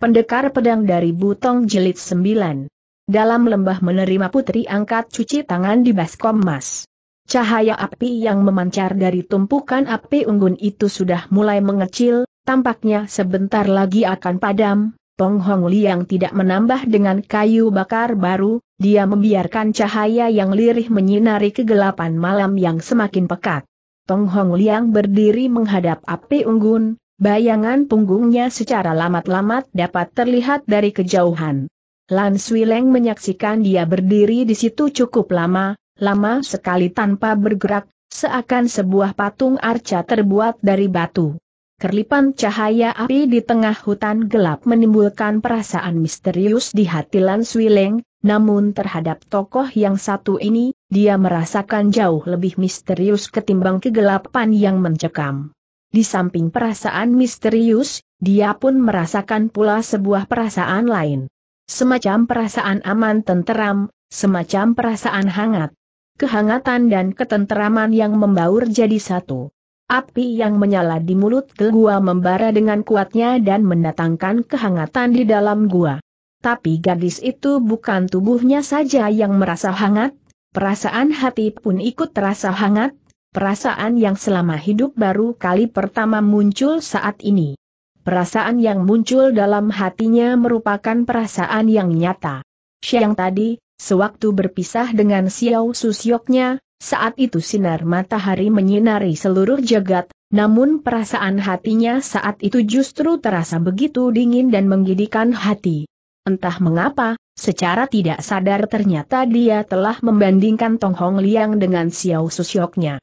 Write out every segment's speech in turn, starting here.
Pendekar Pedang dari Butong Jilid 9. Dalam lembah menerima putri angkat cuci tangan di baskom mas. Cahaya api yang memancar dari tumpukan api unggun itu sudah mulai mengecil, tampaknya sebentar lagi akan padam, Tong Hong Liang tidak menambah dengan kayu bakar baru, dia membiarkan cahaya yang lirih menyinari kegelapan malam yang semakin pekat. Tong Hong Liang berdiri menghadap api unggun, Bayangan punggungnya secara lamat-lamat dapat terlihat dari kejauhan. Lan Swileng menyaksikan dia berdiri di situ cukup lama, lama sekali tanpa bergerak, seakan sebuah patung arca terbuat dari batu. Kerlipan cahaya api di tengah hutan gelap menimbulkan perasaan misterius di hati Lan Swileng, namun terhadap tokoh yang satu ini, dia merasakan jauh lebih misterius ketimbang kegelapan yang mencekam. Di samping perasaan misterius, dia pun merasakan pula sebuah perasaan lain. Semacam perasaan aman tenteram, semacam perasaan hangat. Kehangatan dan ketenteraman yang membaur jadi satu. Api yang menyala di mulut ke gua membara dengan kuatnya dan mendatangkan kehangatan di dalam gua. Tapi gadis itu bukan tubuhnya saja yang merasa hangat, perasaan hati pun ikut terasa hangat, perasaan yang selama hidup baru kali pertama muncul saat ini. Perasaan yang muncul dalam hatinya merupakan perasaan yang nyata. Siang tadi, sewaktu berpisah dengan Xiao Susyoknya, saat itu sinar matahari menyinari seluruh jagat, namun perasaan hatinya saat itu justru terasa begitu dingin dan menggidikan hati. Entah mengapa, secara tidak sadar ternyata dia telah membandingkan Tong Hong Liang dengan Xiao Susyoknya.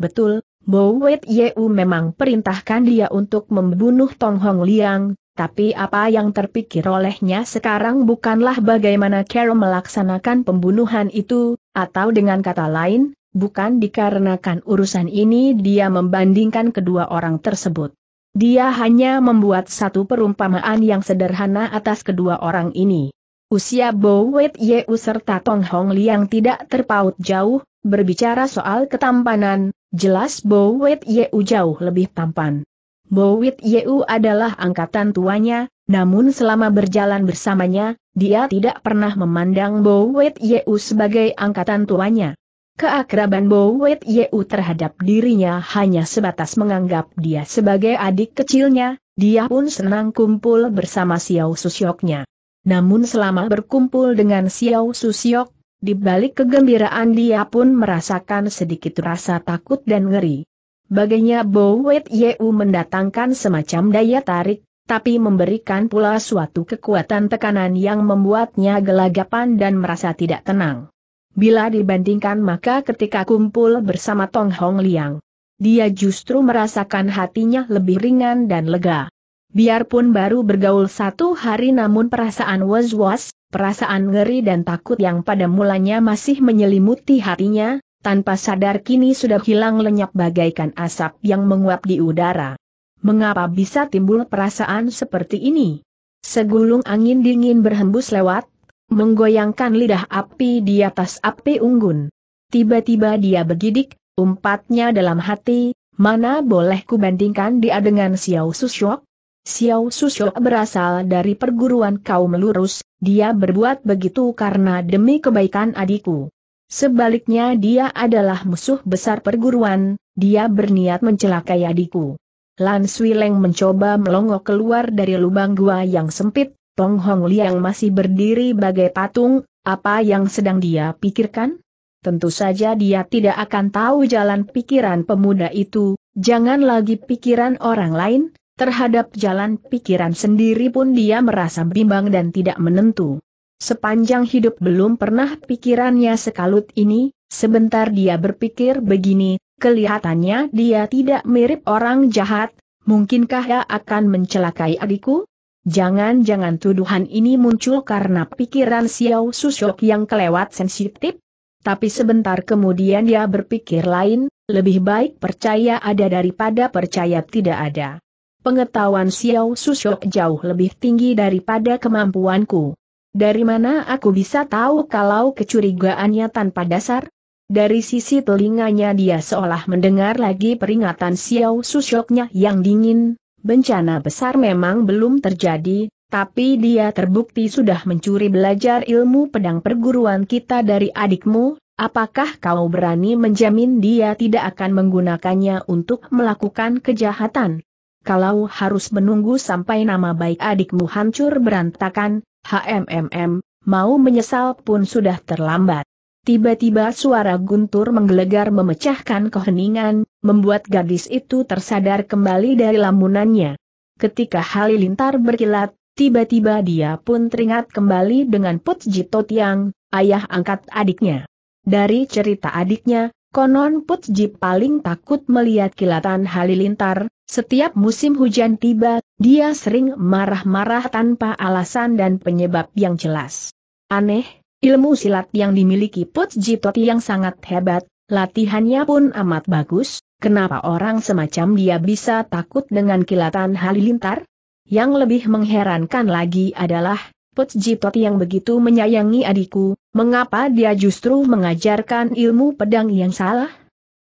Betul, Bo Wet Yeu memang perintahkan dia untuk membunuh Tong Hong Liang, tapi apa yang terpikir olehnya sekarang bukanlah bagaimana Carol melaksanakan pembunuhan itu, atau dengan kata lain, bukan dikarenakan urusan ini dia membandingkan kedua orang tersebut. Dia hanya membuat satu perumpamaan yang sederhana atas kedua orang ini. Usia Bo Wet Yeu serta Tong Hong Liang tidak terpaut jauh, berbicara soal ketampanan, Jelas Bowit Yeu jauh lebih tampan. Bowit Yeu adalah angkatan tuanya, namun selama berjalan bersamanya, dia tidak pernah memandang Bowit Yeu sebagai angkatan tuanya. Keakraban Bowit Yeu terhadap dirinya hanya sebatas menganggap dia sebagai adik kecilnya, dia pun senang kumpul bersama Xiao Susyoknya. Namun selama berkumpul dengan Xiao Susyok, di balik kegembiraan dia pun merasakan sedikit rasa takut dan ngeri. Baginya, Bowet Wet Yeu mendatangkan semacam daya tarik, tapi memberikan pula suatu kekuatan tekanan yang membuatnya gelagapan dan merasa tidak tenang. Bila dibandingkan maka ketika kumpul bersama Tong Hong Liang, dia justru merasakan hatinya lebih ringan dan lega. Biarpun baru bergaul satu hari namun perasaan was-was, Perasaan ngeri dan takut yang pada mulanya masih menyelimuti hatinya, tanpa sadar kini sudah hilang lenyap bagaikan asap yang menguap di udara. Mengapa bisa timbul perasaan seperti ini? Segulung angin dingin berhembus lewat, menggoyangkan lidah api di atas api unggun. Tiba-tiba dia bergidik, umpatnya dalam hati, mana boleh kubandingkan dia dengan Xiao Sushok? Xiao Susho berasal dari perguruan kaum lurus, dia berbuat begitu karena demi kebaikan adikku. Sebaliknya dia adalah musuh besar perguruan, dia berniat mencelakai adikku. Lan Sui Leng mencoba melongo keluar dari lubang gua yang sempit, Tong Hong Liang masih berdiri bagai patung, apa yang sedang dia pikirkan? Tentu saja dia tidak akan tahu jalan pikiran pemuda itu, jangan lagi pikiran orang lain, Terhadap jalan pikiran sendiri pun dia merasa bimbang dan tidak menentu. Sepanjang hidup belum pernah pikirannya sekalut ini, sebentar dia berpikir begini, kelihatannya dia tidak mirip orang jahat, mungkinkah dia akan mencelakai adikku? Jangan-jangan tuduhan ini muncul karena pikiran Xiao Susok yang kelewat sensitif? Tapi sebentar kemudian dia berpikir lain, lebih baik percaya ada daripada percaya tidak ada. Pengetahuan Xiao Susuk jauh lebih tinggi daripada kemampuanku. Dari mana aku bisa tahu kalau kecurigaannya tanpa dasar? Dari sisi telinganya dia seolah mendengar lagi peringatan Xiao Susuknya yang dingin, bencana besar memang belum terjadi, tapi dia terbukti sudah mencuri belajar ilmu pedang perguruan kita dari adikmu, apakah kau berani menjamin dia tidak akan menggunakannya untuk melakukan kejahatan? kalau harus menunggu sampai nama baik adikmu hancur berantakan, HMMM, mau menyesal pun sudah terlambat. Tiba-tiba suara guntur menggelegar memecahkan keheningan, membuat gadis itu tersadar kembali dari lamunannya. Ketika Halilintar berkilat, tiba-tiba dia pun teringat kembali dengan Put Jito Tiang, ayah angkat adiknya. Dari cerita adiknya, konon Put Jip paling takut melihat kilatan Halilintar, setiap musim hujan tiba, dia sering marah-marah tanpa alasan dan penyebab yang jelas. Aneh, ilmu silat yang dimiliki Put Jitoti yang sangat hebat, latihannya pun amat bagus, kenapa orang semacam dia bisa takut dengan kilatan halilintar? Yang lebih mengherankan lagi adalah, Put Jitoti yang begitu menyayangi adikku, mengapa dia justru mengajarkan ilmu pedang yang salah?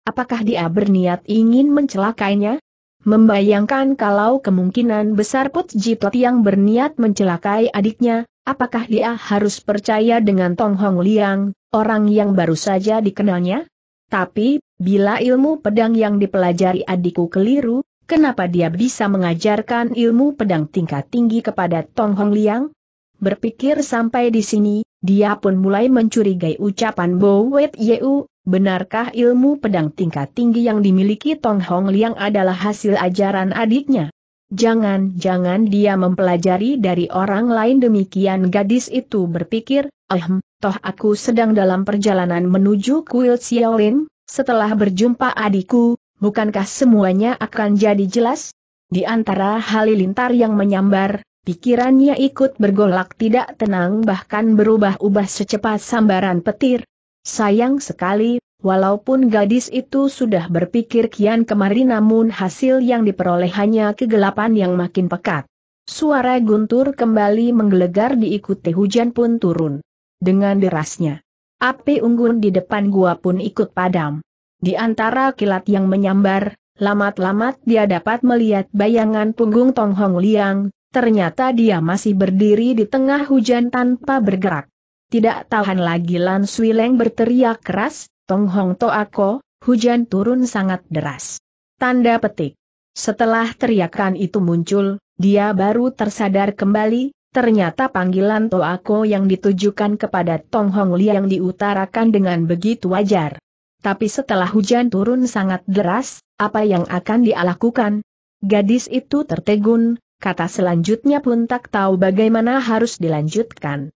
Apakah dia berniat ingin mencelakainya? Membayangkan kalau kemungkinan besar Put Jiplat yang berniat mencelakai adiknya, apakah dia harus percaya dengan Tong Hong Liang, orang yang baru saja dikenalnya? Tapi, bila ilmu pedang yang dipelajari adikku keliru, kenapa dia bisa mengajarkan ilmu pedang tingkat tinggi kepada Tong Hong Liang? Berpikir sampai di sini, dia pun mulai mencurigai ucapan Bo Wet Yeu, benarkah ilmu pedang tingkat tinggi yang dimiliki Tong Hong Liang adalah hasil ajaran adiknya? Jangan-jangan dia mempelajari dari orang lain demikian gadis itu berpikir, ehm, toh aku sedang dalam perjalanan menuju kuil Xiaolin, setelah berjumpa adikku, bukankah semuanya akan jadi jelas? Di antara halilintar yang menyambar, pikirannya ikut bergolak tidak tenang bahkan berubah-ubah secepat sambaran petir, Sayang sekali, walaupun gadis itu sudah berpikir kian kemari namun hasil yang diperoleh hanya kegelapan yang makin pekat. Suara guntur kembali menggelegar diikuti hujan pun turun. Dengan derasnya. Api unggun di depan gua pun ikut padam. Di antara kilat yang menyambar, lamat-lamat dia dapat melihat bayangan punggung Tong Hong Liang, ternyata dia masih berdiri di tengah hujan tanpa bergerak. Tidak tahan lagi Lan Leng berteriak keras, Tong Hong To hujan turun sangat deras. Tanda petik. Setelah teriakan itu muncul, dia baru tersadar kembali, ternyata panggilan To Ako yang ditujukan kepada Tong Hong yang diutarakan dengan begitu wajar. Tapi setelah hujan turun sangat deras, apa yang akan dia Gadis itu tertegun, kata selanjutnya pun tak tahu bagaimana harus dilanjutkan.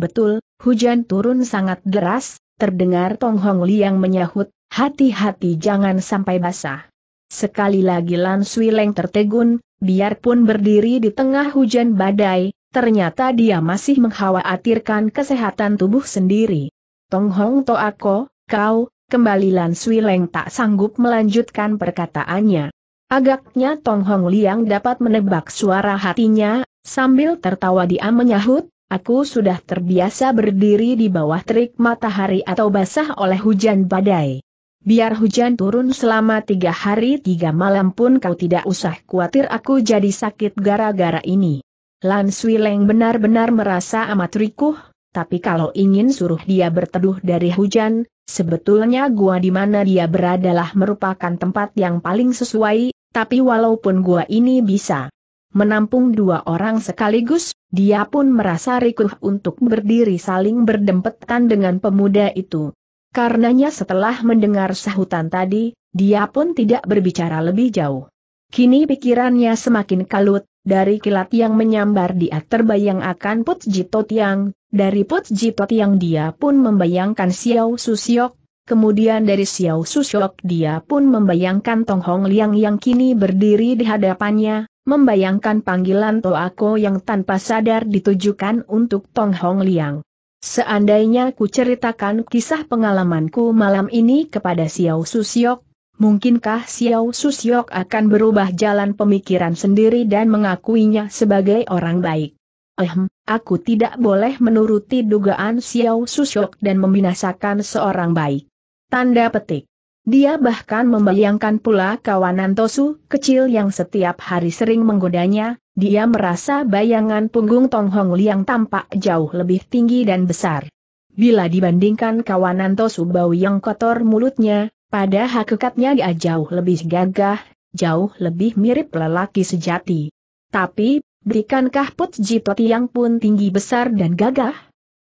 Betul, Hujan turun sangat deras, terdengar Tong Hong Liang menyahut, hati-hati jangan sampai basah. Sekali lagi Lan Sui Leng tertegun, biarpun berdiri di tengah hujan badai, ternyata dia masih mengkhawatirkan kesehatan tubuh sendiri. Tong Hong Toako, kau, kembali Lan Sui Leng tak sanggup melanjutkan perkataannya. Agaknya Tong Hong Liang dapat menebak suara hatinya, sambil tertawa dia menyahut, Aku sudah terbiasa berdiri di bawah terik matahari atau basah oleh hujan badai. Biar hujan turun selama tiga hari tiga malam pun kau tidak usah khawatir aku jadi sakit gara-gara ini. Lan Leng benar-benar merasa amat rikuh, tapi kalau ingin suruh dia berteduh dari hujan, sebetulnya gua di mana dia beradalah merupakan tempat yang paling sesuai, tapi walaupun gua ini bisa menampung dua orang sekaligus, dia pun merasa rikuh untuk berdiri saling berdempetan dengan pemuda itu. Karenanya setelah mendengar sahutan tadi, dia pun tidak berbicara lebih jauh. Kini pikirannya semakin kalut, dari kilat yang menyambar dia terbayang akan Put Jito Tiang, dari Put Jito Tiang dia pun membayangkan Xiao Susiok, Kemudian dari Xiao Susiok dia pun membayangkan Tong Hong Liang yang kini berdiri di hadapannya, membayangkan panggilan Toako yang tanpa sadar ditujukan untuk Tong Hong Liang. Seandainya ku ceritakan kisah pengalamanku malam ini kepada Xiao Susiok, mungkinkah Xiao Susiok akan berubah jalan pemikiran sendiri dan mengakuinya sebagai orang baik? Ehm, aku tidak boleh menuruti dugaan Xiao Susiok dan membinasakan seorang baik. Tanda petik. Dia bahkan membayangkan pula kawanan Tosu, kecil yang setiap hari sering menggodanya, dia merasa bayangan punggung Tong Hong Liang tampak jauh lebih tinggi dan besar. Bila dibandingkan kawanan Tosu bau yang kotor mulutnya, pada hakikatnya dia jauh lebih gagah, jauh lebih mirip lelaki sejati. Tapi, berikankah Put Jito yang pun tinggi besar dan gagah?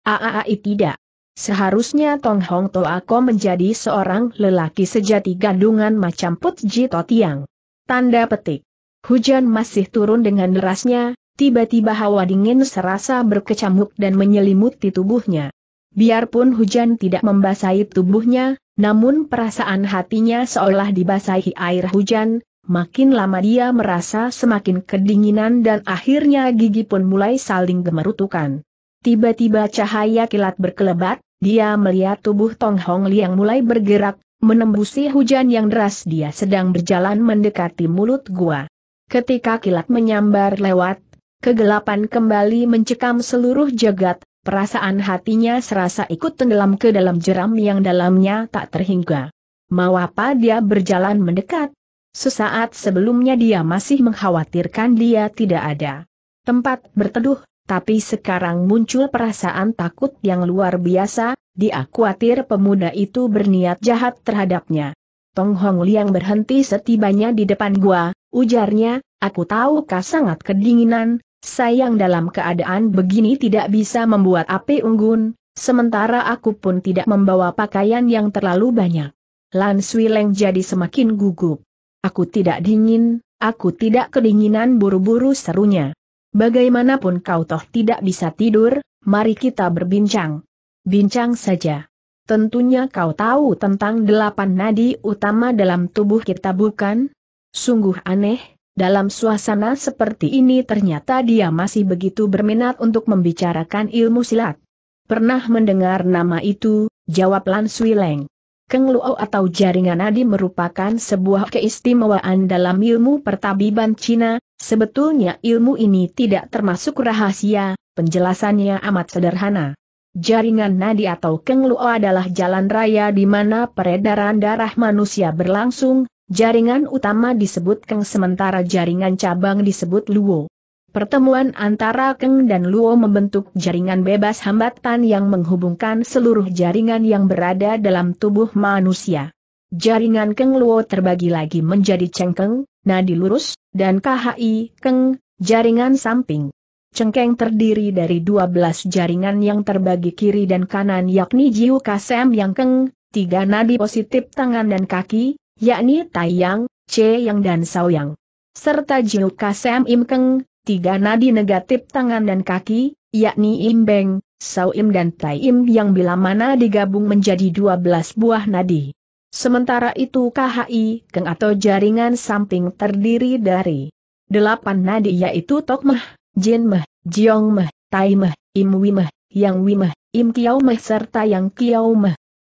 Aaai tidak. Seharusnya Tong Hong To Ako menjadi seorang lelaki sejati gandungan macam Put Jito Tiang. Tanda petik. Hujan masih turun dengan derasnya, tiba-tiba hawa dingin serasa berkecamuk dan menyelimuti tubuhnya. Biarpun hujan tidak membasahi tubuhnya, namun perasaan hatinya seolah dibasahi air hujan, makin lama dia merasa semakin kedinginan dan akhirnya gigi pun mulai saling gemerutukan. Tiba-tiba cahaya kilat berkelebat, dia melihat tubuh Tong Hong Liang mulai bergerak, menembusi hujan yang deras dia sedang berjalan mendekati mulut gua. Ketika kilat menyambar lewat, kegelapan kembali mencekam seluruh jagat, perasaan hatinya serasa ikut tenggelam ke dalam jeram yang dalamnya tak terhingga. Mau apa dia berjalan mendekat? Sesaat sebelumnya dia masih mengkhawatirkan dia tidak ada tempat berteduh, tapi sekarang muncul perasaan takut yang luar biasa, dia khawatir pemuda itu berniat jahat terhadapnya. Tong Hong Liang berhenti setibanya di depan gua, ujarnya, aku tahu kau sangat kedinginan, sayang dalam keadaan begini tidak bisa membuat api unggun, sementara aku pun tidak membawa pakaian yang terlalu banyak. Lan Sui Leng jadi semakin gugup. Aku tidak dingin, aku tidak kedinginan buru-buru serunya bagaimanapun kau toh tidak bisa tidur, mari kita berbincang. Bincang saja. Tentunya kau tahu tentang delapan nadi utama dalam tubuh kita bukan? Sungguh aneh, dalam suasana seperti ini ternyata dia masih begitu berminat untuk membicarakan ilmu silat. Pernah mendengar nama itu, jawab Lan Sui Leng. Keng Luo atau jaringan nadi merupakan sebuah keistimewaan dalam ilmu pertabiban Cina, sebetulnya ilmu ini tidak termasuk rahasia, penjelasannya amat sederhana. Jaringan nadi atau Keng Luo adalah jalan raya di mana peredaran darah manusia berlangsung, jaringan utama disebut Keng sementara jaringan cabang disebut Luo. Pertemuan antara Keng dan Luo membentuk jaringan bebas hambatan yang menghubungkan seluruh jaringan yang berada dalam tubuh manusia. Jaringan Keng Luo terbagi lagi menjadi cengkeng, nadi lurus, dan KHI Keng, jaringan samping. Cengkeng terdiri dari 12 jaringan yang terbagi kiri dan kanan yakni Jiu Kasem yang Keng, tiga nadi positif tangan dan kaki, yakni tai Yang yang dan yang, Serta Jiu Kasem Im Keng, tiga nadi negatif tangan dan kaki, yakni imbeng, sauim dan taim yang bila mana digabung menjadi dua belas buah nadi. Sementara itu KHI keng atau jaringan samping terdiri dari delapan nadi yaitu tokmeh, jinmeh, jiongmeh, taimeh, imwimeh, yangwimeh, imkiaumeh serta yang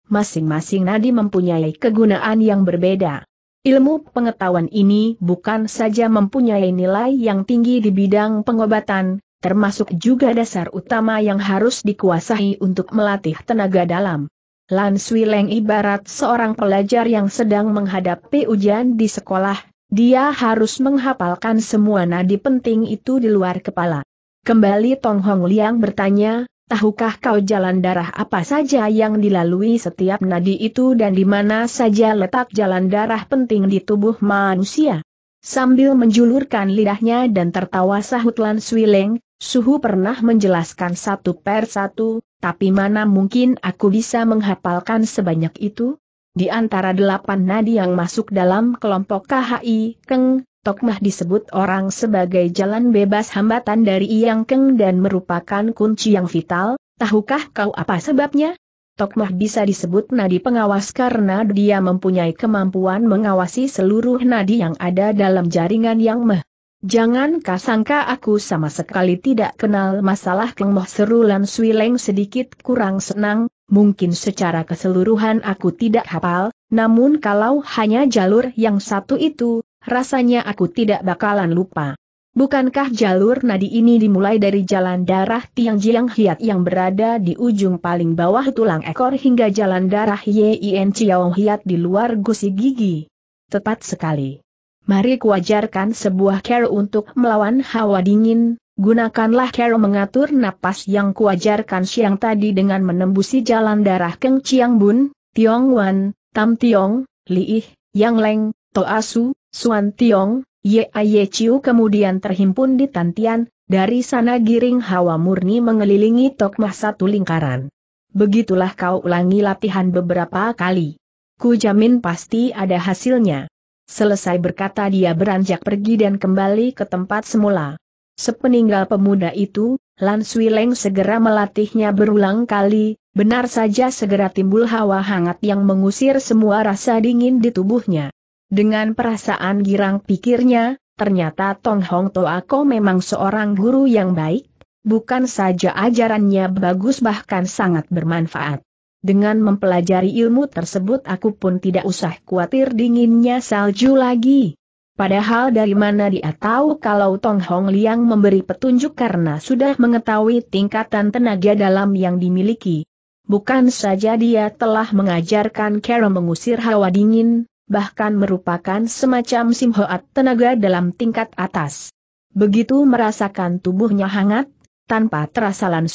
Masing-masing nadi mempunyai kegunaan yang berbeda. Ilmu pengetahuan ini bukan saja mempunyai nilai yang tinggi di bidang pengobatan, termasuk juga dasar utama yang harus dikuasai untuk melatih tenaga dalam. Lan Sui Leng ibarat seorang pelajar yang sedang menghadapi ujian di sekolah, dia harus menghafalkan semua nadi penting itu di luar kepala. Kembali Tong Hong Liang bertanya, Tahukah kau jalan darah apa saja yang dilalui setiap nadi itu dan di mana saja letak jalan darah penting di tubuh manusia? Sambil menjulurkan lidahnya dan tertawa sahut Lan Swileng, Suhu pernah menjelaskan satu per satu, tapi mana mungkin aku bisa menghafalkan sebanyak itu? Di antara delapan nadi yang masuk dalam kelompok KHI Keng, Tokmah disebut orang sebagai jalan bebas hambatan dari Iyang Keng dan merupakan kunci yang vital, tahukah kau apa sebabnya? Tokmah bisa disebut nadi pengawas karena dia mempunyai kemampuan mengawasi seluruh nadi yang ada dalam jaringan yang meh. Jangan kasangka aku sama sekali tidak kenal masalah Keng Moh seru Lan Sui sedikit kurang senang, mungkin secara keseluruhan aku tidak hafal, namun kalau hanya jalur yang satu itu, rasanya aku tidak bakalan lupa. Bukankah jalur nadi ini dimulai dari jalan darah Tiang Jiang Hiat yang berada di ujung paling bawah tulang ekor hingga jalan darah Yin Chiao Hiat di luar gusi gigi? Tepat sekali. Mari kuajarkan sebuah care untuk melawan hawa dingin, gunakanlah care mengatur napas yang kuajarkan siang tadi dengan menembusi jalan darah Keng Chiang Bun, Tiong Wan, Tam Tiong, Liih, Yang Leng, asu. Suan Tiong, Ye Aye Chiu kemudian terhimpun di Tantian, dari sana giring hawa murni mengelilingi Tok Mah satu lingkaran. Begitulah kau ulangi latihan beberapa kali. Ku jamin pasti ada hasilnya. Selesai berkata dia beranjak pergi dan kembali ke tempat semula. Sepeninggal pemuda itu, Lan Sui Leng segera melatihnya berulang kali, benar saja segera timbul hawa hangat yang mengusir semua rasa dingin di tubuhnya. Dengan perasaan girang pikirnya, ternyata Tong Hong Toako memang seorang guru yang baik, bukan saja ajarannya bagus bahkan sangat bermanfaat. Dengan mempelajari ilmu tersebut aku pun tidak usah khawatir dinginnya salju lagi. Padahal dari mana dia tahu kalau Tong Hong Liang memberi petunjuk karena sudah mengetahui tingkatan tenaga dalam yang dimiliki. Bukan saja dia telah mengajarkan Kara mengusir hawa dingin, bahkan merupakan semacam simhoat tenaga dalam tingkat atas. Begitu merasakan tubuhnya hangat, tanpa terasa Lan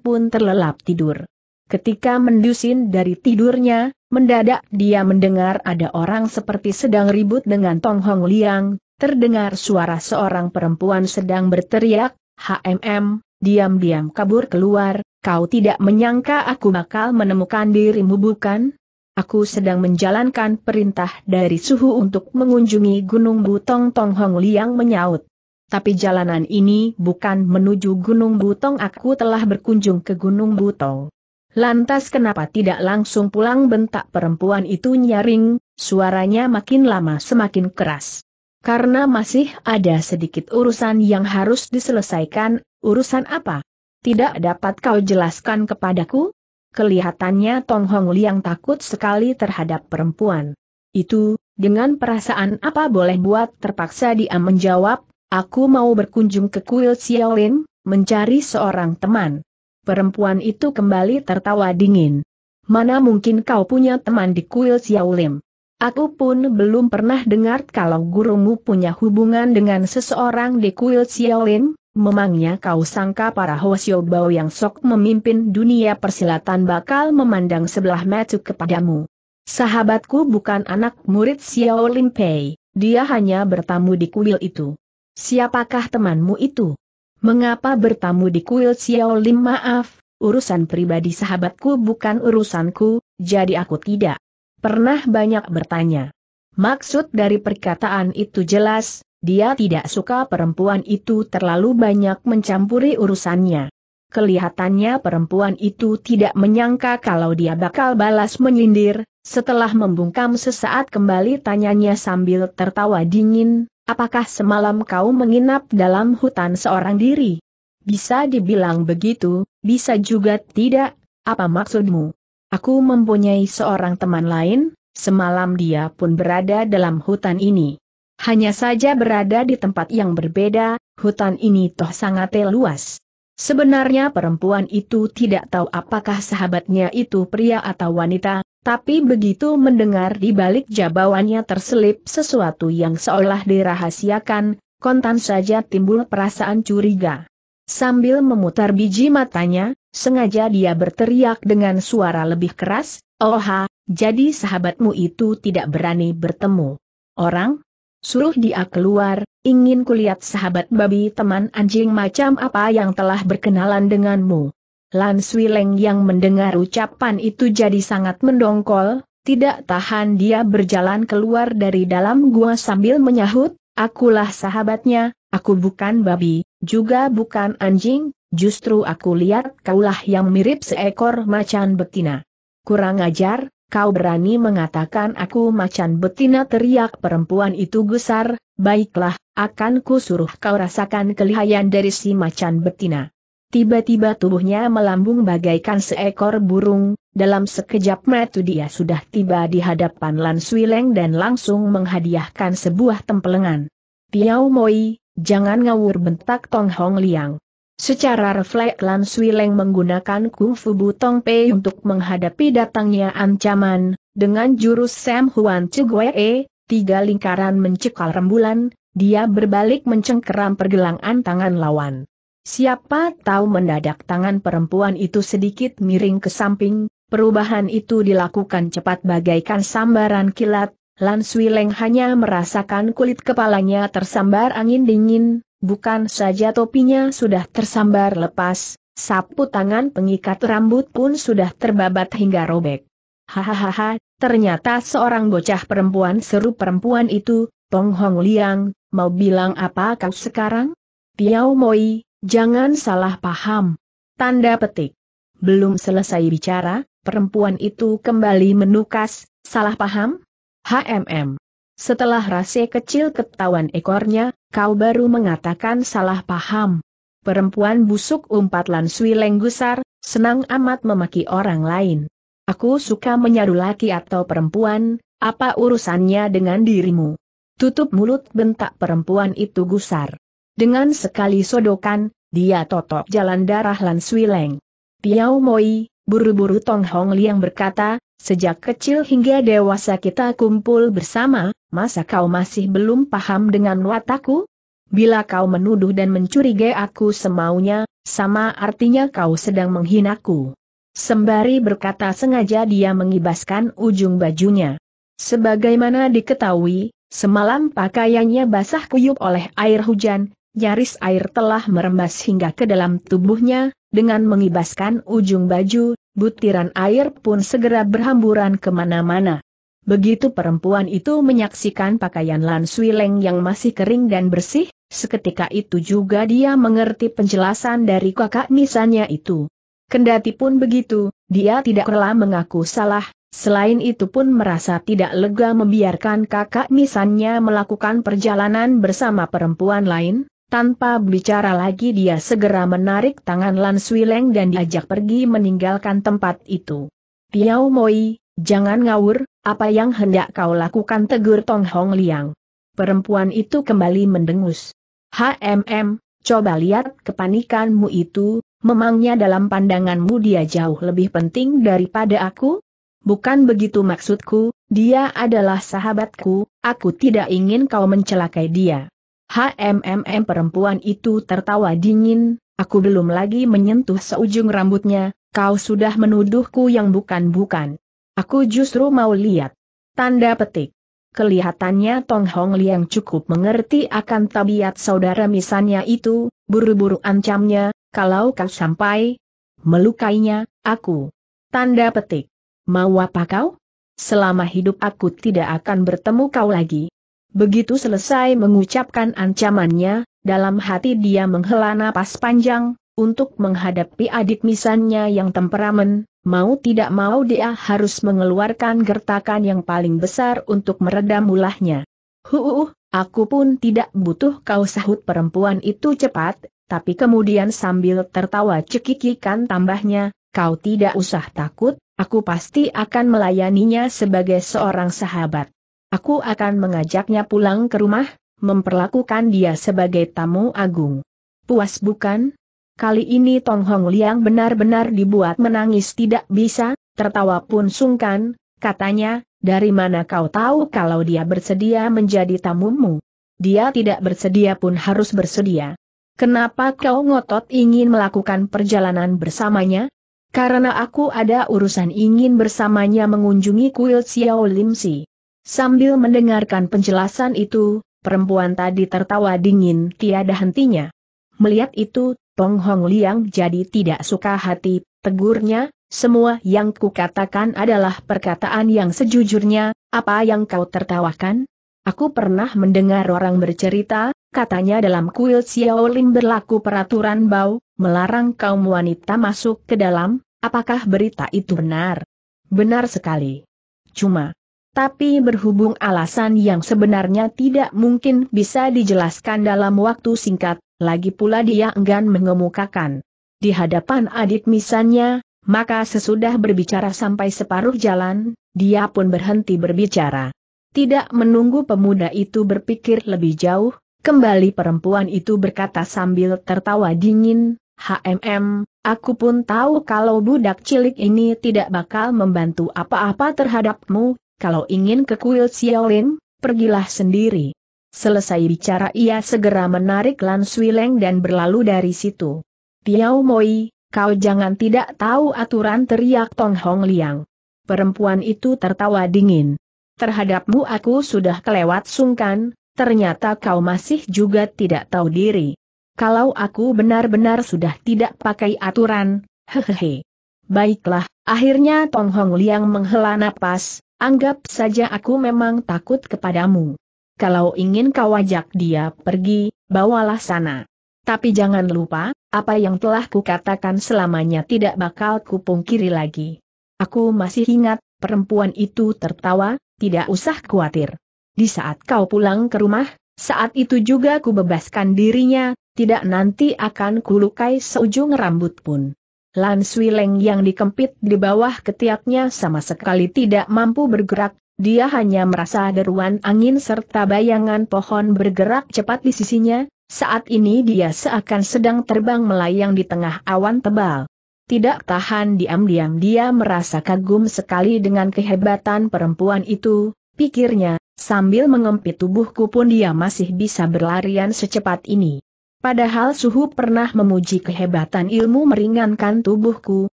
pun terlelap tidur. Ketika mendusin dari tidurnya, mendadak dia mendengar ada orang seperti sedang ribut dengan Tong Hong Liang, terdengar suara seorang perempuan sedang berteriak, HMM, diam-diam kabur keluar, kau tidak menyangka aku bakal menemukan dirimu bukan? Aku sedang menjalankan perintah dari suhu untuk mengunjungi Gunung Butong Tong Hong Liang menyaut. Tapi jalanan ini bukan menuju Gunung Butong aku telah berkunjung ke Gunung Butong. Lantas kenapa tidak langsung pulang bentak perempuan itu nyaring, suaranya makin lama semakin keras. Karena masih ada sedikit urusan yang harus diselesaikan, urusan apa? Tidak dapat kau jelaskan kepadaku? Kelihatannya Tong Hong Liang takut sekali terhadap perempuan. Itu, dengan perasaan apa boleh buat terpaksa dia menjawab, aku mau berkunjung ke kuil Xiaolin, mencari seorang teman. Perempuan itu kembali tertawa dingin. Mana mungkin kau punya teman di kuil Xiaolin? Aku pun belum pernah dengar kalau gurumu punya hubungan dengan seseorang di kuil Xiaolin, Memangnya kau sangka para Hosiobao yang sok memimpin dunia persilatan bakal memandang sebelah mata kepadamu. Sahabatku bukan anak murid Xiao Lim Pei, dia hanya bertamu di kuil itu. Siapakah temanmu itu? Mengapa bertamu di kuil Xiao Lim maaf, urusan pribadi sahabatku bukan urusanku, jadi aku tidak pernah banyak bertanya. Maksud dari perkataan itu jelas, dia tidak suka perempuan itu terlalu banyak mencampuri urusannya. Kelihatannya perempuan itu tidak menyangka kalau dia bakal balas menyindir, setelah membungkam sesaat kembali tanyanya sambil tertawa dingin, apakah semalam kau menginap dalam hutan seorang diri? Bisa dibilang begitu, bisa juga tidak, apa maksudmu? Aku mempunyai seorang teman lain, semalam dia pun berada dalam hutan ini. Hanya saja berada di tempat yang berbeda, hutan ini toh sangat luas. Sebenarnya perempuan itu tidak tahu apakah sahabatnya itu pria atau wanita, tapi begitu mendengar di balik jabawannya terselip sesuatu yang seolah dirahasiakan, kontan saja timbul perasaan curiga. Sambil memutar biji matanya, sengaja dia berteriak dengan suara lebih keras, Oha, jadi sahabatmu itu tidak berani bertemu. Orang, Suruh dia keluar, ingin kulihat sahabat babi teman anjing macam apa yang telah berkenalan denganmu. Lan Swileng yang mendengar ucapan itu jadi sangat mendongkol, tidak tahan dia berjalan keluar dari dalam gua sambil menyahut, akulah sahabatnya, aku bukan babi, juga bukan anjing, justru aku lihat kaulah yang mirip seekor macan betina. Kurang ajar, Kau berani mengatakan aku macan betina teriak perempuan itu gusar, baiklah, akan ku suruh kau rasakan kelihayan dari si macan betina. Tiba-tiba tubuhnya melambung bagaikan seekor burung, dalam sekejap mata dia sudah tiba di hadapan Lan Swileng dan langsung menghadiahkan sebuah tempelengan. Tiao Moi, jangan ngawur bentak Tong Hong Liang. Secara refleks Lan Swileng menggunakan Fu butong pei untuk menghadapi datangnya ancaman, dengan jurus Sam Huan Ciguee, tiga lingkaran mencekal rembulan, dia berbalik mencengkeram pergelangan tangan lawan. Siapa tahu mendadak tangan perempuan itu sedikit miring ke samping, perubahan itu dilakukan cepat bagaikan sambaran kilat, Lan Swileng hanya merasakan kulit kepalanya tersambar angin dingin, Bukan saja topinya sudah tersambar lepas, sapu tangan pengikat rambut pun sudah terbabat hingga robek. Hahaha, ternyata seorang bocah perempuan seru perempuan itu, Tong Hong Liang, mau bilang apa kau sekarang? Tiao Moi, jangan salah paham. Tanda petik. Belum selesai bicara, perempuan itu kembali menukas, salah paham? HMM. Setelah rasa kecil ketahuan ekornya, kau baru mengatakan salah paham. Perempuan busuk umpat lansui lenggusar, senang amat memaki orang lain. Aku suka menyadu laki atau perempuan, apa urusannya dengan dirimu? Tutup mulut bentak perempuan itu gusar. Dengan sekali sodokan, dia totok jalan darah Lan Leng. Piao Moi, buru-buru Tong Hong Liang berkata, Sejak kecil hingga dewasa kita kumpul bersama, masa kau masih belum paham dengan watakku? Bila kau menuduh dan mencurigai aku semaunya, sama artinya kau sedang menghinaku. Sembari berkata sengaja dia mengibaskan ujung bajunya. Sebagaimana diketahui, semalam pakaiannya basah kuyup oleh air hujan, nyaris air telah merembas hingga ke dalam tubuhnya, dengan mengibaskan ujung baju, Butiran air pun segera berhamburan kemana-mana. Begitu perempuan itu menyaksikan pakaian Lan Suileng yang masih kering dan bersih, seketika itu juga dia mengerti penjelasan dari kakak misalnya itu. Kendati pun begitu, dia tidak rela mengaku salah, Selain itu pun merasa tidak lega membiarkan kakak misalnya melakukan perjalanan bersama perempuan lain, tanpa bicara lagi dia segera menarik tangan Lan Swileng dan diajak pergi meninggalkan tempat itu. Piao Moi, jangan ngawur, apa yang hendak kau lakukan tegur Tong Hong Liang. Perempuan itu kembali mendengus. HMM, coba lihat kepanikanmu itu, memangnya dalam pandanganmu dia jauh lebih penting daripada aku? Bukan begitu maksudku, dia adalah sahabatku, aku tidak ingin kau mencelakai dia. HMMM perempuan itu tertawa dingin, aku belum lagi menyentuh seujung rambutnya, kau sudah menuduhku yang bukan-bukan. Aku justru mau lihat. Tanda petik. Kelihatannya Tong Hong Liang cukup mengerti akan tabiat saudara misannya itu, buru-buru ancamnya, kalau kau sampai melukainya, aku. Tanda petik. Mau apa kau? Selama hidup aku tidak akan bertemu kau lagi. Begitu selesai mengucapkan ancamannya, dalam hati dia menghela napas panjang, untuk menghadapi adik misannya yang temperamen, mau tidak mau dia harus mengeluarkan gertakan yang paling besar untuk meredam ulahnya. Huuh, aku pun tidak butuh kau sahut perempuan itu cepat, tapi kemudian sambil tertawa cekikikan tambahnya, kau tidak usah takut, aku pasti akan melayaninya sebagai seorang sahabat. Aku akan mengajaknya pulang ke rumah, memperlakukan dia sebagai tamu agung. Puas bukan? Kali ini Tong Hong Liang benar-benar dibuat menangis tidak bisa, tertawa pun sungkan, katanya, dari mana kau tahu kalau dia bersedia menjadi tamumu? Dia tidak bersedia pun harus bersedia. Kenapa kau ngotot ingin melakukan perjalanan bersamanya? Karena aku ada urusan ingin bersamanya mengunjungi kuil Xiao Lim Si. Sambil mendengarkan penjelasan itu, perempuan tadi tertawa dingin tiada hentinya. Melihat itu, Tong Hong Liang jadi tidak suka hati, tegurnya, semua yang kukatakan adalah perkataan yang sejujurnya, apa yang kau tertawakan? Aku pernah mendengar orang bercerita, katanya dalam kuil Xiaolin berlaku peraturan bau, melarang kaum wanita masuk ke dalam, apakah berita itu benar? Benar sekali. Cuma, tapi berhubung alasan yang sebenarnya tidak mungkin bisa dijelaskan dalam waktu singkat, lagi pula dia enggan mengemukakan. Di hadapan adik misalnya, maka sesudah berbicara sampai separuh jalan, dia pun berhenti berbicara. Tidak menunggu pemuda itu berpikir lebih jauh, kembali perempuan itu berkata sambil tertawa dingin, HMM, aku pun tahu kalau budak cilik ini tidak bakal membantu apa-apa terhadapmu, kalau ingin ke kuil Xiaolin, pergilah sendiri. Selesai bicara ia segera menarik Lan Swileng dan berlalu dari situ. Piao Moi, kau jangan tidak tahu aturan teriak Tong Hong Liang. Perempuan itu tertawa dingin. Terhadapmu aku sudah kelewat sungkan, ternyata kau masih juga tidak tahu diri. Kalau aku benar-benar sudah tidak pakai aturan, hehehe. Baiklah, akhirnya Tong Hong Liang menghela napas, Anggap saja aku memang takut kepadamu. Kalau ingin kau ajak dia pergi, bawalah sana. Tapi jangan lupa, apa yang telah kukatakan selamanya tidak bakal kupungkiri lagi. Aku masih ingat, perempuan itu tertawa, tidak usah khawatir. Di saat kau pulang ke rumah, saat itu juga kubebaskan dirinya, tidak nanti akan kulukai seujung rambut pun. Lan Leng yang dikempit di bawah ketiaknya sama sekali tidak mampu bergerak, dia hanya merasa deruan angin serta bayangan pohon bergerak cepat di sisinya, saat ini dia seakan sedang terbang melayang di tengah awan tebal. Tidak tahan diam-diam dia merasa kagum sekali dengan kehebatan perempuan itu, pikirnya, sambil mengempit tubuhku pun dia masih bisa berlarian secepat ini. Padahal suhu pernah memuji kehebatan ilmu meringankan tubuhku,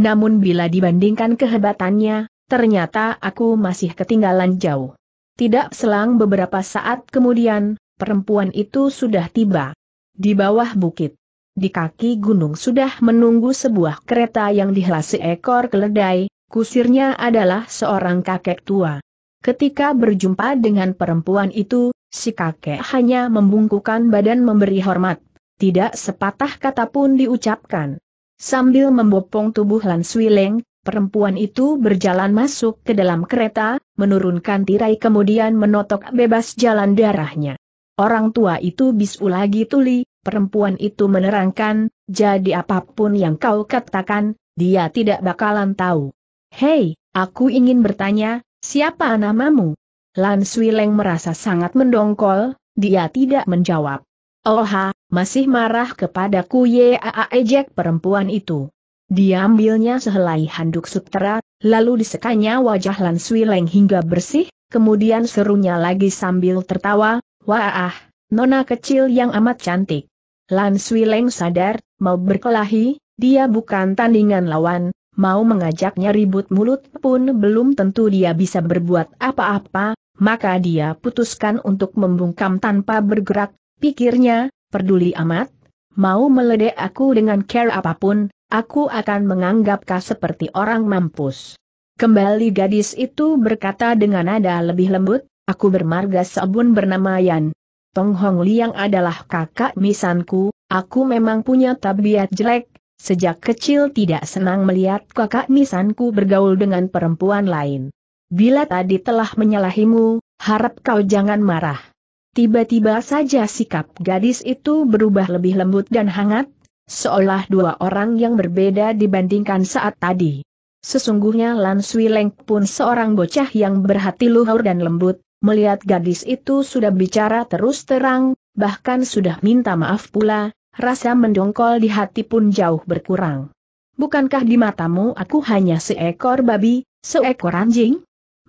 namun bila dibandingkan kehebatannya, ternyata aku masih ketinggalan jauh. Tidak selang beberapa saat kemudian, perempuan itu sudah tiba di bawah bukit. Di kaki gunung sudah menunggu sebuah kereta yang dihilas seekor keledai, kusirnya adalah seorang kakek tua. Ketika berjumpa dengan perempuan itu, si kakek hanya membungkukan badan memberi hormat tidak sepatah kata pun diucapkan. Sambil membopong tubuh Lan Swileng, perempuan itu berjalan masuk ke dalam kereta, menurunkan tirai kemudian menotok bebas jalan darahnya. Orang tua itu bisu lagi tuli, perempuan itu menerangkan, jadi apapun yang kau katakan, dia tidak bakalan tahu. Hei, aku ingin bertanya, siapa namamu? Lan Swileng merasa sangat mendongkol, dia tidak menjawab. Oha, masih marah kepada kepadaku Yaa ejek perempuan itu. Diambilnya sehelai handuk sutera, lalu disekanya wajah Lan Sui hingga bersih, kemudian serunya lagi sambil tertawa, Wah, nona kecil yang amat cantik. Lan Sui sadar, mau berkelahi, dia bukan tandingan lawan, mau mengajaknya ribut mulut pun belum tentu dia bisa berbuat apa-apa, maka dia putuskan untuk membungkam tanpa bergerak, pikirnya, peduli amat? Mau meledek aku dengan care apapun, aku akan menganggap kau seperti orang mampus. Kembali gadis itu berkata dengan nada lebih lembut, aku bermarga sabun bernama Yan. Tong Hong Liang adalah kakak misanku, aku memang punya tabiat jelek, sejak kecil tidak senang melihat kakak misanku bergaul dengan perempuan lain. Bila tadi telah menyalahimu, harap kau jangan marah. Tiba-tiba saja sikap gadis itu berubah lebih lembut dan hangat, seolah dua orang yang berbeda dibandingkan saat tadi. Sesungguhnya Lan Sui Leng pun seorang bocah yang berhati luhur dan lembut, melihat gadis itu sudah bicara terus terang, bahkan sudah minta maaf pula, rasa mendongkol di hati pun jauh berkurang. Bukankah di matamu aku hanya seekor babi, seekor anjing?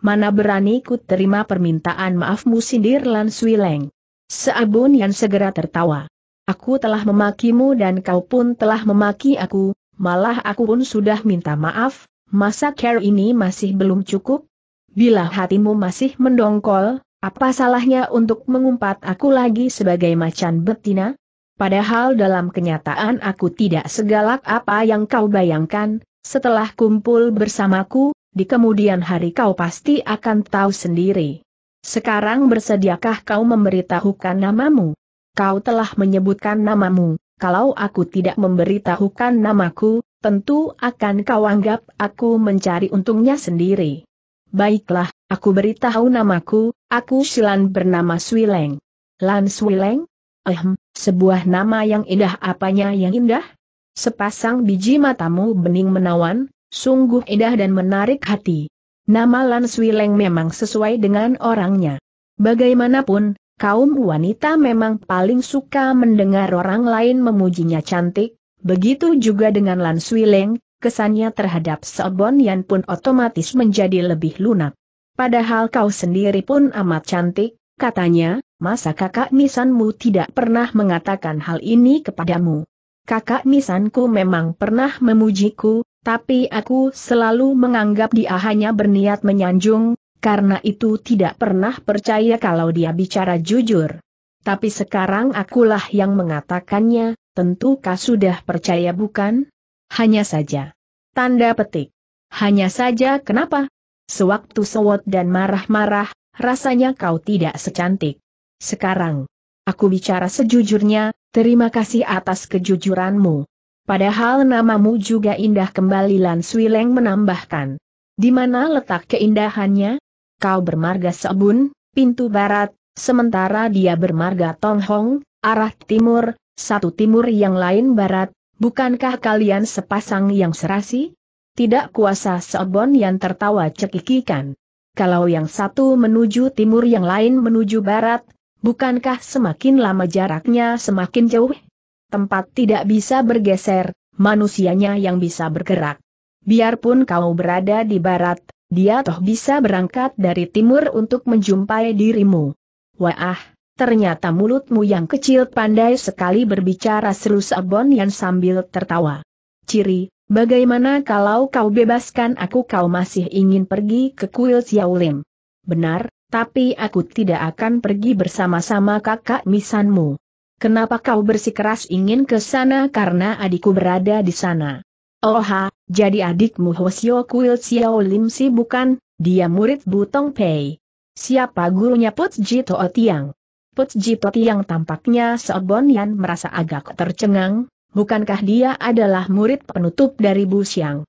mana berani ku terima permintaan maafmu sindir Lan Leng. Seabun yang segera tertawa. Aku telah memakimu dan kau pun telah memaki aku, malah aku pun sudah minta maaf, masa care ini masih belum cukup? Bila hatimu masih mendongkol, apa salahnya untuk mengumpat aku lagi sebagai macan betina? Padahal dalam kenyataan aku tidak segalak apa yang kau bayangkan, setelah kumpul bersamaku, di kemudian hari kau pasti akan tahu sendiri. Sekarang bersediakah kau memberitahukan namamu? Kau telah menyebutkan namamu, kalau aku tidak memberitahukan namaku, tentu akan kau anggap aku mencari untungnya sendiri. Baiklah, aku beritahu namaku, aku Silan bernama Swileng. Lan Swileng? Ehm, sebuah nama yang indah apanya yang indah? Sepasang biji matamu bening menawan, Sungguh indah dan menarik hati. Nama Lan Swileng memang sesuai dengan orangnya. Bagaimanapun, kaum wanita memang paling suka mendengar orang lain memujinya cantik, begitu juga dengan Lan Swileng, kesannya terhadap Sobon Yan pun otomatis menjadi lebih lunak. Padahal kau sendiri pun amat cantik, katanya, masa kakak nisanmu tidak pernah mengatakan hal ini kepadamu. Kakak nisanku memang pernah memujiku, tapi aku selalu menganggap dia hanya berniat menyanjung, karena itu tidak pernah percaya kalau dia bicara jujur. Tapi sekarang akulah yang mengatakannya, tentu kau sudah percaya bukan? Hanya saja. Tanda petik. Hanya saja kenapa? Sewaktu sewot dan marah-marah, rasanya kau tidak secantik. Sekarang. Aku bicara sejujurnya, terima kasih atas kejujuranmu. Padahal namamu juga indah kembali Lan Swileng menambahkan. Di mana letak keindahannya? Kau bermarga Sebun, pintu barat, sementara dia bermarga Tong Hong, arah timur, satu timur yang lain barat, bukankah kalian sepasang yang serasi? Tidak kuasa Sebon yang tertawa cekikikan. Kalau yang satu menuju timur yang lain menuju barat, bukankah semakin lama jaraknya semakin jauh? tempat tidak bisa bergeser, manusianya yang bisa bergerak. Biarpun kau berada di barat, dia toh bisa berangkat dari timur untuk menjumpai dirimu. Wah, ternyata mulutmu yang kecil pandai sekali berbicara seru Sabon yang sambil tertawa. Ciri, bagaimana kalau kau bebaskan aku kau masih ingin pergi ke kuil Xiaolim? Benar, tapi aku tidak akan pergi bersama-sama kakak misanmu. Kenapa kau bersikeras ingin ke sana karena adikku berada di sana? Oh jadi adikmu Hosio Kuil Xiao Lim Si bukan, dia murid Butong Pei. Siapa gurunya Put Jito Tiang? Put Jito Tiang tampaknya Seobonian merasa agak tercengang, bukankah dia adalah murid penutup dari Bu Xiang?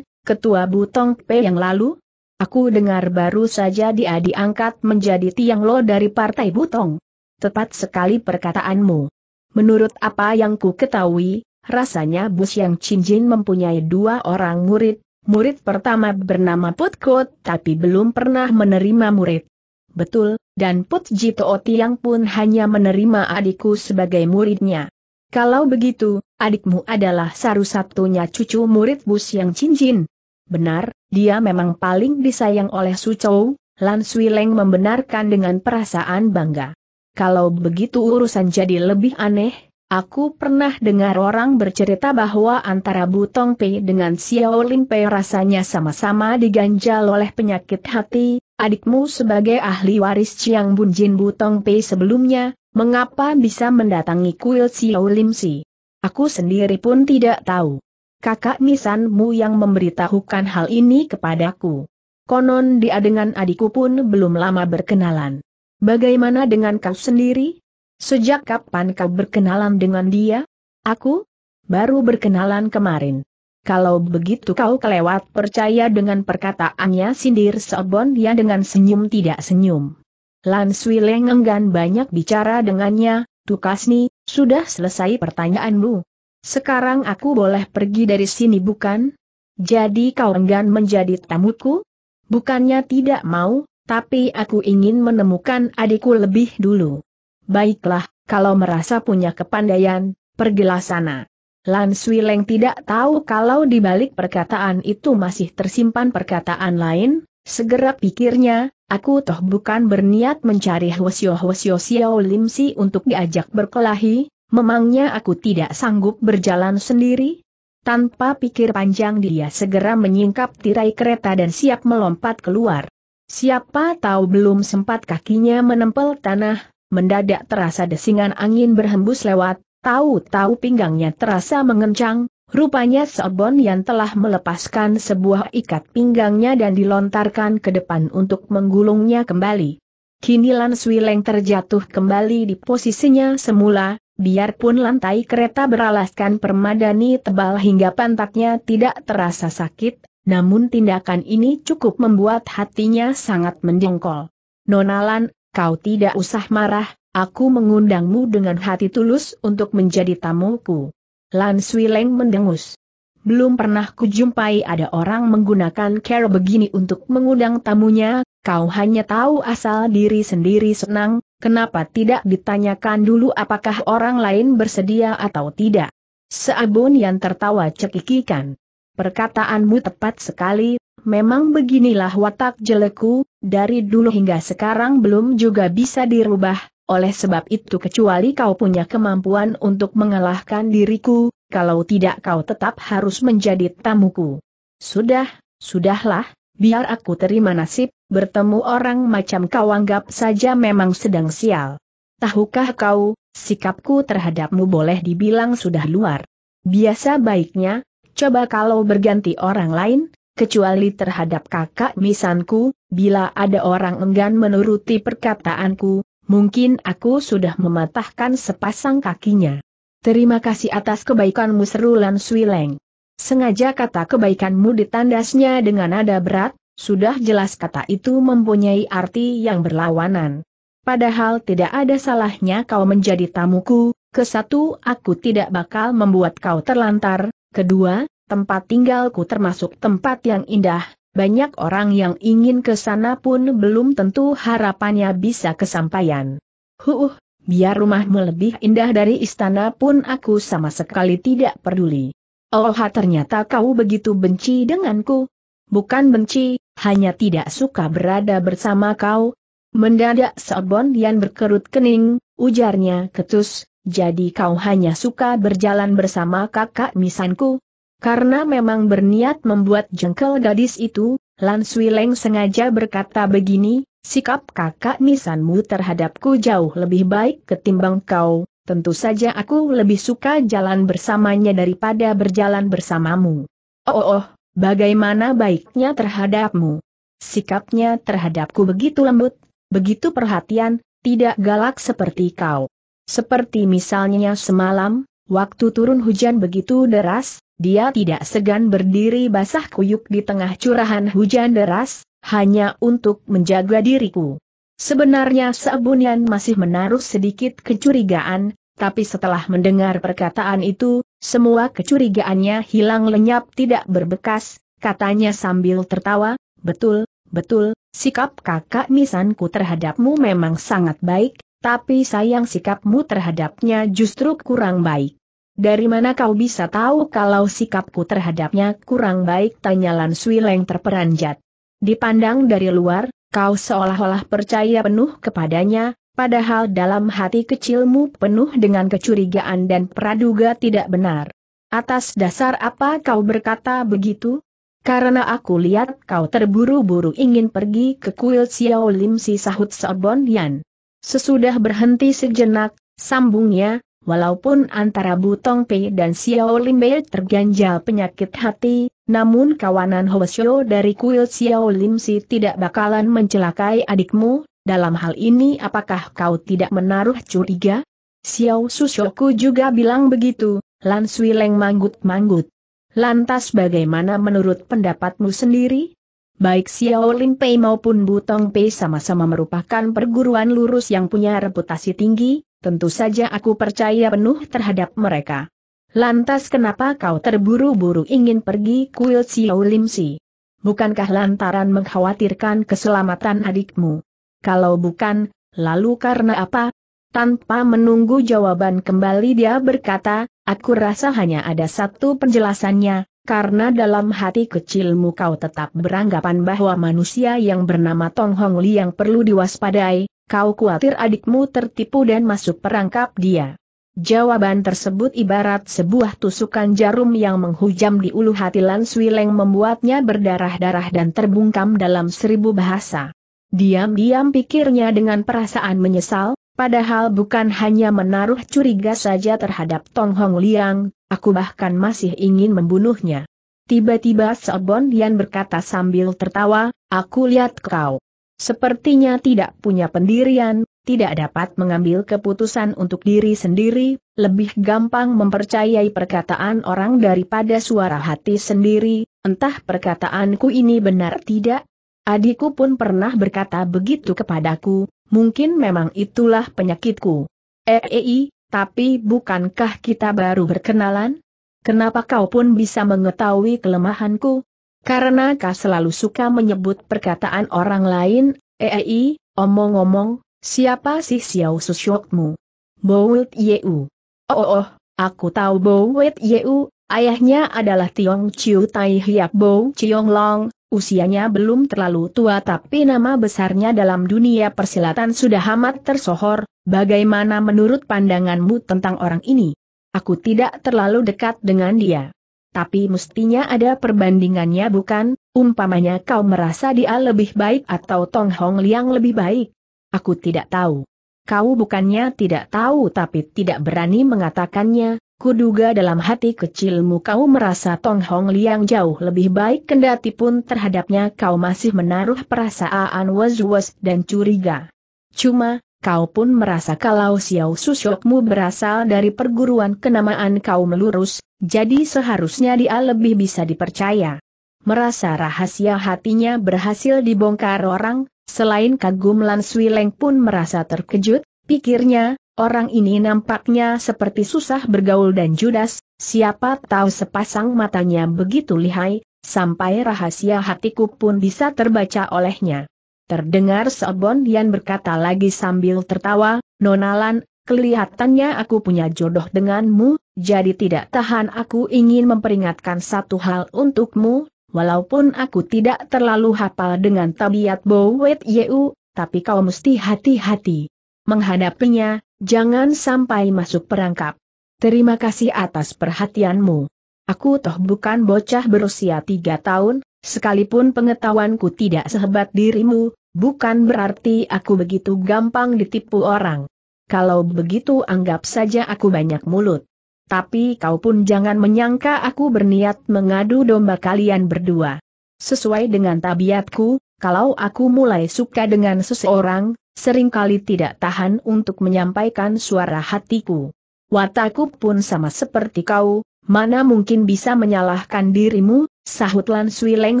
ketua Butong Pei yang lalu? Aku dengar baru saja dia diangkat menjadi Tiang Lo dari Partai Butong tepat sekali perkataanmu. Menurut apa yang ku ketahui, rasanya Bus Yang Cinjin mempunyai dua orang murid, murid pertama bernama Put Kut, tapi belum pernah menerima murid. Betul, dan Put Jito Tiang pun hanya menerima adikku sebagai muridnya. Kalau begitu, adikmu adalah satu-satunya cucu murid Bus Yang Cinjin. Benar, dia memang paling disayang oleh Su Chou, Lan Sui Leng membenarkan dengan perasaan bangga kalau begitu urusan jadi lebih aneh, aku pernah dengar orang bercerita bahwa antara Butong Pei dengan Xiao Lin Pei rasanya sama-sama diganjal oleh penyakit hati, adikmu sebagai ahli waris Chiang Bun Jin Butong Pei sebelumnya, mengapa bisa mendatangi kuil Xiao Lim Si? Aku sendiri pun tidak tahu. Kakak misanmu yang memberitahukan hal ini kepadaku. Konon dia dengan adikku pun belum lama berkenalan. Bagaimana dengan kau sendiri? Sejak kapan kau berkenalan dengan dia? Aku? Baru berkenalan kemarin. Kalau begitu kau kelewat percaya dengan perkataannya sindir Sobon ya dengan senyum tidak senyum. Lan Swileng enggan banyak bicara dengannya, Tukasni, sudah selesai pertanyaanmu. Sekarang aku boleh pergi dari sini bukan? Jadi kau enggan menjadi tamuku? Bukannya tidak mau, tapi aku ingin menemukan adikku lebih dulu. Baiklah, kalau merasa punya kepandaian, pergilah sana. Lan Leng tidak tahu kalau di balik perkataan itu masih tersimpan perkataan lain, segera pikirnya, aku toh bukan berniat mencari Hwasyo Hwasyo Xiao Lim Si untuk diajak berkelahi, memangnya aku tidak sanggup berjalan sendiri? Tanpa pikir panjang dia segera menyingkap tirai kereta dan siap melompat keluar. Siapa tahu belum sempat kakinya menempel tanah, mendadak terasa desingan angin berhembus lewat, tahu-tahu pinggangnya terasa mengencang, Rupanya Sobon yang telah melepaskan sebuah ikat pinggangnya dan dilontarkan ke depan untuk menggulungnya kembali. Kini Lan Swileng terjatuh kembali di posisinya semula, biarpun lantai kereta beralaskan permadani tebal hingga pantatnya tidak terasa sakit, namun tindakan ini cukup membuat hatinya sangat mendengkol. Nonalan, kau tidak usah marah, aku mengundangmu dengan hati tulus untuk menjadi tamuku. Lan Swileng mendengus. Belum pernah kujumpai ada orang menggunakan cara begini untuk mengundang tamunya, kau hanya tahu asal diri sendiri senang, kenapa tidak ditanyakan dulu apakah orang lain bersedia atau tidak. Seabun yang tertawa cekikikan. Perkataanmu tepat sekali, memang beginilah watak jeleku, dari dulu hingga sekarang belum juga bisa dirubah, oleh sebab itu kecuali kau punya kemampuan untuk mengalahkan diriku, kalau tidak kau tetap harus menjadi tamuku. Sudah, sudahlah, biar aku terima nasib, bertemu orang macam kau anggap saja memang sedang sial. Tahukah kau, sikapku terhadapmu boleh dibilang sudah luar. Biasa baiknya, coba kalau berganti orang lain, kecuali terhadap kakak misanku, bila ada orang enggan menuruti perkataanku, mungkin aku sudah mematahkan sepasang kakinya. Terima kasih atas kebaikanmu seru Lan Swileng. Sengaja kata kebaikanmu ditandasnya dengan nada berat, sudah jelas kata itu mempunyai arti yang berlawanan. Padahal tidak ada salahnya kau menjadi tamuku, Kesatu, aku tidak bakal membuat kau terlantar, Kedua, tempat tinggalku termasuk tempat yang indah, banyak orang yang ingin ke sana pun belum tentu harapannya bisa kesampaian. Huh, biar rumahmu lebih indah dari istana pun aku sama sekali tidak peduli. Oh ternyata kau begitu benci denganku. Bukan benci, hanya tidak suka berada bersama kau. Mendadak Sobon yang berkerut kening, ujarnya ketus, jadi kau hanya suka berjalan bersama kakak misanku? Karena memang berniat membuat jengkel gadis itu, Lan Leng sengaja berkata begini, sikap kakak misanmu terhadapku jauh lebih baik ketimbang kau, tentu saja aku lebih suka jalan bersamanya daripada berjalan bersamamu. Oh, oh, oh bagaimana baiknya terhadapmu? Sikapnya terhadapku begitu lembut, begitu perhatian, tidak galak seperti kau. Seperti misalnya semalam, waktu turun hujan begitu deras, dia tidak segan berdiri basah kuyuk di tengah curahan hujan deras, hanya untuk menjaga diriku. Sebenarnya Seabunian masih menaruh sedikit kecurigaan, tapi setelah mendengar perkataan itu, semua kecurigaannya hilang lenyap tidak berbekas, katanya sambil tertawa, betul, betul, sikap kakak misanku terhadapmu memang sangat baik, tapi sayang sikapmu terhadapnya justru kurang baik. Dari mana kau bisa tahu kalau sikapku terhadapnya kurang baik? Tanya Lan leng terperanjat. Dipandang dari luar, kau seolah-olah percaya penuh kepadanya, padahal dalam hati kecilmu penuh dengan kecurigaan dan praduga tidak benar. Atas dasar apa kau berkata begitu? Karena aku lihat kau terburu-buru ingin pergi ke kuil Xiao Lim si sahut Seobon Yan. Sesudah berhenti sejenak, sambungnya, walaupun antara Butong Pei dan Xiao Limbei terganjal penyakit hati, namun kawanan Hwasyo dari kuil Xiao Lim Si tidak bakalan mencelakai adikmu, dalam hal ini apakah kau tidak menaruh curiga? Xiao Susoku juga bilang begitu, Lan Sui Leng manggut-manggut. Lantas bagaimana menurut pendapatmu sendiri? Baik Xiao Lin Pei maupun Butong Pei sama-sama merupakan perguruan lurus yang punya reputasi tinggi, tentu saja aku percaya penuh terhadap mereka. Lantas kenapa kau terburu-buru ingin pergi kuil Xiao Lim Si? Bukankah lantaran mengkhawatirkan keselamatan adikmu? Kalau bukan, lalu karena apa? Tanpa menunggu jawaban kembali dia berkata, aku rasa hanya ada satu penjelasannya, karena dalam hati kecilmu kau tetap beranggapan bahwa manusia yang bernama Tong Hong Li yang perlu diwaspadai, kau khawatir adikmu tertipu dan masuk perangkap dia. Jawaban tersebut ibarat sebuah tusukan jarum yang menghujam di ulu hati Lan Swileng membuatnya berdarah-darah dan terbungkam dalam seribu bahasa. Diam-diam pikirnya dengan perasaan menyesal, Padahal bukan hanya menaruh curiga saja terhadap Tong Hong Liang, aku bahkan masih ingin membunuhnya. Tiba-tiba Sobon Yan berkata sambil tertawa, aku lihat kau. Sepertinya tidak punya pendirian, tidak dapat mengambil keputusan untuk diri sendiri, lebih gampang mempercayai perkataan orang daripada suara hati sendiri, entah perkataanku ini benar tidak. Adikku pun pernah berkata begitu kepadaku, mungkin memang itulah penyakitku. Ei, eh, eh, tapi bukankah kita baru berkenalan? Kenapa kau pun bisa mengetahui kelemahanku? Karena kau selalu suka menyebut perkataan orang lain, Ei, eh, omong-omong, siapa sih Xiao Sushyokmu? Bowet Yeu. Oh, oh, oh, aku tahu Bowet Yeu, ayahnya adalah Tiong Chiu Tai Hiap Bow Chiong Long, Usianya belum terlalu tua tapi nama besarnya dalam dunia persilatan sudah amat tersohor, bagaimana menurut pandanganmu tentang orang ini? Aku tidak terlalu dekat dengan dia. Tapi mestinya ada perbandingannya bukan, umpamanya kau merasa dia lebih baik atau Tong Hong Liang lebih baik. Aku tidak tahu. Kau bukannya tidak tahu tapi tidak berani mengatakannya, Kuduga dalam hati kecilmu kau merasa Tong Hong Liang jauh lebih baik kendati pun terhadapnya kau masih menaruh perasaan was-was dan curiga. Cuma, kau pun merasa kalau Xiao Susyokmu berasal dari perguruan kenamaan kau melurus, jadi seharusnya dia lebih bisa dipercaya. Merasa rahasia hatinya berhasil dibongkar orang, selain kagum Lan Swileng pun merasa terkejut, pikirnya, Orang ini nampaknya seperti susah bergaul dan judas, siapa tahu sepasang matanya begitu lihai, sampai rahasia hatiku pun bisa terbaca olehnya. Terdengar Sobon Yan berkata lagi sambil tertawa, Nonalan, kelihatannya aku punya jodoh denganmu, jadi tidak tahan aku ingin memperingatkan satu hal untukmu, walaupun aku tidak terlalu hafal dengan tabiat Bowet Yeu, tapi kau mesti hati-hati. Menghadapinya, Jangan sampai masuk perangkap. Terima kasih atas perhatianmu. Aku toh bukan bocah berusia tiga tahun, sekalipun pengetahuanku tidak sehebat dirimu, bukan berarti aku begitu gampang ditipu orang. Kalau begitu anggap saja aku banyak mulut. Tapi kau pun jangan menyangka aku berniat mengadu domba kalian berdua. Sesuai dengan tabiatku, kalau aku mulai suka dengan seseorang, seringkali tidak tahan untuk menyampaikan suara hatiku. Wataku pun sama seperti kau, mana mungkin bisa menyalahkan dirimu, sahut Lan Swileng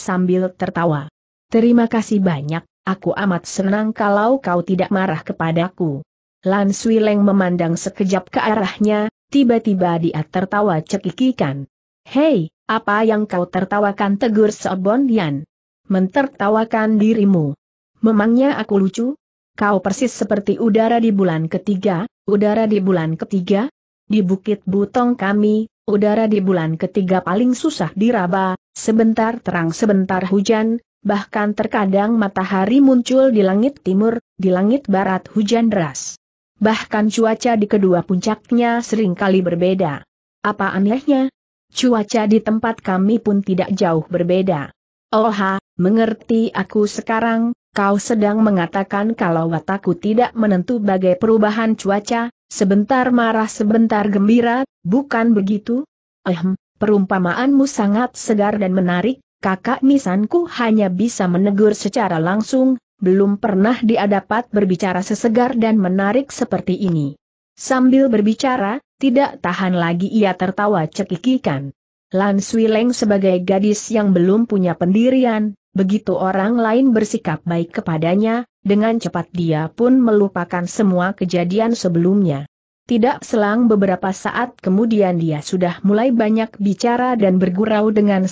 sambil tertawa. Terima kasih banyak, aku amat senang kalau kau tidak marah kepadaku. Lan Swileng memandang sekejap ke arahnya, tiba-tiba dia tertawa cekikikan. Hei, apa yang kau tertawakan tegur Sobon Yan? Mentertawakan dirimu. Memangnya aku lucu? Kau persis seperti udara di bulan ketiga, udara di bulan ketiga? Di Bukit Butong kami, udara di bulan ketiga paling susah diraba, sebentar terang sebentar hujan, bahkan terkadang matahari muncul di langit timur, di langit barat hujan deras. Bahkan cuaca di kedua puncaknya sering kali berbeda. Apa anehnya? Cuaca di tempat kami pun tidak jauh berbeda. Oha, mengerti aku sekarang, Kau sedang mengatakan kalau watakku tidak menentu bagai perubahan cuaca, sebentar marah sebentar gembira, bukan begitu? Ehem, perumpamaanmu sangat segar dan menarik, kakak misanku hanya bisa menegur secara langsung, belum pernah dia dapat berbicara sesegar dan menarik seperti ini. Sambil berbicara, tidak tahan lagi ia tertawa cekikikan. Lan Swileng sebagai gadis yang belum punya pendirian, begitu orang lain bersikap baik kepadanya, dengan cepat dia pun melupakan semua kejadian sebelumnya. Tidak selang beberapa saat kemudian dia sudah mulai banyak bicara dan bergurau dengan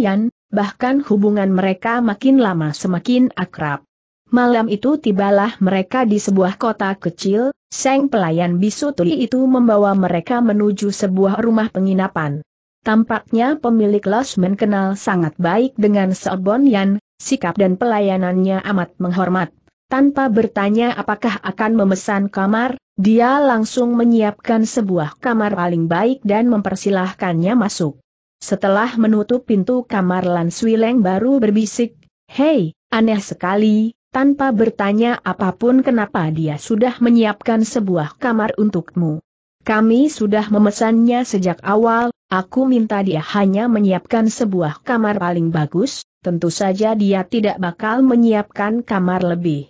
Yan, bahkan hubungan mereka makin lama semakin akrab. Malam itu tibalah mereka di sebuah kota kecil, Seng pelayan bisu tuli itu membawa mereka menuju sebuah rumah penginapan. Tampaknya pemilik losmen kenal sangat baik dengan Seobon Yan, sikap dan pelayanannya amat menghormat. Tanpa bertanya apakah akan memesan kamar, dia langsung menyiapkan sebuah kamar paling baik dan mempersilahkannya masuk. Setelah menutup pintu kamar Lan Swileng baru berbisik, Hei, aneh sekali, tanpa bertanya apapun kenapa dia sudah menyiapkan sebuah kamar untukmu. Kami sudah memesannya sejak awal, aku minta dia hanya menyiapkan sebuah kamar paling bagus, tentu saja dia tidak bakal menyiapkan kamar lebih.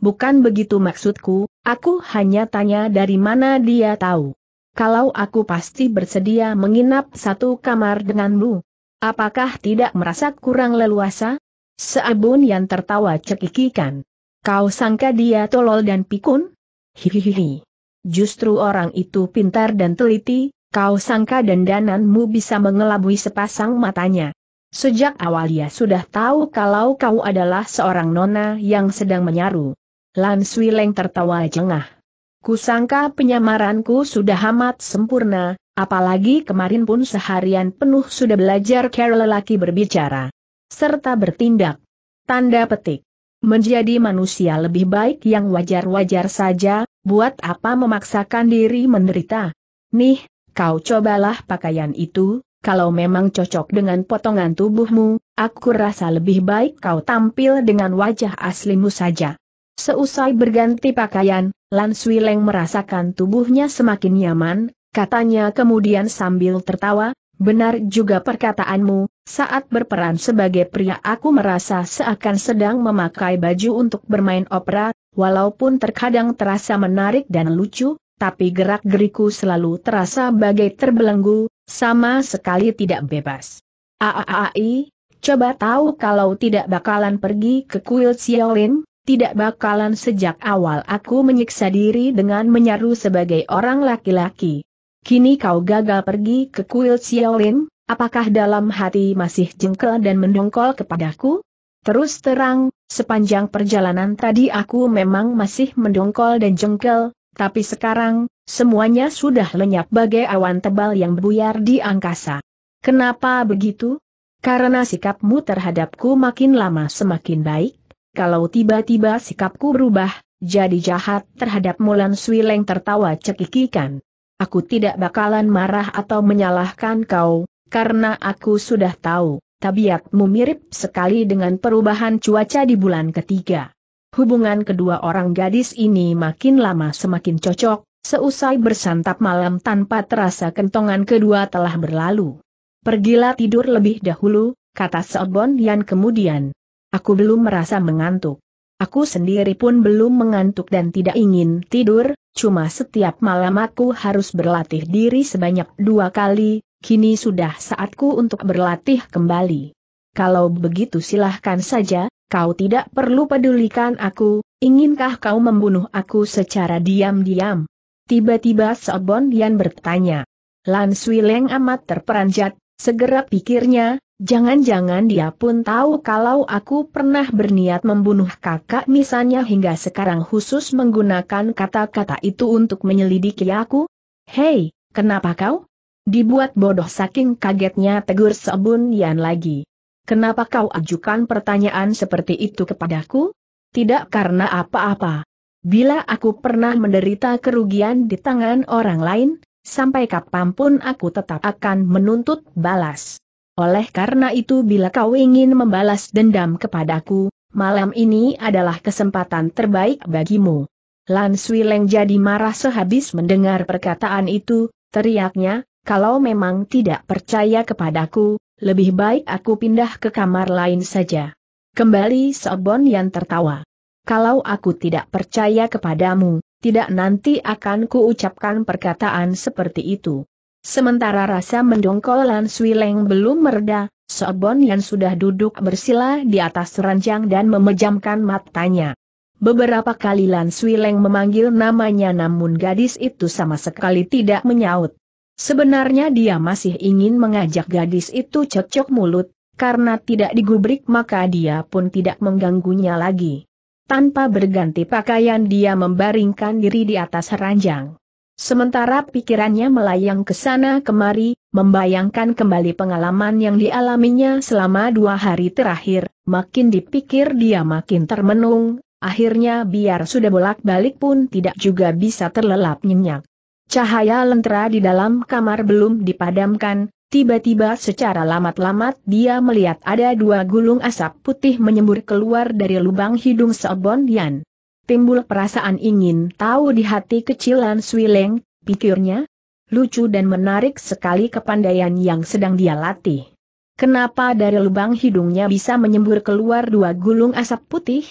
Bukan begitu maksudku, aku hanya tanya dari mana dia tahu. Kalau aku pasti bersedia menginap satu kamar denganmu, apakah tidak merasa kurang leluasa? Seabun yang tertawa cekikikan. Kau sangka dia tolol dan pikun? Hihihi. Justru orang itu pintar dan teliti, kau sangka dandananmu bisa mengelabui sepasang matanya. Sejak awal ia sudah tahu kalau kau adalah seorang nona yang sedang menyaru. Lan Swileng tertawa jengah. Kusangka penyamaranku sudah amat sempurna, apalagi kemarin pun seharian penuh sudah belajar cara lelaki berbicara. Serta bertindak. Tanda petik. Menjadi manusia lebih baik yang wajar-wajar saja, Buat apa memaksakan diri menderita? Nih, kau cobalah pakaian itu, kalau memang cocok dengan potongan tubuhmu, aku rasa lebih baik kau tampil dengan wajah aslimu saja. Seusai berganti pakaian, Lan Leng merasakan tubuhnya semakin nyaman, katanya kemudian sambil tertawa, benar juga perkataanmu, saat berperan sebagai pria aku merasa seakan sedang memakai baju untuk bermain opera, walaupun terkadang terasa menarik dan lucu, tapi gerak-geriku selalu terasa bagai terbelenggu, sama sekali tidak bebas. Aaai, coba tahu kalau tidak bakalan pergi ke kuil Xiaolin, tidak bakalan sejak awal aku menyiksa diri dengan menyaru sebagai orang laki-laki. Kini kau gagal pergi ke kuil Xiaolin, apakah dalam hati masih jengkel dan mendongkol kepadaku? Terus terang, Sepanjang perjalanan tadi aku memang masih mendongkol dan jengkel, tapi sekarang, semuanya sudah lenyap bagai awan tebal yang buyar di angkasa. Kenapa begitu? Karena sikapmu terhadapku makin lama semakin baik, kalau tiba-tiba sikapku berubah, jadi jahat terhadap Mulan Swileng tertawa cekikikan. Aku tidak bakalan marah atau menyalahkan kau, karena aku sudah tahu, tabiatmu mirip sekali dengan perubahan cuaca di bulan ketiga. Hubungan kedua orang gadis ini makin lama semakin cocok, seusai bersantap malam tanpa terasa kentongan kedua telah berlalu. Pergilah tidur lebih dahulu, kata Seobon Yan kemudian. Aku belum merasa mengantuk. Aku sendiri pun belum mengantuk dan tidak ingin tidur, cuma setiap malam aku harus berlatih diri sebanyak dua kali, kini sudah saatku untuk berlatih kembali. Kalau begitu silahkan saja, kau tidak perlu pedulikan aku, inginkah kau membunuh aku secara diam-diam? Tiba-tiba Sobon Yan bertanya. Lan Sui Leng amat terperanjat, segera pikirnya, jangan-jangan dia pun tahu kalau aku pernah berniat membunuh kakak misalnya hingga sekarang khusus menggunakan kata-kata itu untuk menyelidiki aku? Hei, kenapa kau? Dibuat bodoh saking kagetnya tegur sebun Yan lagi. Kenapa kau ajukan pertanyaan seperti itu kepadaku? Tidak karena apa-apa. Bila aku pernah menderita kerugian di tangan orang lain, sampai kapanpun aku tetap akan menuntut balas. Oleh karena itu bila kau ingin membalas dendam kepadaku, malam ini adalah kesempatan terbaik bagimu. Lan Swileng jadi marah sehabis mendengar perkataan itu, teriaknya, kalau memang tidak percaya kepadaku, lebih baik aku pindah ke kamar lain saja. Kembali Sobon yang tertawa. Kalau aku tidak percaya kepadamu, tidak nanti akan kuucapkan perkataan seperti itu. Sementara rasa mendongkol Lan Swileng belum mereda, Sobon yang sudah duduk bersila di atas ranjang dan memejamkan matanya. Beberapa kali Lan Swileng memanggil namanya namun gadis itu sama sekali tidak menyaut. Sebenarnya dia masih ingin mengajak gadis itu cocok mulut, karena tidak digubrik maka dia pun tidak mengganggunya lagi. Tanpa berganti pakaian dia membaringkan diri di atas ranjang. Sementara pikirannya melayang ke sana kemari, membayangkan kembali pengalaman yang dialaminya selama dua hari terakhir, makin dipikir dia makin termenung, akhirnya biar sudah bolak-balik pun tidak juga bisa terlelap nyenyak. Cahaya lentera di dalam kamar belum dipadamkan, tiba-tiba secara lamat-lamat dia melihat ada dua gulung asap putih menyembur keluar dari lubang hidung Seobon Yan. Timbul perasaan ingin tahu di hati kecilan Swileng, pikirnya. Lucu dan menarik sekali kepandaian yang sedang dia latih. Kenapa dari lubang hidungnya bisa menyembur keluar dua gulung asap putih?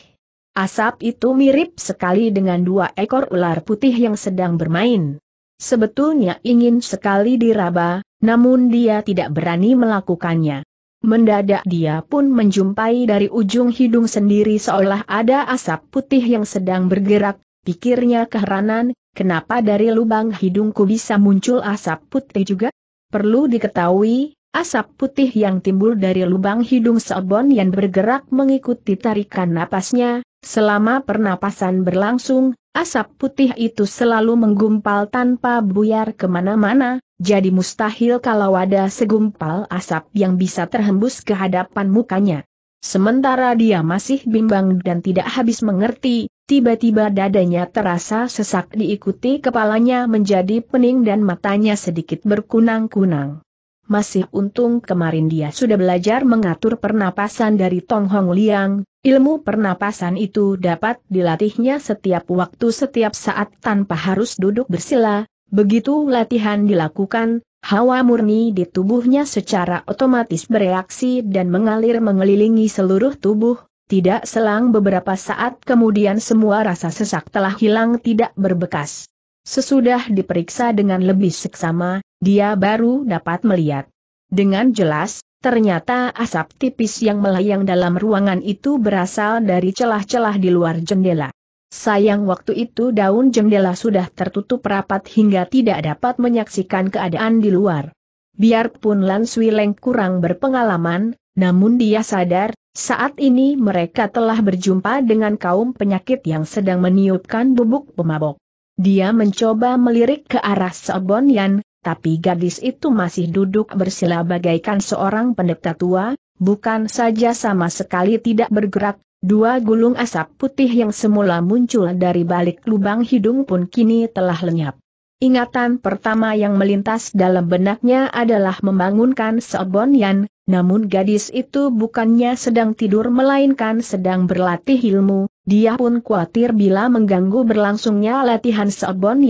Asap itu mirip sekali dengan dua ekor ular putih yang sedang bermain sebetulnya ingin sekali diraba, namun dia tidak berani melakukannya. Mendadak dia pun menjumpai dari ujung hidung sendiri seolah ada asap putih yang sedang bergerak, pikirnya keheranan, kenapa dari lubang hidungku bisa muncul asap putih juga? Perlu diketahui, asap putih yang timbul dari lubang hidung Sobon yang bergerak mengikuti tarikan napasnya, selama pernapasan berlangsung, Asap putih itu selalu menggumpal tanpa buyar kemana-mana, jadi mustahil kalau ada segumpal asap yang bisa terhembus ke hadapan mukanya. Sementara dia masih bimbang dan tidak habis mengerti, tiba-tiba dadanya terasa sesak diikuti kepalanya menjadi pening dan matanya sedikit berkunang-kunang. Masih untung kemarin dia sudah belajar mengatur pernapasan dari Tong Hong Liang, ilmu pernapasan itu dapat dilatihnya setiap waktu setiap saat tanpa harus duduk bersila, begitu latihan dilakukan, hawa murni di tubuhnya secara otomatis bereaksi dan mengalir mengelilingi seluruh tubuh, tidak selang beberapa saat kemudian semua rasa sesak telah hilang tidak berbekas. Sesudah diperiksa dengan lebih seksama, dia baru dapat melihat. Dengan jelas, ternyata asap tipis yang melayang dalam ruangan itu berasal dari celah-celah di luar jendela. Sayang waktu itu daun jendela sudah tertutup rapat hingga tidak dapat menyaksikan keadaan di luar. Biarpun Lan Leng kurang berpengalaman, namun dia sadar, saat ini mereka telah berjumpa dengan kaum penyakit yang sedang meniupkan bubuk pemabok. Dia mencoba melirik ke arah Seobon tapi gadis itu masih duduk bersila bagaikan seorang pendeta tua, bukan saja sama sekali tidak bergerak, dua gulung asap putih yang semula muncul dari balik lubang hidung pun kini telah lenyap. Ingatan pertama yang melintas dalam benaknya adalah membangunkan Seobon namun gadis itu bukannya sedang tidur melainkan sedang berlatih ilmu, dia pun khawatir bila mengganggu berlangsungnya latihan Seobon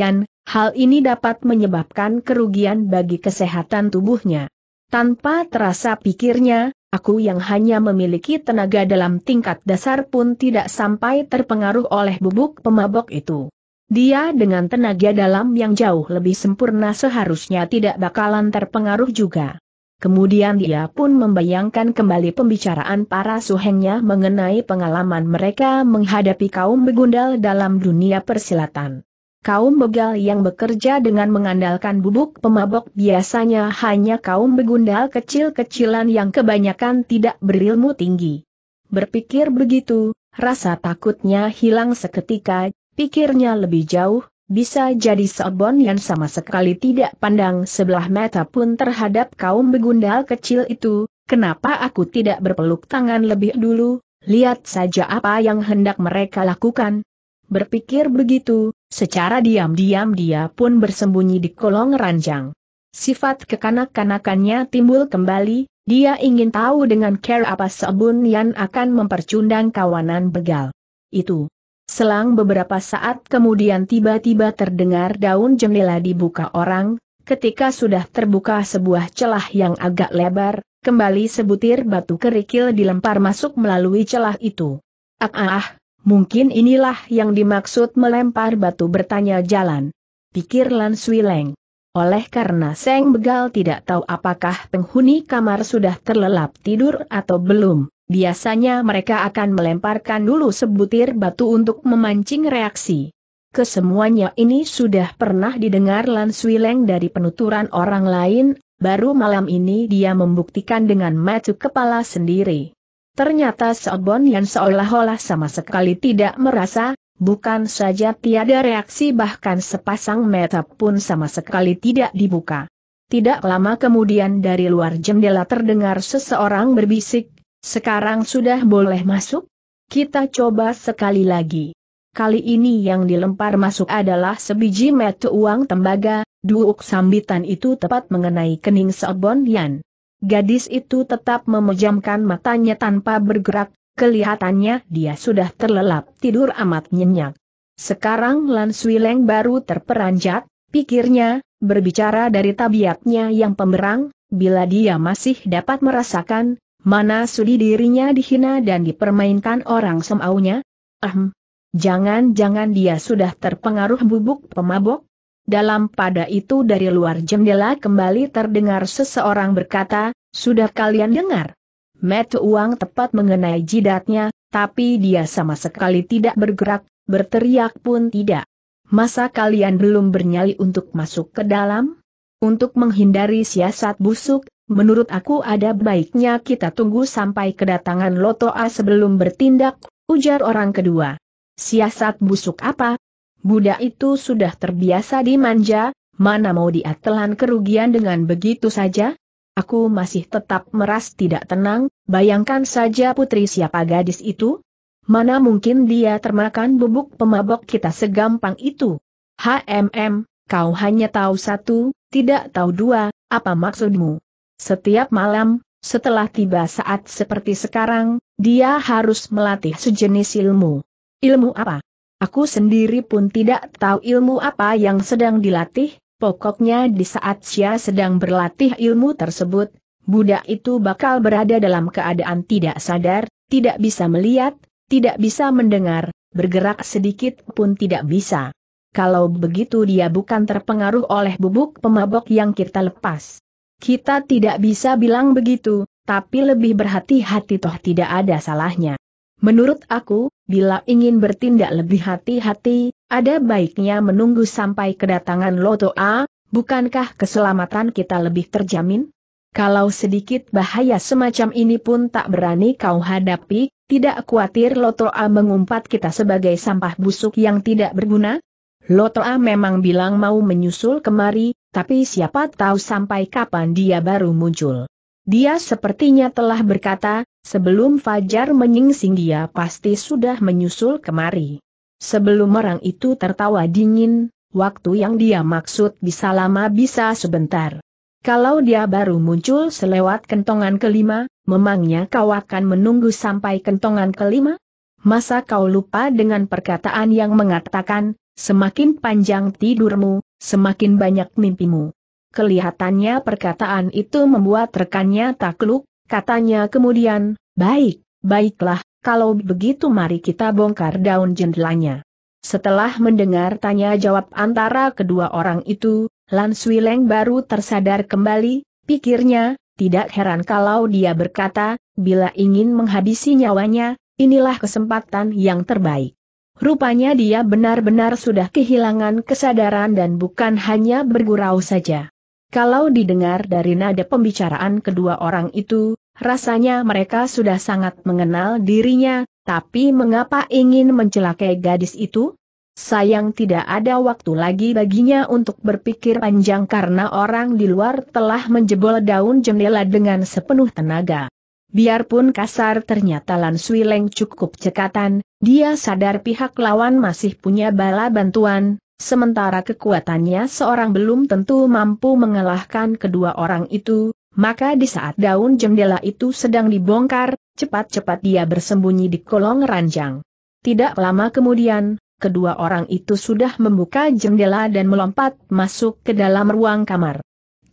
Hal ini dapat menyebabkan kerugian bagi kesehatan tubuhnya. Tanpa terasa pikirnya, aku yang hanya memiliki tenaga dalam tingkat dasar pun tidak sampai terpengaruh oleh bubuk pemabok itu. Dia dengan tenaga dalam yang jauh lebih sempurna seharusnya tidak bakalan terpengaruh juga. Kemudian dia pun membayangkan kembali pembicaraan para suhengnya mengenai pengalaman mereka menghadapi kaum begundal dalam dunia persilatan. Kaum begal yang bekerja dengan mengandalkan bubuk pemabok biasanya hanya kaum begundal kecil-kecilan yang kebanyakan tidak berilmu tinggi. Berpikir begitu, rasa takutnya hilang seketika, pikirnya lebih jauh, bisa jadi sebon yang sama sekali tidak pandang sebelah mata pun terhadap kaum begundal kecil itu, kenapa aku tidak berpeluk tangan lebih dulu, lihat saja apa yang hendak mereka lakukan, Berpikir begitu, secara diam-diam dia pun bersembunyi di kolong ranjang. Sifat kekanak-kanakannya timbul kembali, dia ingin tahu dengan care apa Sebun yang akan mempercundang kawanan begal. Itu. Selang beberapa saat kemudian tiba-tiba terdengar daun jendela dibuka orang, ketika sudah terbuka sebuah celah yang agak lebar, kembali sebutir batu kerikil dilempar masuk melalui celah itu. Ah ah, ah Mungkin inilah yang dimaksud melempar batu bertanya jalan. Pikir Lan Sui Leng. Oleh karena Seng Begal tidak tahu apakah penghuni kamar sudah terlelap tidur atau belum, biasanya mereka akan melemparkan dulu sebutir batu untuk memancing reaksi. Kesemuanya ini sudah pernah didengar Lan Sui Leng dari penuturan orang lain, baru malam ini dia membuktikan dengan matu kepala sendiri. Ternyata Seobon yang seolah-olah sama sekali tidak merasa, bukan saja tiada reaksi bahkan sepasang mata pun sama sekali tidak dibuka. Tidak lama kemudian dari luar jendela terdengar seseorang berbisik, sekarang sudah boleh masuk? Kita coba sekali lagi. Kali ini yang dilempar masuk adalah sebiji metu uang tembaga, duuk sambitan itu tepat mengenai kening Seobon Yan. Gadis itu tetap memejamkan matanya tanpa bergerak, kelihatannya dia sudah terlelap tidur amat nyenyak. Sekarang Lan Swileng baru terperanjat, pikirnya, berbicara dari tabiatnya yang pemberang, bila dia masih dapat merasakan, mana sudi dirinya dihina dan dipermainkan orang semaunya? Ahem. Jangan-jangan dia sudah terpengaruh bubuk pemabok? Dalam pada itu dari luar jendela kembali terdengar seseorang berkata, sudah kalian dengar? Met uang tepat mengenai jidatnya, tapi dia sama sekali tidak bergerak, berteriak pun tidak. Masa kalian belum bernyali untuk masuk ke dalam? Untuk menghindari siasat busuk, menurut aku ada baiknya kita tunggu sampai kedatangan Lotoa sebelum bertindak, ujar orang kedua. Siasat busuk apa, Budak itu sudah terbiasa dimanja, mana mau dia telan kerugian dengan begitu saja? Aku masih tetap meras tidak tenang, bayangkan saja putri siapa gadis itu? Mana mungkin dia termakan bubuk pemabok kita segampang itu? HMM, kau hanya tahu satu, tidak tahu dua, apa maksudmu? Setiap malam, setelah tiba saat seperti sekarang, dia harus melatih sejenis ilmu. Ilmu apa? Aku sendiri pun tidak tahu ilmu apa yang sedang dilatih, pokoknya di saat Sia sedang berlatih ilmu tersebut, budak itu bakal berada dalam keadaan tidak sadar, tidak bisa melihat, tidak bisa mendengar, bergerak sedikit pun tidak bisa. Kalau begitu dia bukan terpengaruh oleh bubuk pemabok yang kita lepas. Kita tidak bisa bilang begitu, tapi lebih berhati-hati toh tidak ada salahnya. Menurut aku, bila ingin bertindak lebih hati-hati, ada baiknya menunggu sampai kedatangan Loto A, bukankah keselamatan kita lebih terjamin? Kalau sedikit bahaya semacam ini pun tak berani kau hadapi, tidak khawatir Loto A mengumpat kita sebagai sampah busuk yang tidak berguna? Loto A memang bilang mau menyusul kemari, tapi siapa tahu sampai kapan dia baru muncul. Dia sepertinya telah berkata, Sebelum Fajar menyingsing dia pasti sudah menyusul kemari. Sebelum orang itu tertawa dingin, waktu yang dia maksud bisa lama bisa sebentar. Kalau dia baru muncul selewat kentongan kelima, memangnya kau akan menunggu sampai kentongan kelima? Masa kau lupa dengan perkataan yang mengatakan, semakin panjang tidurmu, semakin banyak mimpimu. Kelihatannya perkataan itu membuat rekannya takluk, Katanya kemudian, baik, baiklah, kalau begitu mari kita bongkar daun jendelanya. Setelah mendengar tanya jawab antara kedua orang itu, Lan Sui Leng baru tersadar kembali, pikirnya, tidak heran kalau dia berkata, bila ingin menghabisi nyawanya, inilah kesempatan yang terbaik. Rupanya dia benar-benar sudah kehilangan kesadaran dan bukan hanya bergurau saja. Kalau didengar dari nada pembicaraan kedua orang itu, Rasanya mereka sudah sangat mengenal dirinya, tapi mengapa ingin mencelakai gadis itu? Sayang tidak ada waktu lagi baginya untuk berpikir panjang karena orang di luar telah menjebol daun jendela dengan sepenuh tenaga. Biarpun kasar ternyata Lan Sui Leng cukup cekatan, dia sadar pihak lawan masih punya bala bantuan, sementara kekuatannya seorang belum tentu mampu mengalahkan kedua orang itu, maka di saat daun jendela itu sedang dibongkar, cepat-cepat dia bersembunyi di kolong ranjang. Tidak lama kemudian, kedua orang itu sudah membuka jendela dan melompat masuk ke dalam ruang kamar.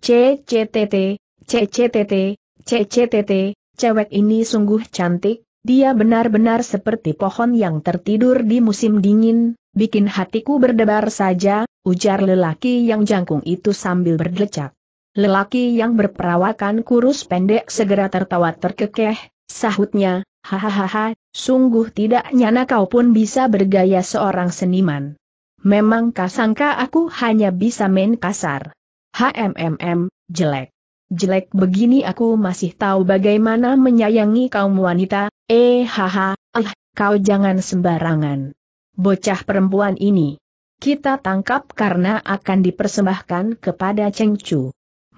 CCTT, CCTT, CCTT, cewek ini sungguh cantik, dia benar-benar seperti pohon yang tertidur di musim dingin, bikin hatiku berdebar saja, ujar lelaki yang jangkung itu sambil berdecak. Lelaki yang berperawakan kurus pendek segera tertawa terkekeh, sahutnya, hahaha, sungguh tidak nyana kau pun bisa bergaya seorang seniman. Memang kasangka aku hanya bisa main kasar. HMMM, jelek. Jelek begini aku masih tahu bagaimana menyayangi kaum wanita, eh haha, eh, kau jangan sembarangan. Bocah perempuan ini. Kita tangkap karena akan dipersembahkan kepada Cheng Chu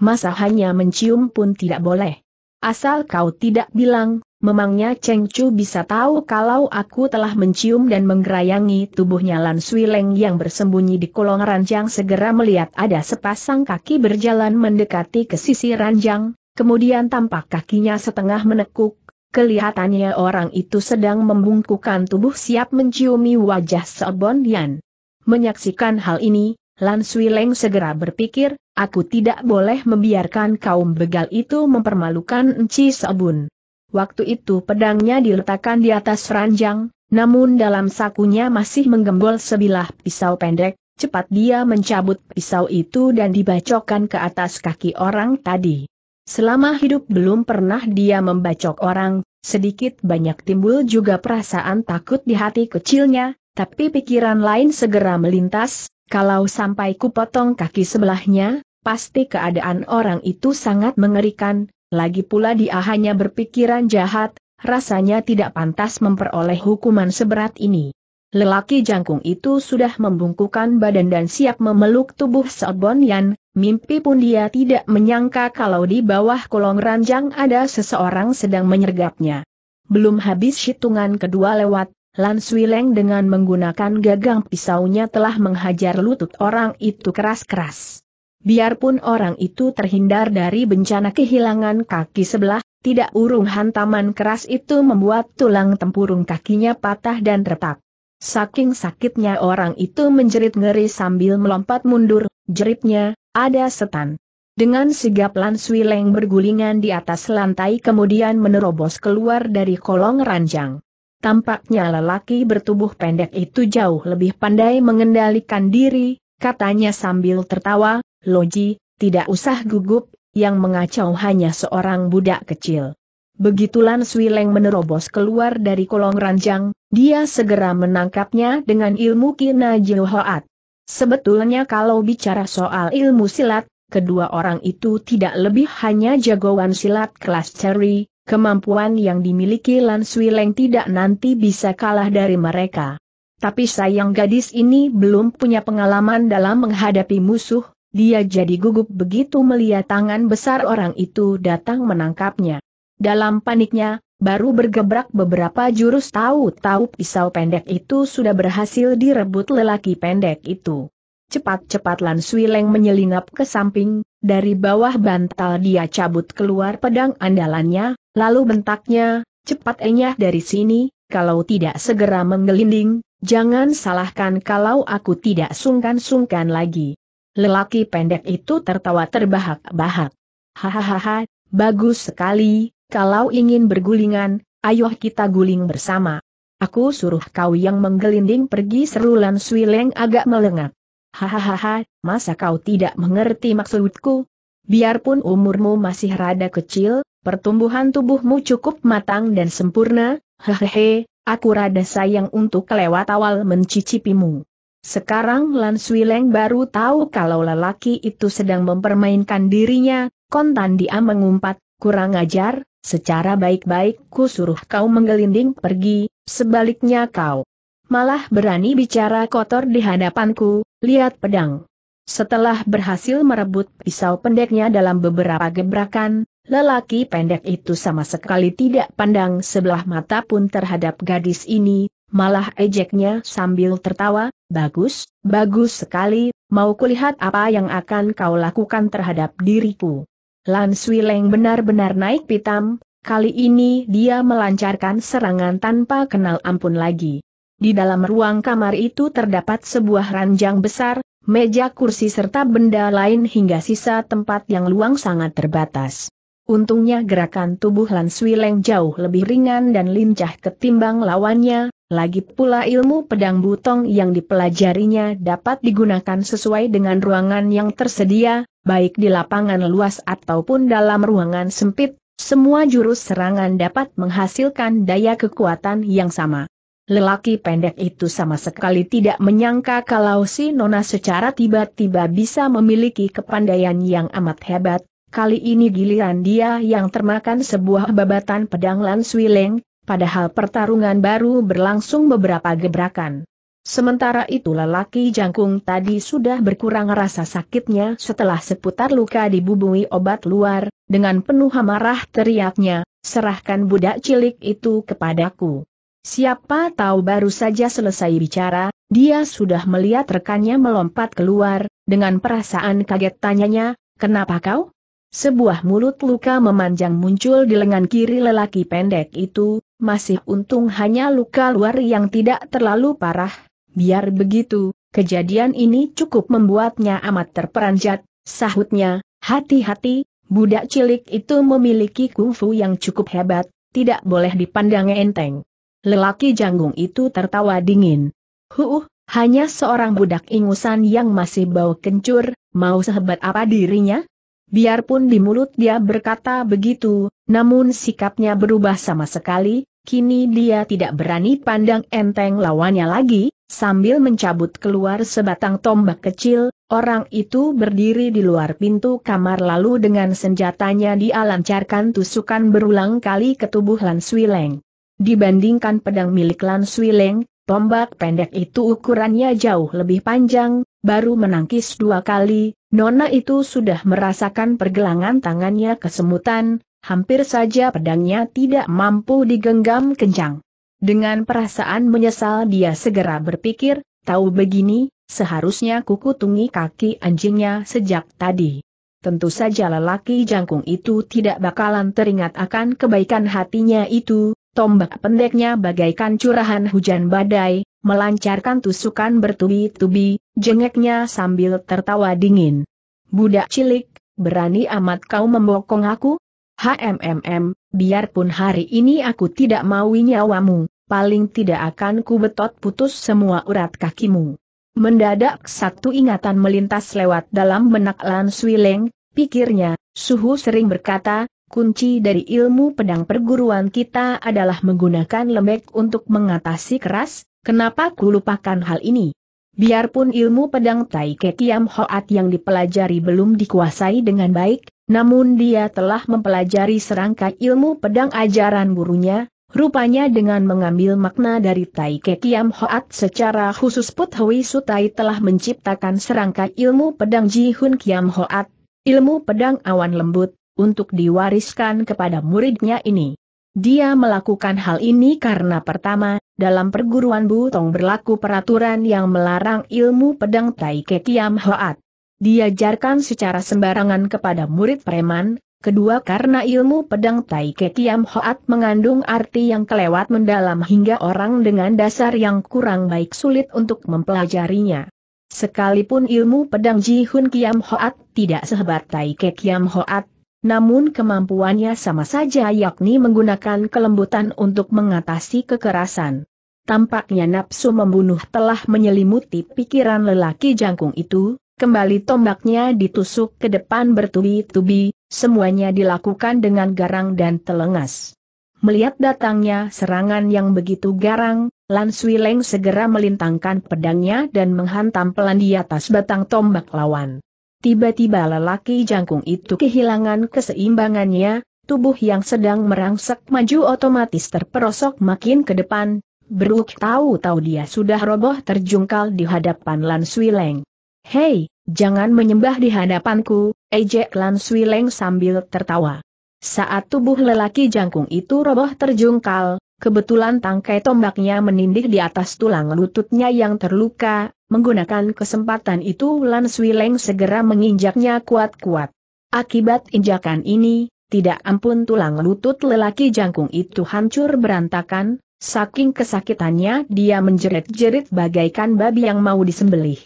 masa hanya mencium pun tidak boleh. Asal kau tidak bilang, memangnya Cheng Chu bisa tahu kalau aku telah mencium dan menggerayangi tubuhnya Lan Sui Leng yang bersembunyi di kolong ranjang segera melihat ada sepasang kaki berjalan mendekati ke sisi ranjang, kemudian tampak kakinya setengah menekuk, kelihatannya orang itu sedang membungkukkan tubuh siap menciumi wajah Sobon Yan. Menyaksikan hal ini, Lan Sui Leng segera berpikir, aku tidak boleh membiarkan kaum begal itu mempermalukan Enci Sabun. Waktu itu pedangnya diletakkan di atas ranjang, namun dalam sakunya masih menggembol sebilah pisau pendek, cepat dia mencabut pisau itu dan dibacokkan ke atas kaki orang tadi. Selama hidup belum pernah dia membacok orang, sedikit banyak timbul juga perasaan takut di hati kecilnya, tapi pikiran lain segera melintas, kalau sampai kupotong kaki sebelahnya, pasti keadaan orang itu sangat mengerikan, lagi pula dia hanya berpikiran jahat, rasanya tidak pantas memperoleh hukuman seberat ini. Lelaki jangkung itu sudah membungkukan badan dan siap memeluk tubuh Sobon mimpi pun dia tidak menyangka kalau di bawah kolong ranjang ada seseorang sedang menyergapnya. Belum habis hitungan kedua lewat, Lan Swileng dengan menggunakan gagang pisaunya telah menghajar lutut orang itu keras-keras. Biarpun orang itu terhindar dari bencana kehilangan kaki sebelah, tidak urung hantaman keras itu membuat tulang tempurung kakinya patah dan retak. Saking sakitnya orang itu menjerit ngeri sambil melompat mundur, jeritnya, ada setan. Dengan sigap Lan Swileng bergulingan di atas lantai kemudian menerobos keluar dari kolong ranjang. Tampaknya lelaki bertubuh pendek itu jauh lebih pandai mengendalikan diri, katanya sambil tertawa, Loji, tidak usah gugup, yang mengacau hanya seorang budak kecil. Begitulah Suileng Swileng menerobos keluar dari kolong ranjang, dia segera menangkapnya dengan ilmu Kina Jihoat. Sebetulnya kalau bicara soal ilmu silat, kedua orang itu tidak lebih hanya jagoan silat kelas cherry. Kemampuan yang dimiliki Lan Leng tidak nanti bisa kalah dari mereka. Tapi sayang gadis ini belum punya pengalaman dalam menghadapi musuh, dia jadi gugup begitu melihat tangan besar orang itu datang menangkapnya. Dalam paniknya, baru bergebrak beberapa jurus tahu-tahu pisau pendek itu sudah berhasil direbut lelaki pendek itu. Cepat-cepat Lan Leng menyelinap ke samping, dari bawah bantal dia cabut keluar pedang andalannya, lalu bentaknya, cepat enyah dari sini, kalau tidak segera menggelinding, jangan salahkan kalau aku tidak sungkan-sungkan lagi. Lelaki pendek itu tertawa terbahak-bahak. Hahaha, bagus sekali, kalau ingin bergulingan, ayo kita guling bersama. Aku suruh kau yang menggelinding pergi seru Lan Leng agak melengak. Hahaha, masa kau tidak mengerti maksudku? Biarpun umurmu masih rada kecil, pertumbuhan tubuhmu cukup matang dan sempurna, hehehe, aku rada sayang untuk kelewat awal mencicipimu. Sekarang Lan Swileng baru tahu kalau lelaki itu sedang mempermainkan dirinya, kontan dia mengumpat, kurang ajar, secara baik-baik ku suruh kau menggelinding pergi, sebaliknya kau malah berani bicara kotor di hadapanku, lihat pedang. Setelah berhasil merebut pisau pendeknya dalam beberapa gebrakan, lelaki pendek itu sama sekali tidak pandang sebelah mata pun terhadap gadis ini, malah ejeknya sambil tertawa, bagus, bagus sekali, mau kulihat apa yang akan kau lakukan terhadap diriku. Lan Leng benar-benar naik pitam, kali ini dia melancarkan serangan tanpa kenal ampun lagi. Di dalam ruang kamar itu terdapat sebuah ranjang besar, meja kursi serta benda lain hingga sisa tempat yang luang sangat terbatas. Untungnya gerakan tubuh Lan Swileng jauh lebih ringan dan lincah ketimbang lawannya, lagi pula ilmu pedang butong yang dipelajarinya dapat digunakan sesuai dengan ruangan yang tersedia, baik di lapangan luas ataupun dalam ruangan sempit, semua jurus serangan dapat menghasilkan daya kekuatan yang sama. Lelaki pendek itu sama sekali tidak menyangka kalau si Nona secara tiba-tiba bisa memiliki kepandaian yang amat hebat, kali ini giliran dia yang termakan sebuah babatan pedang Lanswileng, padahal pertarungan baru berlangsung beberapa gebrakan. Sementara itu lelaki jangkung tadi sudah berkurang rasa sakitnya setelah seputar luka dibubui obat luar, dengan penuh amarah teriaknya, serahkan budak cilik itu kepadaku. Siapa tahu baru saja selesai bicara, dia sudah melihat rekannya melompat keluar, dengan perasaan kaget tanyanya, kenapa kau? Sebuah mulut luka memanjang muncul di lengan kiri lelaki pendek itu, masih untung hanya luka luar yang tidak terlalu parah. Biar begitu, kejadian ini cukup membuatnya amat terperanjat, sahutnya, hati-hati, budak cilik itu memiliki kungfu yang cukup hebat, tidak boleh dipandang enteng. Lelaki janggung itu tertawa dingin. Huh, hanya seorang budak ingusan yang masih bau kencur, mau sehebat apa dirinya? Biarpun di mulut dia berkata begitu, namun sikapnya berubah sama sekali, kini dia tidak berani pandang enteng lawannya lagi, sambil mencabut keluar sebatang tombak kecil, orang itu berdiri di luar pintu kamar lalu dengan senjatanya dia lancarkan tusukan berulang kali ke tubuh Lan Swileng. Dibandingkan pedang milik Lan Swileng, tombak pendek itu ukurannya jauh lebih panjang, baru menangkis dua kali, Nona itu sudah merasakan pergelangan tangannya kesemutan, hampir saja pedangnya tidak mampu digenggam kencang. Dengan perasaan menyesal dia segera berpikir, tahu begini, seharusnya kukutungi kaki anjingnya sejak tadi. Tentu saja lelaki jangkung itu tidak bakalan teringat akan kebaikan hatinya itu, Tombak pendeknya bagaikan curahan hujan badai, melancarkan tusukan bertubi-tubi, jengeknya sambil tertawa dingin. Budak cilik, berani amat kau membokong aku? HMMM, biarpun hari ini aku tidak maui nyawamu, paling tidak akan ku betot putus semua urat kakimu. Mendadak satu ingatan melintas lewat dalam benak Lan Swileng, pikirnya, Suhu sering berkata, kunci dari ilmu pedang perguruan kita adalah menggunakan lembek untuk mengatasi keras, kenapa ku lupakan hal ini? Biarpun ilmu pedang Tai Kiam Hoat yang dipelajari belum dikuasai dengan baik, namun dia telah mempelajari serangka ilmu pedang ajaran gurunya, rupanya dengan mengambil makna dari Tai Kiam Hoat secara khusus Put Hui Sutai telah menciptakan serangka ilmu pedang Ji Hun Kiam Hoat, ilmu pedang awan lembut, untuk diwariskan kepada muridnya ini. Dia melakukan hal ini karena pertama, dalam perguruan Butong berlaku peraturan yang melarang ilmu pedang Tai Kiam Hoat. Diajarkan secara sembarangan kepada murid preman, kedua karena ilmu pedang Tai Kiam Hoat mengandung arti yang kelewat mendalam hingga orang dengan dasar yang kurang baik sulit untuk mempelajarinya. Sekalipun ilmu pedang Ji Hun Kiam Hoat tidak sehebat Tai Kiam Hoat, namun kemampuannya sama saja yakni menggunakan kelembutan untuk mengatasi kekerasan. Tampaknya nafsu membunuh telah menyelimuti pikiran lelaki jangkung itu, kembali tombaknya ditusuk ke depan bertubi-tubi, semuanya dilakukan dengan garang dan telengas. Melihat datangnya serangan yang begitu garang, Lan Leng segera melintangkan pedangnya dan menghantam pelan di atas batang tombak lawan. Tiba-tiba lelaki jangkung itu kehilangan keseimbangannya, tubuh yang sedang merangsek maju otomatis terperosok makin ke depan, beruk tahu-tahu dia sudah roboh terjungkal di hadapan Lan Swileng. Hei, jangan menyembah di hadapanku, ejek Lan Swileng sambil tertawa. Saat tubuh lelaki jangkung itu roboh terjungkal, Kebetulan tangkai tombaknya menindih di atas tulang lututnya yang terluka, menggunakan kesempatan itu Lan Swileng segera menginjaknya kuat-kuat. Akibat injakan ini, tidak ampun tulang lutut lelaki jangkung itu hancur berantakan, saking kesakitannya dia menjerit-jerit bagaikan babi yang mau disembelih.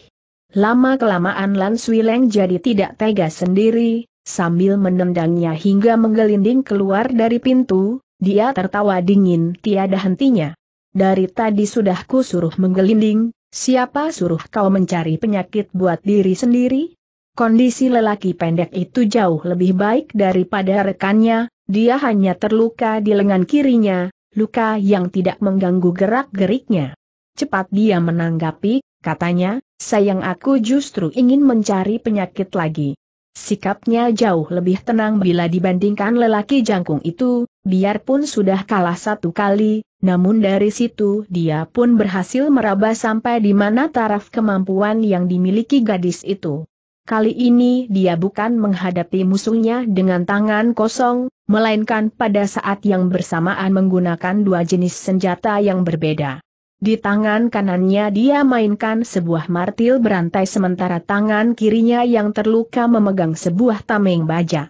Lama-kelamaan Lan Swileng jadi tidak tega sendiri, sambil menendangnya hingga menggelinding keluar dari pintu, dia tertawa dingin tiada hentinya. Dari tadi sudah ku suruh menggelinding, siapa suruh kau mencari penyakit buat diri sendiri? Kondisi lelaki pendek itu jauh lebih baik daripada rekannya, dia hanya terluka di lengan kirinya, luka yang tidak mengganggu gerak-geriknya. Cepat dia menanggapi, katanya, sayang aku justru ingin mencari penyakit lagi. Sikapnya jauh lebih tenang bila dibandingkan lelaki jangkung itu, biarpun sudah kalah satu kali, namun dari situ dia pun berhasil meraba sampai di mana taraf kemampuan yang dimiliki gadis itu. Kali ini dia bukan menghadapi musuhnya dengan tangan kosong, melainkan pada saat yang bersamaan menggunakan dua jenis senjata yang berbeda. Di tangan kanannya dia mainkan sebuah martil berantai sementara tangan kirinya yang terluka memegang sebuah tameng baja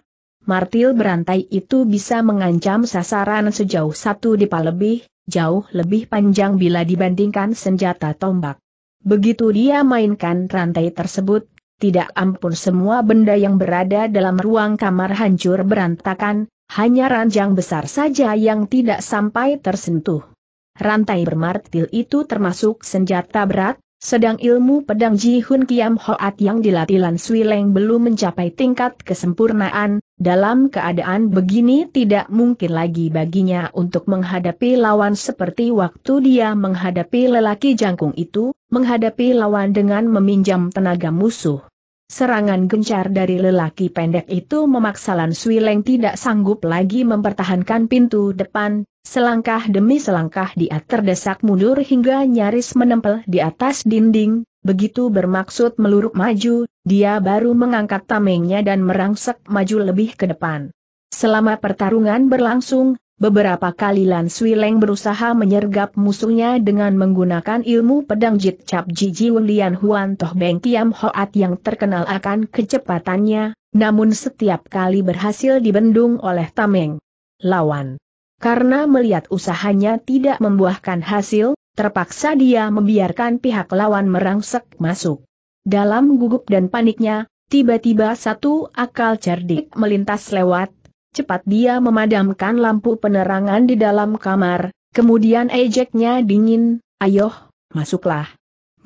martil berantai itu bisa mengancam sasaran sejauh satu dipa lebih, jauh lebih panjang bila dibandingkan senjata tombak. Begitu dia mainkan rantai tersebut, tidak ampun semua benda yang berada dalam ruang kamar hancur berantakan, hanya ranjang besar saja yang tidak sampai tersentuh. Rantai bermartil itu termasuk senjata berat, sedang ilmu pedang Ji Hun Kiam Hoat yang dilatih Lan Sui belum mencapai tingkat kesempurnaan, dalam keadaan begini tidak mungkin lagi baginya untuk menghadapi lawan seperti waktu dia menghadapi lelaki jangkung itu, menghadapi lawan dengan meminjam tenaga musuh. Serangan gencar dari lelaki pendek itu memaksa Lan Sui tidak sanggup lagi mempertahankan pintu depan, Selangkah demi selangkah dia terdesak mundur hingga nyaris menempel di atas dinding, begitu bermaksud meluruk maju, dia baru mengangkat tamengnya dan merangsek maju lebih ke depan. Selama pertarungan berlangsung, beberapa kali Lan Leng berusaha menyergap musuhnya dengan menggunakan ilmu pedang Jit Cap Jiji Lian Huan Toh Beng Tiam Hoat yang terkenal akan kecepatannya, namun setiap kali berhasil dibendung oleh Tameng. Lawan. Karena melihat usahanya tidak membuahkan hasil, terpaksa dia membiarkan pihak lawan merangsek masuk. Dalam gugup dan paniknya, tiba-tiba satu akal cerdik melintas lewat, cepat dia memadamkan lampu penerangan di dalam kamar, kemudian ejeknya dingin, ayoh, masuklah.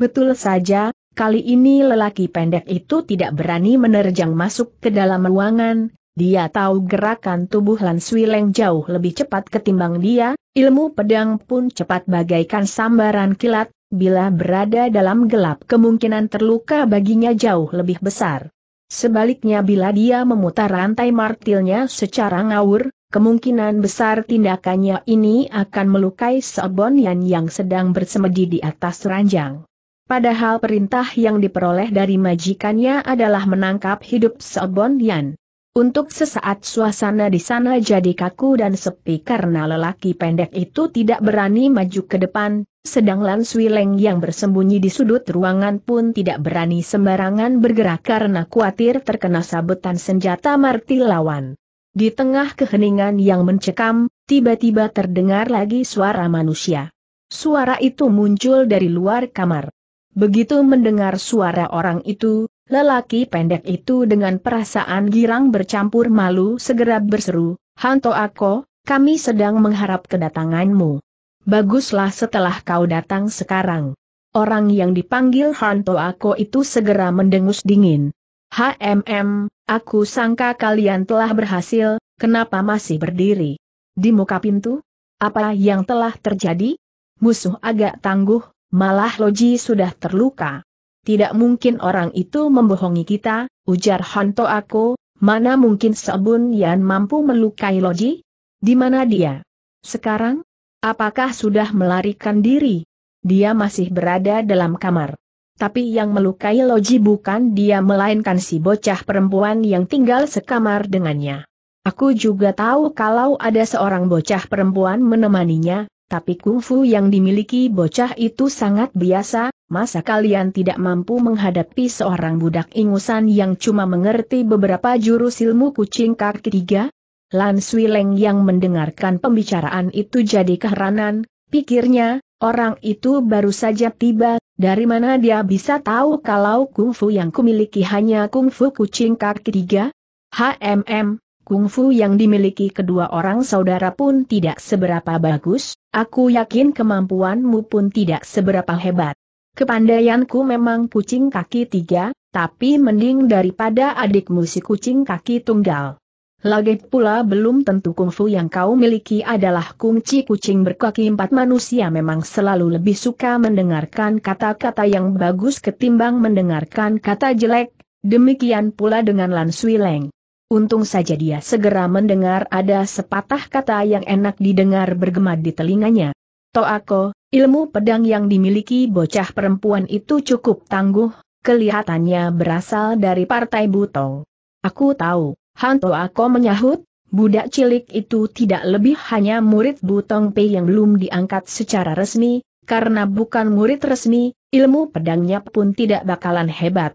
Betul saja, kali ini lelaki pendek itu tidak berani menerjang masuk ke dalam ruangan, dia tahu gerakan tubuh Lan Swileng jauh lebih cepat ketimbang dia, ilmu pedang pun cepat bagaikan sambaran kilat, bila berada dalam gelap kemungkinan terluka baginya jauh lebih besar. Sebaliknya bila dia memutar rantai martilnya secara ngawur, kemungkinan besar tindakannya ini akan melukai Sebonian yang sedang bersemedi di atas ranjang. Padahal perintah yang diperoleh dari majikannya adalah menangkap hidup Sebonian. Untuk sesaat suasana di sana jadi kaku dan sepi karena lelaki pendek itu tidak berani maju ke depan, sedang Lan Swileng yang bersembunyi di sudut ruangan pun tidak berani sembarangan bergerak karena khawatir terkena sabetan senjata marti lawan. Di tengah keheningan yang mencekam, tiba-tiba terdengar lagi suara manusia. Suara itu muncul dari luar kamar. Begitu mendengar suara orang itu, Lelaki pendek itu dengan perasaan girang bercampur malu segera berseru, Hanto Ako, kami sedang mengharap kedatanganmu. Baguslah setelah kau datang sekarang. Orang yang dipanggil Hanto Ako itu segera mendengus dingin. HMM, aku sangka kalian telah berhasil, kenapa masih berdiri? Di muka pintu? Apa yang telah terjadi? Musuh agak tangguh, malah Loji sudah terluka. Tidak mungkin orang itu membohongi kita, ujar Hanto aku, mana mungkin Sebun Yan mampu melukai Loji? Di mana dia? Sekarang? Apakah sudah melarikan diri? Dia masih berada dalam kamar. Tapi yang melukai Loji bukan dia melainkan si bocah perempuan yang tinggal sekamar dengannya. Aku juga tahu kalau ada seorang bocah perempuan menemaninya, tapi kungfu yang dimiliki bocah itu sangat biasa, masa kalian tidak mampu menghadapi seorang budak ingusan yang cuma mengerti beberapa jurus ilmu kucing kaki tiga? Lan Leng yang mendengarkan pembicaraan itu jadi keheranan, pikirnya, orang itu baru saja tiba, dari mana dia bisa tahu kalau kungfu yang kumiliki hanya kungfu kucing kaki tiga? HMM, kungfu yang dimiliki kedua orang saudara pun tidak seberapa bagus, aku yakin kemampuanmu pun tidak seberapa hebat. Kepandaianku memang kucing kaki tiga, tapi mending daripada adikmu si kucing kaki tunggal. Lagi pula belum tentu kungfu yang kau miliki adalah kunci kucing berkaki empat manusia memang selalu lebih suka mendengarkan kata-kata yang bagus ketimbang mendengarkan kata jelek, demikian pula dengan Lan Sui Leng. Untung saja dia segera mendengar ada sepatah kata yang enak didengar bergema di telinganya. Toako, ilmu pedang yang dimiliki bocah perempuan itu cukup tangguh, kelihatannya berasal dari partai Butong. Aku tahu, Han Toako menyahut, budak cilik itu tidak lebih hanya murid Butong Pei yang belum diangkat secara resmi, karena bukan murid resmi, ilmu pedangnya pun tidak bakalan hebat.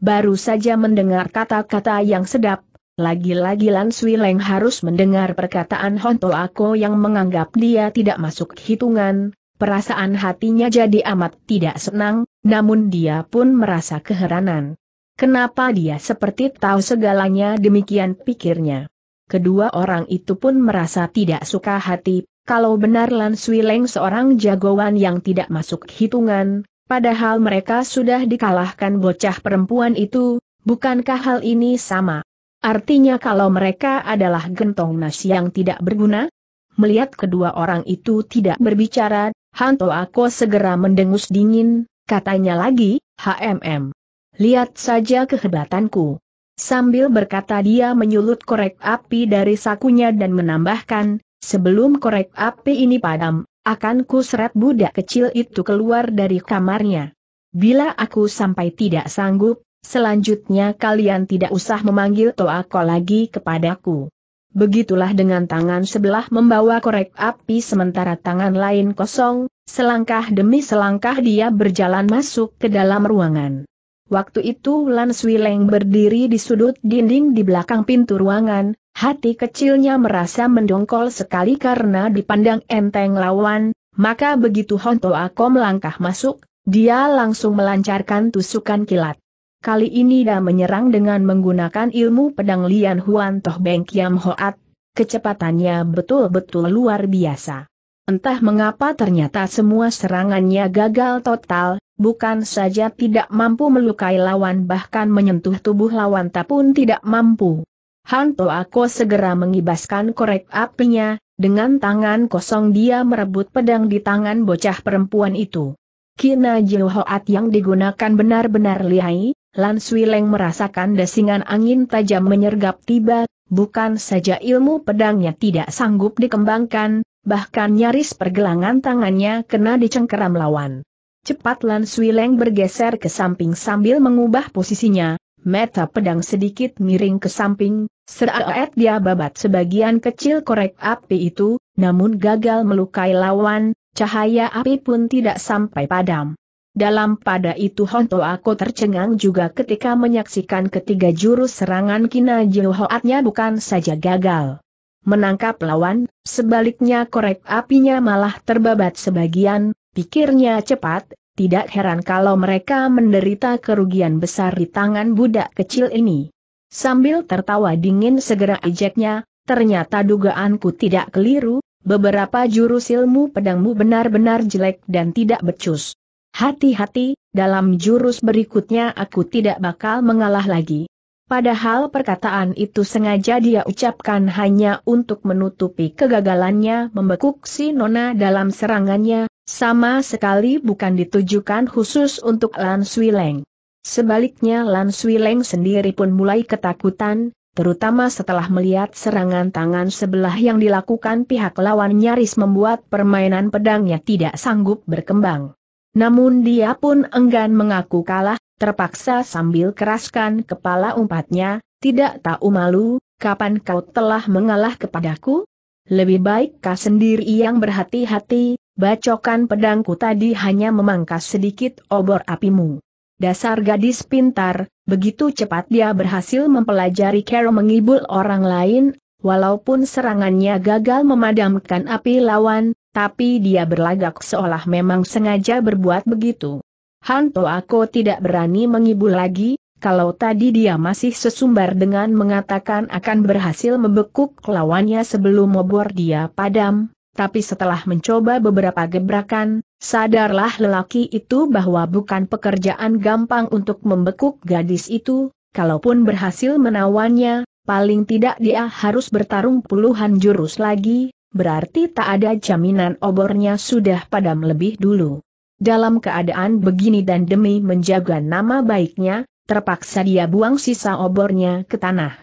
Baru saja mendengar kata-kata yang sedap, lagi-lagi Lan Sui Leng harus mendengar perkataan Honto Ako yang menganggap dia tidak masuk hitungan, perasaan hatinya jadi amat tidak senang, namun dia pun merasa keheranan. Kenapa dia seperti tahu segalanya demikian pikirnya. Kedua orang itu pun merasa tidak suka hati, kalau benar Lan Sui Leng seorang jagoan yang tidak masuk hitungan, padahal mereka sudah dikalahkan bocah perempuan itu, bukankah hal ini sama? Artinya kalau mereka adalah gentong nasi yang tidak berguna? Melihat kedua orang itu tidak berbicara, Hanto Ako segera mendengus dingin, katanya lagi, HMM. Lihat saja kehebatanku. Sambil berkata dia menyulut korek api dari sakunya dan menambahkan, sebelum korek api ini padam, akan seret budak kecil itu keluar dari kamarnya. Bila aku sampai tidak sanggup, Selanjutnya kalian tidak usah memanggil Toa Toako lagi kepadaku. Begitulah dengan tangan sebelah membawa korek api sementara tangan lain kosong, selangkah demi selangkah dia berjalan masuk ke dalam ruangan. Waktu itu Lan Swileng berdiri di sudut dinding di belakang pintu ruangan, hati kecilnya merasa mendongkol sekali karena dipandang enteng lawan, maka begitu Honto Ako melangkah masuk, dia langsung melancarkan tusukan kilat. Kali ini dia menyerang dengan menggunakan ilmu pedang Lian Huan Toh Beng Kiam Hoat, kecepatannya betul-betul luar biasa. Entah mengapa ternyata semua serangannya gagal total, bukan saja tidak mampu melukai lawan bahkan menyentuh tubuh lawan tak pun tidak mampu. Hantu Ako segera mengibaskan korek apinya, dengan tangan kosong dia merebut pedang di tangan bocah perempuan itu. Kina Jiu Hoat yang digunakan benar-benar lihai, Lan Leng merasakan desingan angin tajam menyergap tiba, bukan saja ilmu pedangnya tidak sanggup dikembangkan, bahkan nyaris pergelangan tangannya kena dicengkeram lawan. Cepat Lan Leng bergeser ke samping sambil mengubah posisinya, meta pedang sedikit miring ke samping, seraet dia babat sebagian kecil korek api itu, namun gagal melukai lawan, cahaya api pun tidak sampai padam. Dalam pada itu Honto Ako tercengang juga ketika menyaksikan ketiga jurus serangan Kina Jiuhoatnya bukan saja gagal menangkap lawan, sebaliknya korek apinya malah terbabat sebagian, pikirnya cepat, tidak heran kalau mereka menderita kerugian besar di tangan budak kecil ini. Sambil tertawa dingin segera ejeknya, ternyata dugaanku tidak keliru, beberapa jurus ilmu pedangmu benar-benar jelek dan tidak becus. Hati-hati, dalam jurus berikutnya aku tidak bakal mengalah lagi. Padahal perkataan itu sengaja dia ucapkan hanya untuk menutupi kegagalannya membekuk si Nona dalam serangannya, sama sekali bukan ditujukan khusus untuk Lan Leng. Sebaliknya Lan Leng sendiri pun mulai ketakutan, terutama setelah melihat serangan tangan sebelah yang dilakukan pihak lawan nyaris membuat permainan pedangnya tidak sanggup berkembang. Namun dia pun enggan mengaku kalah, terpaksa sambil keraskan kepala umpatnya, tidak tahu malu, kapan kau telah mengalah kepadaku? Lebih baik kau sendiri yang berhati-hati, bacokan pedangku tadi hanya memangkas sedikit obor apimu. Dasar gadis pintar, begitu cepat dia berhasil mempelajari cara mengibul orang lain, walaupun serangannya gagal memadamkan api lawan, tapi dia berlagak seolah memang sengaja berbuat begitu. Hanto aku tidak berani mengibul lagi, kalau tadi dia masih sesumbar dengan mengatakan akan berhasil membekuk lawannya sebelum obor dia padam, tapi setelah mencoba beberapa gebrakan, sadarlah lelaki itu bahwa bukan pekerjaan gampang untuk membekuk gadis itu, kalaupun berhasil menawannya, paling tidak dia harus bertarung puluhan jurus lagi, berarti tak ada jaminan obornya sudah padam lebih dulu. Dalam keadaan begini dan demi menjaga nama baiknya, terpaksa dia buang sisa obornya ke tanah.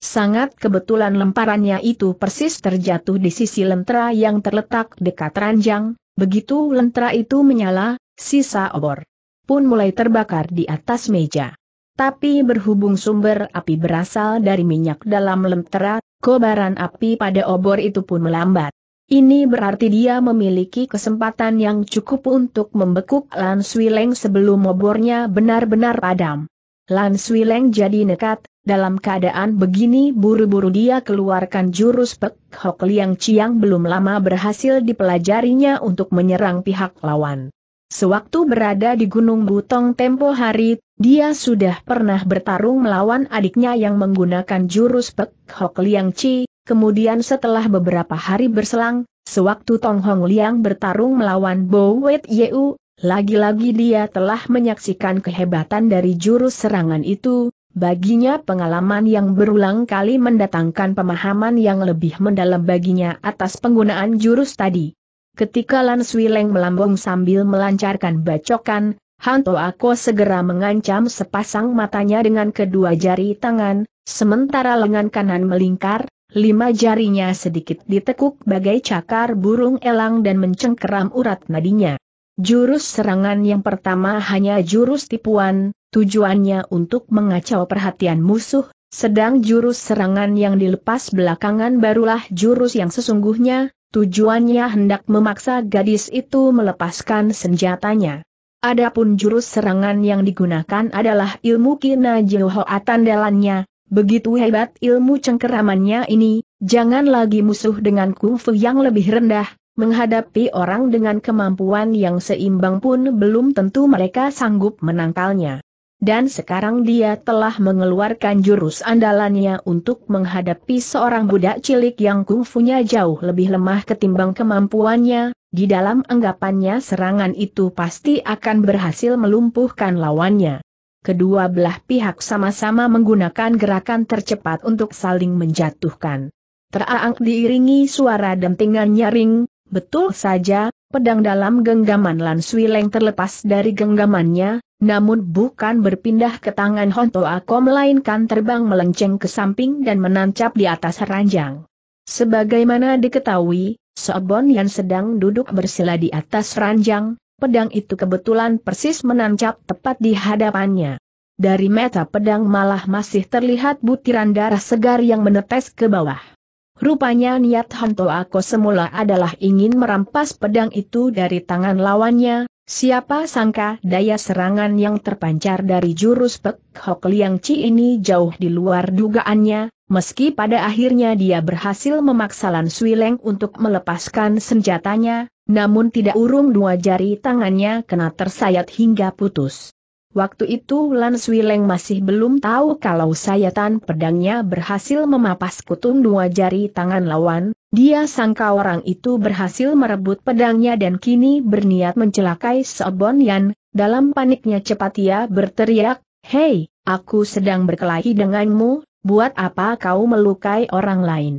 Sangat kebetulan lemparannya itu persis terjatuh di sisi lentera yang terletak dekat ranjang, begitu lentera itu menyala, sisa obor pun mulai terbakar di atas meja. Tapi berhubung sumber api berasal dari minyak dalam lentera, kobaran api pada obor itu pun melambat. Ini berarti dia memiliki kesempatan yang cukup untuk membekuk Lan Swileng sebelum obornya benar-benar padam. Lan Swileng jadi nekat, dalam keadaan begini buru-buru dia keluarkan jurus Pek Hok Liang Chiang belum lama berhasil dipelajarinya untuk menyerang pihak lawan. Sewaktu berada di Gunung Butong tempo hari, dia sudah pernah bertarung melawan adiknya yang menggunakan jurus Pek Hok Liang Chi, kemudian setelah beberapa hari berselang, sewaktu Tong Hong Liang bertarung melawan Bo Wet Yeu, lagi-lagi dia telah menyaksikan kehebatan dari jurus serangan itu, baginya pengalaman yang berulang kali mendatangkan pemahaman yang lebih mendalam baginya atas penggunaan jurus tadi. Ketika Lan Swileng melambung sambil melancarkan bacokan, Hanto Ako segera mengancam sepasang matanya dengan kedua jari tangan, sementara lengan kanan melingkar, lima jarinya sedikit ditekuk bagai cakar burung elang dan mencengkeram urat nadinya. Jurus serangan yang pertama hanya jurus tipuan, tujuannya untuk mengacau perhatian musuh, sedang jurus serangan yang dilepas belakangan barulah jurus yang sesungguhnya, Tujuannya hendak memaksa gadis itu melepaskan senjatanya. Adapun jurus serangan yang digunakan adalah ilmu kina jihoa tandalannya, begitu hebat ilmu cengkeramannya ini, jangan lagi musuh dengan kungfu yang lebih rendah, menghadapi orang dengan kemampuan yang seimbang pun belum tentu mereka sanggup menangkalnya dan sekarang dia telah mengeluarkan jurus andalannya untuk menghadapi seorang budak cilik yang kungfunya jauh lebih lemah ketimbang kemampuannya, di dalam anggapannya serangan itu pasti akan berhasil melumpuhkan lawannya. Kedua belah pihak sama-sama menggunakan gerakan tercepat untuk saling menjatuhkan. Teraang diiringi suara dentingan nyaring, betul saja, Pedang dalam genggaman Lan Leng terlepas dari genggamannya, namun bukan berpindah ke tangan Honto Ako melainkan terbang melenceng ke samping dan menancap di atas ranjang. Sebagaimana diketahui, Sobon yang sedang duduk bersila di atas ranjang, pedang itu kebetulan persis menancap tepat di hadapannya. Dari meta pedang malah masih terlihat butiran darah segar yang menetes ke bawah. Rupanya niat Hanto Ako semula adalah ingin merampas pedang itu dari tangan lawannya, siapa sangka daya serangan yang terpancar dari jurus Pek Hok Liang Chi ini jauh di luar dugaannya, meski pada akhirnya dia berhasil memaksa Lan Sui Leng untuk melepaskan senjatanya, namun tidak urung dua jari tangannya kena tersayat hingga putus. Waktu itu Lan Swileng masih belum tahu kalau sayatan pedangnya berhasil memapas kutung dua jari tangan lawan, dia sangka orang itu berhasil merebut pedangnya dan kini berniat mencelakai Sobon Yan, dalam paniknya cepat ia berteriak, Hei, aku sedang berkelahi denganmu, buat apa kau melukai orang lain?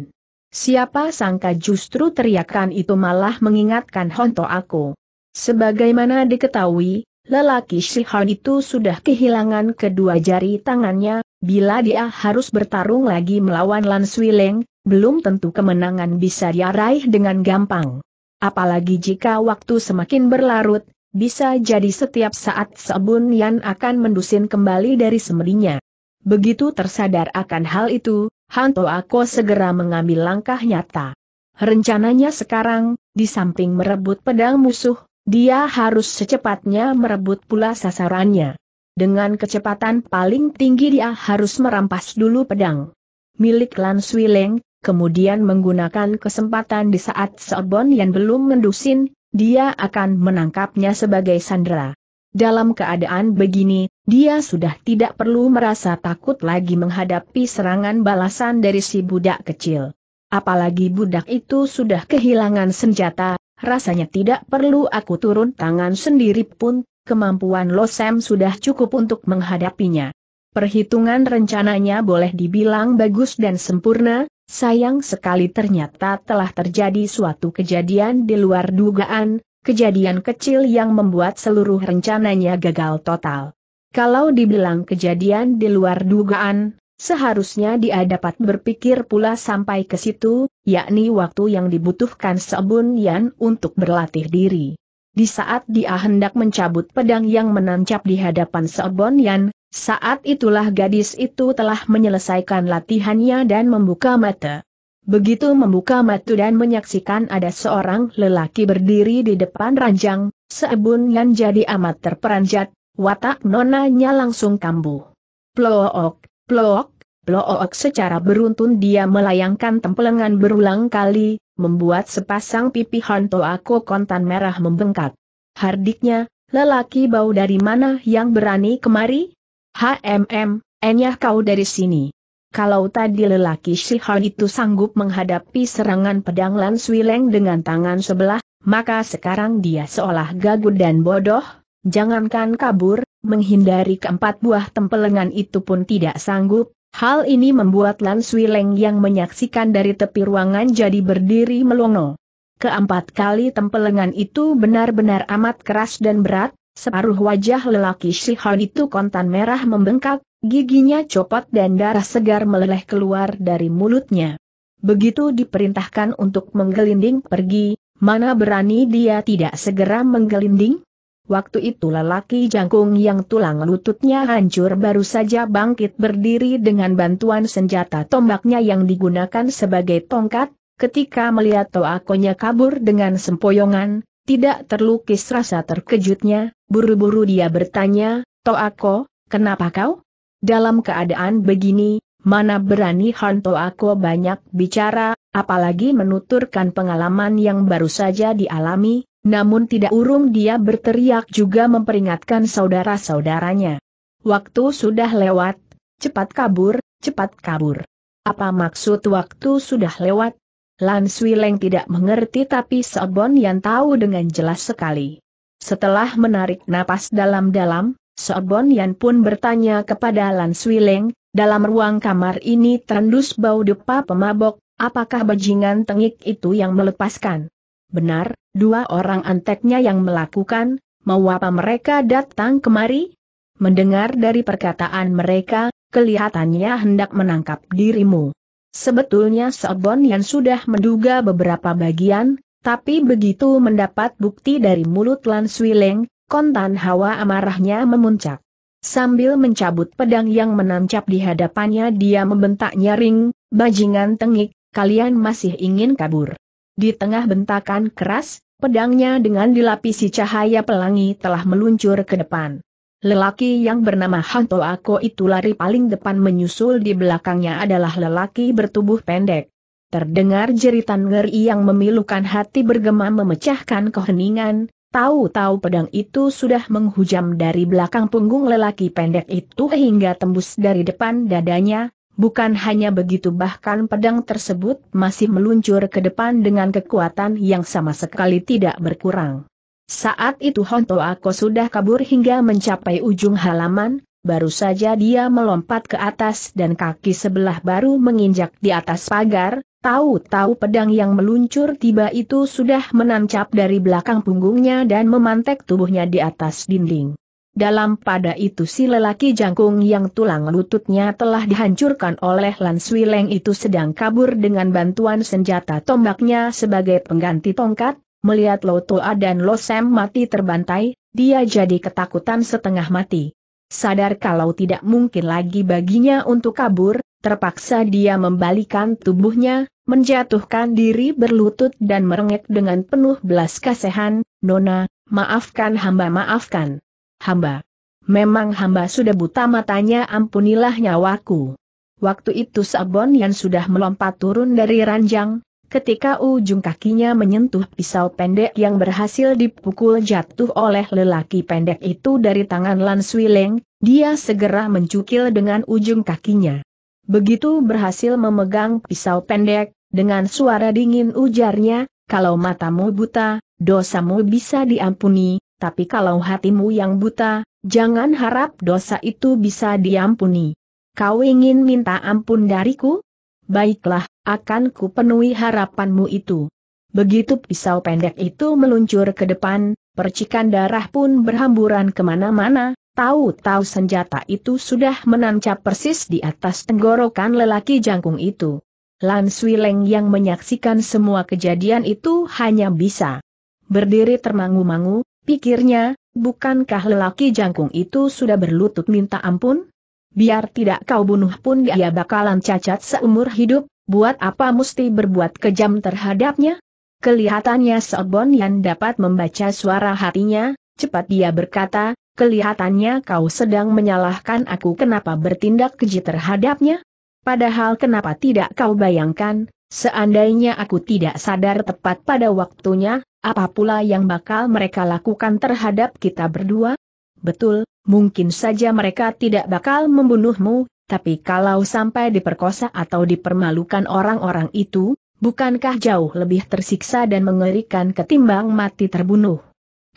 Siapa sangka justru teriakan itu malah mengingatkan honto aku. Sebagaimana diketahui, lelaki Shihan itu sudah kehilangan kedua jari tangannya, bila dia harus bertarung lagi melawan Lan Swileng, belum tentu kemenangan bisa dia dengan gampang. Apalagi jika waktu semakin berlarut, bisa jadi setiap saat Sebun Yan akan mendusin kembali dari semedinya. Begitu tersadar akan hal itu, Hanto Ako segera mengambil langkah nyata. Rencananya sekarang, di samping merebut pedang musuh, dia harus secepatnya merebut pula sasarannya. Dengan kecepatan paling tinggi dia harus merampas dulu pedang milik Lan Swileng, kemudian menggunakan kesempatan di saat Seobon yang belum mendusin, dia akan menangkapnya sebagai sandera. Dalam keadaan begini, dia sudah tidak perlu merasa takut lagi menghadapi serangan balasan dari si budak kecil. Apalagi budak itu sudah kehilangan senjata, rasanya tidak perlu aku turun tangan sendiri pun, kemampuan Lo Sam sudah cukup untuk menghadapinya. Perhitungan rencananya boleh dibilang bagus dan sempurna, sayang sekali ternyata telah terjadi suatu kejadian di luar dugaan, kejadian kecil yang membuat seluruh rencananya gagal total. Kalau dibilang kejadian di luar dugaan, Seharusnya dia dapat berpikir pula sampai ke situ, yakni waktu yang dibutuhkan Sebun Yan untuk berlatih diri. Di saat dia hendak mencabut pedang yang menancap di hadapan Sebun Yan, saat itulah gadis itu telah menyelesaikan latihannya dan membuka mata. Begitu membuka mata dan menyaksikan ada seorang lelaki berdiri di depan ranjang, Sebun Yan jadi amat terperanjat, watak nonanya langsung kambuh. Plook, Plok, plok secara beruntun dia melayangkan tempelengan berulang kali, membuat sepasang pipi Hanto Ako kontan merah membengkak. Hardiknya, lelaki bau dari mana yang berani kemari? HMM, enyah kau dari sini. Kalau tadi lelaki Shihan itu sanggup menghadapi serangan pedang Lan Swileng dengan tangan sebelah, maka sekarang dia seolah gagu dan bodoh, jangankan kabur, menghindari keempat buah tempelengan itu pun tidak sanggup, hal ini membuat Lan Sui Leng yang menyaksikan dari tepi ruangan jadi berdiri melongo. Keempat kali tempelengan itu benar-benar amat keras dan berat, separuh wajah lelaki Shihon itu kontan merah membengkak, giginya copot dan darah segar meleleh keluar dari mulutnya. Begitu diperintahkan untuk menggelinding pergi, mana berani dia tidak segera menggelinding? Waktu itu lelaki jangkung yang tulang lututnya hancur baru saja bangkit berdiri dengan bantuan senjata tombaknya yang digunakan sebagai tongkat, ketika melihat Toakonya kabur dengan sempoyongan, tidak terlukis rasa terkejutnya, buru-buru dia bertanya, Toako, kenapa kau? Dalam keadaan begini, mana berani Han Toako banyak bicara, apalagi menuturkan pengalaman yang baru saja dialami, namun tidak urung dia berteriak juga memperingatkan saudara-saudaranya. Waktu sudah lewat, cepat kabur, cepat kabur. Apa maksud waktu sudah lewat? Lan Leng tidak mengerti tapi Sobon yang tahu dengan jelas sekali. Setelah menarik napas dalam-dalam, Sobon Yan pun bertanya kepada Lan Leng, dalam ruang kamar ini terendus bau dupa pemabok, apakah bajingan tengik itu yang melepaskan? Benar, dua orang anteknya yang melakukan, mau apa mereka datang kemari? Mendengar dari perkataan mereka, kelihatannya hendak menangkap dirimu. Sebetulnya Sobon yang sudah menduga beberapa bagian, tapi begitu mendapat bukti dari mulut Lan Swileng, kontan hawa amarahnya memuncak. Sambil mencabut pedang yang menancap di hadapannya dia membentak nyaring, bajingan tengik, kalian masih ingin kabur. Di tengah bentakan keras, pedangnya dengan dilapisi cahaya pelangi telah meluncur ke depan. Lelaki yang bernama Hanto Ako itu lari paling depan menyusul di belakangnya adalah lelaki bertubuh pendek. Terdengar jeritan ngeri yang memilukan hati bergema memecahkan keheningan, tahu-tahu pedang itu sudah menghujam dari belakang punggung lelaki pendek itu hingga tembus dari depan dadanya, Bukan hanya begitu bahkan pedang tersebut masih meluncur ke depan dengan kekuatan yang sama sekali tidak berkurang. Saat itu Honto Ako sudah kabur hingga mencapai ujung halaman, baru saja dia melompat ke atas dan kaki sebelah baru menginjak di atas pagar, tahu-tahu pedang yang meluncur tiba itu sudah menancap dari belakang punggungnya dan memantek tubuhnya di atas dinding. Dalam pada itu si lelaki jangkung yang tulang lututnya telah dihancurkan oleh Lan Sui itu sedang kabur dengan bantuan senjata tombaknya sebagai pengganti tongkat, melihat Lo Toa dan Lo Sam mati terbantai, dia jadi ketakutan setengah mati. Sadar kalau tidak mungkin lagi baginya untuk kabur, terpaksa dia membalikan tubuhnya, menjatuhkan diri berlutut dan merengek dengan penuh belas kasihan, Nona, maafkan hamba maafkan hamba. Memang hamba sudah buta matanya ampunilah nyawaku. Waktu itu Sabon yang sudah melompat turun dari ranjang, ketika ujung kakinya menyentuh pisau pendek yang berhasil dipukul jatuh oleh lelaki pendek itu dari tangan Lan Swileng, dia segera mencukil dengan ujung kakinya. Begitu berhasil memegang pisau pendek, dengan suara dingin ujarnya, kalau matamu buta, dosamu bisa diampuni, tapi kalau hatimu yang buta, jangan harap dosa itu bisa diampuni. Kau ingin minta ampun dariku? Baiklah, akan ku penuhi harapanmu itu. Begitu pisau pendek itu meluncur ke depan, percikan darah pun berhamburan kemana-mana, tahu-tahu senjata itu sudah menancap persis di atas tenggorokan lelaki jangkung itu. Lan Swileng yang menyaksikan semua kejadian itu hanya bisa berdiri termangu-mangu, Pikirnya, bukankah lelaki jangkung itu sudah berlutut minta ampun? Biar tidak kau bunuh pun dia bakalan cacat seumur hidup, buat apa mesti berbuat kejam terhadapnya? Kelihatannya Sobon yang dapat membaca suara hatinya, cepat dia berkata, kelihatannya kau sedang menyalahkan aku kenapa bertindak keji terhadapnya? Padahal kenapa tidak kau bayangkan, Seandainya aku tidak sadar tepat pada waktunya, apa pula yang bakal mereka lakukan terhadap kita berdua? Betul, mungkin saja mereka tidak bakal membunuhmu, tapi kalau sampai diperkosa atau dipermalukan orang-orang itu, bukankah jauh lebih tersiksa dan mengerikan ketimbang mati terbunuh?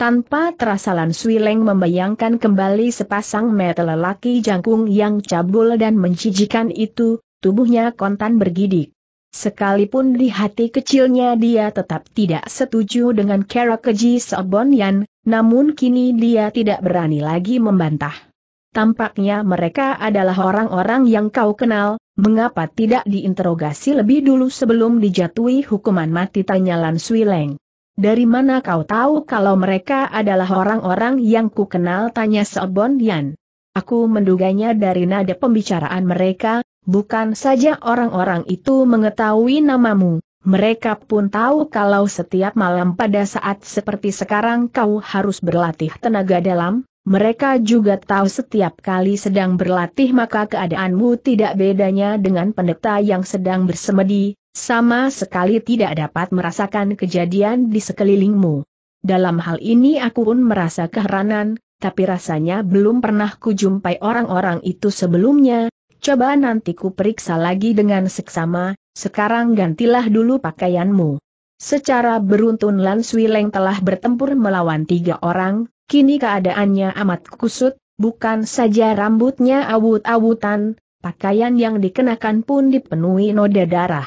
Tanpa terasa Lan Swileng membayangkan kembali sepasang mata lelaki jangkung yang cabul dan menjijikan itu, tubuhnya kontan bergidik. Sekalipun di hati kecilnya dia tetap tidak setuju dengan cara keji Sobonyan, namun kini dia tidak berani lagi membantah. Tampaknya mereka adalah orang-orang yang kau kenal, mengapa tidak diinterogasi lebih dulu sebelum dijatuhi hukuman mati tanya Lan Leng. Dari mana kau tahu kalau mereka adalah orang-orang yang ku kenal tanya Sobonyan. Aku menduganya dari nada pembicaraan mereka, Bukan saja orang-orang itu mengetahui namamu, mereka pun tahu kalau setiap malam pada saat seperti sekarang kau harus berlatih tenaga dalam, mereka juga tahu setiap kali sedang berlatih maka keadaanmu tidak bedanya dengan pendeta yang sedang bersemedi, sama sekali tidak dapat merasakan kejadian di sekelilingmu. Dalam hal ini aku pun merasa keheranan, tapi rasanya belum pernah kujumpai orang-orang itu sebelumnya, coba nanti ku periksa lagi dengan seksama, sekarang gantilah dulu pakaianmu. Secara beruntun Lan Swileng telah bertempur melawan tiga orang, kini keadaannya amat kusut, bukan saja rambutnya awut-awutan, pakaian yang dikenakan pun dipenuhi noda darah.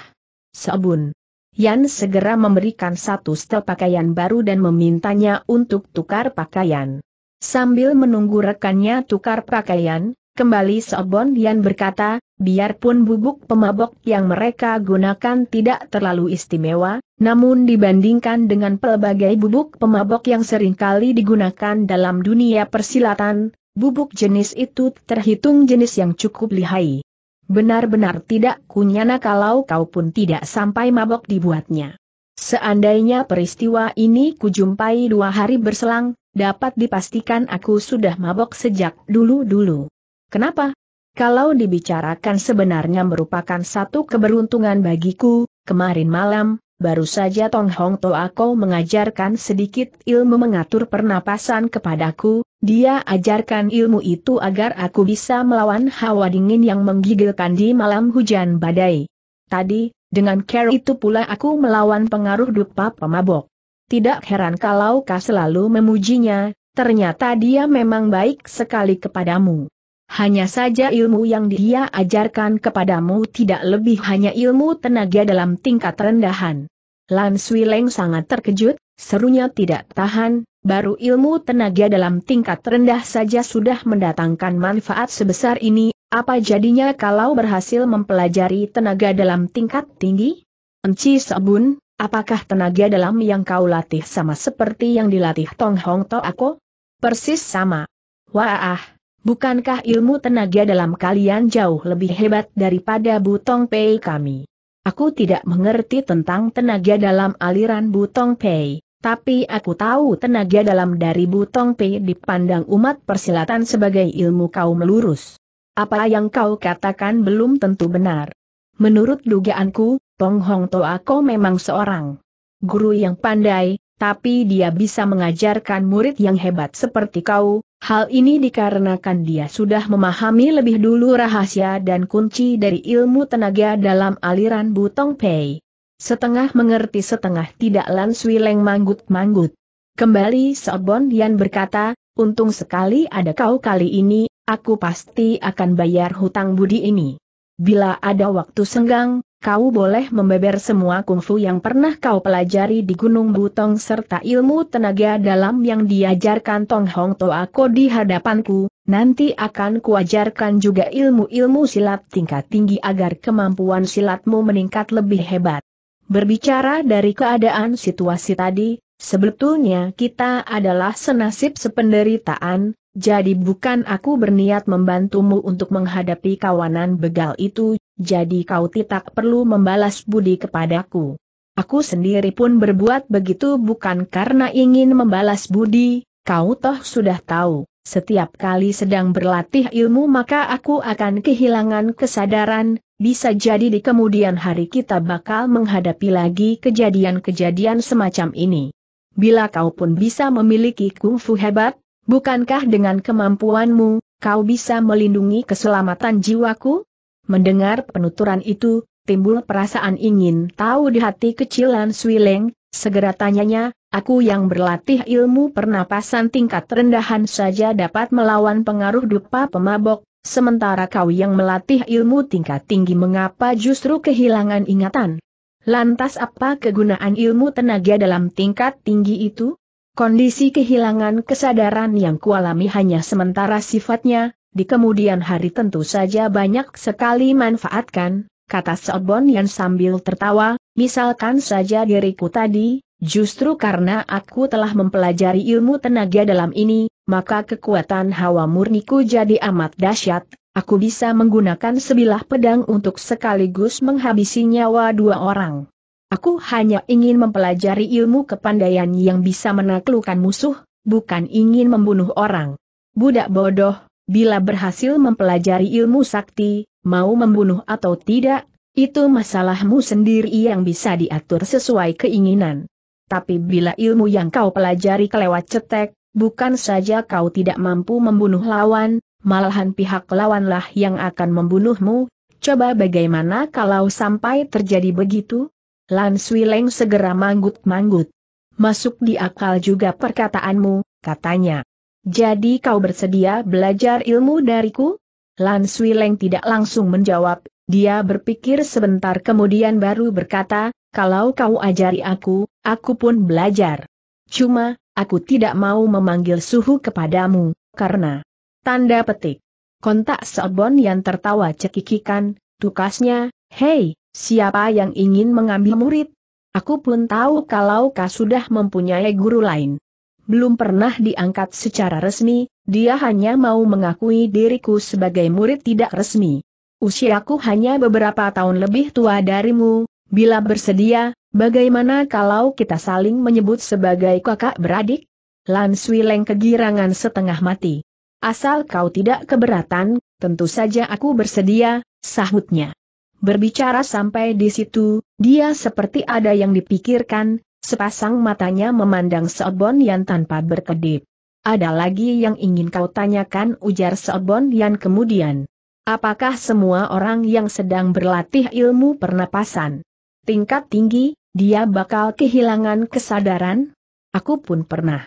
Sebun. Yan segera memberikan satu setel pakaian baru dan memintanya untuk tukar pakaian. Sambil menunggu rekannya tukar pakaian, Kembali Sobon Dian berkata, biarpun bubuk pemabok yang mereka gunakan tidak terlalu istimewa, namun dibandingkan dengan pelbagai bubuk pemabok yang seringkali digunakan dalam dunia persilatan, bubuk jenis itu terhitung jenis yang cukup lihai. Benar-benar tidak kunyana kalau kau pun tidak sampai mabok dibuatnya. Seandainya peristiwa ini kujumpai dua hari berselang, dapat dipastikan aku sudah mabok sejak dulu-dulu. Kenapa? Kalau dibicarakan sebenarnya merupakan satu keberuntungan bagiku, kemarin malam, baru saja Tong Hong Toako mengajarkan sedikit ilmu mengatur pernapasan kepadaku, dia ajarkan ilmu itu agar aku bisa melawan hawa dingin yang menggigilkan di malam hujan badai. Tadi, dengan care itu pula aku melawan pengaruh dupa pemabok. Tidak heran kalau kau selalu memujinya, ternyata dia memang baik sekali kepadamu. Hanya saja ilmu yang dia ajarkan kepadamu tidak lebih hanya ilmu tenaga dalam tingkat rendahan. Lan Sui Leng sangat terkejut, serunya tidak tahan, baru ilmu tenaga dalam tingkat rendah saja sudah mendatangkan manfaat sebesar ini, apa jadinya kalau berhasil mempelajari tenaga dalam tingkat tinggi? Enci Sabun, apakah tenaga dalam yang kau latih sama seperti yang dilatih Tong Hong To aku? Persis sama. Wah, Bukankah ilmu tenaga dalam kalian jauh lebih hebat daripada Butong Pei kami? Aku tidak mengerti tentang tenaga dalam aliran Butong Pei, tapi aku tahu tenaga dalam dari Butong Pei dipandang umat persilatan sebagai ilmu kaum lurus. Apa yang kau katakan belum tentu benar. Menurut dugaanku, Tong Hong Toako memang seorang guru yang pandai, tapi dia bisa mengajarkan murid yang hebat seperti kau, Hal ini dikarenakan dia sudah memahami lebih dulu rahasia dan kunci dari ilmu tenaga dalam aliran Butong Pei. Setengah mengerti setengah tidak Lansui Leng manggut-manggut. Kembali Sobon Yan berkata, untung sekali ada kau kali ini, aku pasti akan bayar hutang budi ini. Bila ada waktu senggang, kau boleh membeber semua kungfu yang pernah kau pelajari di Gunung Butong serta ilmu tenaga dalam yang diajarkan Tong Hong Toa Ko di hadapanku, nanti akan kuajarkan juga ilmu-ilmu silat tingkat tinggi agar kemampuan silatmu meningkat lebih hebat. Berbicara dari keadaan situasi tadi, sebetulnya kita adalah senasib sependeritaan, jadi bukan aku berniat membantumu untuk menghadapi kawanan begal itu jadi kau tidak perlu membalas budi kepadaku. Aku sendiri pun berbuat begitu bukan karena ingin membalas budi, kau toh sudah tahu, setiap kali sedang berlatih ilmu maka aku akan kehilangan kesadaran, bisa jadi di kemudian hari kita bakal menghadapi lagi kejadian-kejadian semacam ini. Bila kau pun bisa memiliki kungfu hebat, bukankah dengan kemampuanmu, kau bisa melindungi keselamatan jiwaku? Mendengar penuturan itu, timbul perasaan ingin tahu di hati kecilan Swileng, segera tanyanya, aku yang berlatih ilmu pernapasan tingkat rendahan saja dapat melawan pengaruh dupa pemabok, sementara kau yang melatih ilmu tingkat tinggi mengapa justru kehilangan ingatan? Lantas apa kegunaan ilmu tenaga dalam tingkat tinggi itu? Kondisi kehilangan kesadaran yang kualami hanya sementara sifatnya, di kemudian hari tentu saja banyak sekali manfaatkan, kata Sobon yang sambil tertawa, misalkan saja diriku tadi, justru karena aku telah mempelajari ilmu tenaga dalam ini, maka kekuatan hawa murniku jadi amat dahsyat, aku bisa menggunakan sebilah pedang untuk sekaligus menghabisi nyawa dua orang. Aku hanya ingin mempelajari ilmu kepandaian yang bisa menaklukkan musuh, bukan ingin membunuh orang. Budak bodoh, Bila berhasil mempelajari ilmu sakti, mau membunuh atau tidak, itu masalahmu sendiri yang bisa diatur sesuai keinginan. Tapi bila ilmu yang kau pelajari kelewat cetek, bukan saja kau tidak mampu membunuh lawan, malahan pihak lawanlah yang akan membunuhmu, coba bagaimana kalau sampai terjadi begitu? Lan Leng segera manggut-manggut. Masuk di akal juga perkataanmu, katanya. Jadi kau bersedia belajar ilmu dariku? Lan Leng tidak langsung menjawab, dia berpikir sebentar kemudian baru berkata, kalau kau ajari aku, aku pun belajar. Cuma, aku tidak mau memanggil suhu kepadamu, karena... Tanda petik. Kontak Sobon yang tertawa cekikikan, tukasnya, hei, siapa yang ingin mengambil murid? Aku pun tahu kalau kau sudah mempunyai guru lain belum pernah diangkat secara resmi, dia hanya mau mengakui diriku sebagai murid tidak resmi. Usiaku hanya beberapa tahun lebih tua darimu, bila bersedia, bagaimana kalau kita saling menyebut sebagai kakak beradik? Lan Leng kegirangan setengah mati. Asal kau tidak keberatan, tentu saja aku bersedia, sahutnya. Berbicara sampai di situ, dia seperti ada yang dipikirkan, Sepasang matanya memandang Seobon Yan tanpa berkedip. Ada lagi yang ingin kau tanyakan ujar Seobon Yan kemudian. Apakah semua orang yang sedang berlatih ilmu pernapasan? Tingkat tinggi, dia bakal kehilangan kesadaran? Aku pun pernah.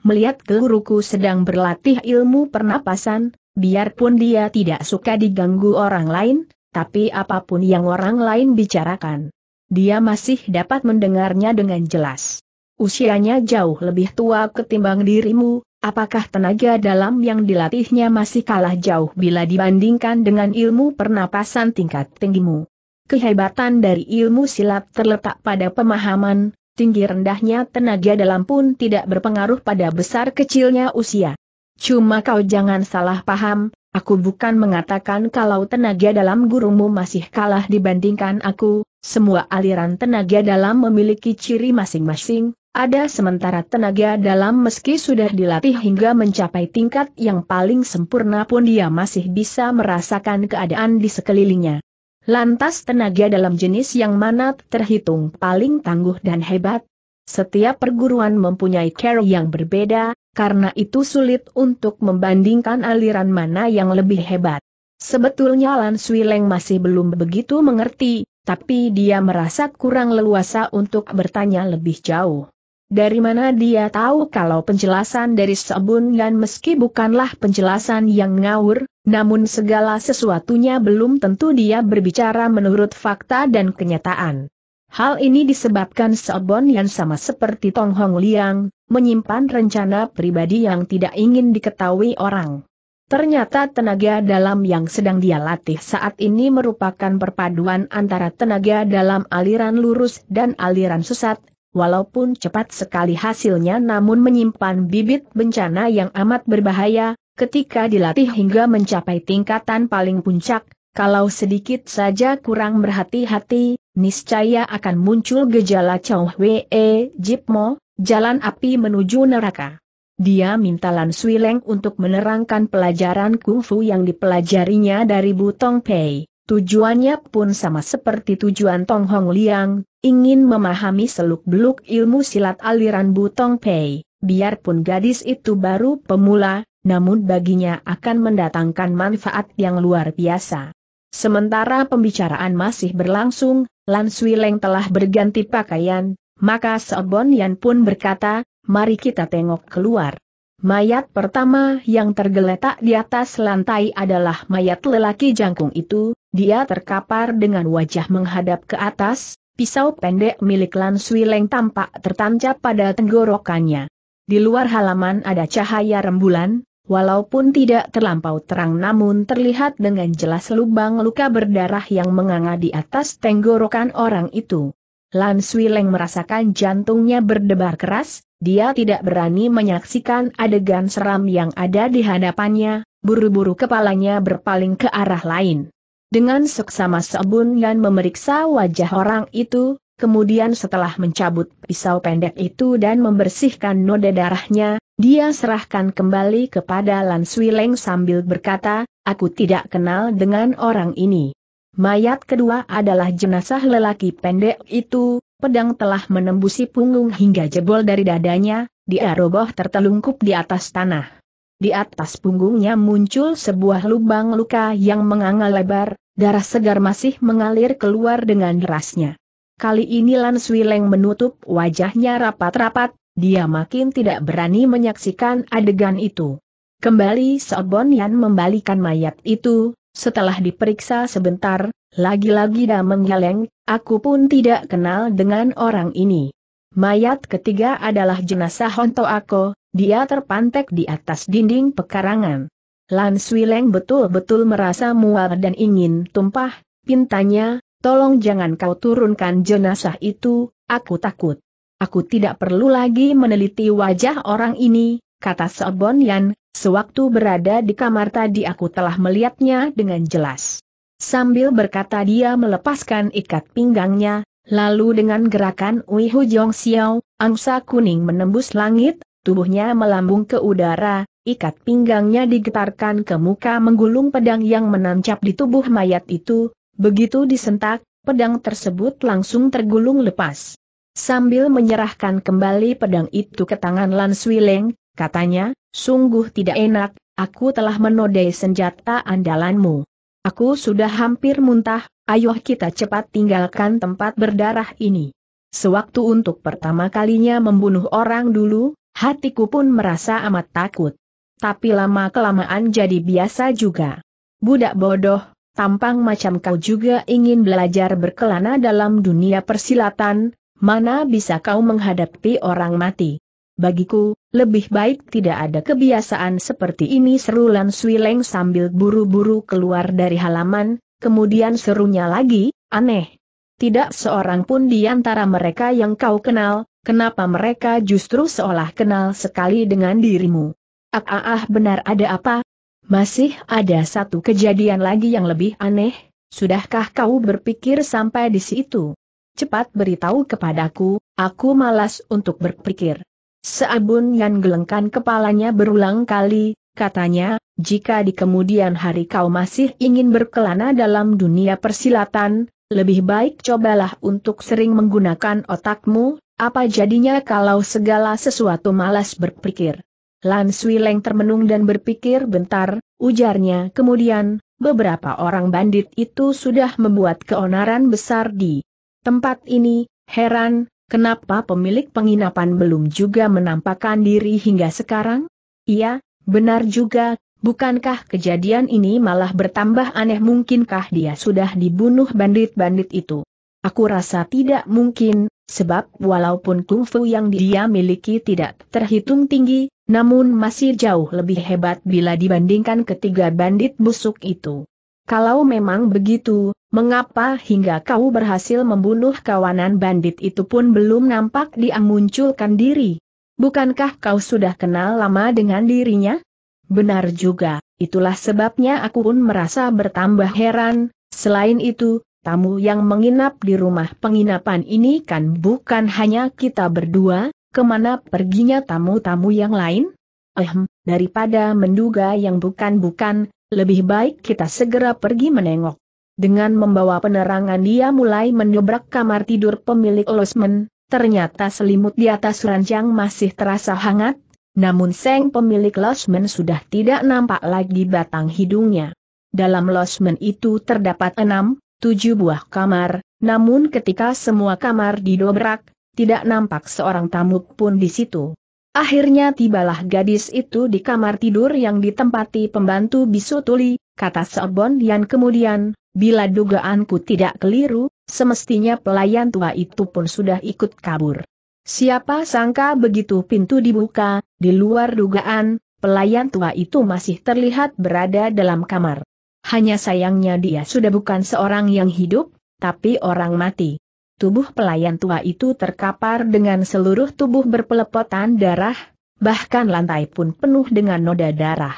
Melihat guruku sedang berlatih ilmu pernapasan, biarpun dia tidak suka diganggu orang lain, tapi apapun yang orang lain bicarakan, dia masih dapat mendengarnya dengan jelas. Usianya jauh lebih tua ketimbang dirimu, apakah tenaga dalam yang dilatihnya masih kalah jauh bila dibandingkan dengan ilmu pernapasan tingkat tinggimu? Kehebatan dari ilmu silat terletak pada pemahaman, tinggi rendahnya tenaga dalam pun tidak berpengaruh pada besar kecilnya usia. Cuma kau jangan salah paham, aku bukan mengatakan kalau tenaga dalam gurumu masih kalah dibandingkan aku, semua aliran tenaga dalam memiliki ciri masing-masing, ada sementara tenaga dalam meski sudah dilatih hingga mencapai tingkat yang paling sempurna pun dia masih bisa merasakan keadaan di sekelilingnya. Lantas tenaga dalam jenis yang mana terhitung paling tangguh dan hebat? Setiap perguruan mempunyai care yang berbeda, karena itu sulit untuk membandingkan aliran mana yang lebih hebat. Sebetulnya Lan Swileng masih belum begitu mengerti, tapi dia merasa kurang leluasa untuk bertanya lebih jauh. Dari mana dia tahu kalau penjelasan dari Sebun dan meski bukanlah penjelasan yang ngawur, namun segala sesuatunya belum tentu dia berbicara menurut fakta dan kenyataan. Hal ini disebabkan Sebun yang sama seperti Tong Hong Liang, menyimpan rencana pribadi yang tidak ingin diketahui orang. Ternyata tenaga dalam yang sedang dia latih saat ini merupakan perpaduan antara tenaga dalam aliran lurus dan aliran sesat, walaupun cepat sekali hasilnya namun menyimpan bibit bencana yang amat berbahaya, ketika dilatih hingga mencapai tingkatan paling puncak, kalau sedikit saja kurang berhati-hati, niscaya akan muncul gejala Chow Wee Jipmo, jalan api menuju neraka. Dia minta Lan Sui Leng untuk menerangkan pelajaran kungfu yang dipelajarinya dari Butong Pei. Tujuannya pun sama seperti tujuan Tong Hong Liang, ingin memahami seluk-beluk ilmu silat aliran Butong Pei. Biarpun gadis itu baru pemula, namun baginya akan mendatangkan manfaat yang luar biasa. Sementara pembicaraan masih berlangsung, Lan Sui Leng telah berganti pakaian, maka Sobon Yan pun berkata, mari kita tengok keluar. Mayat pertama yang tergeletak di atas lantai adalah mayat lelaki jangkung itu, dia terkapar dengan wajah menghadap ke atas, pisau pendek milik Lan Sui Leng tampak tertancap pada tenggorokannya. Di luar halaman ada cahaya rembulan, walaupun tidak terlampau terang namun terlihat dengan jelas lubang luka berdarah yang menganga di atas tenggorokan orang itu. Lan Leng merasakan jantungnya berdebar keras, dia tidak berani menyaksikan adegan seram yang ada di hadapannya, buru-buru kepalanya berpaling ke arah lain. Dengan seksama Sebun dan memeriksa wajah orang itu, kemudian setelah mencabut pisau pendek itu dan membersihkan noda darahnya, dia serahkan kembali kepada Lan Leng sambil berkata, aku tidak kenal dengan orang ini. Mayat kedua adalah jenazah lelaki pendek itu, pedang telah menembusi punggung hingga jebol dari dadanya, dia roboh tertelungkup di atas tanah. Di atas punggungnya muncul sebuah lubang luka yang menganga lebar, darah segar masih mengalir keluar dengan derasnya. Kali ini Lan Swileng menutup wajahnya rapat-rapat, dia makin tidak berani menyaksikan adegan itu. Kembali Sobon Yan membalikan mayat itu, setelah diperiksa sebentar, lagi-lagi dah menggeleng, aku pun tidak kenal dengan orang ini. Mayat ketiga adalah jenazah Honto Ako, dia terpantek di atas dinding pekarangan. Lan Swileng betul-betul merasa mual dan ingin tumpah, pintanya, tolong jangan kau turunkan jenazah itu, aku takut. Aku tidak perlu lagi meneliti wajah orang ini, kata Sobon Yan, Sewaktu berada di kamar tadi aku telah melihatnya dengan jelas. Sambil berkata dia melepaskan ikat pinggangnya, lalu dengan gerakan Ui Hujong Xiao, angsa kuning menembus langit, tubuhnya melambung ke udara, ikat pinggangnya digetarkan ke muka menggulung pedang yang menancap di tubuh mayat itu, begitu disentak, pedang tersebut langsung tergulung lepas. Sambil menyerahkan kembali pedang itu ke tangan Lan Swileng, Katanya, sungguh tidak enak, aku telah menodai senjata andalanmu. Aku sudah hampir muntah, ayo kita cepat tinggalkan tempat berdarah ini. Sewaktu untuk pertama kalinya membunuh orang dulu, hatiku pun merasa amat takut. Tapi lama-kelamaan jadi biasa juga. Budak bodoh, tampang macam kau juga ingin belajar berkelana dalam dunia persilatan, mana bisa kau menghadapi orang mati. Bagiku, lebih baik tidak ada kebiasaan seperti ini seru Lan Swileng sambil buru-buru keluar dari halaman, kemudian serunya lagi, aneh. Tidak seorang pun di antara mereka yang kau kenal, kenapa mereka justru seolah kenal sekali dengan dirimu. Ah ah ah benar ada apa? Masih ada satu kejadian lagi yang lebih aneh, sudahkah kau berpikir sampai di situ? Cepat beritahu kepadaku, aku malas untuk berpikir. Seabun yang gelengkan kepalanya berulang kali, katanya, jika di kemudian hari kau masih ingin berkelana dalam dunia persilatan, lebih baik cobalah untuk sering menggunakan otakmu, apa jadinya kalau segala sesuatu malas berpikir. Lan Sui Leng termenung dan berpikir bentar, ujarnya kemudian, beberapa orang bandit itu sudah membuat keonaran besar di tempat ini, heran, Kenapa pemilik penginapan belum juga menampakkan diri hingga sekarang? Iya, benar juga, bukankah kejadian ini malah bertambah aneh mungkinkah dia sudah dibunuh bandit-bandit itu? Aku rasa tidak mungkin, sebab walaupun kungfu yang dia miliki tidak terhitung tinggi, namun masih jauh lebih hebat bila dibandingkan ketiga bandit busuk itu. Kalau memang begitu, mengapa hingga kau berhasil membunuh kawanan bandit itu pun belum nampak dia munculkan diri? Bukankah kau sudah kenal lama dengan dirinya? Benar juga, itulah sebabnya aku pun merasa bertambah heran, selain itu, tamu yang menginap di rumah penginapan ini kan bukan hanya kita berdua, kemana perginya tamu-tamu yang lain? Ehm, daripada menduga yang bukan-bukan, lebih baik kita segera pergi menengok. Dengan membawa penerangan dia mulai menyobrak kamar tidur pemilik losmen, ternyata selimut di atas ranjang masih terasa hangat, namun seng pemilik losmen sudah tidak nampak lagi batang hidungnya. Dalam losmen itu terdapat enam, tujuh buah kamar, namun ketika semua kamar didobrak, tidak nampak seorang tamu pun di situ. Akhirnya tibalah gadis itu di kamar tidur yang ditempati pembantu bisu tuli, kata Sobon Yan kemudian, bila dugaanku tidak keliru, semestinya pelayan tua itu pun sudah ikut kabur. Siapa sangka begitu pintu dibuka, di luar dugaan, pelayan tua itu masih terlihat berada dalam kamar. Hanya sayangnya dia sudah bukan seorang yang hidup, tapi orang mati. Tubuh pelayan tua itu terkapar dengan seluruh tubuh berpelepotan darah, bahkan lantai pun penuh dengan noda darah.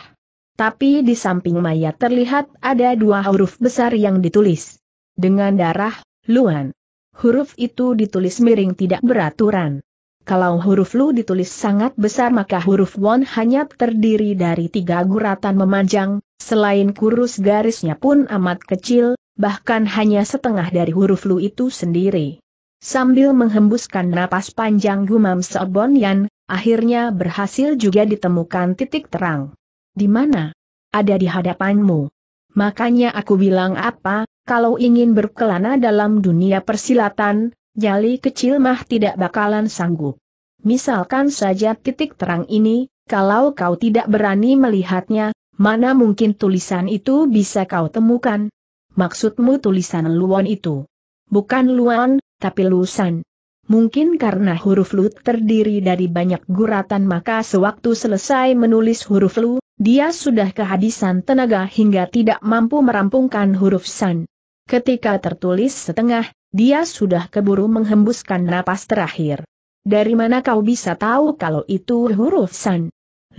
Tapi di samping mayat terlihat ada dua huruf besar yang ditulis. Dengan darah, luan. Huruf itu ditulis miring tidak beraturan. Kalau huruf lu ditulis sangat besar maka huruf won hanya terdiri dari tiga guratan memanjang, Selain kurus garisnya pun amat kecil, bahkan hanya setengah dari huruf Lu itu sendiri. Sambil menghembuskan napas panjang gumam Sobon Yan, akhirnya berhasil juga ditemukan titik terang. Di mana? Ada di hadapanmu. Makanya aku bilang apa, kalau ingin berkelana dalam dunia persilatan, nyali kecil mah tidak bakalan sanggup. Misalkan saja titik terang ini, kalau kau tidak berani melihatnya, Mana mungkin tulisan itu bisa kau temukan? Maksudmu tulisan Luan itu? Bukan Luan, tapi Lusan. Mungkin karena huruf Lu terdiri dari banyak guratan maka sewaktu selesai menulis huruf Lu, dia sudah kehabisan tenaga hingga tidak mampu merampungkan huruf San. Ketika tertulis setengah, dia sudah keburu menghembuskan napas terakhir. Dari mana kau bisa tahu kalau itu huruf San?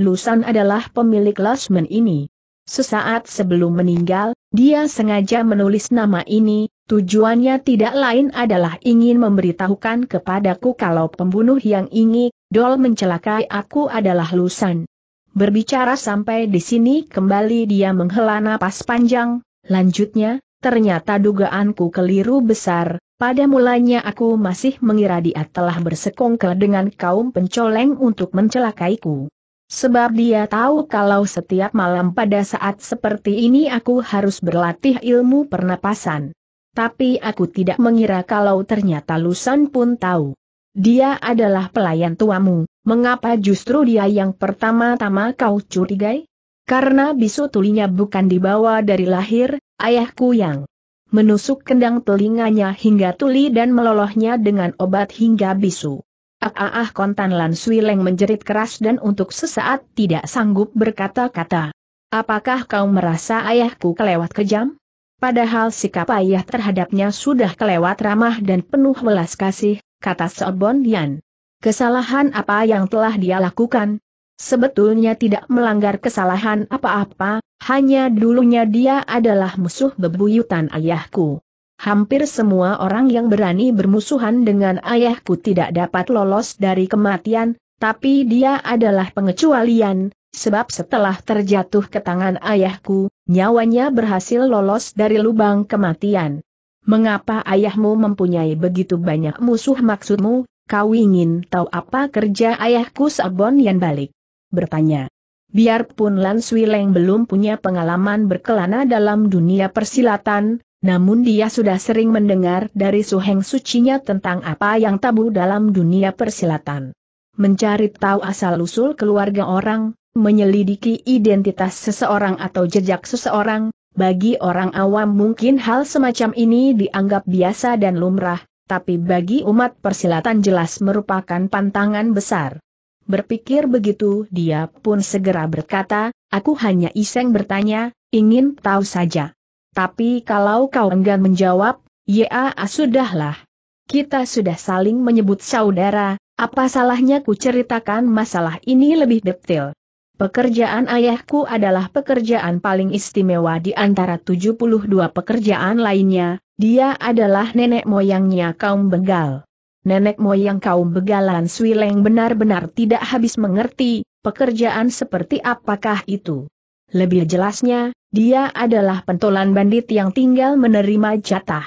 Lusan adalah pemilik Lasmen ini. Sesaat sebelum meninggal, dia sengaja menulis nama ini, tujuannya tidak lain adalah ingin memberitahukan kepadaku kalau pembunuh yang ingin dol mencelakai aku adalah Lusan. Berbicara sampai di sini kembali dia menghela napas panjang, lanjutnya, ternyata dugaanku keliru besar, pada mulanya aku masih mengira dia telah bersekongkel dengan kaum pencoleng untuk mencelakaiku. Sebab dia tahu kalau setiap malam pada saat seperti ini aku harus berlatih ilmu pernapasan. Tapi aku tidak mengira kalau ternyata Lusan pun tahu. Dia adalah pelayan tuamu, mengapa justru dia yang pertama-tama kau curigai? Karena bisu tulinya bukan dibawa dari lahir, ayahku yang menusuk kendang telinganya hingga tuli dan melolohnya dengan obat hingga bisu. Ah ah kontan Lan Swileng menjerit keras dan untuk sesaat tidak sanggup berkata-kata. Apakah kau merasa ayahku kelewat kejam? Padahal sikap ayah terhadapnya sudah kelewat ramah dan penuh welas kasih, kata Sobon Yan. Kesalahan apa yang telah dia lakukan? Sebetulnya tidak melanggar kesalahan apa-apa, hanya dulunya dia adalah musuh bebuyutan ayahku hampir semua orang yang berani bermusuhan dengan ayahku tidak dapat lolos dari kematian, tapi dia adalah pengecualian, sebab setelah terjatuh ke tangan ayahku, nyawanya berhasil lolos dari lubang kematian. Mengapa ayahmu mempunyai begitu banyak musuh maksudmu, kau ingin tahu apa kerja ayahku Sabon yang balik? Bertanya. Biarpun Lan Swileng belum punya pengalaman berkelana dalam dunia persilatan, namun dia sudah sering mendengar dari Suheng Sucinya tentang apa yang tabu dalam dunia persilatan. Mencari tahu asal-usul keluarga orang, menyelidiki identitas seseorang atau jejak seseorang, bagi orang awam mungkin hal semacam ini dianggap biasa dan lumrah, tapi bagi umat persilatan jelas merupakan pantangan besar. Berpikir begitu dia pun segera berkata, aku hanya iseng bertanya, ingin tahu saja. Tapi kalau kau enggan menjawab, ya sudahlah. Kita sudah saling menyebut saudara, apa salahnya ku ceritakan masalah ini lebih detail. Pekerjaan ayahku adalah pekerjaan paling istimewa di antara 72 pekerjaan lainnya, dia adalah nenek moyangnya kaum begal. Nenek moyang kaum begalan Swileng benar-benar tidak habis mengerti, pekerjaan seperti apakah itu. Lebih jelasnya, dia adalah pentolan bandit yang tinggal menerima jatah.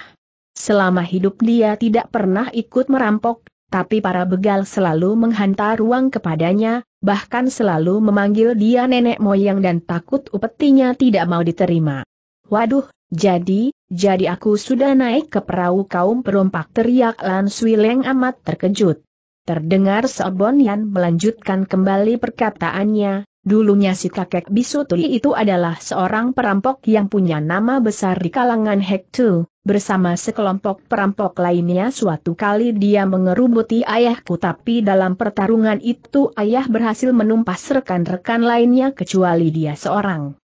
Selama hidup dia tidak pernah ikut merampok, tapi para begal selalu menghantar uang kepadanya, bahkan selalu memanggil dia nenek moyang dan takut upetinya tidak mau diterima. Waduh, jadi, jadi aku sudah naik ke perahu kaum perompak teriak Lan Swileng amat terkejut. Terdengar Sobon Yan melanjutkan kembali perkataannya, Dulunya si kakek bisu tuli itu adalah seorang perampok yang punya nama besar di kalangan Hektu, bersama sekelompok perampok lainnya suatu kali dia mengerubuti ayahku tapi dalam pertarungan itu ayah berhasil menumpas rekan-rekan lainnya kecuali dia seorang.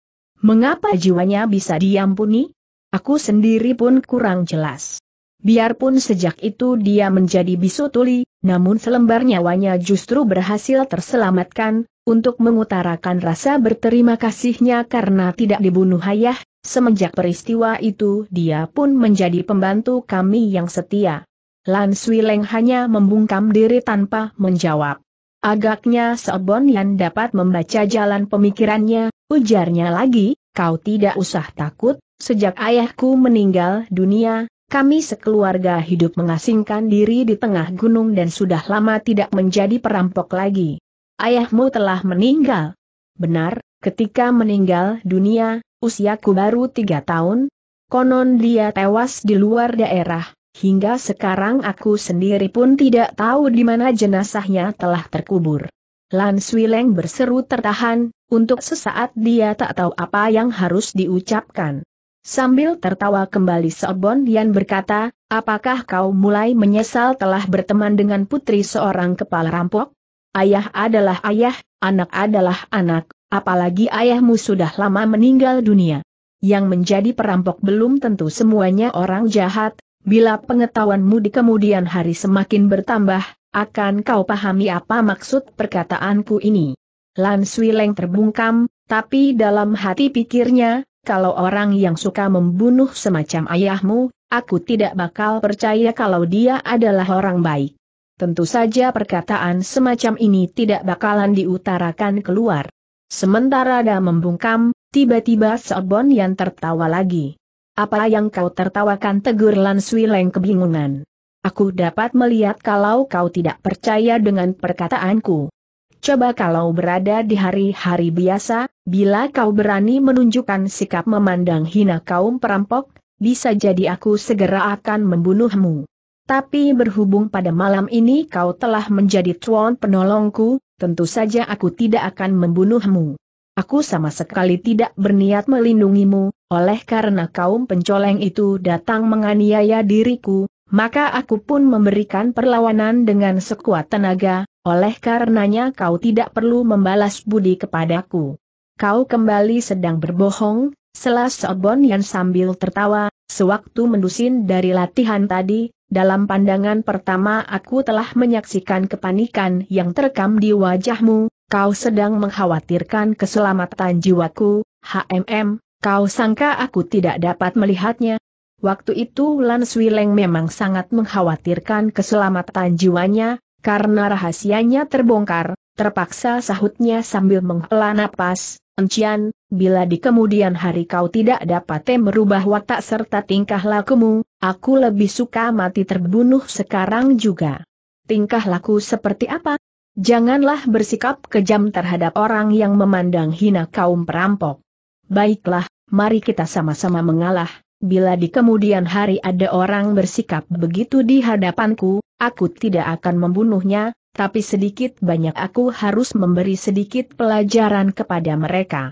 Mengapa jiwanya bisa diampuni? Aku sendiri pun kurang jelas. Biarpun sejak itu dia menjadi bisu tuli, namun selembar nyawanya justru berhasil terselamatkan, untuk mengutarakan rasa berterima kasihnya karena tidak dibunuh ayah, semenjak peristiwa itu dia pun menjadi pembantu kami yang setia. Lan Swileng hanya membungkam diri tanpa menjawab. Agaknya Sebon yang dapat membaca jalan pemikirannya, ujarnya lagi, kau tidak usah takut, sejak ayahku meninggal dunia, kami sekeluarga hidup mengasingkan diri di tengah gunung dan sudah lama tidak menjadi perampok lagi. Ayahmu telah meninggal. Benar, ketika meninggal dunia, usiaku baru tiga tahun. Konon dia tewas di luar daerah, hingga sekarang aku sendiri pun tidak tahu di mana jenazahnya telah terkubur. Lan Swileng berseru tertahan, untuk sesaat dia tak tahu apa yang harus diucapkan. Sambil tertawa kembali Sobon Yan berkata, apakah kau mulai menyesal telah berteman dengan putri seorang kepala rampok? Ayah adalah ayah, anak adalah anak, apalagi ayahmu sudah lama meninggal dunia. Yang menjadi perampok belum tentu semuanya orang jahat, bila pengetahuanmu di kemudian hari semakin bertambah, akan kau pahami apa maksud perkataanku ini. Lan Swileng terbungkam, tapi dalam hati pikirnya, kalau orang yang suka membunuh semacam ayahmu, aku tidak bakal percaya kalau dia adalah orang baik. Tentu saja perkataan semacam ini tidak bakalan diutarakan keluar. Sementara ada membungkam, tiba-tiba Sobon yang tertawa lagi. Apa yang kau tertawakan tegur Lanswileng kebingungan. Aku dapat melihat kalau kau tidak percaya dengan perkataanku. Coba kalau berada di hari-hari biasa, Bila kau berani menunjukkan sikap memandang hina kaum perampok, bisa jadi aku segera akan membunuhmu. Tapi berhubung pada malam ini kau telah menjadi tuan penolongku, tentu saja aku tidak akan membunuhmu. Aku sama sekali tidak berniat melindungimu, oleh karena kaum pencoleng itu datang menganiaya diriku, maka aku pun memberikan perlawanan dengan sekuat tenaga, oleh karenanya kau tidak perlu membalas budi kepadaku kau kembali sedang berbohong, selas Sobon yang sambil tertawa, sewaktu mendusin dari latihan tadi, dalam pandangan pertama aku telah menyaksikan kepanikan yang terekam di wajahmu, kau sedang mengkhawatirkan keselamatan jiwaku, HMM, kau sangka aku tidak dapat melihatnya, Waktu itu Lan Swileng memang sangat mengkhawatirkan keselamatan jiwanya, karena rahasianya terbongkar, terpaksa sahutnya sambil menghela napas, Encian, bila di kemudian hari kau tidak dapat merubah watak serta tingkah lakumu, aku lebih suka mati terbunuh sekarang juga. Tingkah laku seperti apa? Janganlah bersikap kejam terhadap orang yang memandang hina kaum perampok. Baiklah, mari kita sama-sama mengalah, bila di kemudian hari ada orang bersikap begitu di hadapanku, aku tidak akan membunuhnya, tapi sedikit banyak aku harus memberi sedikit pelajaran kepada mereka.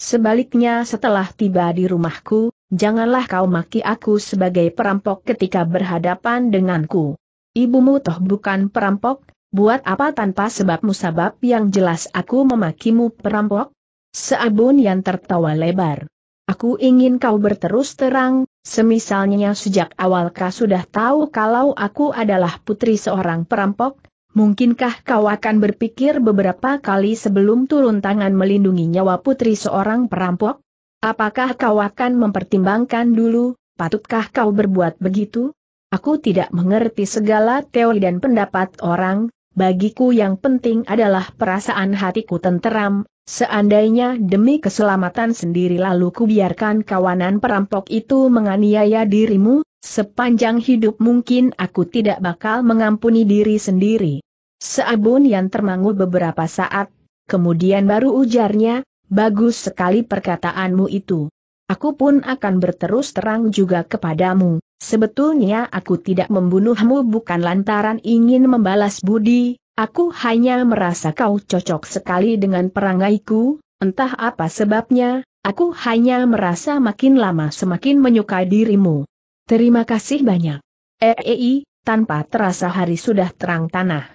Sebaliknya setelah tiba di rumahku, janganlah kau maki aku sebagai perampok ketika berhadapan denganku. Ibumu toh bukan perampok, buat apa tanpa sebab musabab yang jelas aku memakimu perampok? Seabun yang tertawa lebar. Aku ingin kau berterus terang, semisalnya sejak awal kau sudah tahu kalau aku adalah putri seorang perampok, Mungkinkah kau akan berpikir beberapa kali sebelum turun tangan melindungi nyawa putri seorang perampok? Apakah kau akan mempertimbangkan dulu, patutkah kau berbuat begitu? Aku tidak mengerti segala teori dan pendapat orang, bagiku yang penting adalah perasaan hatiku tenteram, seandainya demi keselamatan sendiri lalu kubiarkan kawanan perampok itu menganiaya dirimu, Sepanjang hidup mungkin aku tidak bakal mengampuni diri sendiri. Seabun yang termangu beberapa saat, kemudian baru ujarnya, bagus sekali perkataanmu itu. Aku pun akan berterus terang juga kepadamu, sebetulnya aku tidak membunuhmu bukan lantaran ingin membalas budi, aku hanya merasa kau cocok sekali dengan perangaiku, entah apa sebabnya, aku hanya merasa makin lama semakin menyukai dirimu. Terima kasih banyak. EEI, eh, eh, tanpa terasa hari sudah terang tanah.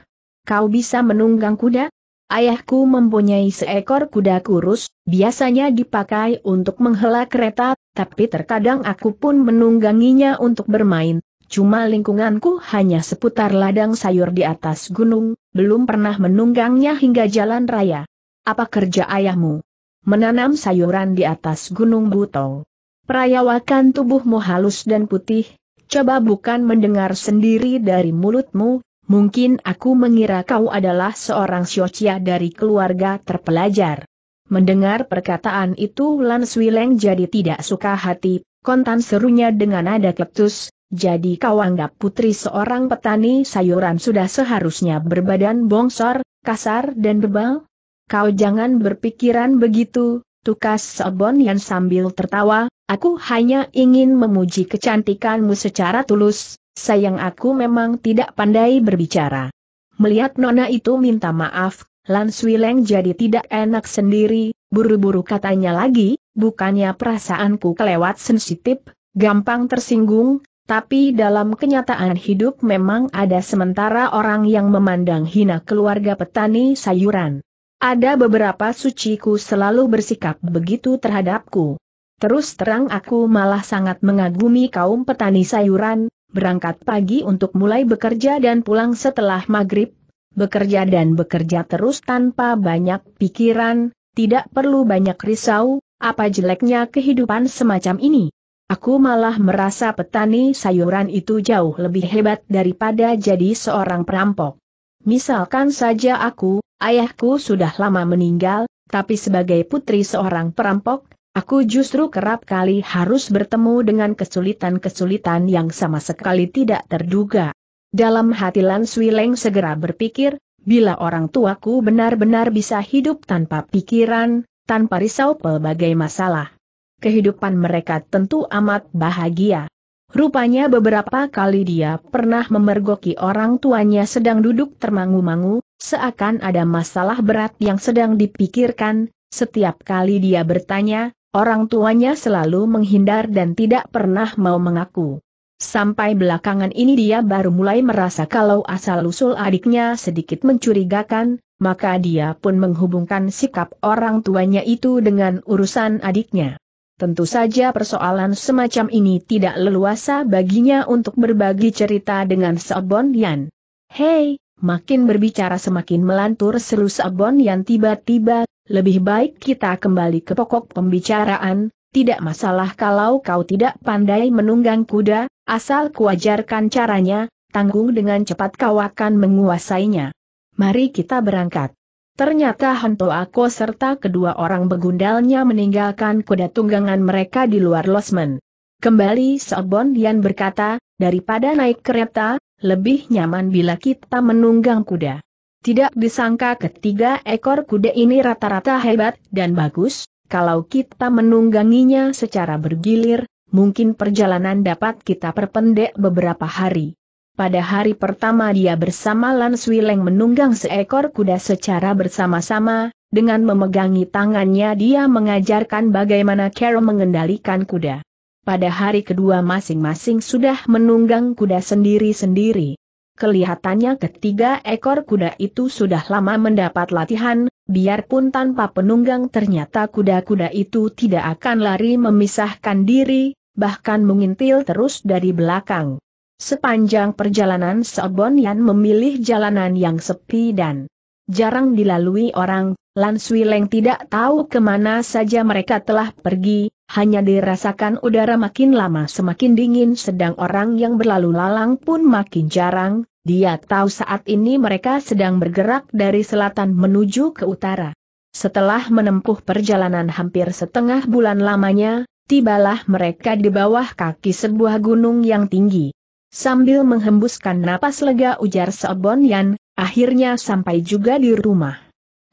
Kau bisa menunggang kuda? Ayahku mempunyai seekor kuda kurus, biasanya dipakai untuk menghela kereta, tapi terkadang aku pun menungganginya untuk bermain. Cuma lingkunganku hanya seputar ladang sayur di atas gunung, belum pernah menunggangnya hingga jalan raya. Apa kerja ayahmu? Menanam sayuran di atas gunung butong. Perayawakan tubuhmu halus dan putih, coba bukan mendengar sendiri dari mulutmu, mungkin aku mengira kau adalah seorang siocia dari keluarga terpelajar. Mendengar perkataan itu Lan Swileng jadi tidak suka hati, kontan serunya dengan nada kletus, jadi kau anggap putri seorang petani sayuran sudah seharusnya berbadan bongsor, kasar dan bebal? Kau jangan berpikiran begitu, tukas Sobon yang sambil tertawa, Aku hanya ingin memuji kecantikanmu secara tulus, sayang aku memang tidak pandai berbicara. Melihat Nona itu minta maaf, Lan Swileng jadi tidak enak sendiri, buru-buru katanya lagi, bukannya perasaanku kelewat sensitif, gampang tersinggung, tapi dalam kenyataan hidup memang ada sementara orang yang memandang hina keluarga petani sayuran. Ada beberapa suciku selalu bersikap begitu terhadapku. Terus terang aku malah sangat mengagumi kaum petani sayuran, berangkat pagi untuk mulai bekerja dan pulang setelah maghrib, bekerja dan bekerja terus tanpa banyak pikiran, tidak perlu banyak risau, apa jeleknya kehidupan semacam ini. Aku malah merasa petani sayuran itu jauh lebih hebat daripada jadi seorang perampok. Misalkan saja aku, ayahku sudah lama meninggal, tapi sebagai putri seorang perampok, Aku justru kerap kali harus bertemu dengan kesulitan-kesulitan yang sama sekali tidak terduga. Dalam hati Lan Swileng segera berpikir, bila orang tuaku benar-benar bisa hidup tanpa pikiran, tanpa risau pelbagai masalah. Kehidupan mereka tentu amat bahagia. Rupanya beberapa kali dia pernah memergoki orang tuanya sedang duduk termangu-mangu, seakan ada masalah berat yang sedang dipikirkan, setiap kali dia bertanya, Orang tuanya selalu menghindar dan tidak pernah mau mengaku. Sampai belakangan ini dia baru mulai merasa kalau asal-usul adiknya sedikit mencurigakan, maka dia pun menghubungkan sikap orang tuanya itu dengan urusan adiknya. Tentu saja persoalan semacam ini tidak leluasa baginya untuk berbagi cerita dengan Seobon Yan. Hei, makin berbicara semakin melantur seru Seobon Yan tiba-tiba lebih baik kita kembali ke pokok pembicaraan, tidak masalah kalau kau tidak pandai menunggang kuda, asal kuajarkan caranya, tanggung dengan cepat kau akan menguasainya. Mari kita berangkat. Ternyata Hanto Ako serta kedua orang begundalnya meninggalkan kuda tunggangan mereka di luar losmen. Kembali Sobon Dian berkata, daripada naik kereta, lebih nyaman bila kita menunggang kuda. Tidak disangka ketiga ekor kuda ini rata-rata hebat dan bagus, kalau kita menungganginya secara bergilir, mungkin perjalanan dapat kita perpendek beberapa hari. Pada hari pertama dia bersama Lan Swileng menunggang seekor kuda secara bersama-sama, dengan memegangi tangannya dia mengajarkan bagaimana Carol mengendalikan kuda. Pada hari kedua masing-masing sudah menunggang kuda sendiri-sendiri. Kelihatannya ketiga ekor kuda itu sudah lama mendapat latihan, biarpun tanpa penunggang ternyata kuda-kuda itu tidak akan lari memisahkan diri, bahkan mengintil terus dari belakang. Sepanjang perjalanan Sobon Yan memilih jalanan yang sepi dan jarang dilalui orang, Lan Swileng tidak tahu kemana saja mereka telah pergi, hanya dirasakan udara makin lama semakin dingin sedang orang yang berlalu lalang pun makin jarang, dia tahu saat ini mereka sedang bergerak dari selatan menuju ke utara. Setelah menempuh perjalanan hampir setengah bulan lamanya, tibalah mereka di bawah kaki sebuah gunung yang tinggi. Sambil menghembuskan napas lega ujar Seobon Yan, akhirnya sampai juga di rumah.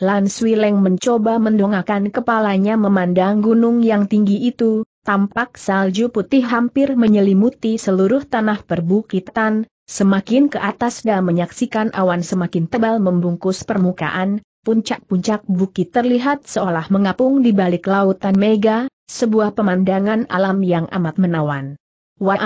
Lan Leng mencoba mendongakkan kepalanya memandang gunung yang tinggi itu, tampak salju putih hampir menyelimuti seluruh tanah perbukitan, semakin ke atas dan menyaksikan awan semakin tebal membungkus permukaan, puncak-puncak bukit terlihat seolah mengapung di balik lautan mega, sebuah pemandangan alam yang amat menawan. Wah,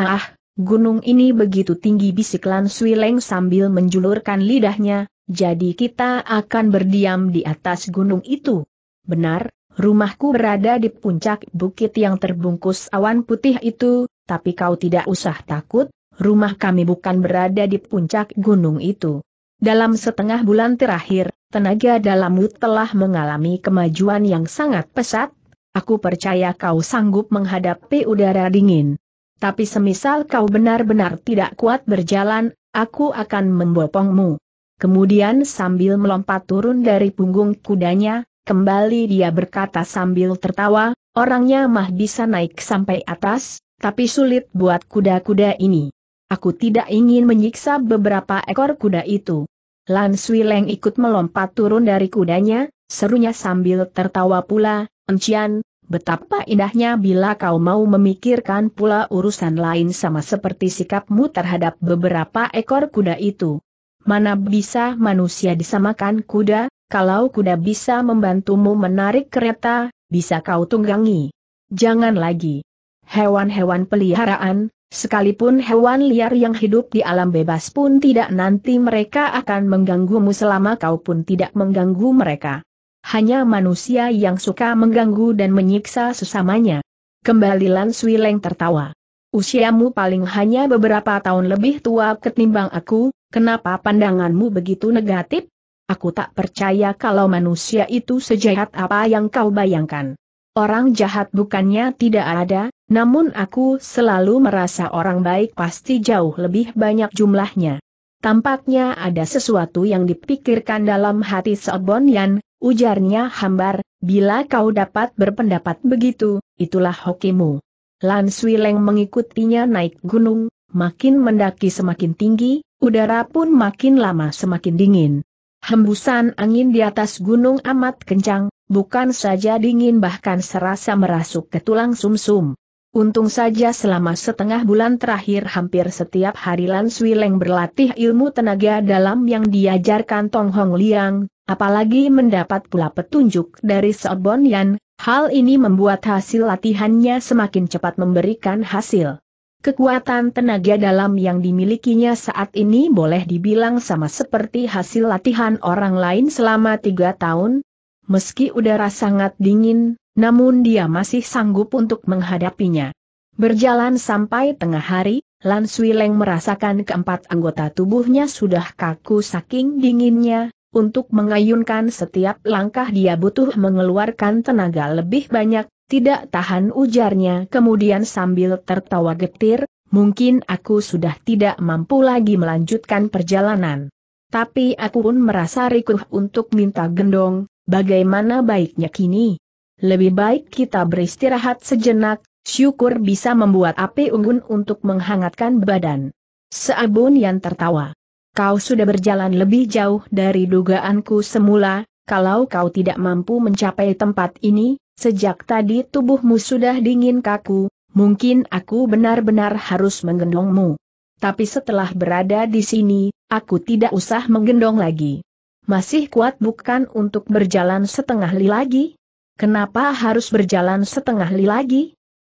Gunung ini begitu tinggi bisik Lan Sui Leng sambil menjulurkan lidahnya, jadi kita akan berdiam di atas gunung itu. Benar, rumahku berada di puncak bukit yang terbungkus awan putih itu, tapi kau tidak usah takut, rumah kami bukan berada di puncak gunung itu. Dalam setengah bulan terakhir, tenaga dalammu telah mengalami kemajuan yang sangat pesat, aku percaya kau sanggup menghadapi udara dingin. Tapi semisal kau benar-benar tidak kuat berjalan, aku akan membopongmu. Kemudian sambil melompat turun dari punggung kudanya, kembali dia berkata sambil tertawa, orangnya mah bisa naik sampai atas, tapi sulit buat kuda-kuda ini. Aku tidak ingin menyiksa beberapa ekor kuda itu. Lan Swileng ikut melompat turun dari kudanya, serunya sambil tertawa pula, Encian, Betapa indahnya bila kau mau memikirkan pula urusan lain sama seperti sikapmu terhadap beberapa ekor kuda itu. Mana bisa manusia disamakan kuda, kalau kuda bisa membantumu menarik kereta, bisa kau tunggangi. Jangan lagi. Hewan-hewan peliharaan, sekalipun hewan liar yang hidup di alam bebas pun tidak nanti mereka akan mengganggumu selama kau pun tidak mengganggu mereka hanya manusia yang suka mengganggu dan menyiksa sesamanya. Kembali Lan Sui Leng tertawa. Usiamu paling hanya beberapa tahun lebih tua ketimbang aku, kenapa pandanganmu begitu negatif? Aku tak percaya kalau manusia itu sejahat apa yang kau bayangkan. Orang jahat bukannya tidak ada, namun aku selalu merasa orang baik pasti jauh lebih banyak jumlahnya. Tampaknya ada sesuatu yang dipikirkan dalam hati Sobon Yan, ujarnya hambar, bila kau dapat berpendapat begitu, itulah hokimu. Lan Leng mengikutinya naik gunung, makin mendaki semakin tinggi, udara pun makin lama semakin dingin. Hembusan angin di atas gunung amat kencang, bukan saja dingin bahkan serasa merasuk ke tulang sumsum. -sum. Untung saja selama setengah bulan terakhir hampir setiap hari Lan Leng berlatih ilmu tenaga dalam yang diajarkan Tong Hong Liang, apalagi mendapat pula petunjuk dari Seobon Yan, hal ini membuat hasil latihannya semakin cepat memberikan hasil. Kekuatan tenaga dalam yang dimilikinya saat ini boleh dibilang sama seperti hasil latihan orang lain selama tiga tahun. Meski udara sangat dingin, namun dia masih sanggup untuk menghadapinya. Berjalan sampai tengah hari, Lan merasakan keempat anggota tubuhnya sudah kaku saking dinginnya, untuk mengayunkan setiap langkah dia butuh mengeluarkan tenaga lebih banyak, tidak tahan ujarnya kemudian sambil tertawa getir, mungkin aku sudah tidak mampu lagi melanjutkan perjalanan. Tapi aku pun merasa rikuh untuk minta gendong, bagaimana baiknya kini? Lebih baik kita beristirahat sejenak, syukur bisa membuat api unggun untuk menghangatkan badan. Seabun yang tertawa. Kau sudah berjalan lebih jauh dari dugaanku semula, kalau kau tidak mampu mencapai tempat ini, sejak tadi tubuhmu sudah dingin kaku, mungkin aku benar-benar harus menggendongmu. Tapi setelah berada di sini, aku tidak usah menggendong lagi. Masih kuat bukan untuk berjalan setengah li lagi? Kenapa harus berjalan setengah li lagi?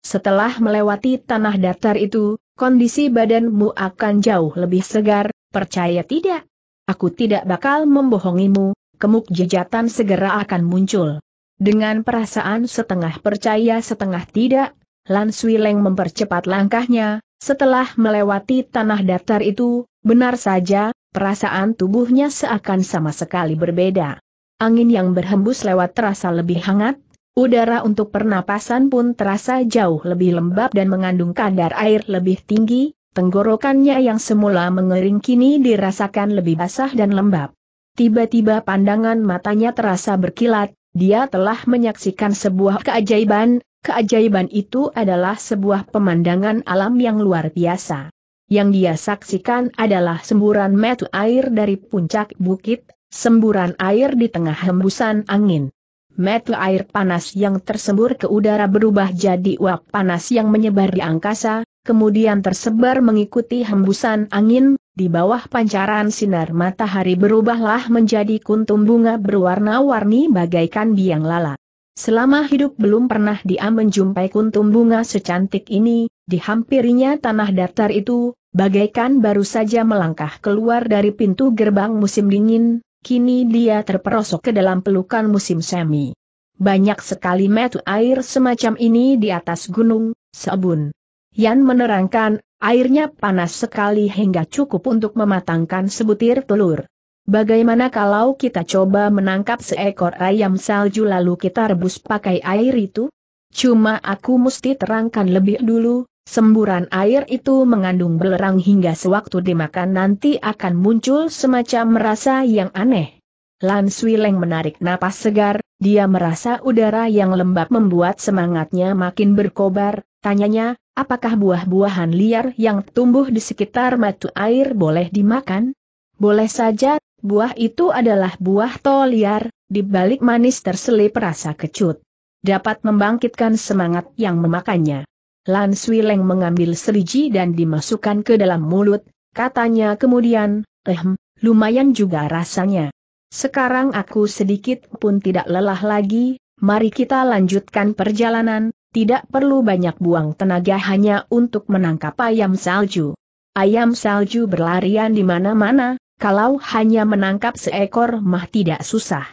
Setelah melewati tanah datar itu, kondisi badanmu akan jauh lebih segar, percaya tidak? Aku tidak bakal membohongimu, kemuk jejatan segera akan muncul. Dengan perasaan setengah percaya setengah tidak, Lan Leng mempercepat langkahnya, setelah melewati tanah datar itu, benar saja, perasaan tubuhnya seakan sama sekali berbeda. Angin yang berhembus lewat terasa lebih hangat, udara untuk pernapasan pun terasa jauh lebih lembab dan mengandung kadar air lebih tinggi, tenggorokannya yang semula mengering kini dirasakan lebih basah dan lembab. Tiba-tiba pandangan matanya terasa berkilat, dia telah menyaksikan sebuah keajaiban, keajaiban itu adalah sebuah pemandangan alam yang luar biasa. Yang dia saksikan adalah semburan metu air dari puncak bukit semburan air di tengah hembusan angin. Metu air panas yang tersembur ke udara berubah jadi uap panas yang menyebar di angkasa, kemudian tersebar mengikuti hembusan angin, di bawah pancaran sinar matahari berubahlah menjadi kuntum bunga berwarna-warni bagaikan biang lala. Selama hidup belum pernah dia menjumpai kuntum bunga secantik ini, di dihampirinya tanah datar itu, bagaikan baru saja melangkah keluar dari pintu gerbang musim dingin, kini dia terperosok ke dalam pelukan musim semi. Banyak sekali metu air semacam ini di atas gunung, Sebun. Yan menerangkan, airnya panas sekali hingga cukup untuk mematangkan sebutir telur. Bagaimana kalau kita coba menangkap seekor ayam salju lalu kita rebus pakai air itu? Cuma aku mesti terangkan lebih dulu, Semburan air itu mengandung belerang hingga sewaktu dimakan nanti akan muncul semacam merasa yang aneh. Lan Swileng menarik napas segar, dia merasa udara yang lembab membuat semangatnya makin berkobar, tanyanya, apakah buah-buahan liar yang tumbuh di sekitar matu air boleh dimakan? Boleh saja, buah itu adalah buah to liar, di balik manis terselip rasa kecut. Dapat membangkitkan semangat yang memakannya. Lan Swileng mengambil seriji dan dimasukkan ke dalam mulut, katanya kemudian, ehm, lumayan juga rasanya. Sekarang aku sedikit pun tidak lelah lagi, mari kita lanjutkan perjalanan, tidak perlu banyak buang tenaga hanya untuk menangkap ayam salju. Ayam salju berlarian di mana-mana, kalau hanya menangkap seekor mah tidak susah.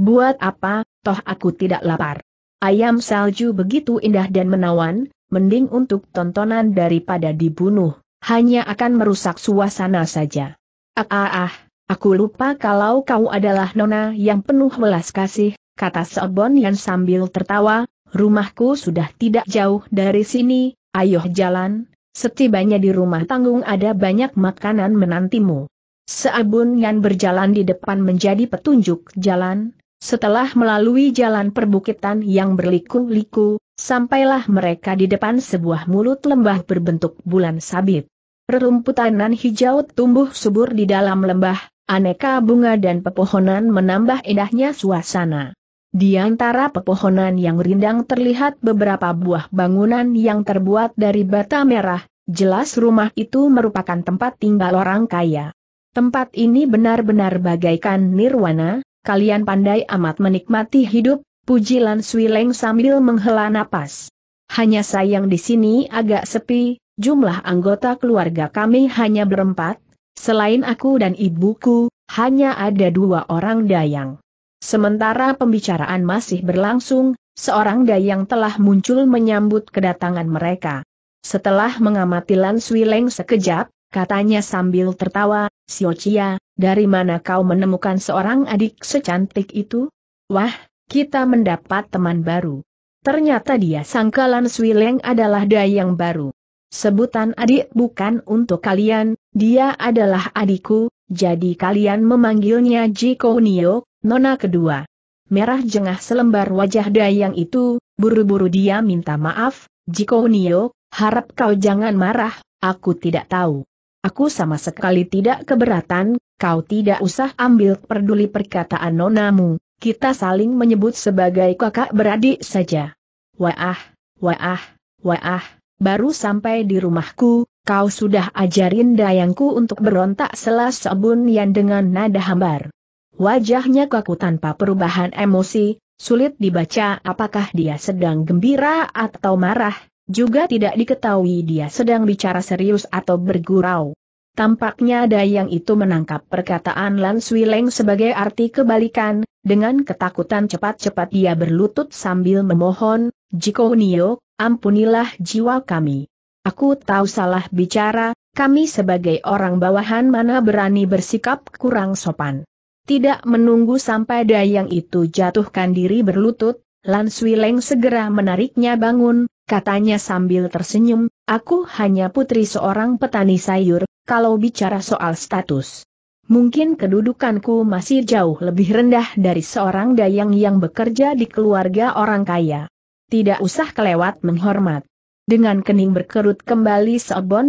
Buat apa, toh aku tidak lapar. Ayam salju begitu indah dan menawan, mending untuk tontonan daripada dibunuh, hanya akan merusak suasana saja. Ah ah ah, aku lupa kalau kau adalah nona yang penuh welas kasih, kata Sobon yang sambil tertawa, rumahku sudah tidak jauh dari sini, ayo jalan, setibanya di rumah tanggung ada banyak makanan menantimu. Seabun yang berjalan di depan menjadi petunjuk jalan, setelah melalui jalan perbukitan yang berliku-liku, sampailah mereka di depan sebuah mulut lembah berbentuk bulan sabit. Rerumputan nan hijau tumbuh subur di dalam lembah, aneka bunga dan pepohonan menambah indahnya suasana. Di antara pepohonan yang rindang terlihat beberapa buah bangunan yang terbuat dari bata merah, jelas rumah itu merupakan tempat tinggal orang kaya. Tempat ini benar-benar bagaikan nirwana, kalian pandai amat menikmati hidup, puji Lan Sui Leng sambil menghela napas. Hanya sayang di sini agak sepi, jumlah anggota keluarga kami hanya berempat, selain aku dan ibuku, hanya ada dua orang dayang. Sementara pembicaraan masih berlangsung, seorang dayang telah muncul menyambut kedatangan mereka. Setelah mengamati Lan Sui Leng sekejap, katanya sambil tertawa, Siocia, dari mana kau menemukan seorang adik secantik itu? Wah, kita mendapat teman baru. Ternyata dia sangkalan Swileng adalah dayang baru. Sebutan adik bukan untuk kalian, dia adalah adikku, jadi kalian memanggilnya Jiko Nio, nona kedua. Merah jengah selembar wajah dayang itu, buru-buru dia minta maaf, Jiko Nio, harap kau jangan marah, aku tidak tahu. Aku sama sekali tidak keberatan, kau tidak usah ambil peduli perkataan nonamu, kita saling menyebut sebagai kakak beradik saja. Wah, wah, wah, baru sampai di rumahku, kau sudah ajarin dayangku untuk berontak selas sabun yang dengan nada hambar. Wajahnya kaku tanpa perubahan emosi, sulit dibaca apakah dia sedang gembira atau marah, juga tidak diketahui dia sedang bicara serius atau bergurau. Tampaknya dayang itu menangkap perkataan Lan Leng sebagai arti kebalikan, dengan ketakutan cepat-cepat dia berlutut sambil memohon, Jiko Nio, ampunilah jiwa kami. Aku tahu salah bicara, kami sebagai orang bawahan mana berani bersikap kurang sopan. Tidak menunggu sampai dayang itu jatuhkan diri berlutut, Lan Leng segera menariknya bangun, katanya sambil tersenyum, aku hanya putri seorang petani sayur, kalau bicara soal status. Mungkin kedudukanku masih jauh lebih rendah dari seorang dayang yang bekerja di keluarga orang kaya. Tidak usah kelewat menghormat. Dengan kening berkerut kembali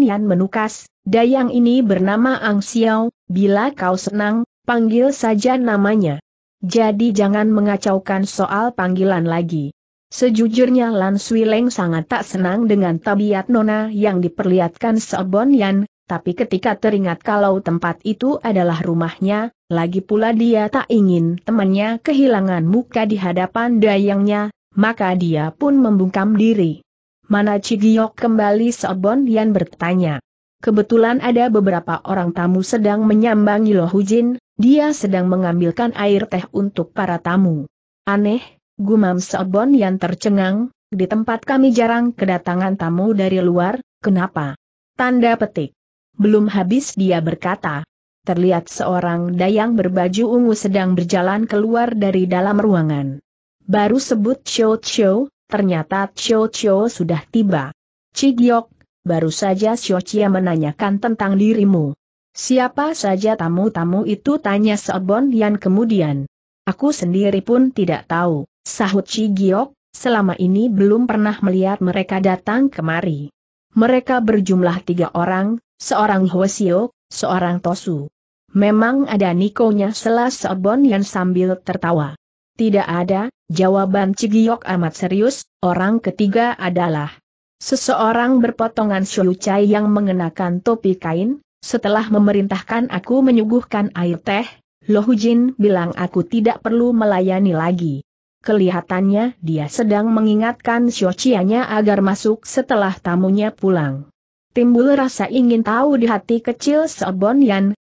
Yan menukas, dayang ini bernama Ang Xiao, bila kau senang, panggil saja namanya. Jadi jangan mengacaukan soal panggilan lagi. Sejujurnya Lan Swileng sangat tak senang dengan tabiat Nona yang diperlihatkan Sobon Yan, tapi ketika teringat kalau tempat itu adalah rumahnya, lagi pula dia tak ingin temannya kehilangan muka di hadapan dayangnya, maka dia pun membungkam diri. Mana Cigiok kembali Sobon Yan bertanya. Kebetulan ada beberapa orang tamu sedang menyambangi Lohujin, dia sedang mengambilkan air teh untuk para tamu. Aneh, gumam Sabon yang tercengang, di tempat kami jarang kedatangan tamu dari luar, kenapa? Tanda petik. Belum habis dia berkata. Terlihat seorang dayang berbaju ungu sedang berjalan keluar dari dalam ruangan. Baru sebut Cho Cho, ternyata Cho Cho sudah tiba. Cigiok, baru saja Cho Chia menanyakan tentang dirimu. Siapa saja tamu-tamu itu tanya Sobon Yan kemudian. Aku sendiri pun tidak tahu. Sahut Giok, selama ini belum pernah melihat mereka datang kemari. Mereka berjumlah tiga orang, seorang Hwasio, seorang Tosu. Memang ada nikonya selas Sobon yang sambil tertawa. Tidak ada, jawaban Cigiok amat serius, orang ketiga adalah seseorang berpotongan Chai yang mengenakan topi kain, setelah memerintahkan aku menyuguhkan air teh, Lohujin bilang aku tidak perlu melayani lagi. Kelihatannya dia sedang mengingatkan Xiaoqianya agar masuk setelah tamunya pulang. Timbul rasa ingin tahu di hati kecil Seobon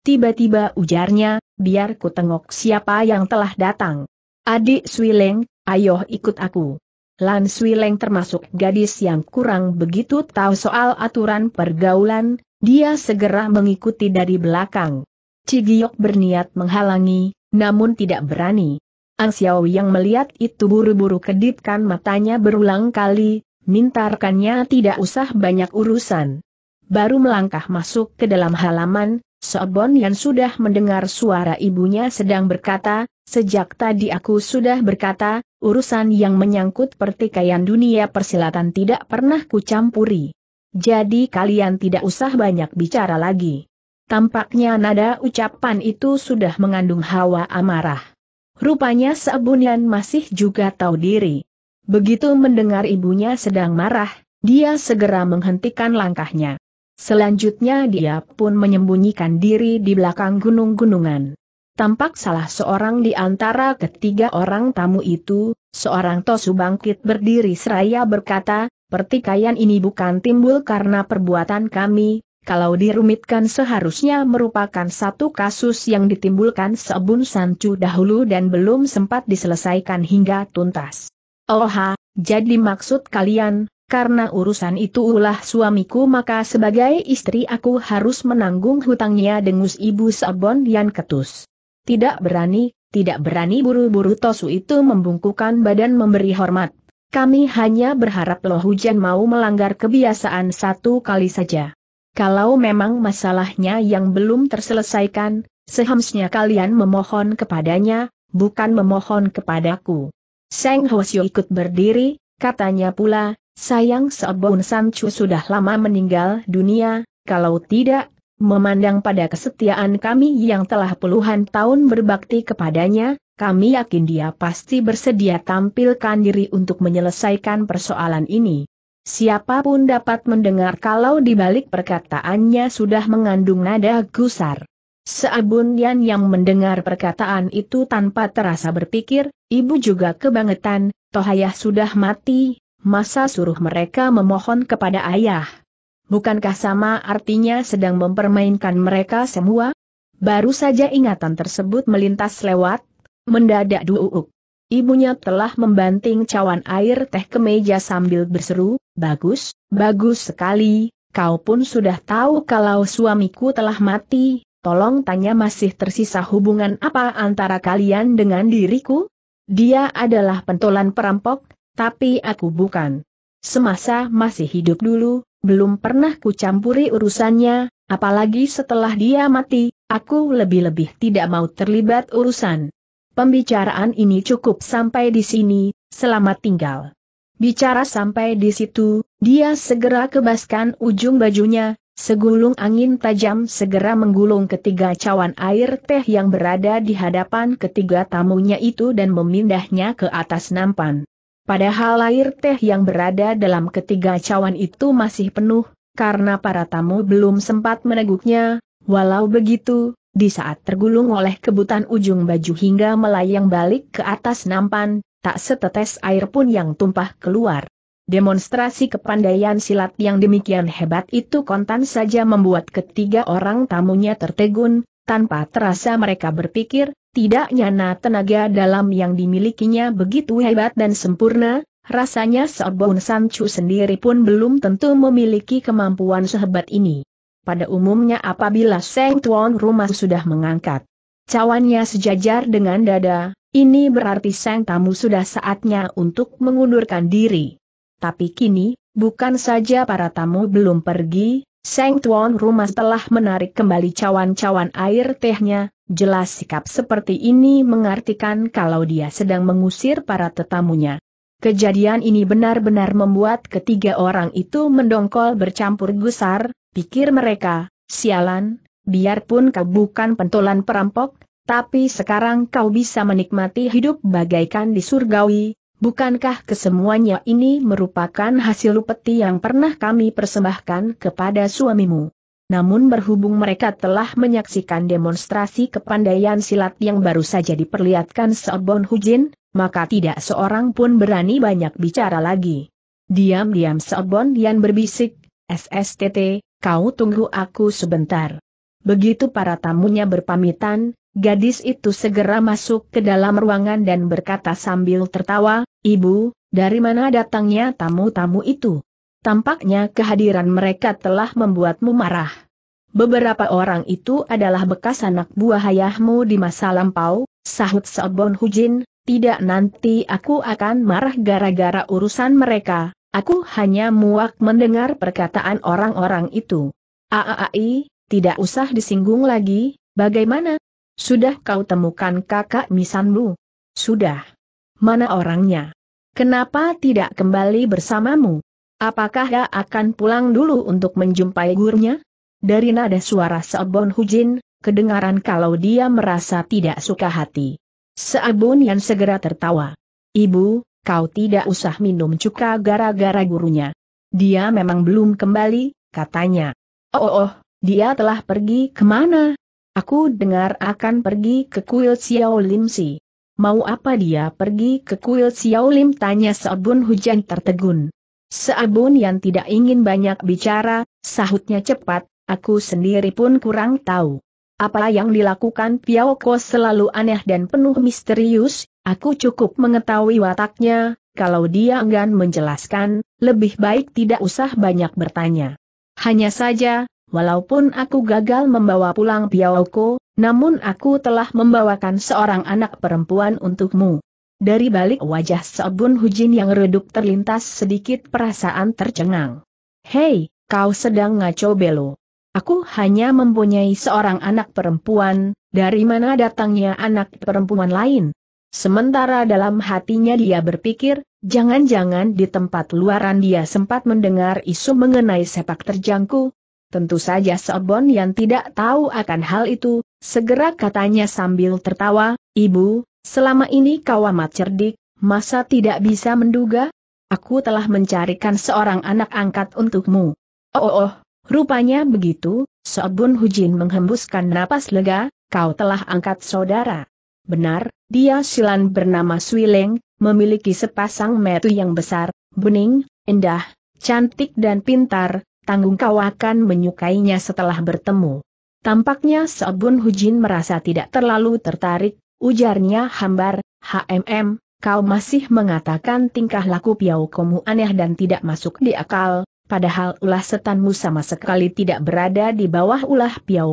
tiba-tiba ujarnya, biar ku tengok siapa yang telah datang. Adik Swileng, ayo ikut aku. Lan Swileng termasuk gadis yang kurang begitu tahu soal aturan pergaulan, dia segera mengikuti dari belakang. Cigiok berniat menghalangi, namun tidak berani. Ang Xiao yang melihat itu buru-buru kedipkan matanya berulang kali, minta rekannya tidak usah banyak urusan. Baru melangkah masuk ke dalam halaman, Sobon yang sudah mendengar suara ibunya sedang berkata, sejak tadi aku sudah berkata, urusan yang menyangkut pertikaian dunia persilatan tidak pernah kucampuri. Jadi kalian tidak usah banyak bicara lagi. Tampaknya nada ucapan itu sudah mengandung hawa amarah. Rupanya Seabunian masih juga tahu diri. Begitu mendengar ibunya sedang marah, dia segera menghentikan langkahnya. Selanjutnya dia pun menyembunyikan diri di belakang gunung-gunungan. Tampak salah seorang di antara ketiga orang tamu itu, seorang Tosu bangkit berdiri seraya berkata, pertikaian ini bukan timbul karena perbuatan kami, kalau dirumitkan seharusnya merupakan satu kasus yang ditimbulkan seebun sancu dahulu dan belum sempat diselesaikan hingga tuntas. Oha, jadi maksud kalian, karena urusan itu ulah suamiku maka sebagai istri aku harus menanggung hutangnya dengus ibu Sabon yang ketus. Tidak berani, tidak berani buru-buru Tosu itu membungkukan badan memberi hormat. Kami hanya berharap loh hujan mau melanggar kebiasaan satu kali saja. Kalau memang masalahnya yang belum terselesaikan, seharusnya kalian memohon kepadanya, bukan memohon kepadaku. Seng Hwasyo ikut berdiri, katanya pula, sayang Seobun Sancu sudah lama meninggal dunia, kalau tidak, memandang pada kesetiaan kami yang telah puluhan tahun berbakti kepadanya, kami yakin dia pasti bersedia tampilkan diri untuk menyelesaikan persoalan ini. Siapapun dapat mendengar kalau di balik perkataannya sudah mengandung nada gusar. Seabundian yang mendengar perkataan itu tanpa terasa berpikir, ibu juga kebangetan, Tohayah sudah mati, masa suruh mereka memohon kepada ayah. Bukankah sama artinya sedang mempermainkan mereka semua? Baru saja ingatan tersebut melintas lewat, mendadak duuk. Ibunya telah membanting cawan air teh ke meja sambil berseru, bagus, bagus sekali, kau pun sudah tahu kalau suamiku telah mati, tolong tanya masih tersisa hubungan apa antara kalian dengan diriku? Dia adalah pentolan perampok, tapi aku bukan. Semasa masih hidup dulu, belum pernah kucampuri urusannya, apalagi setelah dia mati, aku lebih-lebih tidak mau terlibat urusan. Pembicaraan ini cukup sampai di sini, selamat tinggal. Bicara sampai di situ, dia segera kebaskan ujung bajunya, segulung angin tajam segera menggulung ketiga cawan air teh yang berada di hadapan ketiga tamunya itu dan memindahnya ke atas nampan. Padahal air teh yang berada dalam ketiga cawan itu masih penuh, karena para tamu belum sempat meneguknya, walau begitu, di saat tergulung oleh kebutan ujung baju hingga melayang balik ke atas nampan, tak setetes air pun yang tumpah keluar. Demonstrasi kepandaian silat yang demikian hebat itu kontan saja membuat ketiga orang tamunya tertegun, tanpa terasa mereka berpikir, tidak nyana tenaga dalam yang dimilikinya begitu hebat dan sempurna, rasanya Sobun Sanchu sendiri pun belum tentu memiliki kemampuan sehebat ini pada umumnya apabila Seng Tuan rumah sudah mengangkat cawannya sejajar dengan dada, ini berarti Seng Tamu sudah saatnya untuk mengundurkan diri. Tapi kini, bukan saja para tamu belum pergi, Seng Tuan rumah telah menarik kembali cawan-cawan air tehnya, jelas sikap seperti ini mengartikan kalau dia sedang mengusir para tetamunya. Kejadian ini benar-benar membuat ketiga orang itu mendongkol bercampur gusar, pikir mereka, sialan, biarpun kau bukan pentolan perampok, tapi sekarang kau bisa menikmati hidup bagaikan di surgawi, bukankah kesemuanya ini merupakan hasil upeti yang pernah kami persembahkan kepada suamimu? Namun berhubung mereka telah menyaksikan demonstrasi kepandaian silat yang baru saja diperlihatkan Seobon Hujin, maka tidak seorang pun berani banyak bicara lagi. Diam-diam Seobon Yan berbisik, SSTT, kau tunggu aku sebentar. Begitu para tamunya berpamitan, gadis itu segera masuk ke dalam ruangan dan berkata sambil tertawa, Ibu, dari mana datangnya tamu-tamu itu? Tampaknya kehadiran mereka telah membuatmu marah. Beberapa orang itu adalah bekas anak buah ayahmu di masa lampau, sahut Seobon Hujin, tidak nanti aku akan marah gara-gara urusan mereka, aku hanya muak mendengar perkataan orang-orang itu. Aai, tidak usah disinggung lagi, bagaimana? Sudah kau temukan kakak misanmu? Sudah. Mana orangnya? Kenapa tidak kembali bersamamu? Apakah dia akan pulang dulu untuk menjumpai gurunya? Dari nada suara Seobon Hujin, kedengaran kalau dia merasa tidak suka hati. Seabun yang segera tertawa. Ibu, kau tidak usah minum cuka gara-gara gurunya. Dia memang belum kembali, katanya. Oh, oh, oh dia telah pergi kemana? Aku dengar akan pergi ke kuil Xiao Lim Si. Mau apa dia pergi ke kuil Xiao Lim? Tanya Seabun hujan tertegun. Seabun yang tidak ingin banyak bicara, sahutnya cepat, aku sendiri pun kurang tahu. Apa yang dilakukan Piao Ko selalu aneh dan penuh misterius, aku cukup mengetahui wataknya, kalau dia enggan menjelaskan, lebih baik tidak usah banyak bertanya. Hanya saja, walaupun aku gagal membawa pulang Piao Ko, namun aku telah membawakan seorang anak perempuan untukmu. Dari balik wajah Seobun Hujin yang redup terlintas sedikit perasaan tercengang. Hei, kau sedang ngaco belo. Aku hanya mempunyai seorang anak perempuan, dari mana datangnya anak perempuan lain? Sementara dalam hatinya dia berpikir, jangan-jangan di tempat luaran dia sempat mendengar isu mengenai sepak terjangku. Tentu saja Sobon yang tidak tahu akan hal itu, segera katanya sambil tertawa, Ibu, selama ini kau amat cerdik, masa tidak bisa menduga? Aku telah mencarikan seorang anak angkat untukmu. Oh, oh, oh Rupanya begitu, Sobun Hujin menghembuskan napas lega, kau telah angkat saudara. Benar, dia silan bernama Swileng, memiliki sepasang metu yang besar, bening, indah, cantik dan pintar, tanggung kau akan menyukainya setelah bertemu. Tampaknya Sobun Hujin merasa tidak terlalu tertarik, ujarnya hambar, HMM, kau masih mengatakan tingkah laku Piau Komu aneh dan tidak masuk di akal, padahal ulah setanmu sama sekali tidak berada di bawah ulah piau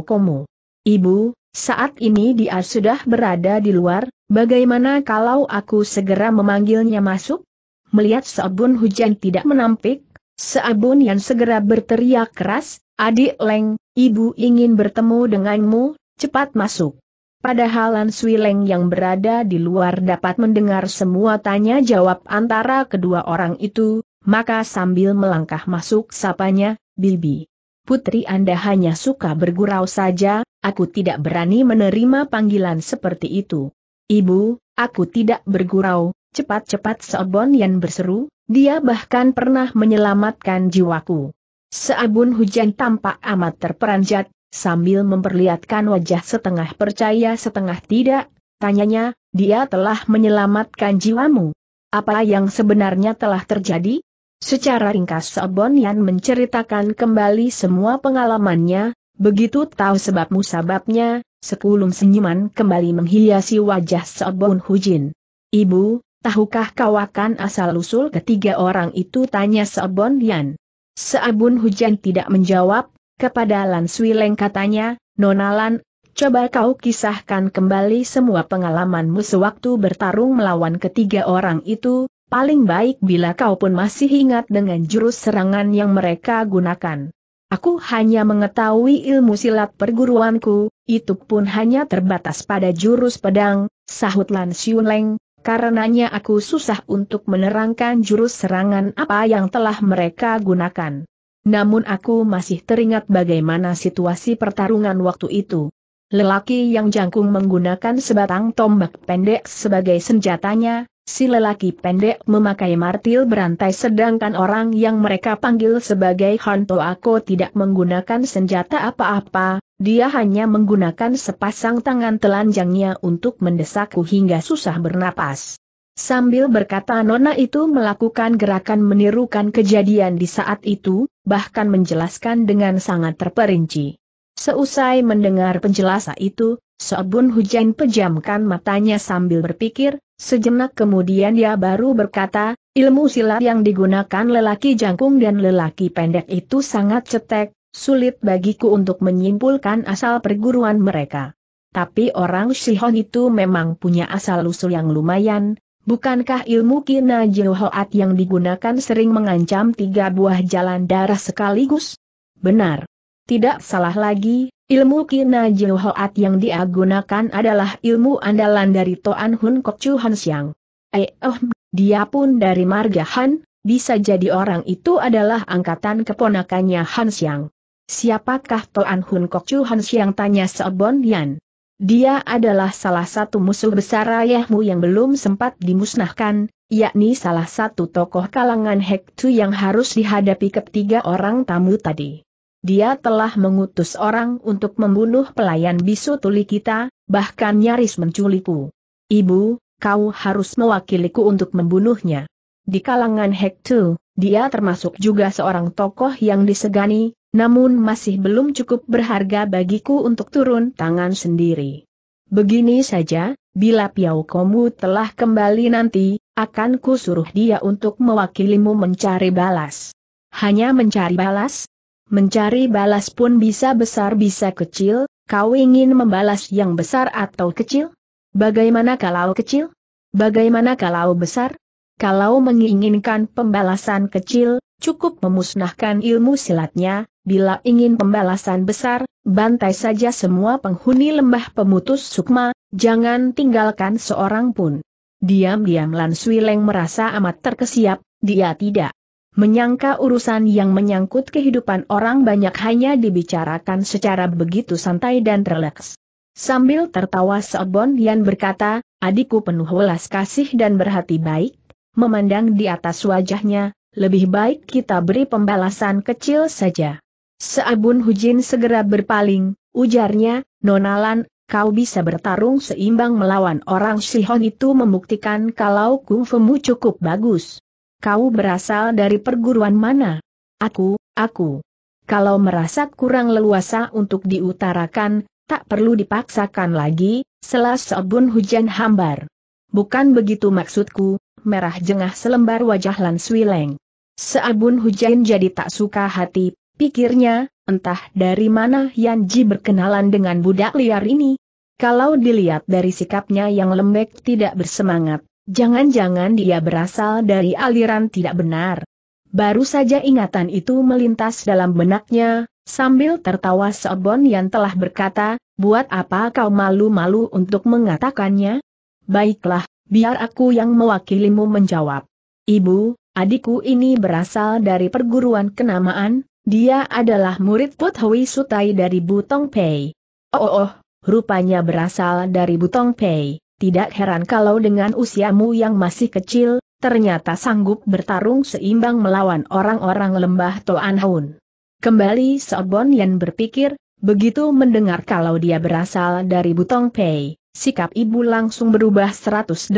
Ibu, saat ini dia sudah berada di luar, bagaimana kalau aku segera memanggilnya masuk? Melihat sabun hujan tidak menampik, Seabun yang segera berteriak keras, adik Leng, ibu ingin bertemu denganmu, cepat masuk. Padahal Lansui Leng yang berada di luar dapat mendengar semua tanya jawab antara kedua orang itu, maka sambil melangkah masuk sapanya, Bibi. Putri Anda hanya suka bergurau saja, aku tidak berani menerima panggilan seperti itu. Ibu, aku tidak bergurau, cepat-cepat Seobon yang berseru, dia bahkan pernah menyelamatkan jiwaku. Seabun hujan tampak amat terperanjat, sambil memperlihatkan wajah setengah percaya setengah tidak, tanyanya, dia telah menyelamatkan jiwamu. Apa yang sebenarnya telah terjadi? Secara ringkas Sobon Yan menceritakan kembali semua pengalamannya, begitu tahu sebab musababnya, sekulum senyuman kembali menghiasi wajah Sobon Hujin. Ibu, tahukah kau akan asal-usul ketiga orang itu tanya Sobon Yan. Seabun Hujan tidak menjawab, kepada Lan Swileng katanya, Nona coba kau kisahkan kembali semua pengalamanmu sewaktu bertarung melawan ketiga orang itu, paling baik bila kau pun masih ingat dengan jurus serangan yang mereka gunakan. Aku hanya mengetahui ilmu silat perguruanku, itu pun hanya terbatas pada jurus pedang, sahut Lan Leng, karenanya aku susah untuk menerangkan jurus serangan apa yang telah mereka gunakan. Namun aku masih teringat bagaimana situasi pertarungan waktu itu. Lelaki yang jangkung menggunakan sebatang tombak pendek sebagai senjatanya, si lelaki pendek memakai martil berantai sedangkan orang yang mereka panggil sebagai Hanto Ako tidak menggunakan senjata apa-apa, dia hanya menggunakan sepasang tangan telanjangnya untuk mendesakku hingga susah bernapas. Sambil berkata Nona itu melakukan gerakan menirukan kejadian di saat itu, bahkan menjelaskan dengan sangat terperinci. Seusai mendengar penjelasan itu, Sobun Hujan pejamkan matanya sambil berpikir, Sejenak kemudian dia baru berkata, ilmu silat yang digunakan lelaki jangkung dan lelaki pendek itu sangat cetek, sulit bagiku untuk menyimpulkan asal perguruan mereka. Tapi orang Shihon itu memang punya asal-usul yang lumayan, Bukankah ilmu kina jehoat yang digunakan sering mengancam tiga buah jalan darah sekaligus? Benar. Tidak salah lagi, Ilmu Kina Jiu yang dia adalah ilmu andalan dari Toan Hun Kok Chu Han Xiang. Eh, oh, dia pun dari marga Han, bisa jadi orang itu adalah angkatan keponakannya Han Xiang. Siapakah Toan Hun Kok Chu Han Xiang tanya Seobon Yan. Dia adalah salah satu musuh besar ayahmu yang belum sempat dimusnahkan, yakni salah satu tokoh kalangan Hektu yang harus dihadapi ketiga orang tamu tadi. Dia telah mengutus orang untuk membunuh pelayan bisu tuli kita, bahkan nyaris menculikku. Ibu, kau harus mewakiliku untuk membunuhnya. Di kalangan Hektu, dia termasuk juga seorang tokoh yang disegani, namun masih belum cukup berharga bagiku untuk turun tangan sendiri. Begini saja, bila Piau Komu telah kembali nanti, akan kusuruh dia untuk mewakilimu mencari balas. Hanya mencari balas? Mencari balas pun bisa besar bisa kecil, kau ingin membalas yang besar atau kecil? Bagaimana kalau kecil? Bagaimana kalau besar? Kalau menginginkan pembalasan kecil, cukup memusnahkan ilmu silatnya, bila ingin pembalasan besar, bantai saja semua penghuni lembah pemutus sukma, jangan tinggalkan seorang pun. Diam-diam Lan Swileng merasa amat terkesiap, dia tidak Menyangka urusan yang menyangkut kehidupan orang banyak hanya dibicarakan secara begitu santai dan relaks. Sambil tertawa Seobon Yan berkata, adikku penuh welas kasih dan berhati baik, memandang di atas wajahnya, lebih baik kita beri pembalasan kecil saja. Seabun Hujin segera berpaling, ujarnya, Nonalan, kau bisa bertarung seimbang melawan orang Sihon itu membuktikan kalau kungfumu cukup bagus kau berasal dari perguruan mana? Aku, aku. Kalau merasa kurang leluasa untuk diutarakan, tak perlu dipaksakan lagi, selas sebun hujan hambar. Bukan begitu maksudku, merah jengah selembar wajah Lan Swileng. Seabun hujan jadi tak suka hati, pikirnya, entah dari mana Yanji berkenalan dengan budak liar ini. Kalau dilihat dari sikapnya yang lembek tidak bersemangat, Jangan-jangan dia berasal dari aliran tidak benar. Baru saja ingatan itu melintas dalam benaknya, sambil tertawa Sobon yang telah berkata, buat apa kau malu-malu untuk mengatakannya? Baiklah, biar aku yang mewakilimu menjawab. Ibu, adikku ini berasal dari perguruan kenamaan, dia adalah murid Put Hui Sutai dari Butong Pei. Oh, oh, oh, rupanya berasal dari Butong Pei. Tidak heran kalau dengan usiamu yang masih kecil, ternyata sanggup bertarung seimbang melawan orang-orang lembah Toan Haun. Kembali Sobon Yan berpikir, begitu mendengar kalau dia berasal dari Butong Pei, sikap ibu langsung berubah 180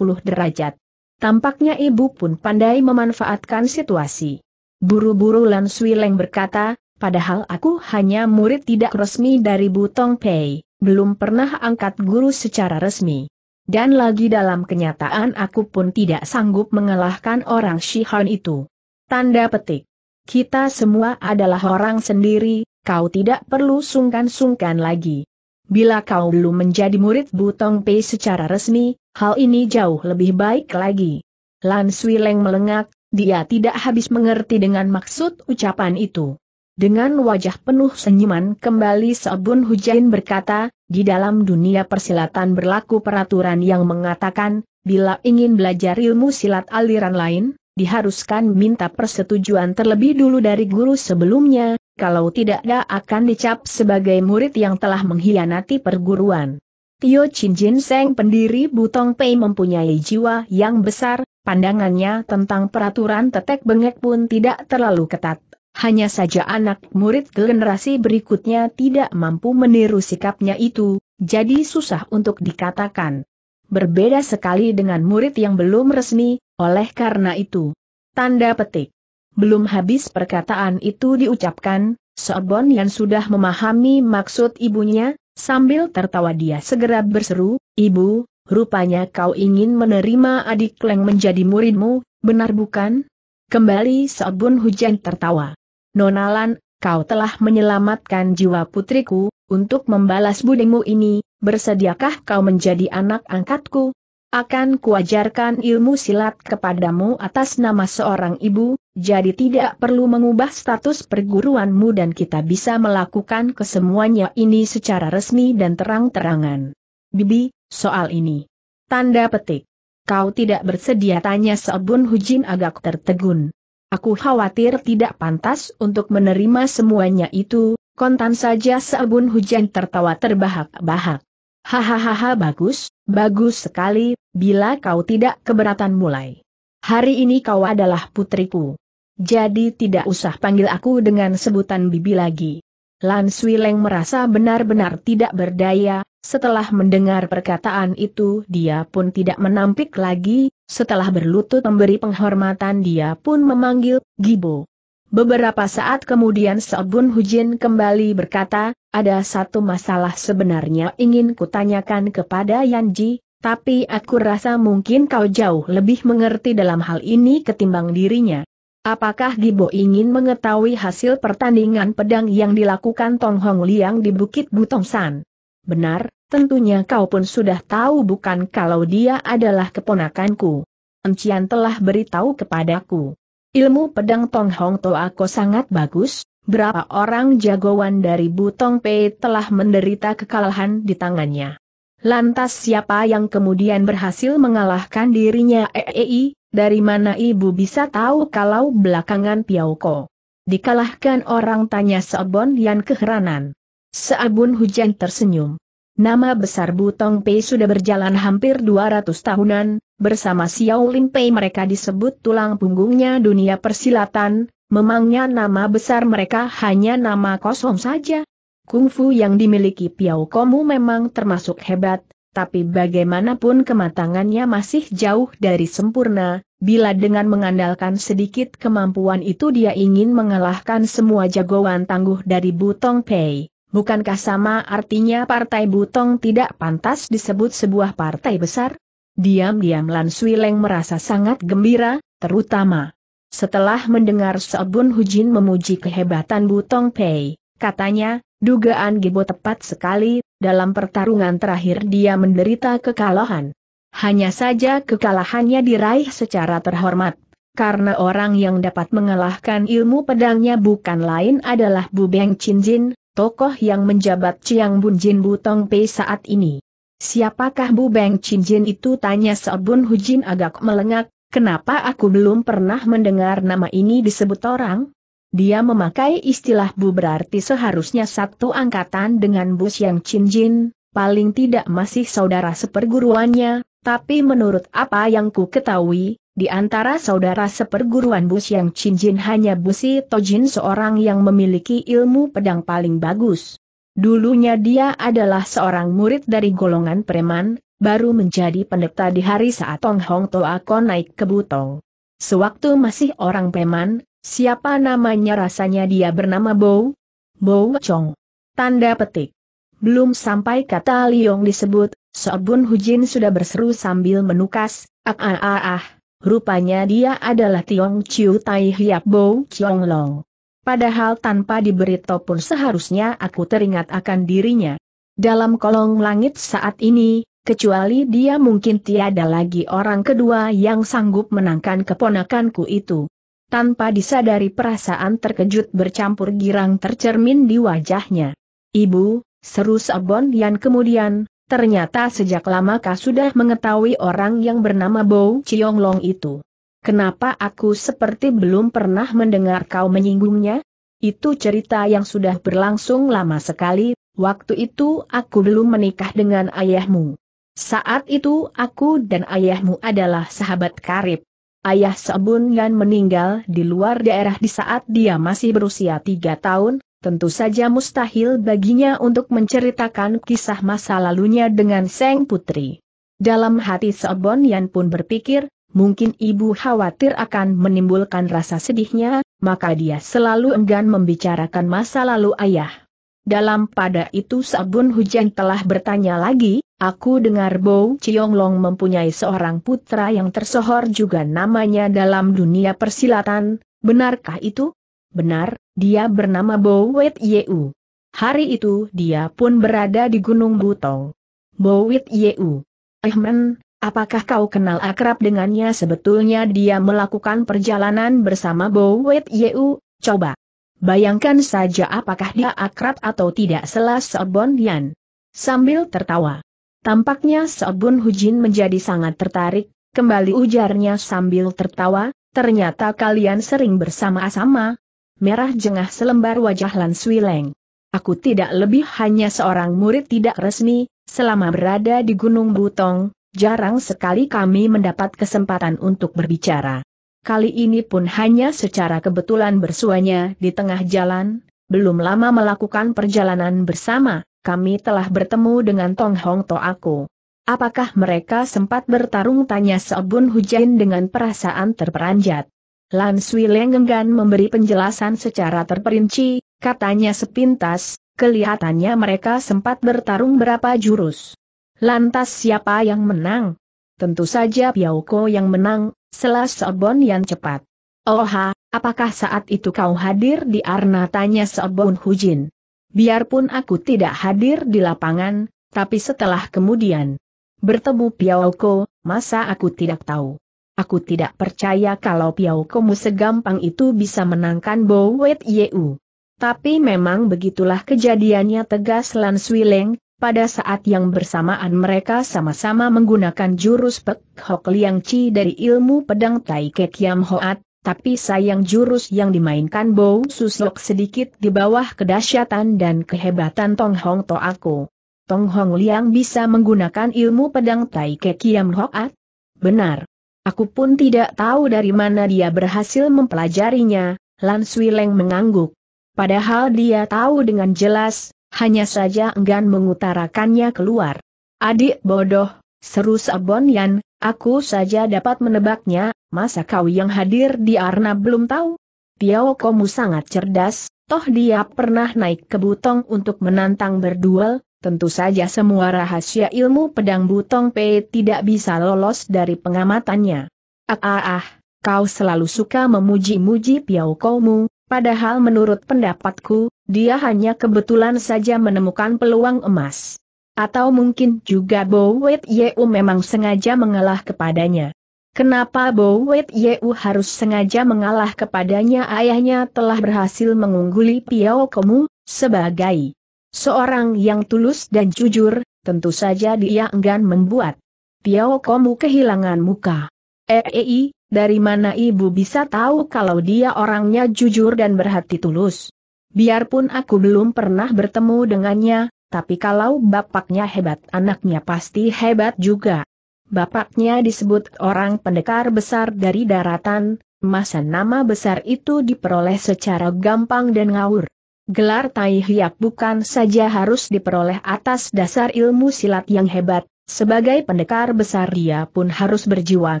derajat. Tampaknya ibu pun pandai memanfaatkan situasi. Buru-buru Lan Sui Leng berkata, padahal aku hanya murid tidak resmi dari Butong Pei, belum pernah angkat guru secara resmi. Dan lagi dalam kenyataan aku pun tidak sanggup mengalahkan orang Shihan itu. Tanda petik. Kita semua adalah orang sendiri, kau tidak perlu sungkan-sungkan lagi. Bila kau belum menjadi murid Butong Pei secara resmi, hal ini jauh lebih baik lagi. Lan Sui Leng melengak, dia tidak habis mengerti dengan maksud ucapan itu. Dengan wajah penuh senyuman kembali Sobun Hujain berkata, di dalam dunia persilatan berlaku peraturan yang mengatakan, bila ingin belajar ilmu silat aliran lain, diharuskan minta persetujuan terlebih dulu dari guru sebelumnya, kalau tidak ada akan dicap sebagai murid yang telah mengkhianati perguruan. Tio Chin Jin Seng pendiri Butong Pei mempunyai jiwa yang besar, pandangannya tentang peraturan tetek bengek pun tidak terlalu ketat hanya saja anak murid generasi berikutnya tidak mampu meniru sikapnya itu, jadi susah untuk dikatakan. Berbeda sekali dengan murid yang belum resmi, oleh karena itu. Tanda petik. Belum habis perkataan itu diucapkan, Sobon yang sudah memahami maksud ibunya, sambil tertawa dia segera berseru, Ibu, rupanya kau ingin menerima adik Leng menjadi muridmu, benar bukan? Kembali Sobon hujan tertawa. Nonalan, kau telah menyelamatkan jiwa putriku, untuk membalas budimu ini, bersediakah kau menjadi anak angkatku? Akan kuajarkan ilmu silat kepadamu atas nama seorang ibu, jadi tidak perlu mengubah status perguruanmu dan kita bisa melakukan kesemuanya ini secara resmi dan terang-terangan. Bibi, soal ini. Tanda petik. Kau tidak bersedia tanya Sobun Hujin agak tertegun. Aku khawatir tidak pantas untuk menerima semuanya itu, kontan saja Sabun hujan tertawa terbahak-bahak. Hahaha bagus, bagus sekali, bila kau tidak keberatan mulai. Hari ini kau adalah putriku. Jadi tidak usah panggil aku dengan sebutan bibi lagi. Lan Sui Leng merasa benar-benar tidak berdaya, setelah mendengar perkataan itu dia pun tidak menampik lagi, setelah berlutut memberi penghormatan dia pun memanggil, Gibo. Beberapa saat kemudian Seobun Hujin kembali berkata, ada satu masalah sebenarnya ingin kutanyakan kepada Yanji, tapi aku rasa mungkin kau jauh lebih mengerti dalam hal ini ketimbang dirinya. Apakah Gibo ingin mengetahui hasil pertandingan pedang yang dilakukan Tong Hong Liang di Bukit Butong San? Benar, tentunya kau pun sudah tahu bukan kalau dia adalah keponakanku. Encian telah beritahu kepadaku. Ilmu pedang Tong Hong Toako sangat bagus, berapa orang jagoan dari Butong Pei telah menderita kekalahan di tangannya. Lantas siapa yang kemudian berhasil mengalahkan dirinya EEI? Dari mana ibu bisa tahu kalau belakangan Ko dikalahkan orang tanya Seabon yang keheranan. Seabun hujan tersenyum. Nama besar Butong Pei sudah berjalan hampir 200 tahunan, bersama Xiao Lim Pei mereka disebut tulang punggungnya dunia persilatan, memangnya nama besar mereka hanya nama kosong saja. Kungfu yang dimiliki Piao mu memang termasuk hebat, tapi bagaimanapun kematangannya masih jauh dari sempurna, bila dengan mengandalkan sedikit kemampuan itu dia ingin mengalahkan semua jagoan tangguh dari Butong Pei. Bukankah sama artinya partai Butong tidak pantas disebut sebuah partai besar? Diam-diam Lan Leng merasa sangat gembira, terutama setelah mendengar Sobun Hujin memuji kehebatan Butong Pei, katanya, dugaan Gibo tepat sekali, dalam pertarungan terakhir dia menderita kekalahan. Hanya saja kekalahannya diraih secara terhormat, karena orang yang dapat mengalahkan ilmu pedangnya bukan lain adalah Bu Beng Chin Jin, tokoh yang menjabat Chiang Bun Jin Butong Pei saat ini. Siapakah Bu Beng Chin Jin itu tanya Hu Jin agak melengak, kenapa aku belum pernah mendengar nama ini disebut orang? Dia memakai istilah Bu berarti seharusnya satu angkatan dengan Bu yang Chin Jin, paling tidak masih saudara seperguruannya, tapi menurut apa yang ku ketahui, di antara saudara seperguruan Bu yang Chin Jin hanya Bu Si Jin seorang yang memiliki ilmu pedang paling bagus. Dulunya dia adalah seorang murid dari golongan preman, baru menjadi pendeta di hari saat Tong Hong Toa Kon naik ke Butong. Sewaktu masih orang preman, Siapa namanya rasanya dia bernama Bow? Bow Chong. Tanda petik. Belum sampai kata Liong disebut, Sobun Hujin sudah berseru sambil menukas, ah ah ah ah, rupanya dia adalah Tiong Chiu Tai Hiap Bow Chong Long. Padahal tanpa diberi pun seharusnya aku teringat akan dirinya. Dalam kolong langit saat ini, kecuali dia mungkin tiada lagi orang kedua yang sanggup menangkan keponakanku itu tanpa disadari perasaan terkejut bercampur girang tercermin di wajahnya. Ibu, seru Sabon Yan kemudian, ternyata sejak lama kau sudah mengetahui orang yang bernama Bo Long itu. Kenapa aku seperti belum pernah mendengar kau menyinggungnya? Itu cerita yang sudah berlangsung lama sekali, waktu itu aku belum menikah dengan ayahmu. Saat itu aku dan ayahmu adalah sahabat karib. Ayah Sebun Yan meninggal di luar daerah di saat dia masih berusia tiga tahun, tentu saja mustahil baginya untuk menceritakan kisah masa lalunya dengan Seng Putri. Dalam hati Sebun Yan pun berpikir, mungkin ibu khawatir akan menimbulkan rasa sedihnya, maka dia selalu enggan membicarakan masa lalu ayah. Dalam pada itu sabun hujan telah bertanya lagi, aku dengar Bo Long mempunyai seorang putra yang tersohor juga namanya dalam dunia persilatan, benarkah itu? Benar, dia bernama Bo Wet Yeu. Hari itu dia pun berada di Gunung Butong. Bo Wet Yeu. Ehmen, apakah kau kenal akrab dengannya sebetulnya dia melakukan perjalanan bersama Bo Wet Yeu, coba. Bayangkan saja apakah dia akrab atau tidak selas Seobun Yan. Sambil tertawa. Tampaknya Seobun Hujin menjadi sangat tertarik, kembali ujarnya sambil tertawa, ternyata kalian sering bersama-sama. Merah jengah selembar wajah Lan Sui Leng. Aku tidak lebih hanya seorang murid tidak resmi, selama berada di Gunung Butong, jarang sekali kami mendapat kesempatan untuk berbicara kali ini pun hanya secara kebetulan bersuanya di tengah jalan, belum lama melakukan perjalanan bersama, kami telah bertemu dengan Tong Hong To aku. Apakah mereka sempat bertarung tanya Seobun Hujan dengan perasaan terperanjat? Lan Sui Leng enggan memberi penjelasan secara terperinci, katanya sepintas, kelihatannya mereka sempat bertarung berapa jurus. Lantas siapa yang menang? Tentu saja Piauko yang menang, Selas Sobon yang cepat. Oha, apakah saat itu kau hadir di Arna? Tanya Sobon Hujin. Biarpun aku tidak hadir di lapangan, tapi setelah kemudian bertemu Piaoko, masa aku tidak tahu. Aku tidak percaya kalau mu segampang itu bisa menangkan Bowet Yeu. Tapi memang begitulah kejadiannya tegas Lan Swileng, pada saat yang bersamaan mereka sama-sama menggunakan jurus Pek Hok Liang Chi dari ilmu pedang Tai Kek Yam Hoat, tapi sayang jurus yang dimainkan Bow Susok sedikit di bawah kedahsyatan dan kehebatan Tong Hong To Aku. Tong Hong Liang bisa menggunakan ilmu pedang Tai Kek Yam Hoat? Benar. Aku pun tidak tahu dari mana dia berhasil mempelajarinya, Lan Sui Leng mengangguk. Padahal dia tahu dengan jelas, hanya saja enggan mengutarakannya keluar. Adik bodoh, seru Sabon Yan, aku saja dapat menebaknya, masa kau yang hadir di Arna belum tahu? Tiao Komu sangat cerdas, toh dia pernah naik ke Butong untuk menantang berduel, tentu saja semua rahasia ilmu pedang Butong P tidak bisa lolos dari pengamatannya. Ah ah ah, kau selalu suka memuji-muji Piao Komu, Padahal menurut pendapatku, dia hanya kebetulan saja menemukan peluang emas. Atau mungkin juga Bo Wet Yeu memang sengaja mengalah kepadanya. Kenapa Bo Wet Yeu harus sengaja mengalah kepadanya ayahnya telah berhasil mengungguli Piao Komu, sebagai seorang yang tulus dan jujur, tentu saja dia enggan membuat Piao Komu kehilangan muka. EEI, dari mana ibu bisa tahu kalau dia orangnya jujur dan berhati tulus? Biarpun aku belum pernah bertemu dengannya, tapi kalau bapaknya hebat anaknya pasti hebat juga. Bapaknya disebut orang pendekar besar dari daratan, masa nama besar itu diperoleh secara gampang dan ngawur. Gelar Tai bukan saja harus diperoleh atas dasar ilmu silat yang hebat, sebagai pendekar besar dia pun harus berjiwa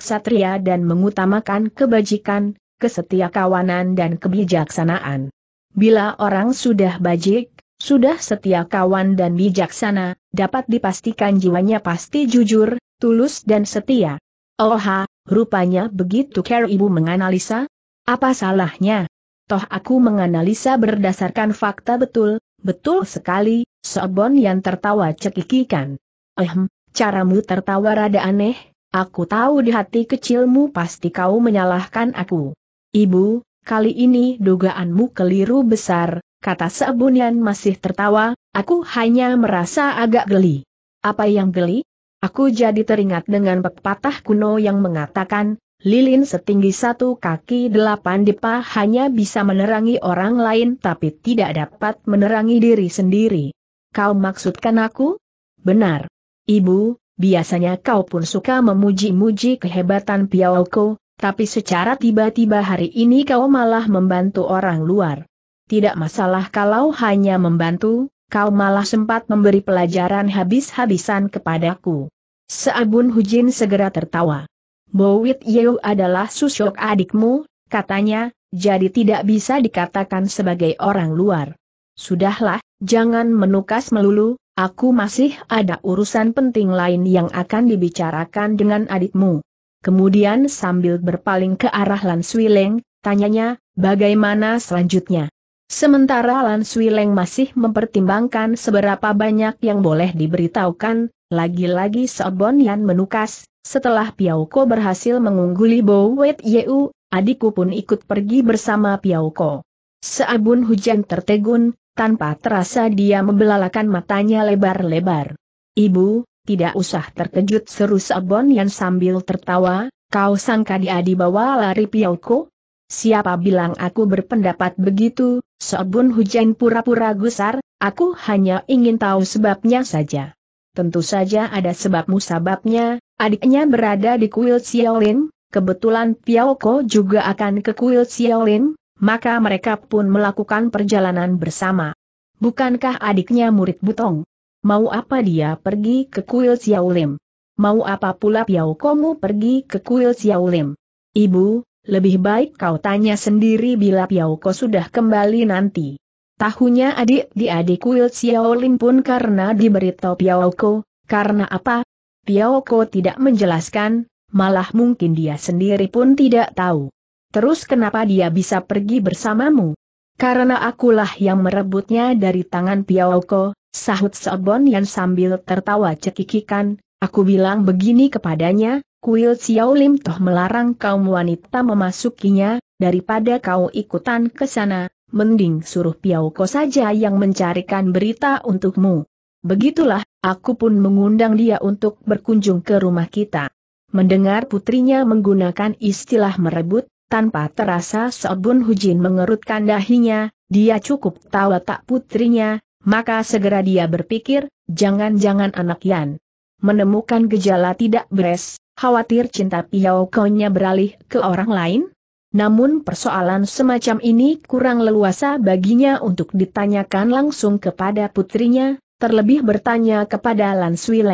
ksatria dan mengutamakan kebajikan, kesetia kawanan dan kebijaksanaan. Bila orang sudah bajik, sudah setia kawan dan bijaksana, dapat dipastikan jiwanya pasti jujur, tulus dan setia. Oha, rupanya begitu Care Ibu menganalisa? Apa salahnya? Toh aku menganalisa berdasarkan fakta betul, betul sekali, Sobon yang tertawa cekikikan. Ehem. Caramu tertawa rada aneh, aku tahu di hati kecilmu pasti kau menyalahkan aku. Ibu, kali ini dugaanmu keliru besar, kata Sebunian masih tertawa, aku hanya merasa agak geli. Apa yang geli? Aku jadi teringat dengan pepatah kuno yang mengatakan, lilin setinggi satu kaki delapan depa hanya bisa menerangi orang lain tapi tidak dapat menerangi diri sendiri. Kau maksudkan aku? Benar. Ibu, biasanya kau pun suka memuji-muji kehebatan Piaoko, tapi secara tiba-tiba hari ini kau malah membantu orang luar. Tidak masalah kalau hanya membantu, kau malah sempat memberi pelajaran habis-habisan kepadaku. Seabun Hujin segera tertawa. Bowit Yeo adalah susuk adikmu, katanya, jadi tidak bisa dikatakan sebagai orang luar. Sudahlah, jangan menukas melulu, Aku masih ada urusan penting lain yang akan dibicarakan dengan adikmu. Kemudian sambil berpaling ke arah Lan Swileng, tanyanya, bagaimana selanjutnya? Sementara Lan Swileng masih mempertimbangkan seberapa banyak yang boleh diberitahukan, lagi-lagi Sobon Yan menukas, setelah Ko berhasil mengungguli Bo Wet Yeu, adikku pun ikut pergi bersama Ko. Seabun hujan tertegun, tanpa terasa dia membelalakan matanya lebar-lebar. Ibu, tidak usah terkejut seru Sabon yang sambil tertawa, kau sangka dia dibawa lari piauku? Siapa bilang aku berpendapat begitu, Sabun hujan pura-pura gusar, aku hanya ingin tahu sebabnya saja. Tentu saja ada sebabmu sebabnya. adiknya berada di kuil Xiaolin, kebetulan Ko juga akan ke kuil Xiaolin, maka mereka pun melakukan perjalanan bersama. Bukankah adiknya murid Butong? Mau apa dia pergi ke kuil Xiaolim? Mau apa pula Piao Komu pergi ke kuil Xiaolim? Ibu, lebih baik kau tanya sendiri bila Piao Ko sudah kembali nanti. Tahunya adik di adik kuil Xiaolim pun karena diberitahu Piao Ko, karena apa? Piao Ko tidak menjelaskan, malah mungkin dia sendiri pun tidak tahu. Terus kenapa dia bisa pergi bersamamu? Karena akulah yang merebutnya dari tangan Piaoko, sahut Sobon yang sambil tertawa cekikikan, aku bilang begini kepadanya, kuil Xiao Lim Toh melarang kaum wanita memasukinya, daripada kau ikutan ke sana, mending suruh Piaoko saja yang mencarikan berita untukmu. Begitulah, aku pun mengundang dia untuk berkunjung ke rumah kita. Mendengar putrinya menggunakan istilah merebut, tanpa terasa Sobun Hujin mengerutkan dahinya, dia cukup tahu tak putrinya, maka segera dia berpikir, jangan-jangan anak Yan. Menemukan gejala tidak beres, khawatir cinta Piao Konya beralih ke orang lain? Namun persoalan semacam ini kurang leluasa baginya untuk ditanyakan langsung kepada putrinya, terlebih bertanya kepada Lan Sui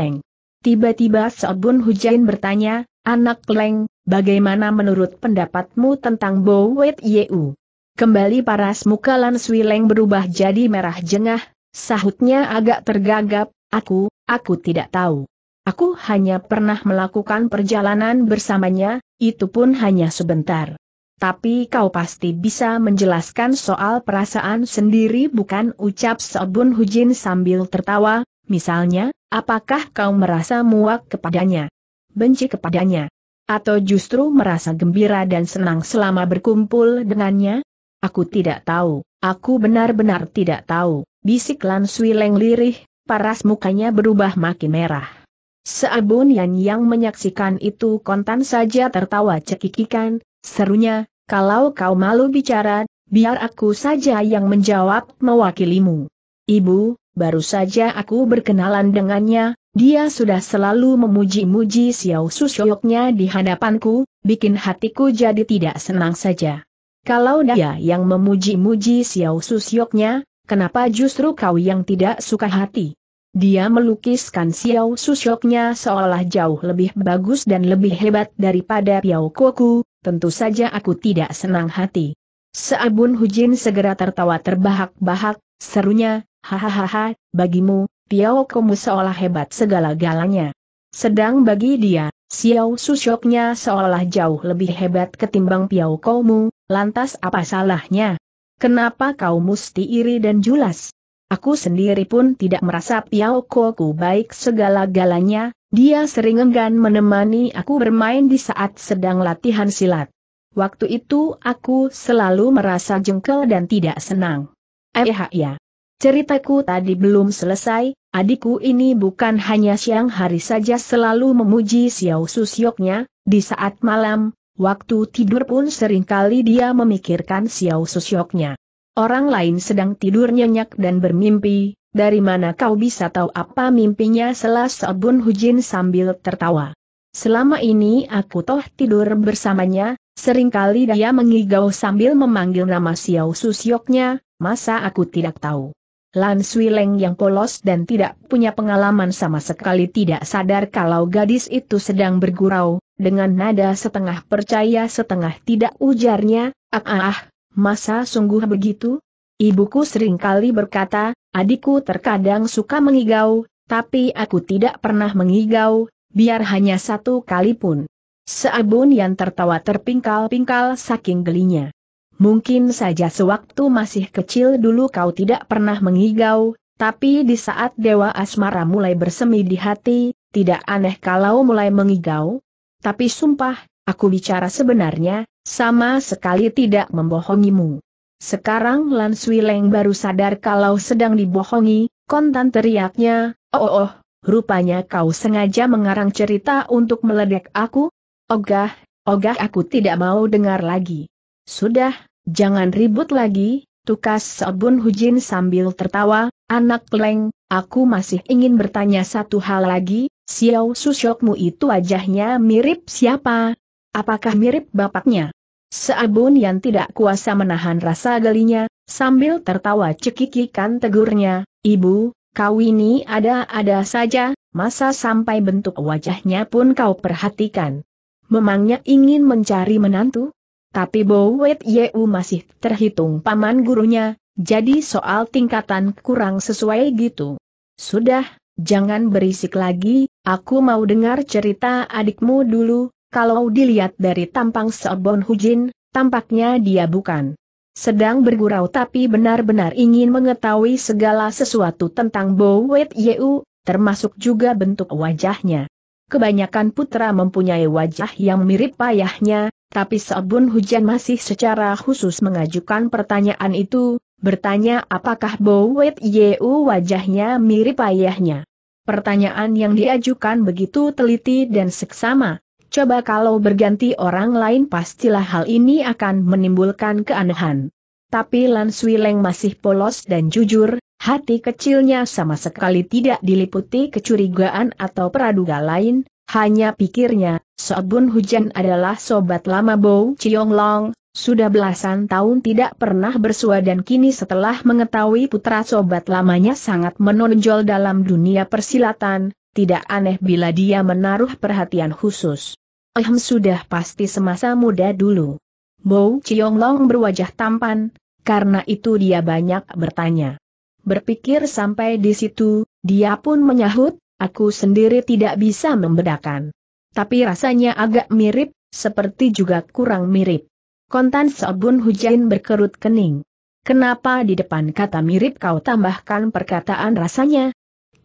Tiba-tiba Sobun Hujin bertanya, Anak Leng, bagaimana menurut pendapatmu tentang Bowet Yeu? Kembali paras muka Lan Sui Leng berubah jadi merah jengah, sahutnya agak tergagap, aku, aku tidak tahu. Aku hanya pernah melakukan perjalanan bersamanya, itu pun hanya sebentar. Tapi kau pasti bisa menjelaskan soal perasaan sendiri bukan ucap Sobun Hujin sambil tertawa, misalnya, apakah kau merasa muak kepadanya? benci kepadanya? Atau justru merasa gembira dan senang selama berkumpul dengannya? Aku tidak tahu, aku benar-benar tidak tahu, bisik Lan Sui Leng lirih, paras mukanya berubah makin merah. Seabun Yan yang menyaksikan itu kontan saja tertawa cekikikan, serunya, kalau kau malu bicara, biar aku saja yang menjawab mewakilimu. Ibu, baru saja aku berkenalan dengannya, dia sudah selalu memuji-muji Xiao Susyoknya di hadapanku, bikin hatiku jadi tidak senang saja. Kalau dia yang memuji-muji Xiao Susyoknya, kenapa justru kau yang tidak suka hati? Dia melukiskan Xiao Susyoknya seolah jauh lebih bagus dan lebih hebat daripada Piao Koku, tentu saja aku tidak senang hati. Seabun Hujin segera tertawa terbahak-bahak, serunya, hahaha, bagimu, Piao Komu seolah hebat segala-galanya. Sedang bagi dia, Xiao Susyoknya seolah jauh lebih hebat ketimbang Piao Komu, lantas apa salahnya? Kenapa kau mesti iri dan julas? Aku sendiri pun tidak merasa Piao Koku baik segala-galanya, dia sering enggan menemani aku bermain di saat sedang latihan silat. Waktu itu aku selalu merasa jengkel dan tidak senang. Eh ya, ya. Ceritaku tadi belum selesai, adikku ini bukan hanya siang hari saja selalu memuji Xiao Susyoknya, di saat malam, waktu tidur pun seringkali dia memikirkan Xiao Susyoknya. Orang lain sedang tidur nyenyak dan bermimpi, dari mana kau bisa tahu apa mimpinya selas Obun Hujin sambil tertawa. Selama ini aku toh tidur bersamanya, seringkali dia mengigau sambil memanggil nama Xiao Susyoknya, masa aku tidak tahu. Lan Swileng yang polos dan tidak punya pengalaman sama sekali tidak sadar kalau gadis itu sedang bergurau, dengan nada setengah percaya setengah tidak ujarnya, ah ah, ah masa sungguh begitu? Ibuku sering kali berkata, adikku terkadang suka mengigau, tapi aku tidak pernah mengigau, biar hanya satu kali pun. Seabun yang tertawa terpingkal-pingkal saking gelinya. Mungkin saja sewaktu masih kecil dulu kau tidak pernah mengigau, tapi di saat dewa asmara mulai bersemi di hati, tidak aneh kalau mulai mengigau. Tapi sumpah, aku bicara sebenarnya, sama sekali tidak membohongimu. Sekarang Lan Swileng baru sadar kalau sedang dibohongi, kontan teriaknya, oh oh, oh rupanya kau sengaja mengarang cerita untuk meledek aku? Ogah, ogah aku tidak mau dengar lagi. Sudah, jangan ribut lagi, tukas Sobun Hujin sambil tertawa, anak leng, aku masih ingin bertanya satu hal lagi, Xiao Susyokmu itu wajahnya mirip siapa? Apakah mirip bapaknya? Seabun yang tidak kuasa menahan rasa gelinya, sambil tertawa cekikikan tegurnya, Ibu, kau ini ada-ada saja, masa sampai bentuk wajahnya pun kau perhatikan. Memangnya ingin mencari menantu? Tapi Bowet Yeu masih terhitung paman gurunya, jadi soal tingkatan kurang sesuai gitu. Sudah, jangan berisik lagi, aku mau dengar cerita adikmu dulu, kalau dilihat dari tampang Sobon Hujin, tampaknya dia bukan sedang bergurau tapi benar-benar ingin mengetahui segala sesuatu tentang Bowet Yeu, termasuk juga bentuk wajahnya. Kebanyakan putra mempunyai wajah yang mirip payahnya, tapi Sabun Hujan masih secara khusus mengajukan pertanyaan itu, bertanya apakah Bowet Yeu wajahnya mirip ayahnya. Pertanyaan yang diajukan begitu teliti dan seksama, coba kalau berganti orang lain pastilah hal ini akan menimbulkan keanehan. Tapi Lan Swileng masih polos dan jujur, hati kecilnya sama sekali tidak diliputi kecurigaan atau peraduga lain, hanya pikirnya, Sobun Hujan adalah sobat lama Bo Chiong Long, sudah belasan tahun tidak pernah bersua dan kini setelah mengetahui putra sobat lamanya sangat menonjol dalam dunia persilatan, tidak aneh bila dia menaruh perhatian khusus. Ehem sudah pasti semasa muda dulu. Bo Chiong Long berwajah tampan, karena itu dia banyak bertanya. Berpikir sampai di situ, dia pun menyahut, Aku sendiri tidak bisa membedakan. Tapi rasanya agak mirip, seperti juga kurang mirip. Kontan Sobun Hujain berkerut kening. Kenapa di depan kata mirip kau tambahkan perkataan rasanya?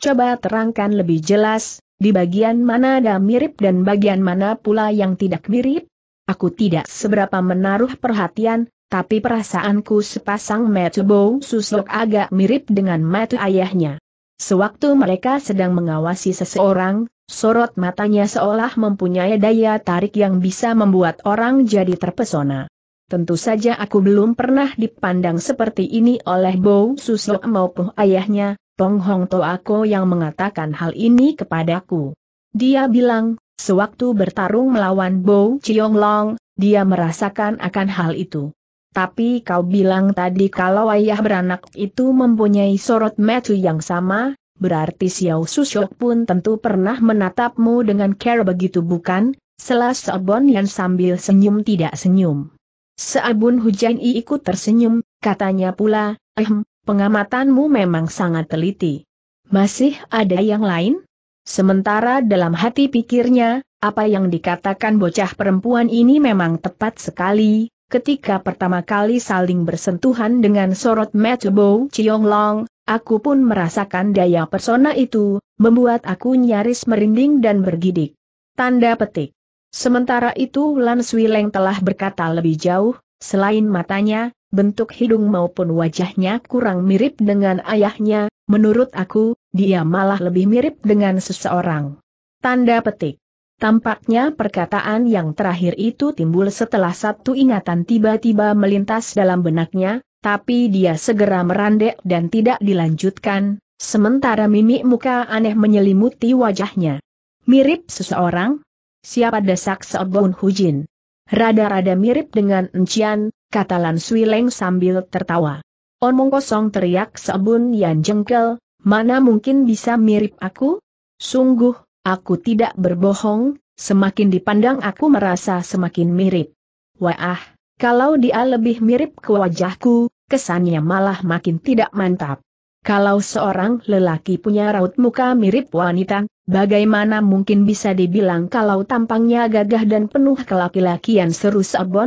Coba terangkan lebih jelas, di bagian mana ada mirip dan bagian mana pula yang tidak mirip? Aku tidak seberapa menaruh perhatian, tapi perasaanku sepasang mata Bow Susok agak mirip dengan mata ayahnya. Sewaktu mereka sedang mengawasi seseorang, sorot matanya seolah mempunyai daya tarik yang bisa membuat orang jadi terpesona. Tentu saja aku belum pernah dipandang seperti ini oleh Bow Susu maupun ayahnya, Tong Hong Toako yang mengatakan hal ini kepadaku. Dia bilang, sewaktu bertarung melawan Bow Chiong Long, dia merasakan akan hal itu. Tapi kau bilang tadi kalau ayah beranak itu mempunyai sorot mata yang sama, berarti Xiao Susyok pun tentu pernah menatapmu dengan care begitu bukan? Selas Seabun yang sambil senyum tidak senyum. Seabun hujan I ikut tersenyum, katanya pula, ehm, pengamatanmu memang sangat teliti. Masih ada yang lain? Sementara dalam hati pikirnya, apa yang dikatakan bocah perempuan ini memang tepat sekali, Ketika pertama kali saling bersentuhan dengan sorot bow Chiong Long, aku pun merasakan daya persona itu, membuat aku nyaris merinding dan bergidik. Tanda petik. Sementara itu Lan Leng telah berkata lebih jauh, selain matanya, bentuk hidung maupun wajahnya kurang mirip dengan ayahnya, menurut aku, dia malah lebih mirip dengan seseorang. Tanda petik. Tampaknya perkataan yang terakhir itu timbul setelah satu ingatan tiba-tiba melintas dalam benaknya, tapi dia segera merandek dan tidak dilanjutkan, sementara mimik muka aneh menyelimuti wajahnya. Mirip seseorang? Siapa desak Seobon Hujin? Rada-rada mirip dengan Encian, kata Lan Sui Leng sambil tertawa. Omong kosong teriak Seobun yang jengkel, mana mungkin bisa mirip aku? Sungguh, Aku tidak berbohong, semakin dipandang aku merasa semakin mirip. Wah, kalau dia lebih mirip ke wajahku, kesannya malah makin tidak mantap. Kalau seorang lelaki punya raut muka mirip wanita, bagaimana mungkin bisa dibilang kalau tampangnya gagah dan penuh kelaki-lakian seru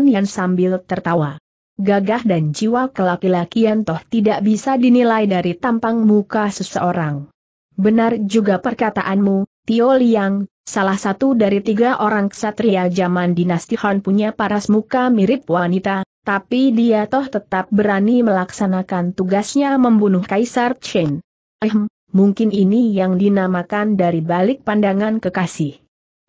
yang sambil tertawa. Gagah dan jiwa kelaki-lakian toh tidak bisa dinilai dari tampang muka seseorang. Benar juga perkataanmu, Tio Liang, salah satu dari tiga orang ksatria zaman dinasti Han punya paras muka mirip wanita, tapi dia toh tetap berani melaksanakan tugasnya membunuh Kaisar Chen. Ehm, mungkin ini yang dinamakan dari balik pandangan kekasih.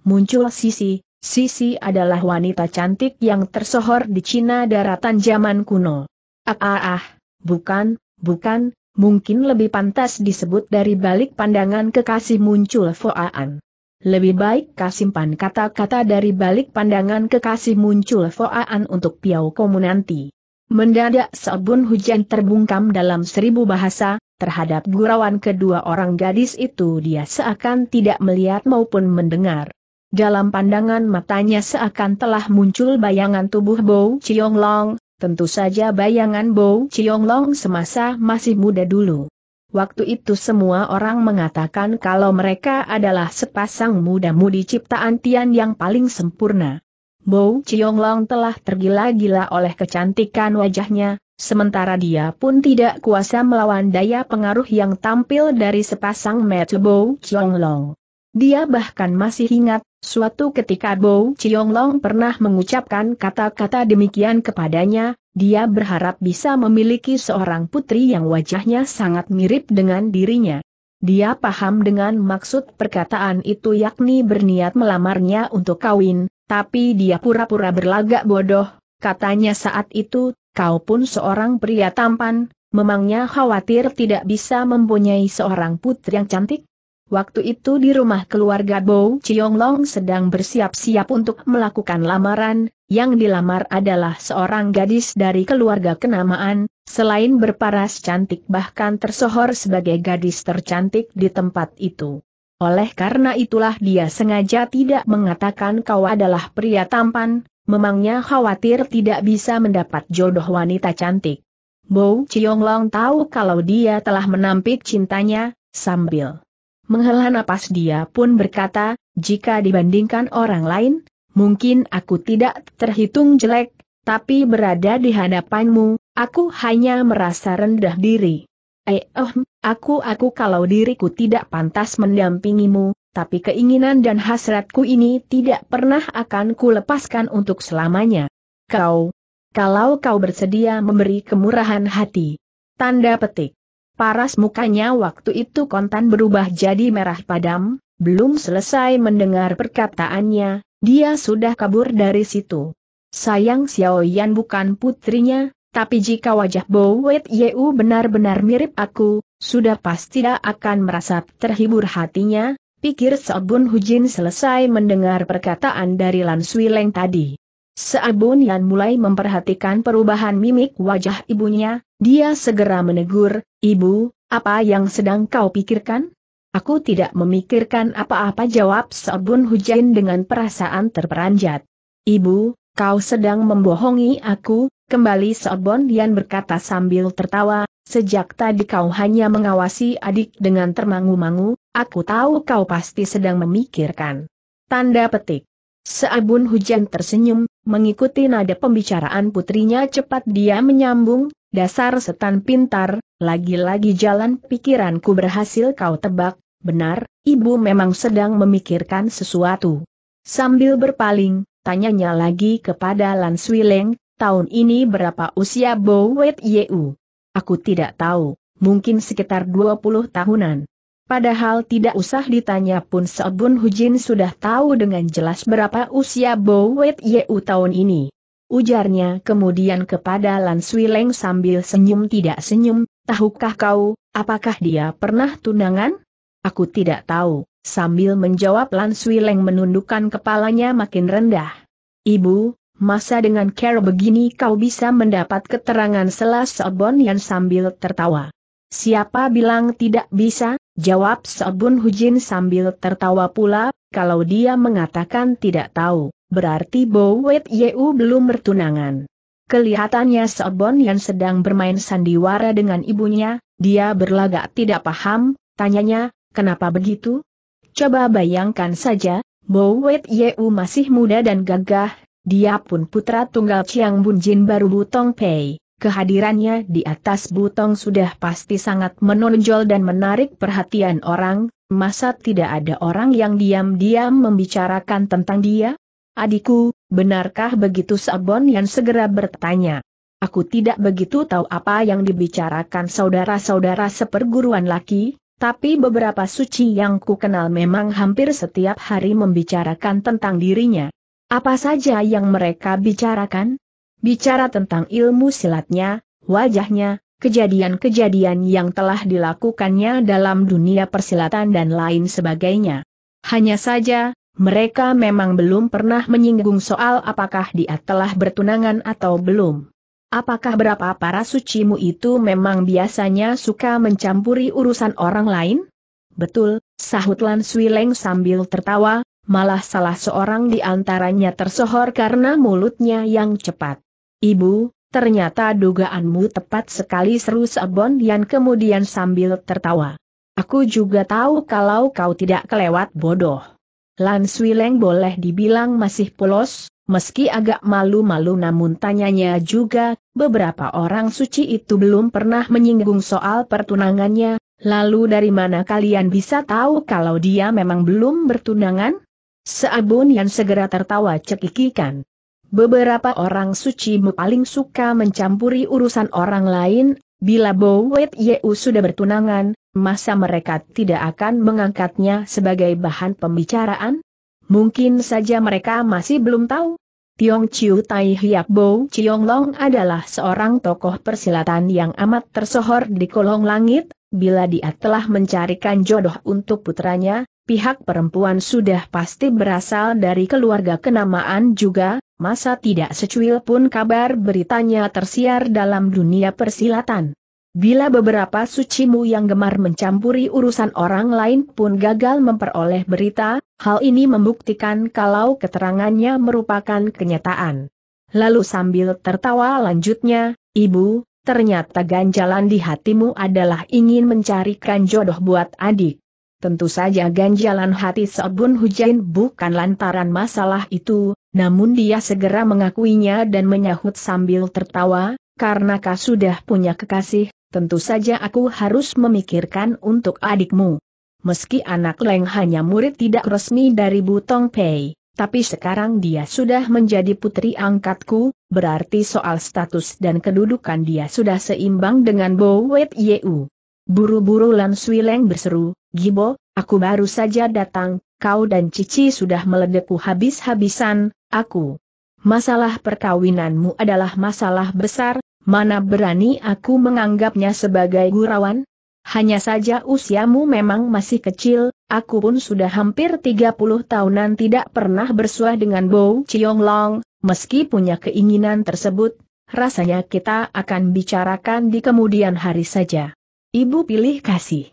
Muncul Sisi, Sisi adalah wanita cantik yang tersohor di Cina daratan zaman kuno. Ah ah ah, bukan, bukan, mungkin lebih pantas disebut dari balik pandangan kekasih muncul Foaan. Lebih baik kasimpan kata-kata dari balik pandangan kekasih muncul Foaan untuk Piau Komu nanti. Mendadak sebun hujan terbungkam dalam seribu bahasa, terhadap gurauan kedua orang gadis itu dia seakan tidak melihat maupun mendengar. Dalam pandangan matanya seakan telah muncul bayangan tubuh Bo Chiong Long, Tentu saja bayangan Bo Long semasa masih muda dulu. Waktu itu semua orang mengatakan kalau mereka adalah sepasang muda-mudi ciptaan Tian yang paling sempurna. Bo Long telah tergila-gila oleh kecantikan wajahnya, sementara dia pun tidak kuasa melawan daya pengaruh yang tampil dari sepasang mata Bo Long. Dia bahkan masih ingat, suatu ketika Chiong Long pernah mengucapkan kata-kata demikian kepadanya, dia berharap bisa memiliki seorang putri yang wajahnya sangat mirip dengan dirinya. Dia paham dengan maksud perkataan itu yakni berniat melamarnya untuk kawin, tapi dia pura-pura berlagak bodoh, katanya saat itu, kau pun seorang pria tampan, memangnya khawatir tidak bisa mempunyai seorang putri yang cantik? Waktu itu di rumah keluarga Bo Long sedang bersiap-siap untuk melakukan lamaran, yang dilamar adalah seorang gadis dari keluarga kenamaan, selain berparas cantik bahkan tersohor sebagai gadis tercantik di tempat itu. Oleh karena itulah dia sengaja tidak mengatakan kau adalah pria tampan, memangnya khawatir tidak bisa mendapat jodoh wanita cantik. Bo Long tahu kalau dia telah menampik cintanya, sambil Menghela napas dia pun berkata, jika dibandingkan orang lain, mungkin aku tidak terhitung jelek, tapi berada di hadapanmu, aku hanya merasa rendah diri. Eh, oh, ehm, aku-aku kalau diriku tidak pantas mendampingimu, tapi keinginan dan hasratku ini tidak pernah akan kulepaskan untuk selamanya. Kau, kalau kau bersedia memberi kemurahan hati. Tanda petik. Paras mukanya waktu itu kontan berubah jadi merah padam, belum selesai mendengar perkataannya, dia sudah kabur dari situ. Sayang Xiao Yan bukan putrinya, tapi jika wajah Bo Wet Yeu benar-benar mirip aku, sudah pasti tidak akan merasa terhibur hatinya, pikir Seobun Hujin selesai mendengar perkataan dari Lan Sui Leng tadi. Seabun Yan mulai memperhatikan perubahan mimik wajah ibunya, dia segera menegur, Ibu, apa yang sedang kau pikirkan? Aku tidak memikirkan apa-apa jawab Seabun Hujain dengan perasaan terperanjat. Ibu, kau sedang membohongi aku, kembali Seabun Yan berkata sambil tertawa, sejak tadi kau hanya mengawasi adik dengan termangu-mangu, aku tahu kau pasti sedang memikirkan. Tanda petik. Seabun hujan tersenyum, mengikuti nada pembicaraan putrinya cepat dia menyambung, dasar setan pintar, lagi-lagi jalan pikiranku berhasil kau tebak, benar, ibu memang sedang memikirkan sesuatu. Sambil berpaling, tanyanya lagi kepada Lan Swileng, tahun ini berapa usia Bowet Yeu? Aku tidak tahu, mungkin sekitar 20 tahunan. Padahal tidak usah ditanya pun Seobun Hujin sudah tahu dengan jelas berapa usia Bo Yeu tahun ini. Ujarnya kemudian kepada Lan Sui Leng sambil senyum tidak senyum, tahukah kau, apakah dia pernah tunangan? Aku tidak tahu, sambil menjawab Lan Sui Leng menundukkan kepalanya makin rendah. Ibu, masa dengan care begini kau bisa mendapat keterangan selas Seobon Yan sambil tertawa. Siapa bilang tidak bisa? Jawab Sabun Hujin sambil tertawa pula, kalau dia mengatakan tidak tahu, berarti Bo Wet Yeu belum bertunangan. Kelihatannya Sobun yang sedang bermain sandiwara dengan ibunya, dia berlagak tidak paham, tanyanya, kenapa begitu? Coba bayangkan saja, Bo Wet Yeu masih muda dan gagah, dia pun putra tunggal Chiang Jin baru Butong Pei. Kehadirannya di atas butong sudah pasti sangat menonjol dan menarik perhatian orang, masa tidak ada orang yang diam-diam membicarakan tentang dia? Adikku, benarkah begitu Sabon yang segera bertanya? Aku tidak begitu tahu apa yang dibicarakan saudara-saudara seperguruan laki, tapi beberapa suci yang ku kenal memang hampir setiap hari membicarakan tentang dirinya. Apa saja yang mereka bicarakan? Bicara tentang ilmu silatnya, wajahnya, kejadian-kejadian yang telah dilakukannya dalam dunia persilatan dan lain sebagainya. Hanya saja, mereka memang belum pernah menyinggung soal apakah dia telah bertunangan atau belum. Apakah berapa para sucimu itu memang biasanya suka mencampuri urusan orang lain? Betul, sahut Lan Swileng sambil tertawa, malah salah seorang di antaranya tersohor karena mulutnya yang cepat. Ibu, ternyata dugaanmu tepat sekali seru Sebon Yan kemudian sambil tertawa. Aku juga tahu kalau kau tidak kelewat bodoh. Lan Swileng boleh dibilang masih polos, meski agak malu-malu namun tanyanya juga, beberapa orang suci itu belum pernah menyinggung soal pertunangannya, lalu dari mana kalian bisa tahu kalau dia memang belum bertunangan? Seabun yang segera tertawa cekikikan. Beberapa orang suci paling suka mencampuri urusan orang lain, bila Bowet Yeu sudah bertunangan, masa mereka tidak akan mengangkatnya sebagai bahan pembicaraan? Mungkin saja mereka masih belum tahu. Tiong Chiu Tai Hiap Bow Chiong Long adalah seorang tokoh persilatan yang amat tersohor di kolong langit, bila dia telah mencarikan jodoh untuk putranya, pihak perempuan sudah pasti berasal dari keluarga kenamaan juga, masa tidak secuil pun kabar beritanya tersiar dalam dunia persilatan. Bila beberapa sucimu yang gemar mencampuri urusan orang lain pun gagal memperoleh berita, hal ini membuktikan kalau keterangannya merupakan kenyataan. Lalu sambil tertawa lanjutnya, Ibu, ternyata ganjalan di hatimu adalah ingin mencarikan jodoh buat adik. Tentu saja ganjalan hati Seobun Hujain bukan lantaran masalah itu, namun dia segera mengakuinya dan menyahut sambil tertawa, karena kau sudah punya kekasih, tentu saja aku harus memikirkan untuk adikmu. Meski anak Leng hanya murid tidak resmi dari Butong Pei, tapi sekarang dia sudah menjadi putri angkatku, berarti soal status dan kedudukan dia sudah seimbang dengan Bo Wet Yeu. Buru-buru Lan Sui Leng berseru, Gibo, aku baru saja datang, kau dan Cici sudah meledekku habis-habisan, aku. Masalah perkawinanmu adalah masalah besar, mana berani aku menganggapnya sebagai gurawan? Hanya saja usiamu memang masih kecil, aku pun sudah hampir 30 tahunan tidak pernah bersuah dengan Bo Chiong Long, meski punya keinginan tersebut, rasanya kita akan bicarakan di kemudian hari saja. Ibu pilih kasih.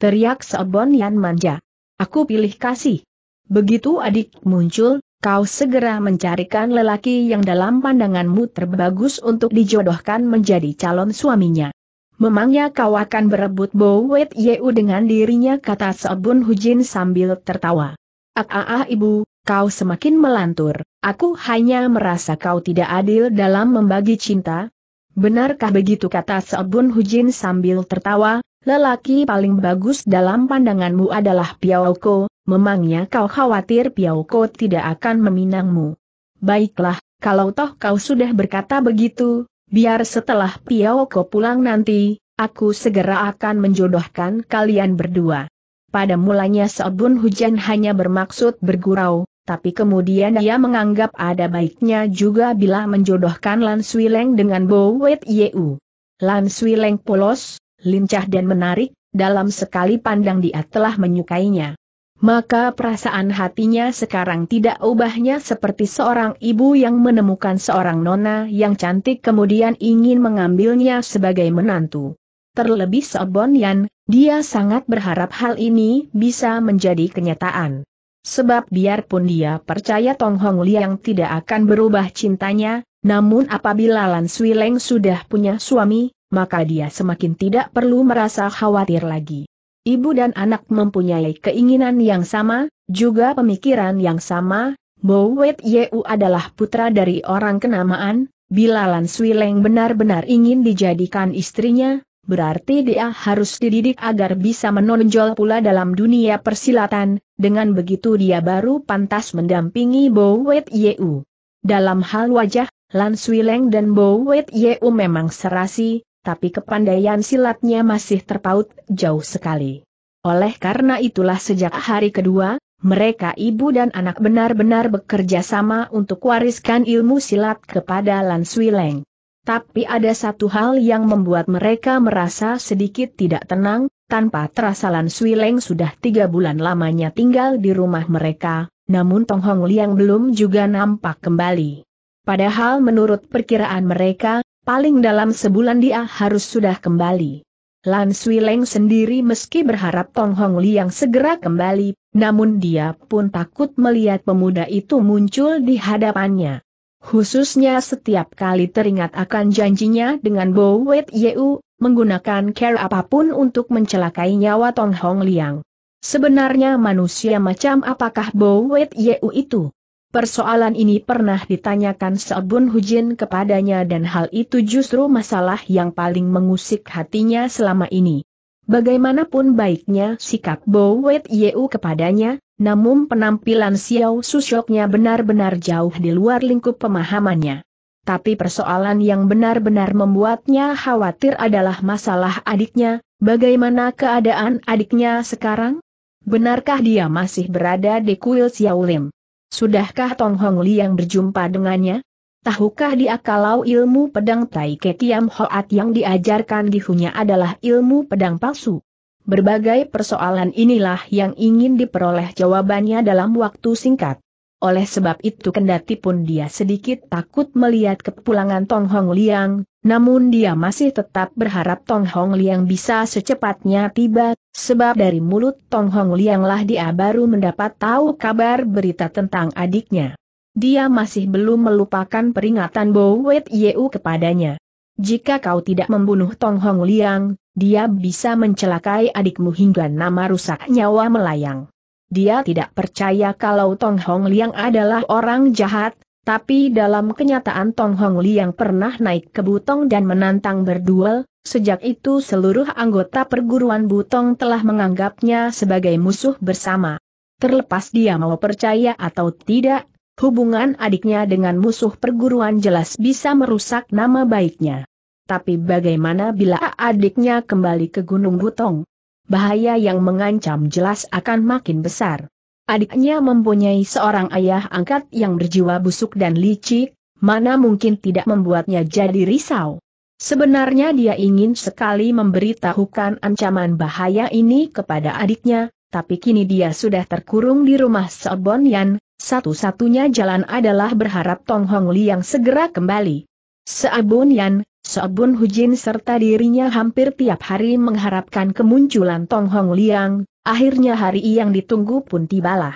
Teriak Sobon Yan manja. Aku pilih kasih. Begitu adik muncul, kau segera mencarikan lelaki yang dalam pandanganmu terbagus untuk dijodohkan menjadi calon suaminya. Memangnya kau akan berebut Bowet Wet Yeu dengan dirinya kata Sobon Hujin sambil tertawa. Ah, ah, ah, ibu, kau semakin melantur, aku hanya merasa kau tidak adil dalam membagi cinta. Benarkah begitu kata Sobon Hujin sambil tertawa, lelaki paling bagus dalam pandanganmu adalah Piaoko, memangnya kau khawatir Piaoko tidak akan meminangmu. Baiklah, kalau toh kau sudah berkata begitu, biar setelah Piaoko pulang nanti, aku segera akan menjodohkan kalian berdua. Pada mulanya Seobun Hujan hanya bermaksud bergurau, tapi kemudian ia menganggap ada baiknya juga bila menjodohkan Lan Swileng dengan Bo Wet Yeu. Lan Swileng polos, lincah dan menarik, dalam sekali pandang dia telah menyukainya. Maka perasaan hatinya sekarang tidak ubahnya seperti seorang ibu yang menemukan seorang nona yang cantik kemudian ingin mengambilnya sebagai menantu. Terlebih Sobon Yan, dia sangat berharap hal ini bisa menjadi kenyataan. Sebab biarpun dia percaya Tong Hong Liang tidak akan berubah cintanya, namun apabila Lan Sui Leng sudah punya suami, maka dia semakin tidak perlu merasa khawatir lagi. Ibu dan anak mempunyai keinginan yang sama, juga pemikiran yang sama, Bowet Yeu adalah putra dari orang kenamaan, bila Lan Sui benar-benar ingin dijadikan istrinya, berarti dia harus dididik agar bisa menonjol pula dalam dunia persilatan, dengan begitu dia baru pantas mendampingi Bowet Yeu. Dalam hal wajah, Lan Sui dan Bowet Yeu memang serasi, tapi kepandaian silatnya masih terpaut jauh sekali. Oleh karena itulah sejak hari kedua, mereka ibu dan anak benar-benar bekerja sama untuk wariskan ilmu silat kepada Lan Sui Leng. Tapi ada satu hal yang membuat mereka merasa sedikit tidak tenang, tanpa terasa Lan Sui Leng sudah tiga bulan lamanya tinggal di rumah mereka, namun Tong Hong Liang belum juga nampak kembali. Padahal menurut perkiraan mereka, Paling dalam sebulan dia harus sudah kembali. Lan Sui Leng sendiri meski berharap Tong Hong Liang segera kembali, namun dia pun takut melihat pemuda itu muncul di hadapannya. Khususnya setiap kali teringat akan janjinya dengan Bo Wet Yeu, menggunakan care apapun untuk mencelakai nyawa Tong Hong Liang. Sebenarnya manusia macam apakah Bo Wet Yeu itu? Persoalan ini pernah ditanyakan Seobun Hujin kepadanya dan hal itu justru masalah yang paling mengusik hatinya selama ini. Bagaimanapun baiknya sikap Bo Wet Yeu kepadanya, namun penampilan Xiao Susyoknya benar-benar jauh di luar lingkup pemahamannya. Tapi persoalan yang benar-benar membuatnya khawatir adalah masalah adiknya, bagaimana keadaan adiknya sekarang? Benarkah dia masih berada di kuil Xiao Lim? Sudahkah Tong Hong Liang berjumpa dengannya? Tahukah dia kalau ilmu pedang Tai Ketiam Hoat yang diajarkan Hunya adalah ilmu pedang palsu? Berbagai persoalan inilah yang ingin diperoleh jawabannya dalam waktu singkat. Oleh sebab itu kendati pun dia sedikit takut melihat kepulangan Tong Hong Liang, namun dia masih tetap berharap Tong Hong Liang bisa secepatnya tiba, sebab dari mulut Tong Hong Liang lah dia baru mendapat tahu kabar berita tentang adiknya. Dia masih belum melupakan peringatan Bo Wet Yeu kepadanya. Jika kau tidak membunuh Tong Hong Liang, dia bisa mencelakai adikmu hingga nama rusak nyawa melayang. Dia tidak percaya kalau Tong Hong Liang adalah orang jahat, tapi dalam kenyataan Tong Hong Li yang pernah naik ke Butong dan menantang berduel, sejak itu seluruh anggota perguruan Butong telah menganggapnya sebagai musuh bersama. Terlepas dia mau percaya atau tidak, hubungan adiknya dengan musuh perguruan jelas bisa merusak nama baiknya. Tapi bagaimana bila adiknya kembali ke Gunung Butong? Bahaya yang mengancam jelas akan makin besar adiknya mempunyai seorang ayah angkat yang berjiwa busuk dan licik, mana mungkin tidak membuatnya jadi risau. Sebenarnya dia ingin sekali memberitahukan ancaman bahaya ini kepada adiknya, tapi kini dia sudah terkurung di rumah Sobonyan, satu-satunya jalan adalah berharap Tong Hong Liang segera kembali. Seabunyan, Seabun Hujin serta dirinya hampir tiap hari mengharapkan kemunculan Tong Hong Liang, Akhirnya hari yang ditunggu pun tibalah.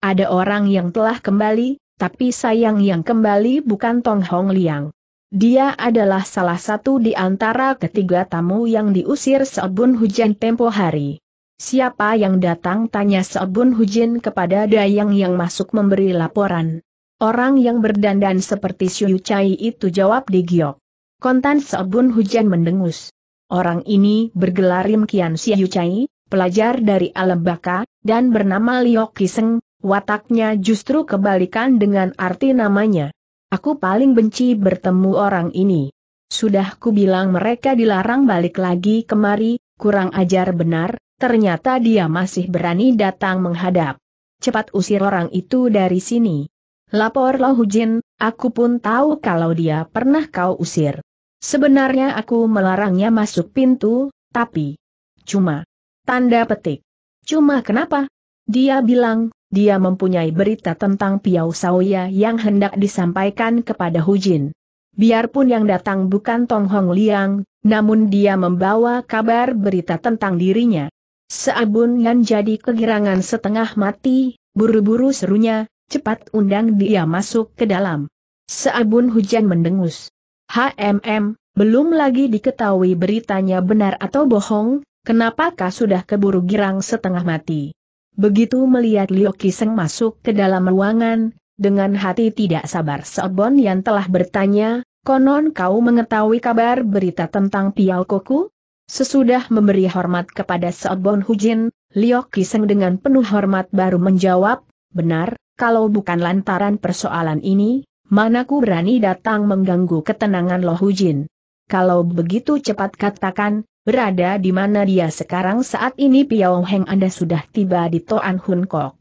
Ada orang yang telah kembali, tapi sayang yang kembali bukan Tong Hong Liang. Dia adalah salah satu di antara ketiga tamu yang diusir seobun hujan tempo hari. Siapa yang datang tanya seobun hujan kepada Dayang yang masuk memberi laporan. Orang yang berdandan seperti Siu Chai itu jawab di giok. Kontan seobun hujan mendengus. Orang ini bergelar Rim Kian Siu Chai, pelajar dari alam baka, dan bernama Liok Kiseng, wataknya justru kebalikan dengan arti namanya. Aku paling benci bertemu orang ini. Sudah ku bilang mereka dilarang balik lagi kemari, kurang ajar benar, ternyata dia masih berani datang menghadap. Cepat usir orang itu dari sini. Laporlah Hujin, aku pun tahu kalau dia pernah kau usir. Sebenarnya aku melarangnya masuk pintu, tapi... Cuma, Tanda petik. Cuma kenapa? Dia bilang, dia mempunyai berita tentang Piau Sauya yang hendak disampaikan kepada Hujin. Biarpun yang datang bukan Tong Hong Liang, namun dia membawa kabar berita tentang dirinya. Seabun yang jadi kegirangan setengah mati, buru-buru serunya, cepat undang dia masuk ke dalam. Seabun hujan mendengus. HMM, belum lagi diketahui beritanya benar atau bohong, Kenapakah sudah keburu girang setengah mati? Begitu melihat Liu Kiseng masuk ke dalam ruangan, dengan hati tidak sabar Seobon yang telah bertanya, konon kau mengetahui kabar berita tentang Piao Koku? Sesudah memberi hormat kepada Seobon Hujin, Liu Kiseng dengan penuh hormat baru menjawab, benar, kalau bukan lantaran persoalan ini, manaku berani datang mengganggu ketenangan Loh Hujin. Kalau begitu cepat katakan, Berada di mana dia sekarang saat ini Piao Heng Anda sudah tiba di Toan Hun Kok.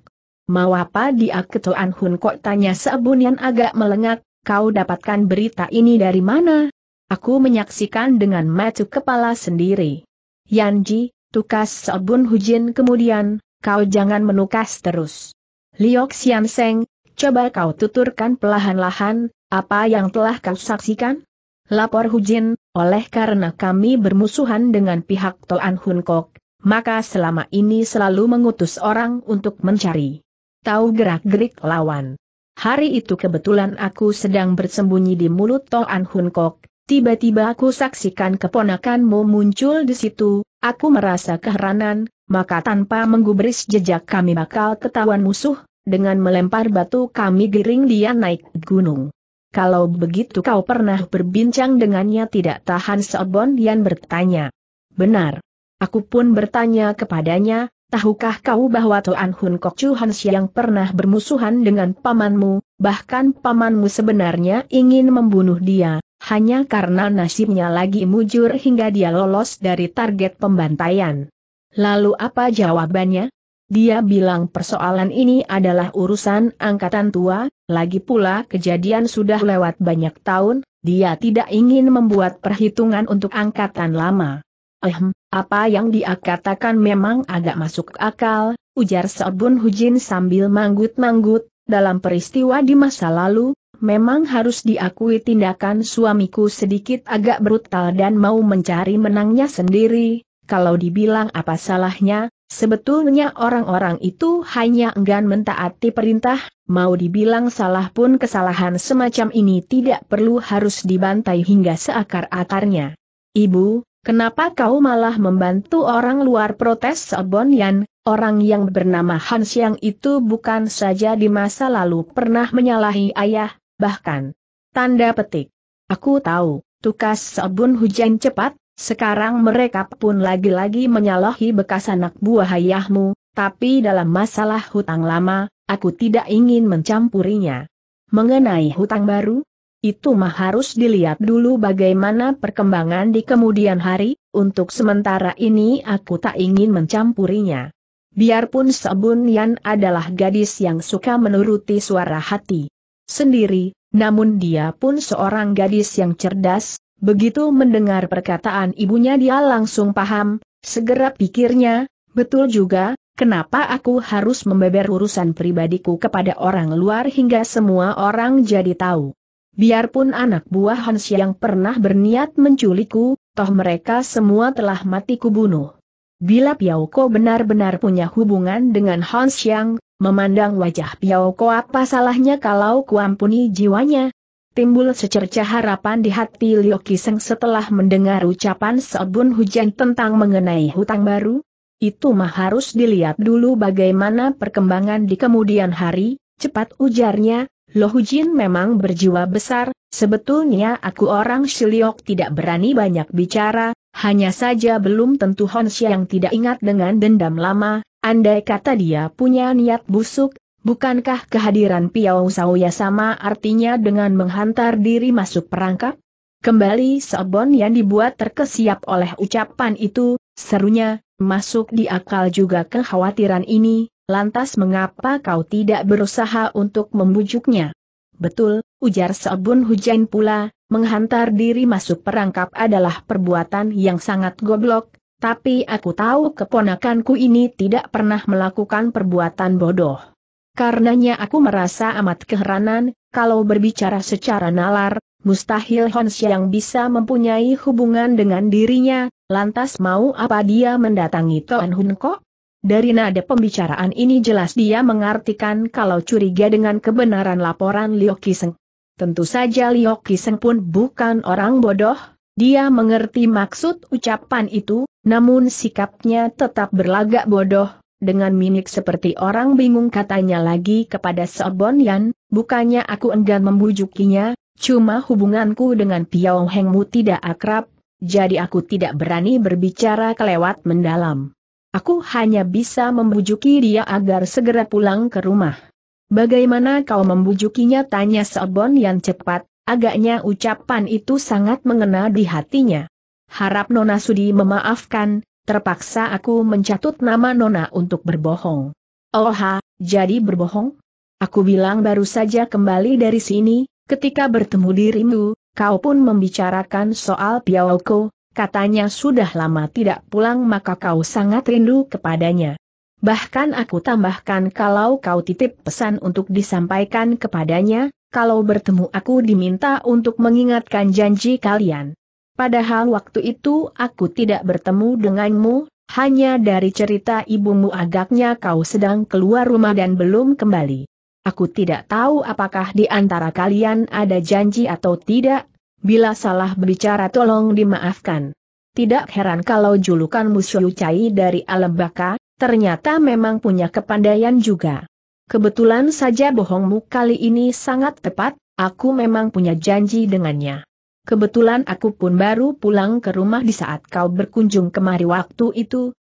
Mau apa dia ke Toan Hun Kok tanya Seabunian agak melengak, kau dapatkan berita ini dari mana? Aku menyaksikan dengan mata kepala sendiri. Yanji, tukas Sabun Hujin kemudian, kau jangan menukas terus. Liok Sian Seng, coba kau tuturkan pelahan-lahan, apa yang telah kau saksikan? Lapor Hujin, oleh karena kami bermusuhan dengan pihak Toan Hun Kok, maka selama ini selalu mengutus orang untuk mencari tahu gerak-gerik lawan. Hari itu kebetulan aku sedang bersembunyi di mulut Toan Hun Kok, tiba-tiba aku saksikan keponakanmu muncul di situ, aku merasa keheranan, maka tanpa menggubris jejak kami bakal ketahuan musuh, dengan melempar batu kami giring dia naik gunung kalau begitu kau pernah berbincang dengannya tidak tahan Seobon Yan bertanya. Benar. Aku pun bertanya kepadanya, tahukah kau bahwa tuan Hun Kok Chu Han yang pernah bermusuhan dengan pamanmu, bahkan pamanmu sebenarnya ingin membunuh dia, hanya karena nasibnya lagi mujur hingga dia lolos dari target pembantaian. Lalu apa jawabannya? Dia bilang persoalan ini adalah urusan angkatan tua, lagi pula kejadian sudah lewat banyak tahun, dia tidak ingin membuat perhitungan untuk angkatan lama. Ehm, apa yang dia katakan memang agak masuk akal, ujar Sobun Hujin sambil manggut-manggut, dalam peristiwa di masa lalu, memang harus diakui tindakan suamiku sedikit agak brutal dan mau mencari menangnya sendiri, kalau dibilang apa salahnya, Sebetulnya orang-orang itu hanya enggan mentaati perintah, mau dibilang salah pun kesalahan semacam ini tidak perlu harus dibantai hingga seakar-akarnya. Ibu, kenapa kau malah membantu orang luar protes Sebonian, Orang yang bernama Han Xiang itu bukan saja di masa lalu pernah menyalahi ayah, bahkan. Tanda petik. Aku tahu, tukas sabun hujan cepat, sekarang mereka pun lagi-lagi menyalahi bekas anak buah ayahmu, tapi dalam masalah hutang lama, aku tidak ingin mencampurinya. Mengenai hutang baru, itu mah harus dilihat dulu bagaimana perkembangan di kemudian hari, untuk sementara ini aku tak ingin mencampurinya. Biarpun Sebun Yan adalah gadis yang suka menuruti suara hati sendiri, namun dia pun seorang gadis yang cerdas, Begitu mendengar perkataan ibunya dia langsung paham, segera pikirnya, betul juga, kenapa aku harus membeber urusan pribadiku kepada orang luar hingga semua orang jadi tahu. Biarpun anak buah Hans yang pernah berniat menculikku, toh mereka semua telah mati kubunuh. Bila Piaoko benar-benar punya hubungan dengan Hans Yang, memandang wajah Piaoko apa salahnya kalau kuampuni jiwanya, timbul secerca harapan di hati Liu Kiseng setelah mendengar ucapan Sobun Hujan tentang mengenai hutang baru. Itu mah harus dilihat dulu bagaimana perkembangan di kemudian hari, cepat ujarnya, Lo Hujin memang berjiwa besar, sebetulnya aku orang Shiliok tidak berani banyak bicara, hanya saja belum tentu Honsha yang tidak ingat dengan dendam lama, andai kata dia punya niat busuk, Bukankah kehadiran Piao Sauya sama artinya dengan menghantar diri masuk perangkap? Kembali Sobon yang dibuat terkesiap oleh ucapan itu, serunya, masuk di akal juga kekhawatiran ini, lantas mengapa kau tidak berusaha untuk membujuknya? Betul, ujar Sobon Hujan pula, menghantar diri masuk perangkap adalah perbuatan yang sangat goblok, tapi aku tahu keponakanku ini tidak pernah melakukan perbuatan bodoh. Karenanya aku merasa amat keheranan, kalau berbicara secara nalar, mustahil Hans yang bisa mempunyai hubungan dengan dirinya, lantas mau apa dia mendatangi Toan Hun Dari nada pembicaraan ini jelas dia mengartikan kalau curiga dengan kebenaran laporan Liu Kiseng. Tentu saja Liu Kiseng pun bukan orang bodoh, dia mengerti maksud ucapan itu, namun sikapnya tetap berlagak bodoh, dengan mimik seperti orang bingung katanya lagi kepada Sobon Yan, bukannya aku enggan membujukinya, cuma hubunganku dengan Piao Hengmu tidak akrab, jadi aku tidak berani berbicara kelewat mendalam. Aku hanya bisa membujuki dia agar segera pulang ke rumah. Bagaimana kau membujukinya tanya Sobon yang cepat, agaknya ucapan itu sangat mengena di hatinya. Harap Nona Sudi memaafkan, terpaksa aku mencatut nama Nona untuk berbohong. Oha, jadi berbohong? Aku bilang baru saja kembali dari sini, ketika bertemu dirimu, kau pun membicarakan soal Piaoko, katanya sudah lama tidak pulang maka kau sangat rindu kepadanya. Bahkan aku tambahkan kalau kau titip pesan untuk disampaikan kepadanya, kalau bertemu aku diminta untuk mengingatkan janji kalian. Padahal waktu itu aku tidak bertemu denganmu, hanya dari cerita ibumu agaknya kau sedang keluar rumah dan belum kembali. Aku tidak tahu apakah di antara kalian ada janji atau tidak, bila salah berbicara tolong dimaafkan. Tidak heran kalau julukan Musyu Cai dari alam baka, ternyata memang punya kepandaian juga. Kebetulan saja bohongmu kali ini sangat tepat, aku memang punya janji dengannya. Kebetulan aku pun baru pulang ke rumah di saat kau berkunjung kemari waktu itu,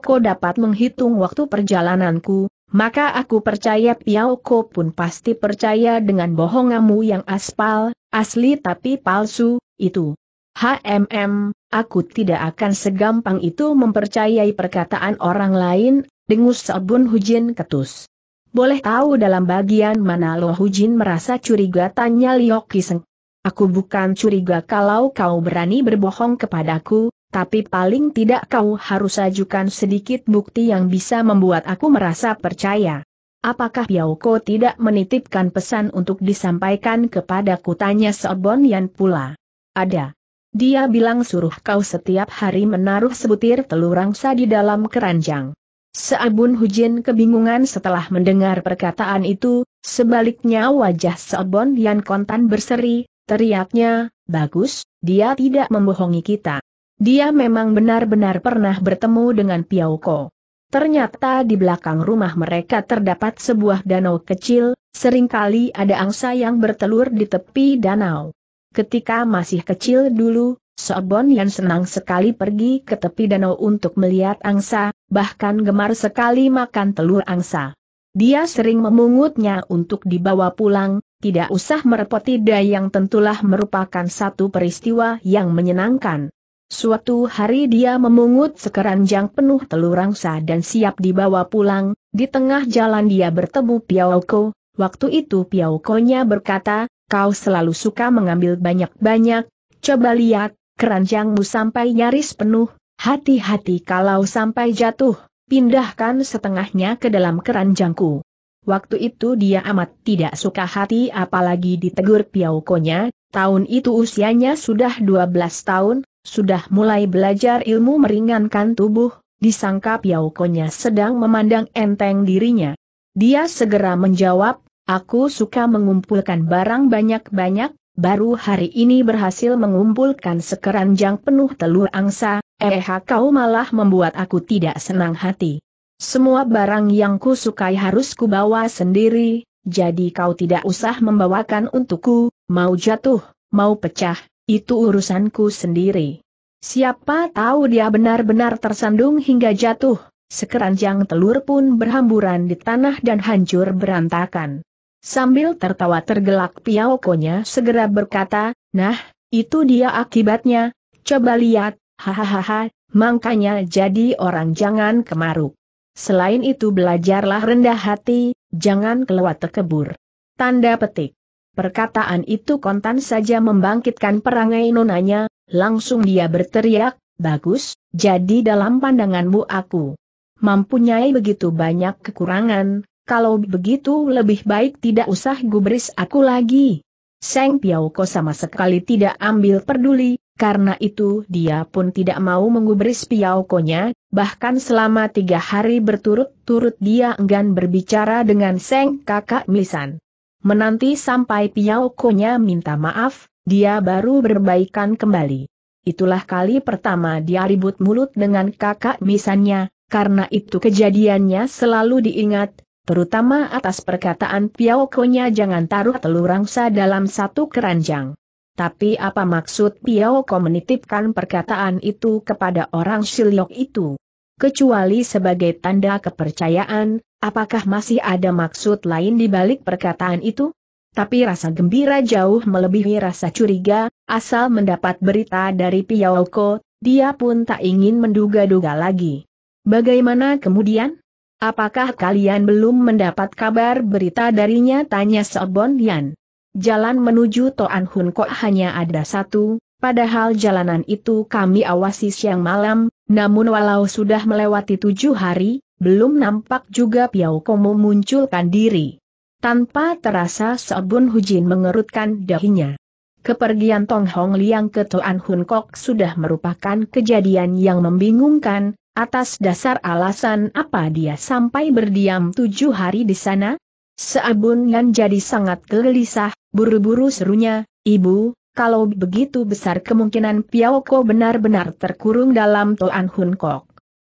Ko dapat menghitung waktu perjalananku, maka aku percaya Ko pun pasti percaya dengan bohongamu yang aspal, asli tapi palsu, itu. HMM, aku tidak akan segampang itu mempercayai perkataan orang lain, dengus Sabun Hujin ketus. Boleh tahu dalam bagian mana Lo Hujin merasa curiga tanya Liokiseng. Aku bukan curiga kalau kau berani berbohong kepadaku, tapi paling tidak kau harus ajukan sedikit bukti yang bisa membuat aku merasa percaya. Apakah Yauko tidak menitipkan pesan untuk disampaikan kepadaku tanya Sobon Yan pula? Ada. Dia bilang suruh kau setiap hari menaruh sebutir telur angsa di dalam keranjang. Seabun Hujin kebingungan setelah mendengar perkataan itu, sebaliknya wajah Sobon Yan kontan berseri, Teriaknya, bagus, dia tidak membohongi kita. Dia memang benar-benar pernah bertemu dengan Piauko. Ternyata di belakang rumah mereka terdapat sebuah danau kecil, seringkali ada angsa yang bertelur di tepi danau. Ketika masih kecil dulu, Sobon yang senang sekali pergi ke tepi danau untuk melihat angsa, bahkan gemar sekali makan telur angsa. Dia sering memungutnya untuk dibawa pulang, tidak usah merepoti Dayang tentulah merupakan satu peristiwa yang menyenangkan. Suatu hari dia memungut sekeranjang penuh telur rangsa dan siap dibawa pulang, di tengah jalan dia bertemu Piaoko, waktu itu Piaokonya berkata, kau selalu suka mengambil banyak-banyak, coba lihat, keranjangmu sampai nyaris penuh, hati-hati kalau sampai jatuh, pindahkan setengahnya ke dalam keranjangku. Waktu itu dia amat tidak suka hati apalagi ditegur Piaukonya, tahun itu usianya sudah 12 tahun, sudah mulai belajar ilmu meringankan tubuh, disangka Piaukonya sedang memandang enteng dirinya. Dia segera menjawab, aku suka mengumpulkan barang banyak-banyak, baru hari ini berhasil mengumpulkan sekeranjang penuh telur angsa, eh kau malah membuat aku tidak senang hati. Semua barang yang kusukai harus kubawa sendiri, jadi kau tidak usah membawakan untukku, mau jatuh, mau pecah, itu urusanku sendiri. Siapa tahu dia benar-benar tersandung hingga jatuh, sekeranjang telur pun berhamburan di tanah dan hancur berantakan. Sambil tertawa tergelak Piaokonya segera berkata, nah, itu dia akibatnya, coba lihat, hahaha, makanya jadi orang jangan kemaruk. Selain itu belajarlah rendah hati, jangan keluar tekebur. Tanda petik. Perkataan itu kontan saja membangkitkan perangai nonanya, langsung dia berteriak, bagus, jadi dalam pandanganmu aku mempunyai begitu banyak kekurangan, kalau begitu lebih baik tidak usah gubris aku lagi. Seng Piauko sama sekali tidak ambil peduli, karena itu dia pun tidak mau mengubris piaukonya, bahkan selama tiga hari berturut-turut dia enggan berbicara dengan Seng kakak Misan. Menanti sampai piaukonya minta maaf, dia baru berbaikan kembali. Itulah kali pertama dia ribut mulut dengan kakak misannya, karena itu kejadiannya selalu diingat, terutama atas perkataan piaukonya jangan taruh telur angsa dalam satu keranjang. Tapi apa maksud Piao Ko menitipkan perkataan itu kepada orang silok itu? Kecuali sebagai tanda kepercayaan, apakah masih ada maksud lain di balik perkataan itu? Tapi rasa gembira jauh melebihi rasa curiga, asal mendapat berita dari Piao Ko, dia pun tak ingin menduga-duga lagi. Bagaimana kemudian? Apakah kalian belum mendapat kabar berita darinya? Tanya Sobon Yan. Jalan menuju Toan Hun Kok hanya ada satu, padahal jalanan itu kami awasi siang malam, namun walau sudah melewati tujuh hari, belum nampak juga Piau Komo munculkan diri. Tanpa terasa Seobun Hujin mengerutkan dahinya. Kepergian Tong Hong Liang ke Toan Hun Kok sudah merupakan kejadian yang membingungkan, atas dasar alasan apa dia sampai berdiam tujuh hari di sana? Seabun Yan jadi sangat gelisah, buru-buru serunya, Ibu, kalau begitu besar kemungkinan Ko benar-benar terkurung dalam Toan Hun Kok.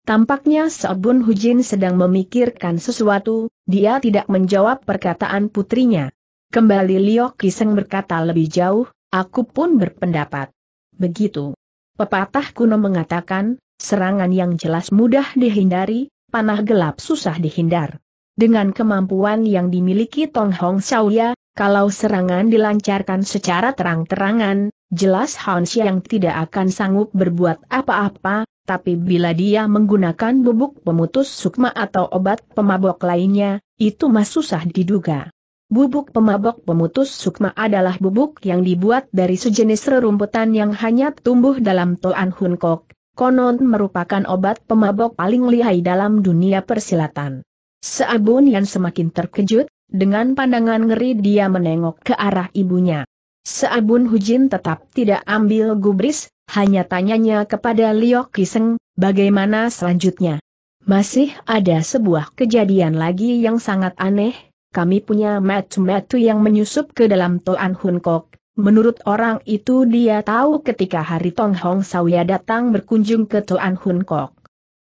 Tampaknya Seabun Hujin sedang memikirkan sesuatu, dia tidak menjawab perkataan putrinya. Kembali Liok Kiseng berkata lebih jauh, aku pun berpendapat. Begitu. Pepatah kuno mengatakan, serangan yang jelas mudah dihindari, panah gelap susah dihindar. Dengan kemampuan yang dimiliki Tong Hong Xiaoya, kalau serangan dilancarkan secara terang-terangan, jelas Han yang tidak akan sanggup berbuat apa-apa, tapi bila dia menggunakan bubuk pemutus sukma atau obat pemabok lainnya, itu masih susah diduga. Bubuk pemabok pemutus sukma adalah bubuk yang dibuat dari sejenis rerumputan yang hanya tumbuh dalam Toan Hun Kok, konon merupakan obat pemabok paling lihai dalam dunia persilatan. Seabun yang semakin terkejut, dengan pandangan ngeri dia menengok ke arah ibunya. Seabun Hujin tetap tidak ambil gubris, hanya tanyanya kepada Liok Kiseng, bagaimana selanjutnya. Masih ada sebuah kejadian lagi yang sangat aneh, kami punya metu-metu yang menyusup ke dalam Toan Hun Kok. Menurut orang itu dia tahu ketika hari Tong Hong Sawya datang berkunjung ke Toan Hun Kok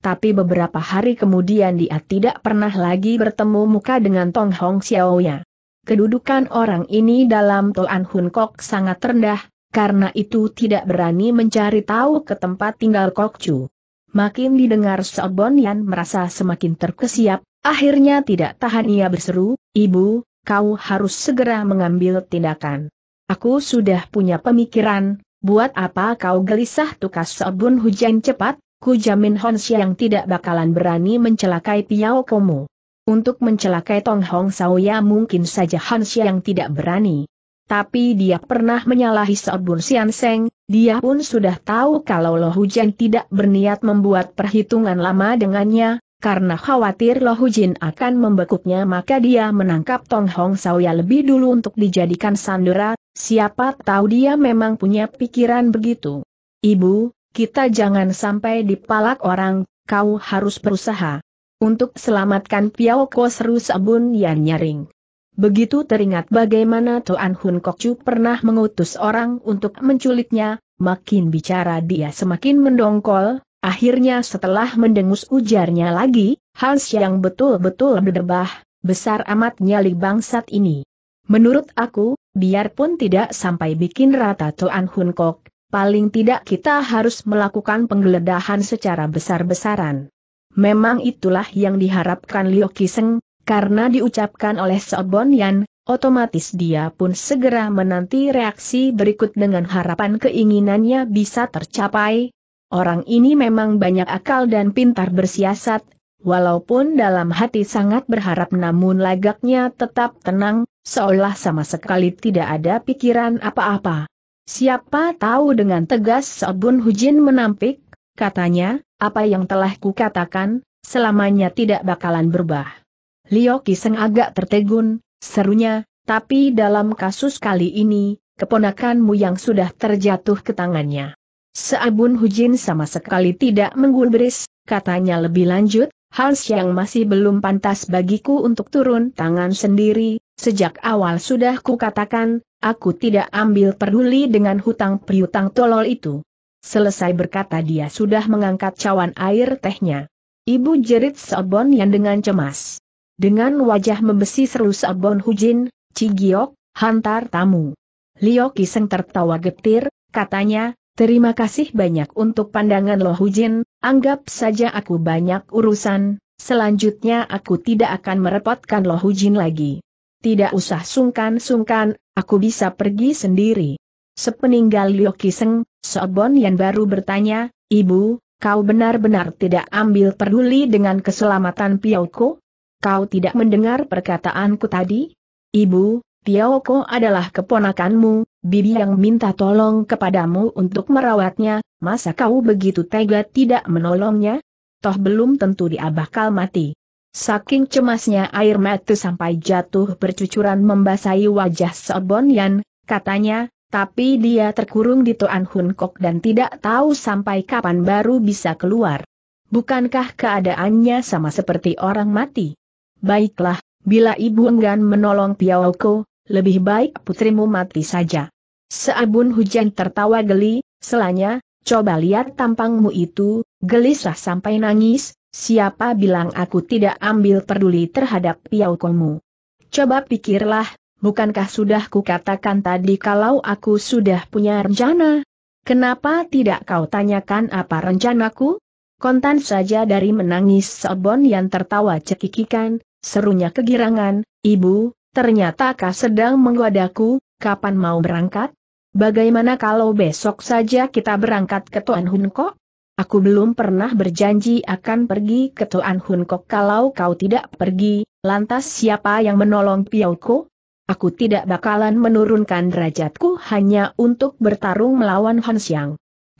tapi beberapa hari kemudian dia tidak pernah lagi bertemu muka dengan Tong Hong Xiaoya. Kedudukan orang ini dalam Toan Hun Kok sangat rendah, karena itu tidak berani mencari tahu ke tempat tinggal Kok Chu. Makin didengar Sobon Yan merasa semakin terkesiap, akhirnya tidak tahan ia berseru, Ibu, kau harus segera mengambil tindakan. Aku sudah punya pemikiran, buat apa kau gelisah tukas Sobun Hujan cepat, Ku jamin Hon Xiang tidak bakalan berani mencelakai Piao Komo. Untuk mencelakai Tong Hong ya mungkin saja Han Xiang tidak berani. Tapi dia pernah menyalahi Seo Sian Seng, dia pun sudah tahu kalau Lo Hujin tidak berniat membuat perhitungan lama dengannya, karena khawatir Lo Hujin akan membekuknya maka dia menangkap Tong Hong ya lebih dulu untuk dijadikan sandera, siapa tahu dia memang punya pikiran begitu. Ibu, kita jangan sampai dipalak orang, kau harus berusaha. Untuk selamatkan Piao Ko seru Sabun Yan nyaring. Begitu teringat bagaimana Tuan Hun Kok Chu pernah mengutus orang untuk menculiknya, makin bicara dia semakin mendongkol, akhirnya setelah mendengus ujarnya lagi, Hans yang betul-betul berdebah, besar amat nyali bangsat ini. Menurut aku, biarpun tidak sampai bikin rata Tuan Hun Kok, paling tidak kita harus melakukan penggeledahan secara besar-besaran. Memang itulah yang diharapkan Liu Kiseng, karena diucapkan oleh Sobon Yan, otomatis dia pun segera menanti reaksi berikut dengan harapan keinginannya bisa tercapai. Orang ini memang banyak akal dan pintar bersiasat, walaupun dalam hati sangat berharap namun lagaknya tetap tenang, seolah sama sekali tidak ada pikiran apa-apa. Siapa tahu dengan tegas Sobun Hujin menampik, katanya, apa yang telah kukatakan, selamanya tidak bakalan berubah. Lio Kiseng agak tertegun, serunya, tapi dalam kasus kali ini, keponakanmu yang sudah terjatuh ke tangannya. Seabun Hujin sama sekali tidak menggulbris, katanya lebih lanjut, Hans yang masih belum pantas bagiku untuk turun tangan sendiri, Sejak awal sudah kukatakan, aku tidak ambil peduli dengan hutang piutang tolol itu. Selesai berkata dia sudah mengangkat cawan air tehnya. Ibu jerit Sobon yang dengan cemas. Dengan wajah membesi seru Sobon Hujin, Cigiok, hantar tamu. Lio Kiseng tertawa getir, katanya, terima kasih banyak untuk pandangan Lo Hujin, anggap saja aku banyak urusan, selanjutnya aku tidak akan merepotkan Lo Hujin lagi. Tidak usah sungkan-sungkan, aku bisa pergi sendiri. Sepeninggal Liu Kiseng, Sobon yang baru bertanya, Ibu, kau benar-benar tidak ambil peduli dengan keselamatan Piauko? Kau tidak mendengar perkataanku tadi? Ibu, Piauko adalah keponakanmu, bibi yang minta tolong kepadamu untuk merawatnya, masa kau begitu tega tidak menolongnya? Toh belum tentu dia bakal mati. Saking cemasnya air mata sampai jatuh bercucuran membasahi wajah Yan, katanya, tapi dia terkurung di Toan Hun Kok dan tidak tahu sampai kapan baru bisa keluar. Bukankah keadaannya sama seperti orang mati? Baiklah, bila ibu enggan menolong Piaoko, lebih baik putrimu mati saja. Seabun hujan tertawa geli, selanya, coba lihat tampangmu itu, gelisah sampai nangis, Siapa bilang aku tidak ambil peduli terhadap Kongmu? Coba pikirlah, bukankah sudah kukatakan tadi kalau aku sudah punya rencana? Kenapa tidak kau tanyakan apa rencanaku? Kontan saja dari menangis Sobon yang tertawa cekikikan, serunya kegirangan, Ibu, ternyata kau sedang menggodaku, kapan mau berangkat? Bagaimana kalau besok saja kita berangkat ke Tuan Hunko? Aku belum pernah berjanji akan pergi ke tuan Hunkok kalau kau tidak pergi, lantas siapa yang menolong Piau Ko? Aku tidak bakalan menurunkan derajatku hanya untuk bertarung melawan Han Xiang.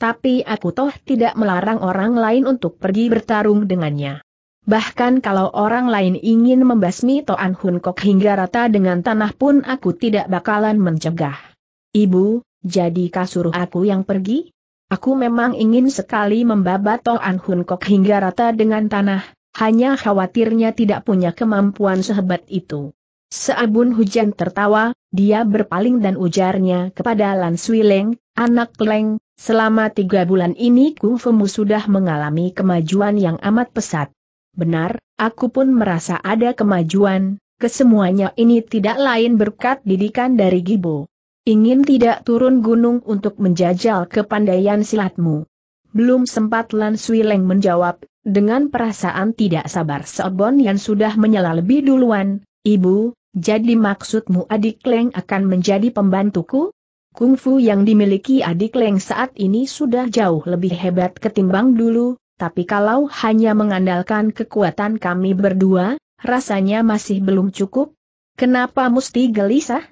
Tapi aku toh tidak melarang orang lain untuk pergi bertarung dengannya. Bahkan kalau orang lain ingin membasmi Toan Hunkok hingga rata dengan tanah pun aku tidak bakalan mencegah. Ibu, jadi kasuruh aku yang pergi? Aku memang ingin sekali membabat An Hun Kok hingga rata dengan tanah, hanya khawatirnya tidak punya kemampuan sehebat itu. Seabun hujan tertawa, dia berpaling dan ujarnya kepada Lan Sui Leng, anak Leng, selama tiga bulan ini mu sudah mengalami kemajuan yang amat pesat. Benar, aku pun merasa ada kemajuan, kesemuanya ini tidak lain berkat didikan dari Gibo. Ingin tidak turun gunung untuk menjajal kepandaian silatmu. Belum sempat Lan Swileng menjawab, dengan perasaan tidak sabar Sobon yang sudah menyela lebih duluan, Ibu, jadi maksudmu adik Leng akan menjadi pembantuku? Kungfu yang dimiliki adik Leng saat ini sudah jauh lebih hebat ketimbang dulu, tapi kalau hanya mengandalkan kekuatan kami berdua, rasanya masih belum cukup. Kenapa mesti gelisah?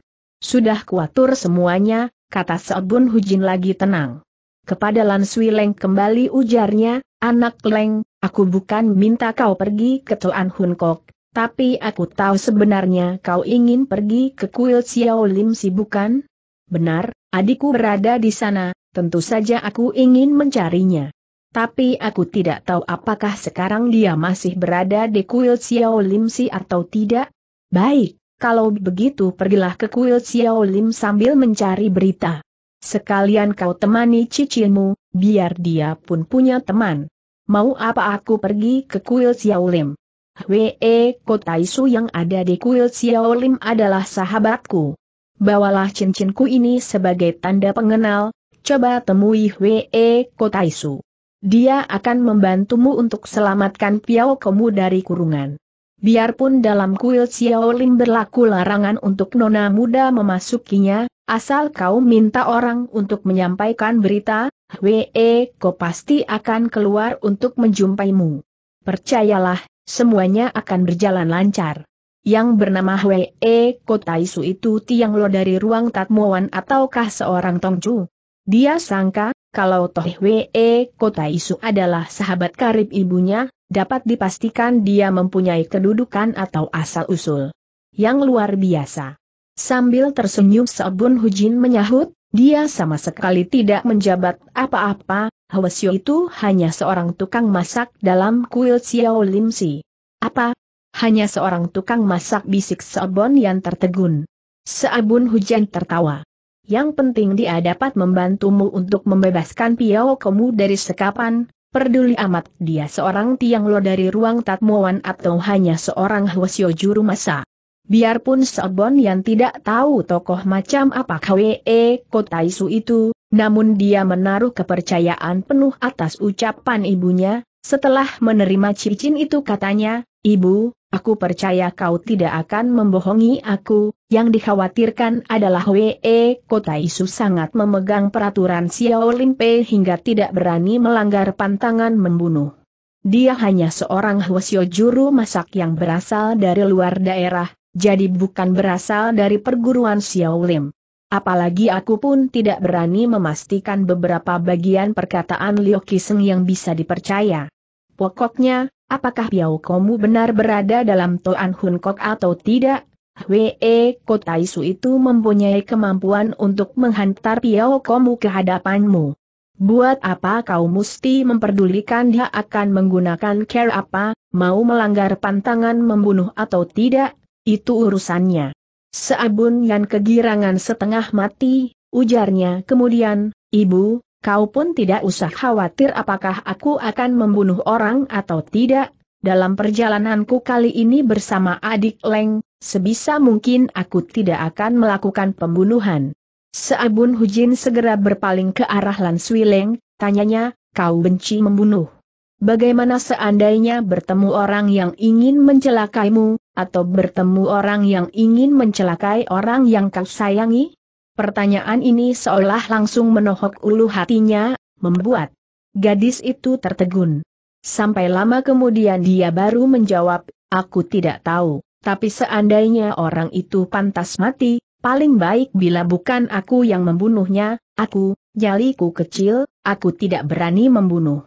Sudah kuatur semuanya, kata Sobun Hujin lagi tenang. Kepada Lan Sui Leng kembali ujarnya, anak Leng, aku bukan minta kau pergi ke Tuan Hun Kok, tapi aku tahu sebenarnya kau ingin pergi ke kuil Xiao Lim si bukan? Benar, adikku berada di sana, tentu saja aku ingin mencarinya. Tapi aku tidak tahu apakah sekarang dia masih berada di kuil Xiao Lim si atau tidak. Baik, kalau begitu pergilah ke kuil Xiao Lim sambil mencari berita. Sekalian kau temani cicilmu, biar dia pun punya teman. Mau apa aku pergi ke kuil Xiao Lim? Hwee Kotaisu yang ada di kuil Xiao Lim adalah sahabatku. Bawalah cincinku ini sebagai tanda pengenal, coba temui Hwee Kotaisu. Dia akan membantumu untuk selamatkan Piao kamu dari kurungan. Biarpun dalam kuil Xiaolin berlaku larangan untuk nona muda memasukinya, asal kau minta orang untuk menyampaikan berita, Hwee kau pasti akan keluar untuk menjumpaimu. Percayalah, semuanya akan berjalan lancar. Yang bernama Hwee Ko Taisu itu tiang lo dari ruang tatmuan ataukah seorang Tongcu? Dia sangka, kalau Toh Hwee Ko Taisu adalah sahabat karib ibunya, dapat dipastikan dia mempunyai kedudukan atau asal-usul yang luar biasa. Sambil tersenyum Seobun Hujin menyahut, dia sama sekali tidak menjabat apa-apa, Hwasyo itu hanya seorang tukang masak dalam kuil Xiao Lim Si. Apa? Hanya seorang tukang masak bisik Seobon yang tertegun. Seabun Hujan tertawa. Yang penting dia dapat membantumu untuk membebaskan Piao Komu dari sekapan, Peduli amat dia seorang tiang lo dari ruang tatmuan atau hanya seorang hwasyo juru masa. Biarpun Sobon yang tidak tahu tokoh macam apa KWE e, Kotaisu itu, namun dia menaruh kepercayaan penuh atas ucapan ibunya, setelah menerima cincin itu katanya, Ibu, Aku percaya kau tidak akan membohongi aku, yang dikhawatirkan adalah WE Kota Isu sangat memegang peraturan Xiao Limpe hingga tidak berani melanggar pantangan membunuh. Dia hanya seorang Hwasyo juru masak yang berasal dari luar daerah, jadi bukan berasal dari perguruan Xiao Lim. Apalagi aku pun tidak berani memastikan beberapa bagian perkataan Liu Kiseng yang bisa dipercaya. Pokoknya, Apakah Piao Komu benar berada dalam Toan Hun Kok atau tidak? Hwee Kota Isu itu mempunyai kemampuan untuk menghantar Piao Komu ke hadapanmu. Buat apa kau mesti memperdulikan dia akan menggunakan care apa, mau melanggar pantangan membunuh atau tidak, itu urusannya. Seabun yang kegirangan setengah mati, ujarnya kemudian, Ibu, kau pun tidak usah khawatir apakah aku akan membunuh orang atau tidak. Dalam perjalananku kali ini bersama adik Leng, sebisa mungkin aku tidak akan melakukan pembunuhan. Seabun Hujin segera berpaling ke arah Lan Sui Leng, tanyanya, kau benci membunuh. Bagaimana seandainya bertemu orang yang ingin mencelakaimu, atau bertemu orang yang ingin mencelakai orang yang kau sayangi? Pertanyaan ini seolah langsung menohok ulu hatinya, membuat gadis itu tertegun. Sampai lama kemudian dia baru menjawab, aku tidak tahu, tapi seandainya orang itu pantas mati, paling baik bila bukan aku yang membunuhnya, aku, jaliku kecil, aku tidak berani membunuh.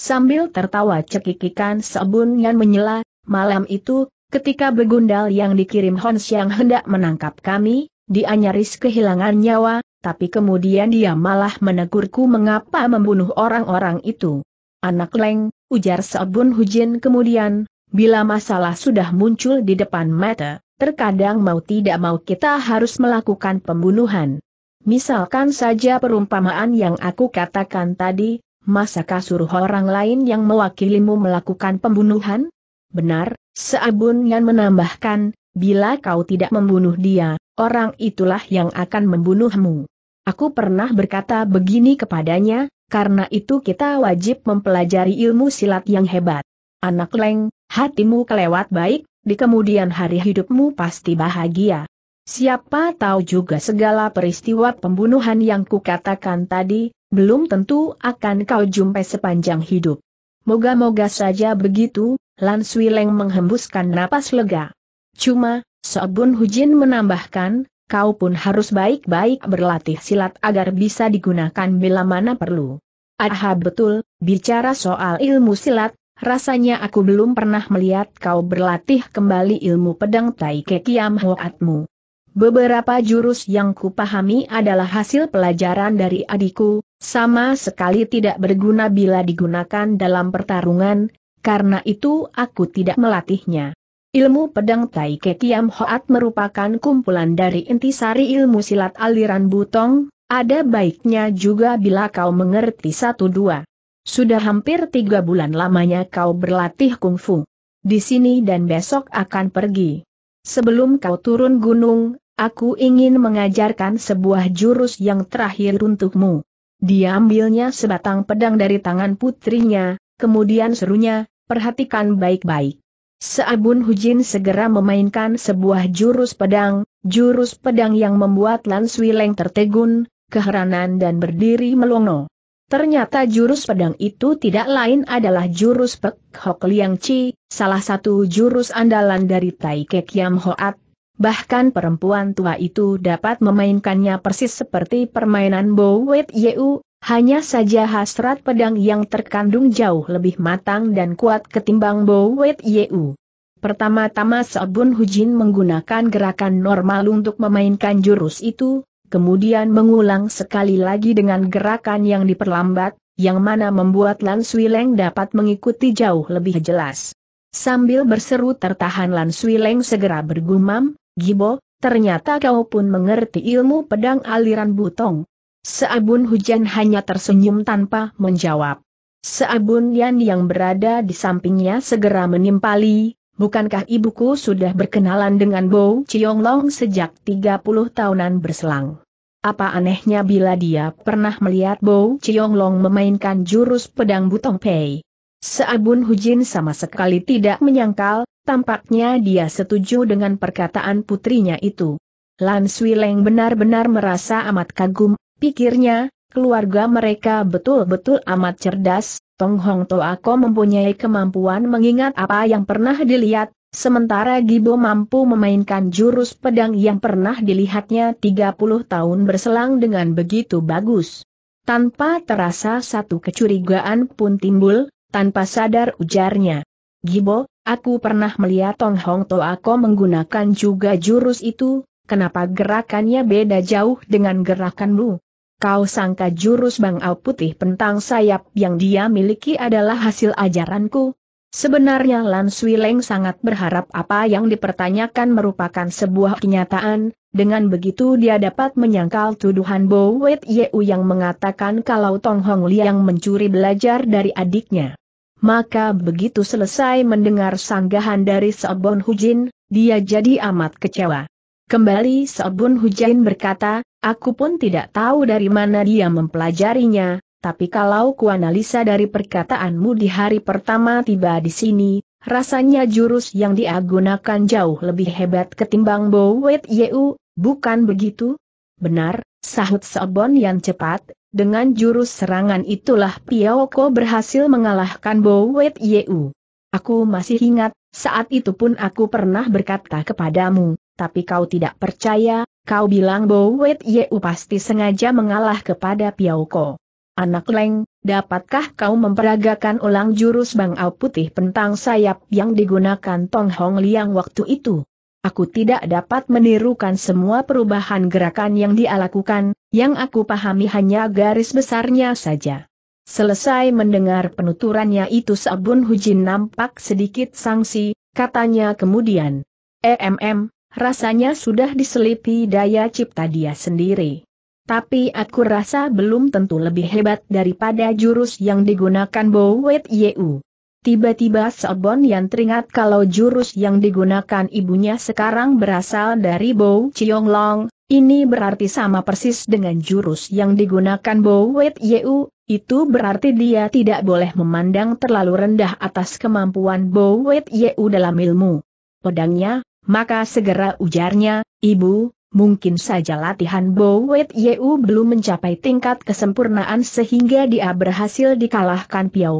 Sambil tertawa cekikikan Sebun yang menyela, malam itu, ketika begundal yang dikirim Hons yang hendak menangkap kami, dia nyaris kehilangan nyawa, tapi kemudian dia malah menegurku mengapa membunuh orang-orang itu. Anak leng, ujar Seobun Hujin kemudian, bila masalah sudah muncul di depan mata, terkadang mau tidak mau kita harus melakukan pembunuhan. Misalkan saja perumpamaan yang aku katakan tadi, masakah suruh orang lain yang mewakilimu melakukan pembunuhan? Benar, Seabun yang menambahkan, bila kau tidak membunuh dia, Orang itulah yang akan membunuhmu. Aku pernah berkata begini kepadanya, karena itu kita wajib mempelajari ilmu silat yang hebat. Anak leng, hatimu kelewat baik, di kemudian hari hidupmu pasti bahagia. Siapa tahu juga segala peristiwa pembunuhan yang kukatakan tadi, belum tentu akan kau jumpai sepanjang hidup. Moga-moga saja begitu, Lan Sui Leng menghembuskan napas lega. Cuma, Sobun Hujin menambahkan, kau pun harus baik-baik berlatih silat agar bisa digunakan bila mana perlu. Aha betul, bicara soal ilmu silat, rasanya aku belum pernah melihat kau berlatih kembali ilmu pedang Tai Kekiam Hoatmu. Beberapa jurus yang kupahami adalah hasil pelajaran dari adikku, sama sekali tidak berguna bila digunakan dalam pertarungan, karena itu aku tidak melatihnya. Ilmu pedang Tai Kiam Hoat merupakan kumpulan dari intisari ilmu silat aliran butong, ada baiknya juga bila kau mengerti satu dua. Sudah hampir tiga bulan lamanya kau berlatih kungfu. Di sini dan besok akan pergi. Sebelum kau turun gunung, aku ingin mengajarkan sebuah jurus yang terakhir untukmu. Diambilnya sebatang pedang dari tangan putrinya, kemudian serunya, perhatikan baik-baik. Seabun Hujin segera memainkan sebuah jurus pedang, jurus pedang yang membuat Lan Leng tertegun, keheranan dan berdiri melongo. Ternyata jurus pedang itu tidak lain adalah jurus Pek Hok Liang Chi, salah satu jurus andalan dari Tai Kek Yam Hoat. Bahkan perempuan tua itu dapat memainkannya persis seperti permainan Bo Wet Yeu, hanya saja hasrat pedang yang terkandung jauh lebih matang dan kuat ketimbang Bowet Yeu. Pertama-tama Sabun Hujin menggunakan gerakan normal untuk memainkan jurus itu, kemudian mengulang sekali lagi dengan gerakan yang diperlambat, yang mana membuat Lan Sui dapat mengikuti jauh lebih jelas. Sambil berseru tertahan Lan Sui segera bergumam, Gibo, ternyata kau pun mengerti ilmu pedang aliran butong, Seabun hujan hanya tersenyum tanpa menjawab. Seabun Yan yang berada di sampingnya segera menimpali, bukankah ibuku sudah berkenalan dengan Bo Long sejak 30 tahunan berselang? Apa anehnya bila dia pernah melihat Bo Long memainkan jurus pedang Butong Pei? Seabun Hujin sama sekali tidak menyangkal, tampaknya dia setuju dengan perkataan putrinya itu. Lan Sui Leng benar-benar merasa amat kagum Pikirnya, keluarga mereka betul-betul amat cerdas, Tong Hong Toako mempunyai kemampuan mengingat apa yang pernah dilihat, sementara Gibo mampu memainkan jurus pedang yang pernah dilihatnya 30 tahun berselang dengan begitu bagus. Tanpa terasa satu kecurigaan pun timbul, tanpa sadar ujarnya. Gibo, aku pernah melihat Tong Hong Toako menggunakan juga jurus itu, kenapa gerakannya beda jauh dengan gerakanmu? Kau sangka jurus bangau putih pentang sayap yang dia miliki adalah hasil ajaranku? Sebenarnya Lan Sui Leng sangat berharap apa yang dipertanyakan merupakan sebuah kenyataan, dengan begitu dia dapat menyangkal tuduhan Bo Wet Yeu yang mengatakan kalau Tong Hong Liang mencuri belajar dari adiknya. Maka begitu selesai mendengar sanggahan dari Sebon Hujin, dia jadi amat kecewa. Kembali Sobun Hujain berkata, aku pun tidak tahu dari mana dia mempelajarinya, tapi kalau kuanalisa dari perkataanmu di hari pertama tiba di sini, rasanya jurus yang diagunakan jauh lebih hebat ketimbang Bo Wet Yeu, bukan begitu? Benar, sahut Sobun yang cepat, dengan jurus serangan itulah Piao Ko berhasil mengalahkan Bo Wet Yeu. Aku masih ingat, saat itu pun aku pernah berkata kepadamu, tapi kau tidak percaya, kau bilang Bowet Yeu pasti sengaja mengalah kepada Piao Ko. Anak leng, dapatkah kau memperagakan ulang jurus bangau putih pentang sayap yang digunakan Tong Hong Liang waktu itu? Aku tidak dapat menirukan semua perubahan gerakan yang dia lakukan, yang aku pahami hanya garis besarnya saja. Selesai mendengar penuturannya itu Sabun Hujin nampak sedikit sangsi, katanya kemudian. EMM, rasanya sudah diselipi daya cipta dia sendiri. Tapi aku rasa belum tentu lebih hebat daripada jurus yang digunakan Bowet Yeu. Tiba-tiba Sobon yang teringat kalau jurus yang digunakan ibunya sekarang berasal dari Bow Long, ini berarti sama persis dengan jurus yang digunakan Bowet Yeu, itu berarti dia tidak boleh memandang terlalu rendah atas kemampuan Bowet Yeu dalam ilmu. Pedangnya, maka segera ujarnya, Ibu, mungkin saja latihan Bowet Yeu belum mencapai tingkat kesempurnaan sehingga dia berhasil dikalahkan Piao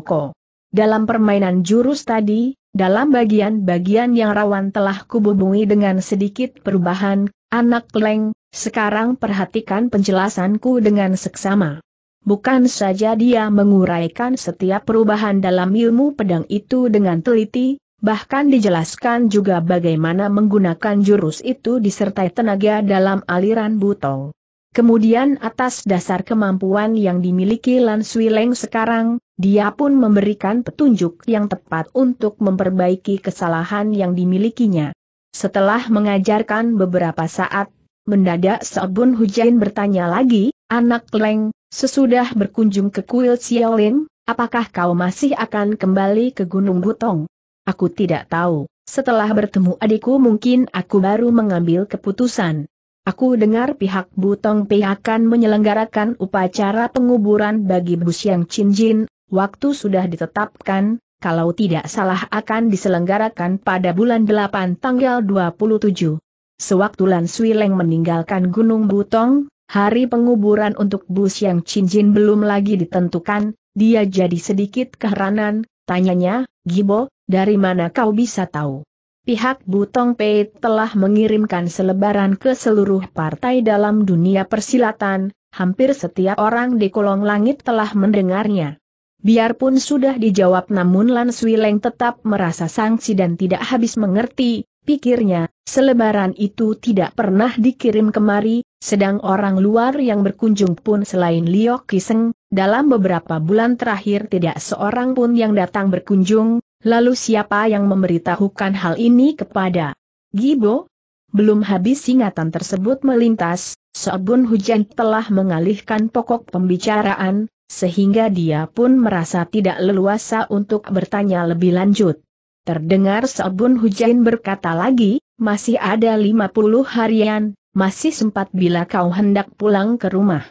Dalam permainan jurus tadi, dalam bagian-bagian yang rawan telah kububungi dengan sedikit perubahan, anak leng, sekarang perhatikan penjelasanku dengan seksama. Bukan saja dia menguraikan setiap perubahan dalam ilmu pedang itu dengan teliti, Bahkan dijelaskan juga bagaimana menggunakan jurus itu disertai tenaga dalam aliran butong. Kemudian atas dasar kemampuan yang dimiliki Lan Sui Leng sekarang, dia pun memberikan petunjuk yang tepat untuk memperbaiki kesalahan yang dimilikinya. Setelah mengajarkan beberapa saat, mendadak Sabun Hujain bertanya lagi, Anak Leng, sesudah berkunjung ke kuil Xiaolin, apakah kau masih akan kembali ke Gunung Butong? Aku tidak tahu, setelah bertemu adikku mungkin aku baru mengambil keputusan. Aku dengar pihak Butong Pei akan menyelenggarakan upacara penguburan bagi Bu Xiang Chin Jin, waktu sudah ditetapkan, kalau tidak salah akan diselenggarakan pada bulan 8 tanggal 27. Sewaktu Lan Leng meninggalkan Gunung Butong, hari penguburan untuk Bu Xiang Chin Jin belum lagi ditentukan, dia jadi sedikit keheranan, tanyanya, Gibo, dari mana kau bisa tahu? Pihak Butong Pei telah mengirimkan selebaran ke seluruh partai dalam dunia persilatan, hampir setiap orang di kolong langit telah mendengarnya. Biarpun sudah dijawab namun Lan Leng tetap merasa sangsi dan tidak habis mengerti, pikirnya, selebaran itu tidak pernah dikirim kemari, sedang orang luar yang berkunjung pun selain Liok Kiseng, dalam beberapa bulan terakhir tidak seorang pun yang datang berkunjung, Lalu siapa yang memberitahukan hal ini kepada Gibo? Belum habis singatan tersebut melintas, Sobun Hujan telah mengalihkan pokok pembicaraan, sehingga dia pun merasa tidak leluasa untuk bertanya lebih lanjut. Terdengar Sobun Hujan berkata lagi, masih ada 50 harian, masih sempat bila kau hendak pulang ke rumah.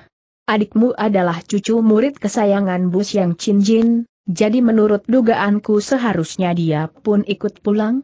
Adikmu adalah cucu murid kesayangan Bus Yang Chin Jin, jadi menurut dugaanku seharusnya dia pun ikut pulang?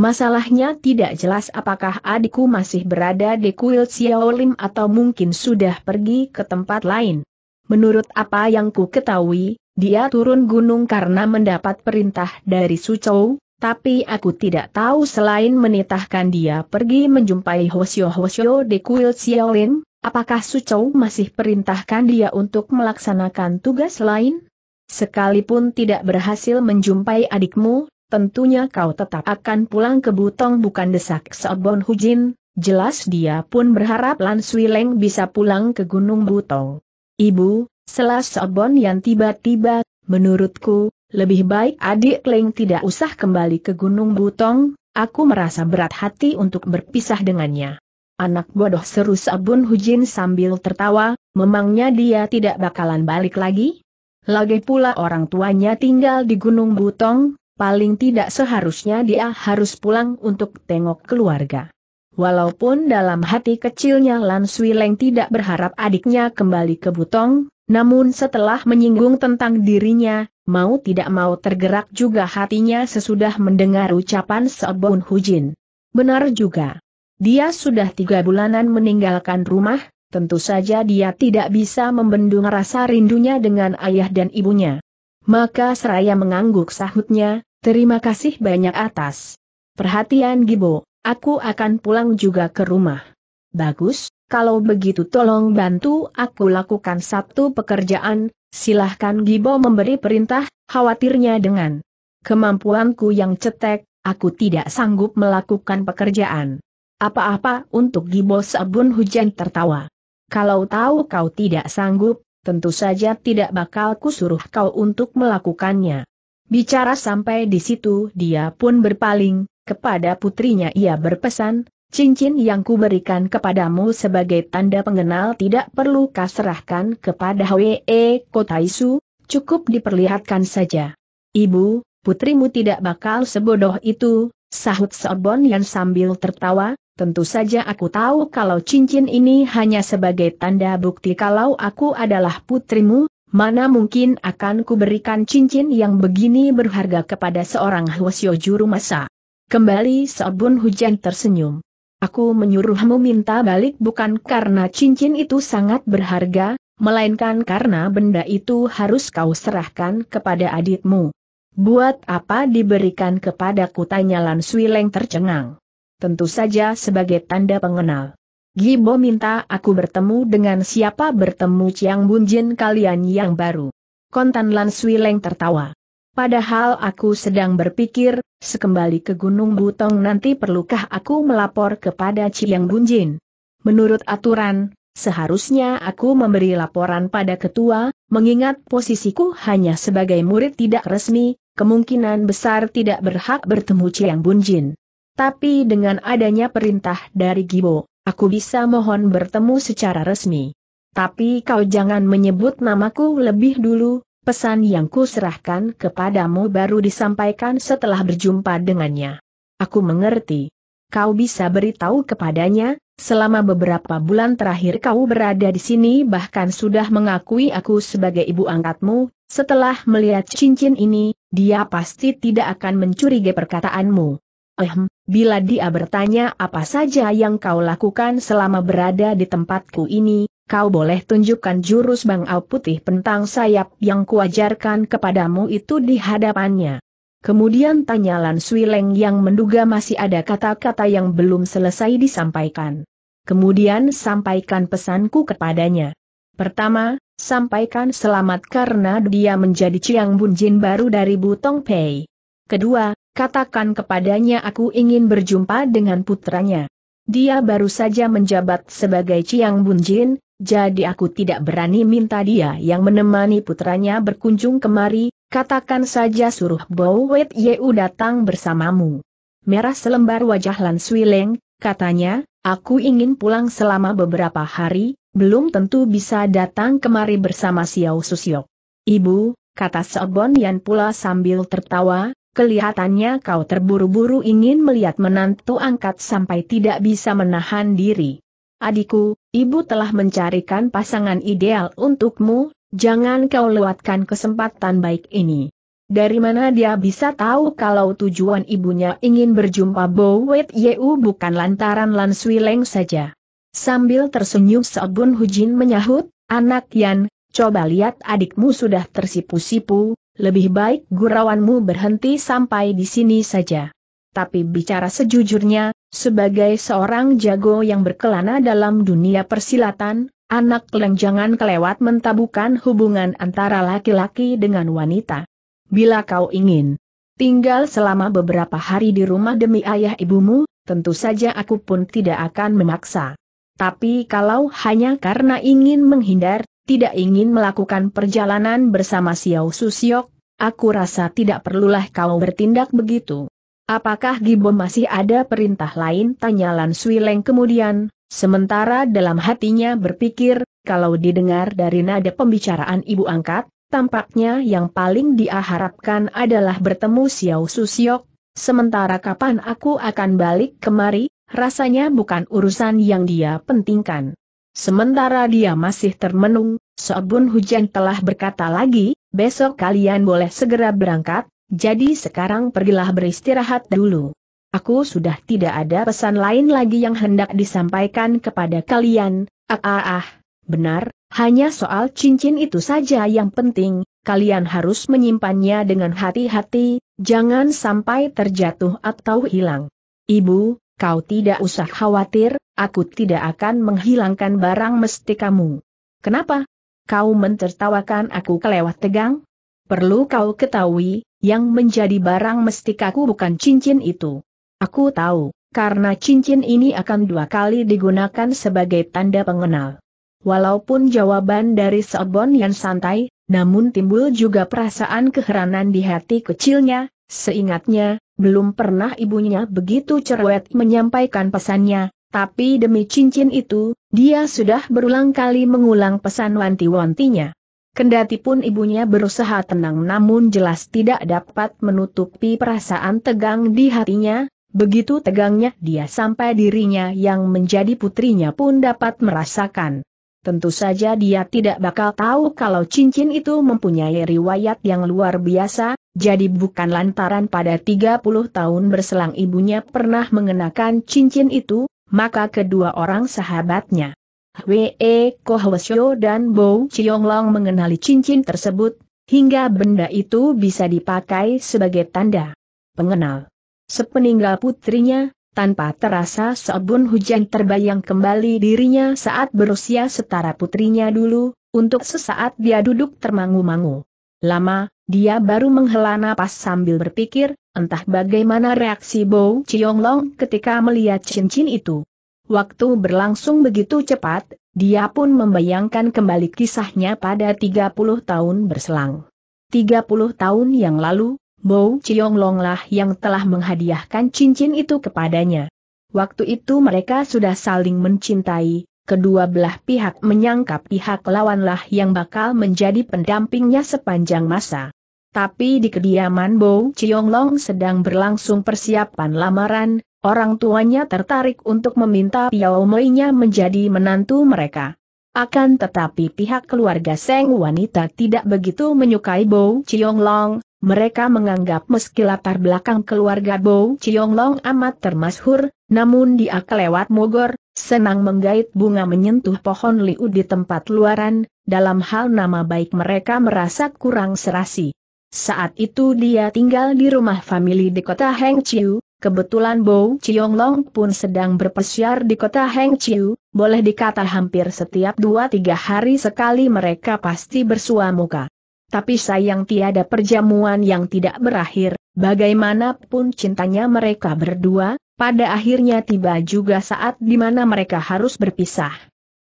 Masalahnya tidak jelas apakah adikku masih berada di kuil Xiaolim atau mungkin sudah pergi ke tempat lain. Menurut apa yang ku ketahui, dia turun gunung karena mendapat perintah dari Su Chou, tapi aku tidak tahu selain menitahkan dia pergi menjumpai Hoshio Hoshio di kuil Xiaolim, apakah Su Chou masih perintahkan dia untuk melaksanakan tugas lain? Sekalipun tidak berhasil menjumpai adikmu, tentunya kau tetap akan pulang ke Butong bukan desak Seobon Hujin, jelas dia pun berharap Lan Sui Leng bisa pulang ke Gunung Butong. Ibu, selas Seobon yang tiba-tiba, menurutku, lebih baik adik Leng tidak usah kembali ke Gunung Butong, aku merasa berat hati untuk berpisah dengannya. Anak bodoh seru Sabun Hujin sambil tertawa, memangnya dia tidak bakalan balik lagi? Lagi pula orang tuanya tinggal di Gunung Butong, paling tidak seharusnya dia harus pulang untuk tengok keluarga. Walaupun dalam hati kecilnya Lan Leng tidak berharap adiknya kembali ke Butong, namun setelah menyinggung tentang dirinya, mau tidak mau tergerak juga hatinya sesudah mendengar ucapan Sebon Hujin. Benar juga. Dia sudah tiga bulanan meninggalkan rumah, tentu saja dia tidak bisa membendung rasa rindunya dengan ayah dan ibunya. Maka seraya mengangguk sahutnya, terima kasih banyak atas perhatian Gibo, aku akan pulang juga ke rumah. Bagus, kalau begitu tolong bantu aku lakukan satu pekerjaan, silahkan Gibo memberi perintah, khawatirnya dengan kemampuanku yang cetek, aku tidak sanggup melakukan pekerjaan apa-apa untuk Gibo Sabun Hujan tertawa. Kalau tahu kau tidak sanggup, tentu saja tidak bakal kusuruh kau untuk melakukannya. Bicara sampai di situ dia pun berpaling, kepada putrinya ia berpesan, cincin yang kuberikan kepadamu sebagai tanda pengenal tidak perlu kaserahkan kepada Hwe Kotaisu, cukup diperlihatkan saja. Ibu, putrimu tidak bakal sebodoh itu, sahut Sobon yang sambil tertawa, Tentu saja aku tahu kalau cincin ini hanya sebagai tanda bukti kalau aku adalah putrimu, mana mungkin akan kuberikan cincin yang begini berharga kepada seorang Hwasyo juru masa. Kembali Sobun Hujan tersenyum. Aku menyuruhmu minta balik bukan karena cincin itu sangat berharga, melainkan karena benda itu harus kau serahkan kepada adikmu. Buat apa diberikan kepadaku tanya Lan Leng tercengang tentu saja sebagai tanda pengenal. Gibo minta aku bertemu dengan siapa bertemu Chiang Bunjin kalian yang baru. Kontan Lan Sui Leng tertawa. Padahal aku sedang berpikir, sekembali ke Gunung Butong nanti perlukah aku melapor kepada Chiang Bunjin? Menurut aturan, Seharusnya aku memberi laporan pada ketua, mengingat posisiku hanya sebagai murid tidak resmi, kemungkinan besar tidak berhak bertemu Chiang Bunjin. Tapi dengan adanya perintah dari Gibo, aku bisa mohon bertemu secara resmi. Tapi kau jangan menyebut namaku lebih dulu, pesan yang kuserahkan kepadamu baru disampaikan setelah berjumpa dengannya. Aku mengerti. Kau bisa beritahu kepadanya, selama beberapa bulan terakhir kau berada di sini bahkan sudah mengakui aku sebagai ibu angkatmu, setelah melihat cincin ini, dia pasti tidak akan mencurigai perkataanmu. Ehem. Bila dia bertanya apa saja yang kau lakukan selama berada di tempatku ini, kau boleh tunjukkan jurus bangau putih pentang sayap yang kuajarkan kepadamu itu di hadapannya. Kemudian tanya Lan Swileng yang menduga masih ada kata-kata yang belum selesai disampaikan. Kemudian sampaikan pesanku kepadanya. Pertama, sampaikan selamat karena dia menjadi Chiang Bunjin baru dari Butong Pei. Kedua, katakan kepadanya aku ingin berjumpa dengan putranya. Dia baru saja menjabat sebagai Ciang Bunjin, jadi aku tidak berani minta dia yang menemani putranya berkunjung kemari, katakan saja suruh Bo Wet Yeu datang bersamamu. Merah selembar wajah Lan Sui Leng, katanya, aku ingin pulang selama beberapa hari, belum tentu bisa datang kemari bersama Xiao Susiok. Ibu, kata Seobon Yan pula sambil tertawa, Kelihatannya kau terburu-buru ingin melihat menantu angkat sampai tidak bisa menahan diri. Adikku, ibu telah mencarikan pasangan ideal untukmu, jangan kau lewatkan kesempatan baik ini. Dari mana dia bisa tahu kalau tujuan ibunya ingin berjumpa Bowet Yeu bukan lantaran Lan Sui Leng saja. Sambil tersenyum Seobun Hujin menyahut, anak Yan, coba lihat adikmu sudah tersipu-sipu, lebih baik gurauanmu berhenti sampai di sini saja. Tapi bicara sejujurnya, sebagai seorang jago yang berkelana dalam dunia persilatan, anak leng kelewat mentabukan hubungan antara laki-laki dengan wanita. Bila kau ingin tinggal selama beberapa hari di rumah demi ayah ibumu, tentu saja aku pun tidak akan memaksa. Tapi kalau hanya karena ingin menghindar, tidak ingin melakukan perjalanan bersama Xiao Susiok, aku rasa tidak perlulah kau bertindak begitu. Apakah Gibo masih ada perintah lain? Tanya Lan Sui Leng kemudian, sementara dalam hatinya berpikir, kalau didengar dari nada pembicaraan ibu angkat, tampaknya yang paling dia harapkan adalah bertemu Xiao Susiok, sementara kapan aku akan balik kemari, rasanya bukan urusan yang dia pentingkan. Sementara dia masih termenung, Sobun Hujan telah berkata lagi, besok kalian boleh segera berangkat, jadi sekarang pergilah beristirahat dulu. Aku sudah tidak ada pesan lain lagi yang hendak disampaikan kepada kalian, ah ah ah, benar, hanya soal cincin itu saja yang penting, kalian harus menyimpannya dengan hati-hati, jangan sampai terjatuh atau hilang. Ibu, Kau tidak usah khawatir, aku tidak akan menghilangkan barang mesti kamu. Kenapa? Kau mentertawakan aku kelewat tegang? Perlu kau ketahui, yang menjadi barang mesti mestikaku bukan cincin itu. Aku tahu, karena cincin ini akan dua kali digunakan sebagai tanda pengenal. Walaupun jawaban dari Sobon yang santai, namun timbul juga perasaan keheranan di hati kecilnya, seingatnya, belum pernah ibunya begitu cerewet menyampaikan pesannya, tapi demi cincin itu, dia sudah berulang kali mengulang pesan wanti-wantinya. Kendati pun ibunya berusaha tenang namun jelas tidak dapat menutupi perasaan tegang di hatinya, begitu tegangnya dia sampai dirinya yang menjadi putrinya pun dapat merasakan. Tentu saja dia tidak bakal tahu kalau cincin itu mempunyai riwayat yang luar biasa, jadi bukan lantaran pada 30 tahun berselang ibunya pernah mengenakan cincin itu, maka kedua orang sahabatnya. Hwe e, Kohwesyo dan Bo Chiyonglong mengenali cincin tersebut, hingga benda itu bisa dipakai sebagai tanda pengenal. Sepeninggal putrinya, tanpa terasa sebun hujan terbayang kembali dirinya saat berusia setara putrinya dulu, untuk sesaat dia duduk termangu-mangu. Lama, dia baru menghela napas sambil berpikir, entah bagaimana reaksi Bo Long ketika melihat cincin itu. Waktu berlangsung begitu cepat, dia pun membayangkan kembali kisahnya pada 30 tahun berselang. 30 tahun yang lalu, Bo Long lah yang telah menghadiahkan cincin itu kepadanya. Waktu itu mereka sudah saling mencintai, kedua belah pihak menyangka pihak lawanlah yang bakal menjadi pendampingnya sepanjang masa tapi di kediaman Bo Long sedang berlangsung persiapan lamaran, orang tuanya tertarik untuk meminta Piao Moinya menjadi menantu mereka. Akan tetapi pihak keluarga Seng wanita tidak begitu menyukai Bo Long, mereka menganggap meski latar belakang keluarga Bo Long amat termasyhur, namun dia kelewat mogor, senang menggait bunga menyentuh pohon liu di tempat luaran, dalam hal nama baik mereka merasa kurang serasi. Saat itu dia tinggal di rumah famili di kota Hengqiu, kebetulan Bo Long pun sedang berpesiar di kota Hengqiu, boleh dikata hampir setiap 2-3 hari sekali mereka pasti bersua muka. Tapi sayang tiada perjamuan yang tidak berakhir, bagaimanapun cintanya mereka berdua, pada akhirnya tiba juga saat di mana mereka harus berpisah.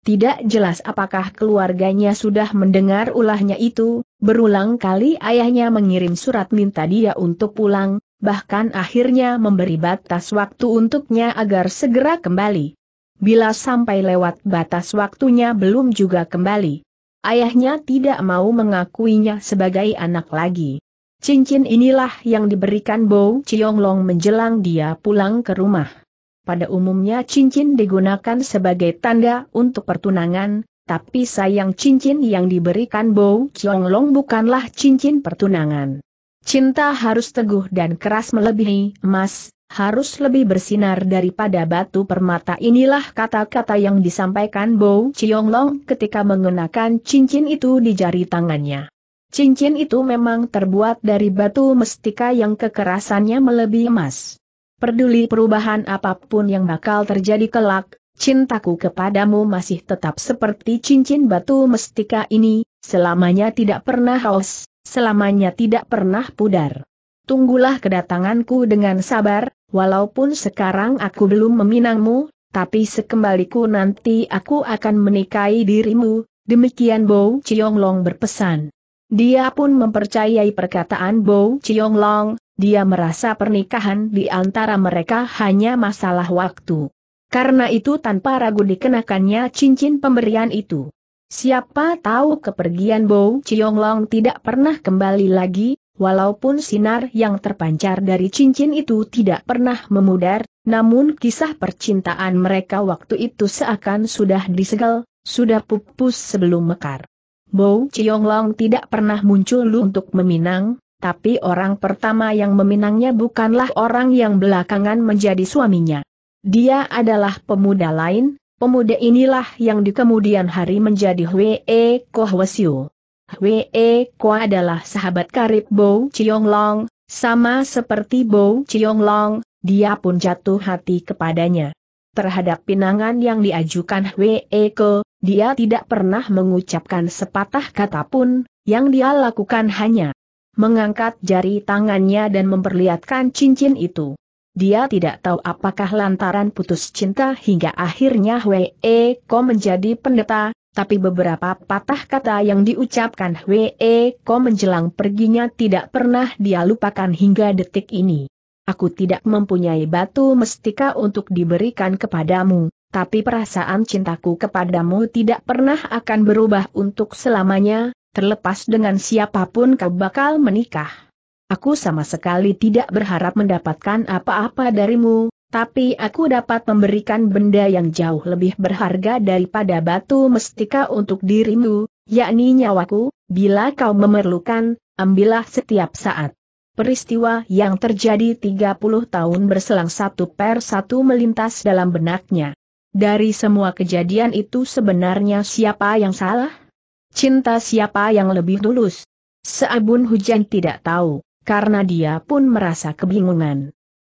Tidak jelas apakah keluarganya sudah mendengar ulahnya itu, berulang kali ayahnya mengirim surat minta dia untuk pulang, bahkan akhirnya memberi batas waktu untuknya agar segera kembali. Bila sampai lewat batas waktunya belum juga kembali. Ayahnya tidak mau mengakuinya sebagai anak lagi. Cincin inilah yang diberikan Bo Chiong Long menjelang dia pulang ke rumah. Pada umumnya cincin digunakan sebagai tanda untuk pertunangan, tapi sayang cincin yang diberikan Bo Chiong Long bukanlah cincin pertunangan. Cinta harus teguh dan keras melebihi emas, harus lebih bersinar daripada batu permata inilah kata-kata yang disampaikan Bo Chiong Long ketika mengenakan cincin itu di jari tangannya. Cincin itu memang terbuat dari batu mestika yang kekerasannya melebihi emas peduli perubahan apapun yang bakal terjadi kelak, cintaku kepadamu masih tetap seperti cincin batu mestika ini, selamanya tidak pernah haus, selamanya tidak pernah pudar. Tunggulah kedatanganku dengan sabar, walaupun sekarang aku belum meminangmu, tapi sekembaliku nanti aku akan menikahi dirimu, demikian Bo Chiong Long berpesan. Dia pun mempercayai perkataan Bo Chiong Long, dia merasa pernikahan di antara mereka hanya masalah waktu. Karena itu tanpa ragu dikenakannya cincin pemberian itu. Siapa tahu kepergian Bo Long tidak pernah kembali lagi, walaupun sinar yang terpancar dari cincin itu tidak pernah memudar, namun kisah percintaan mereka waktu itu seakan sudah disegel, sudah pupus sebelum mekar. Bo Long tidak pernah muncul untuk meminang, tapi orang pertama yang meminangnya bukanlah orang yang belakangan menjadi suaminya. Dia adalah pemuda lain, pemuda inilah yang di kemudian hari menjadi Hwee Ko Hwesiu. Hwee Ko adalah sahabat karib Bo Long, sama seperti Bo Long, dia pun jatuh hati kepadanya. Terhadap pinangan yang diajukan Hwee Ko, dia tidak pernah mengucapkan sepatah kata pun, yang dia lakukan hanya mengangkat jari tangannya dan memperlihatkan cincin itu. Dia tidak tahu apakah lantaran putus cinta hingga akhirnya Hwee Ko menjadi pendeta, tapi beberapa patah kata yang diucapkan Hwee Ko menjelang perginya tidak pernah dia lupakan hingga detik ini. Aku tidak mempunyai batu mestika untuk diberikan kepadamu, tapi perasaan cintaku kepadamu tidak pernah akan berubah untuk selamanya, terlepas dengan siapapun kau bakal menikah. Aku sama sekali tidak berharap mendapatkan apa-apa darimu, tapi aku dapat memberikan benda yang jauh lebih berharga daripada batu mestika untuk dirimu, yakni nyawaku, bila kau memerlukan, ambillah setiap saat. Peristiwa yang terjadi 30 tahun berselang satu per satu melintas dalam benaknya. Dari semua kejadian itu sebenarnya siapa yang salah? Cinta siapa yang lebih tulus? Seabun hujan tidak tahu, karena dia pun merasa kebingungan.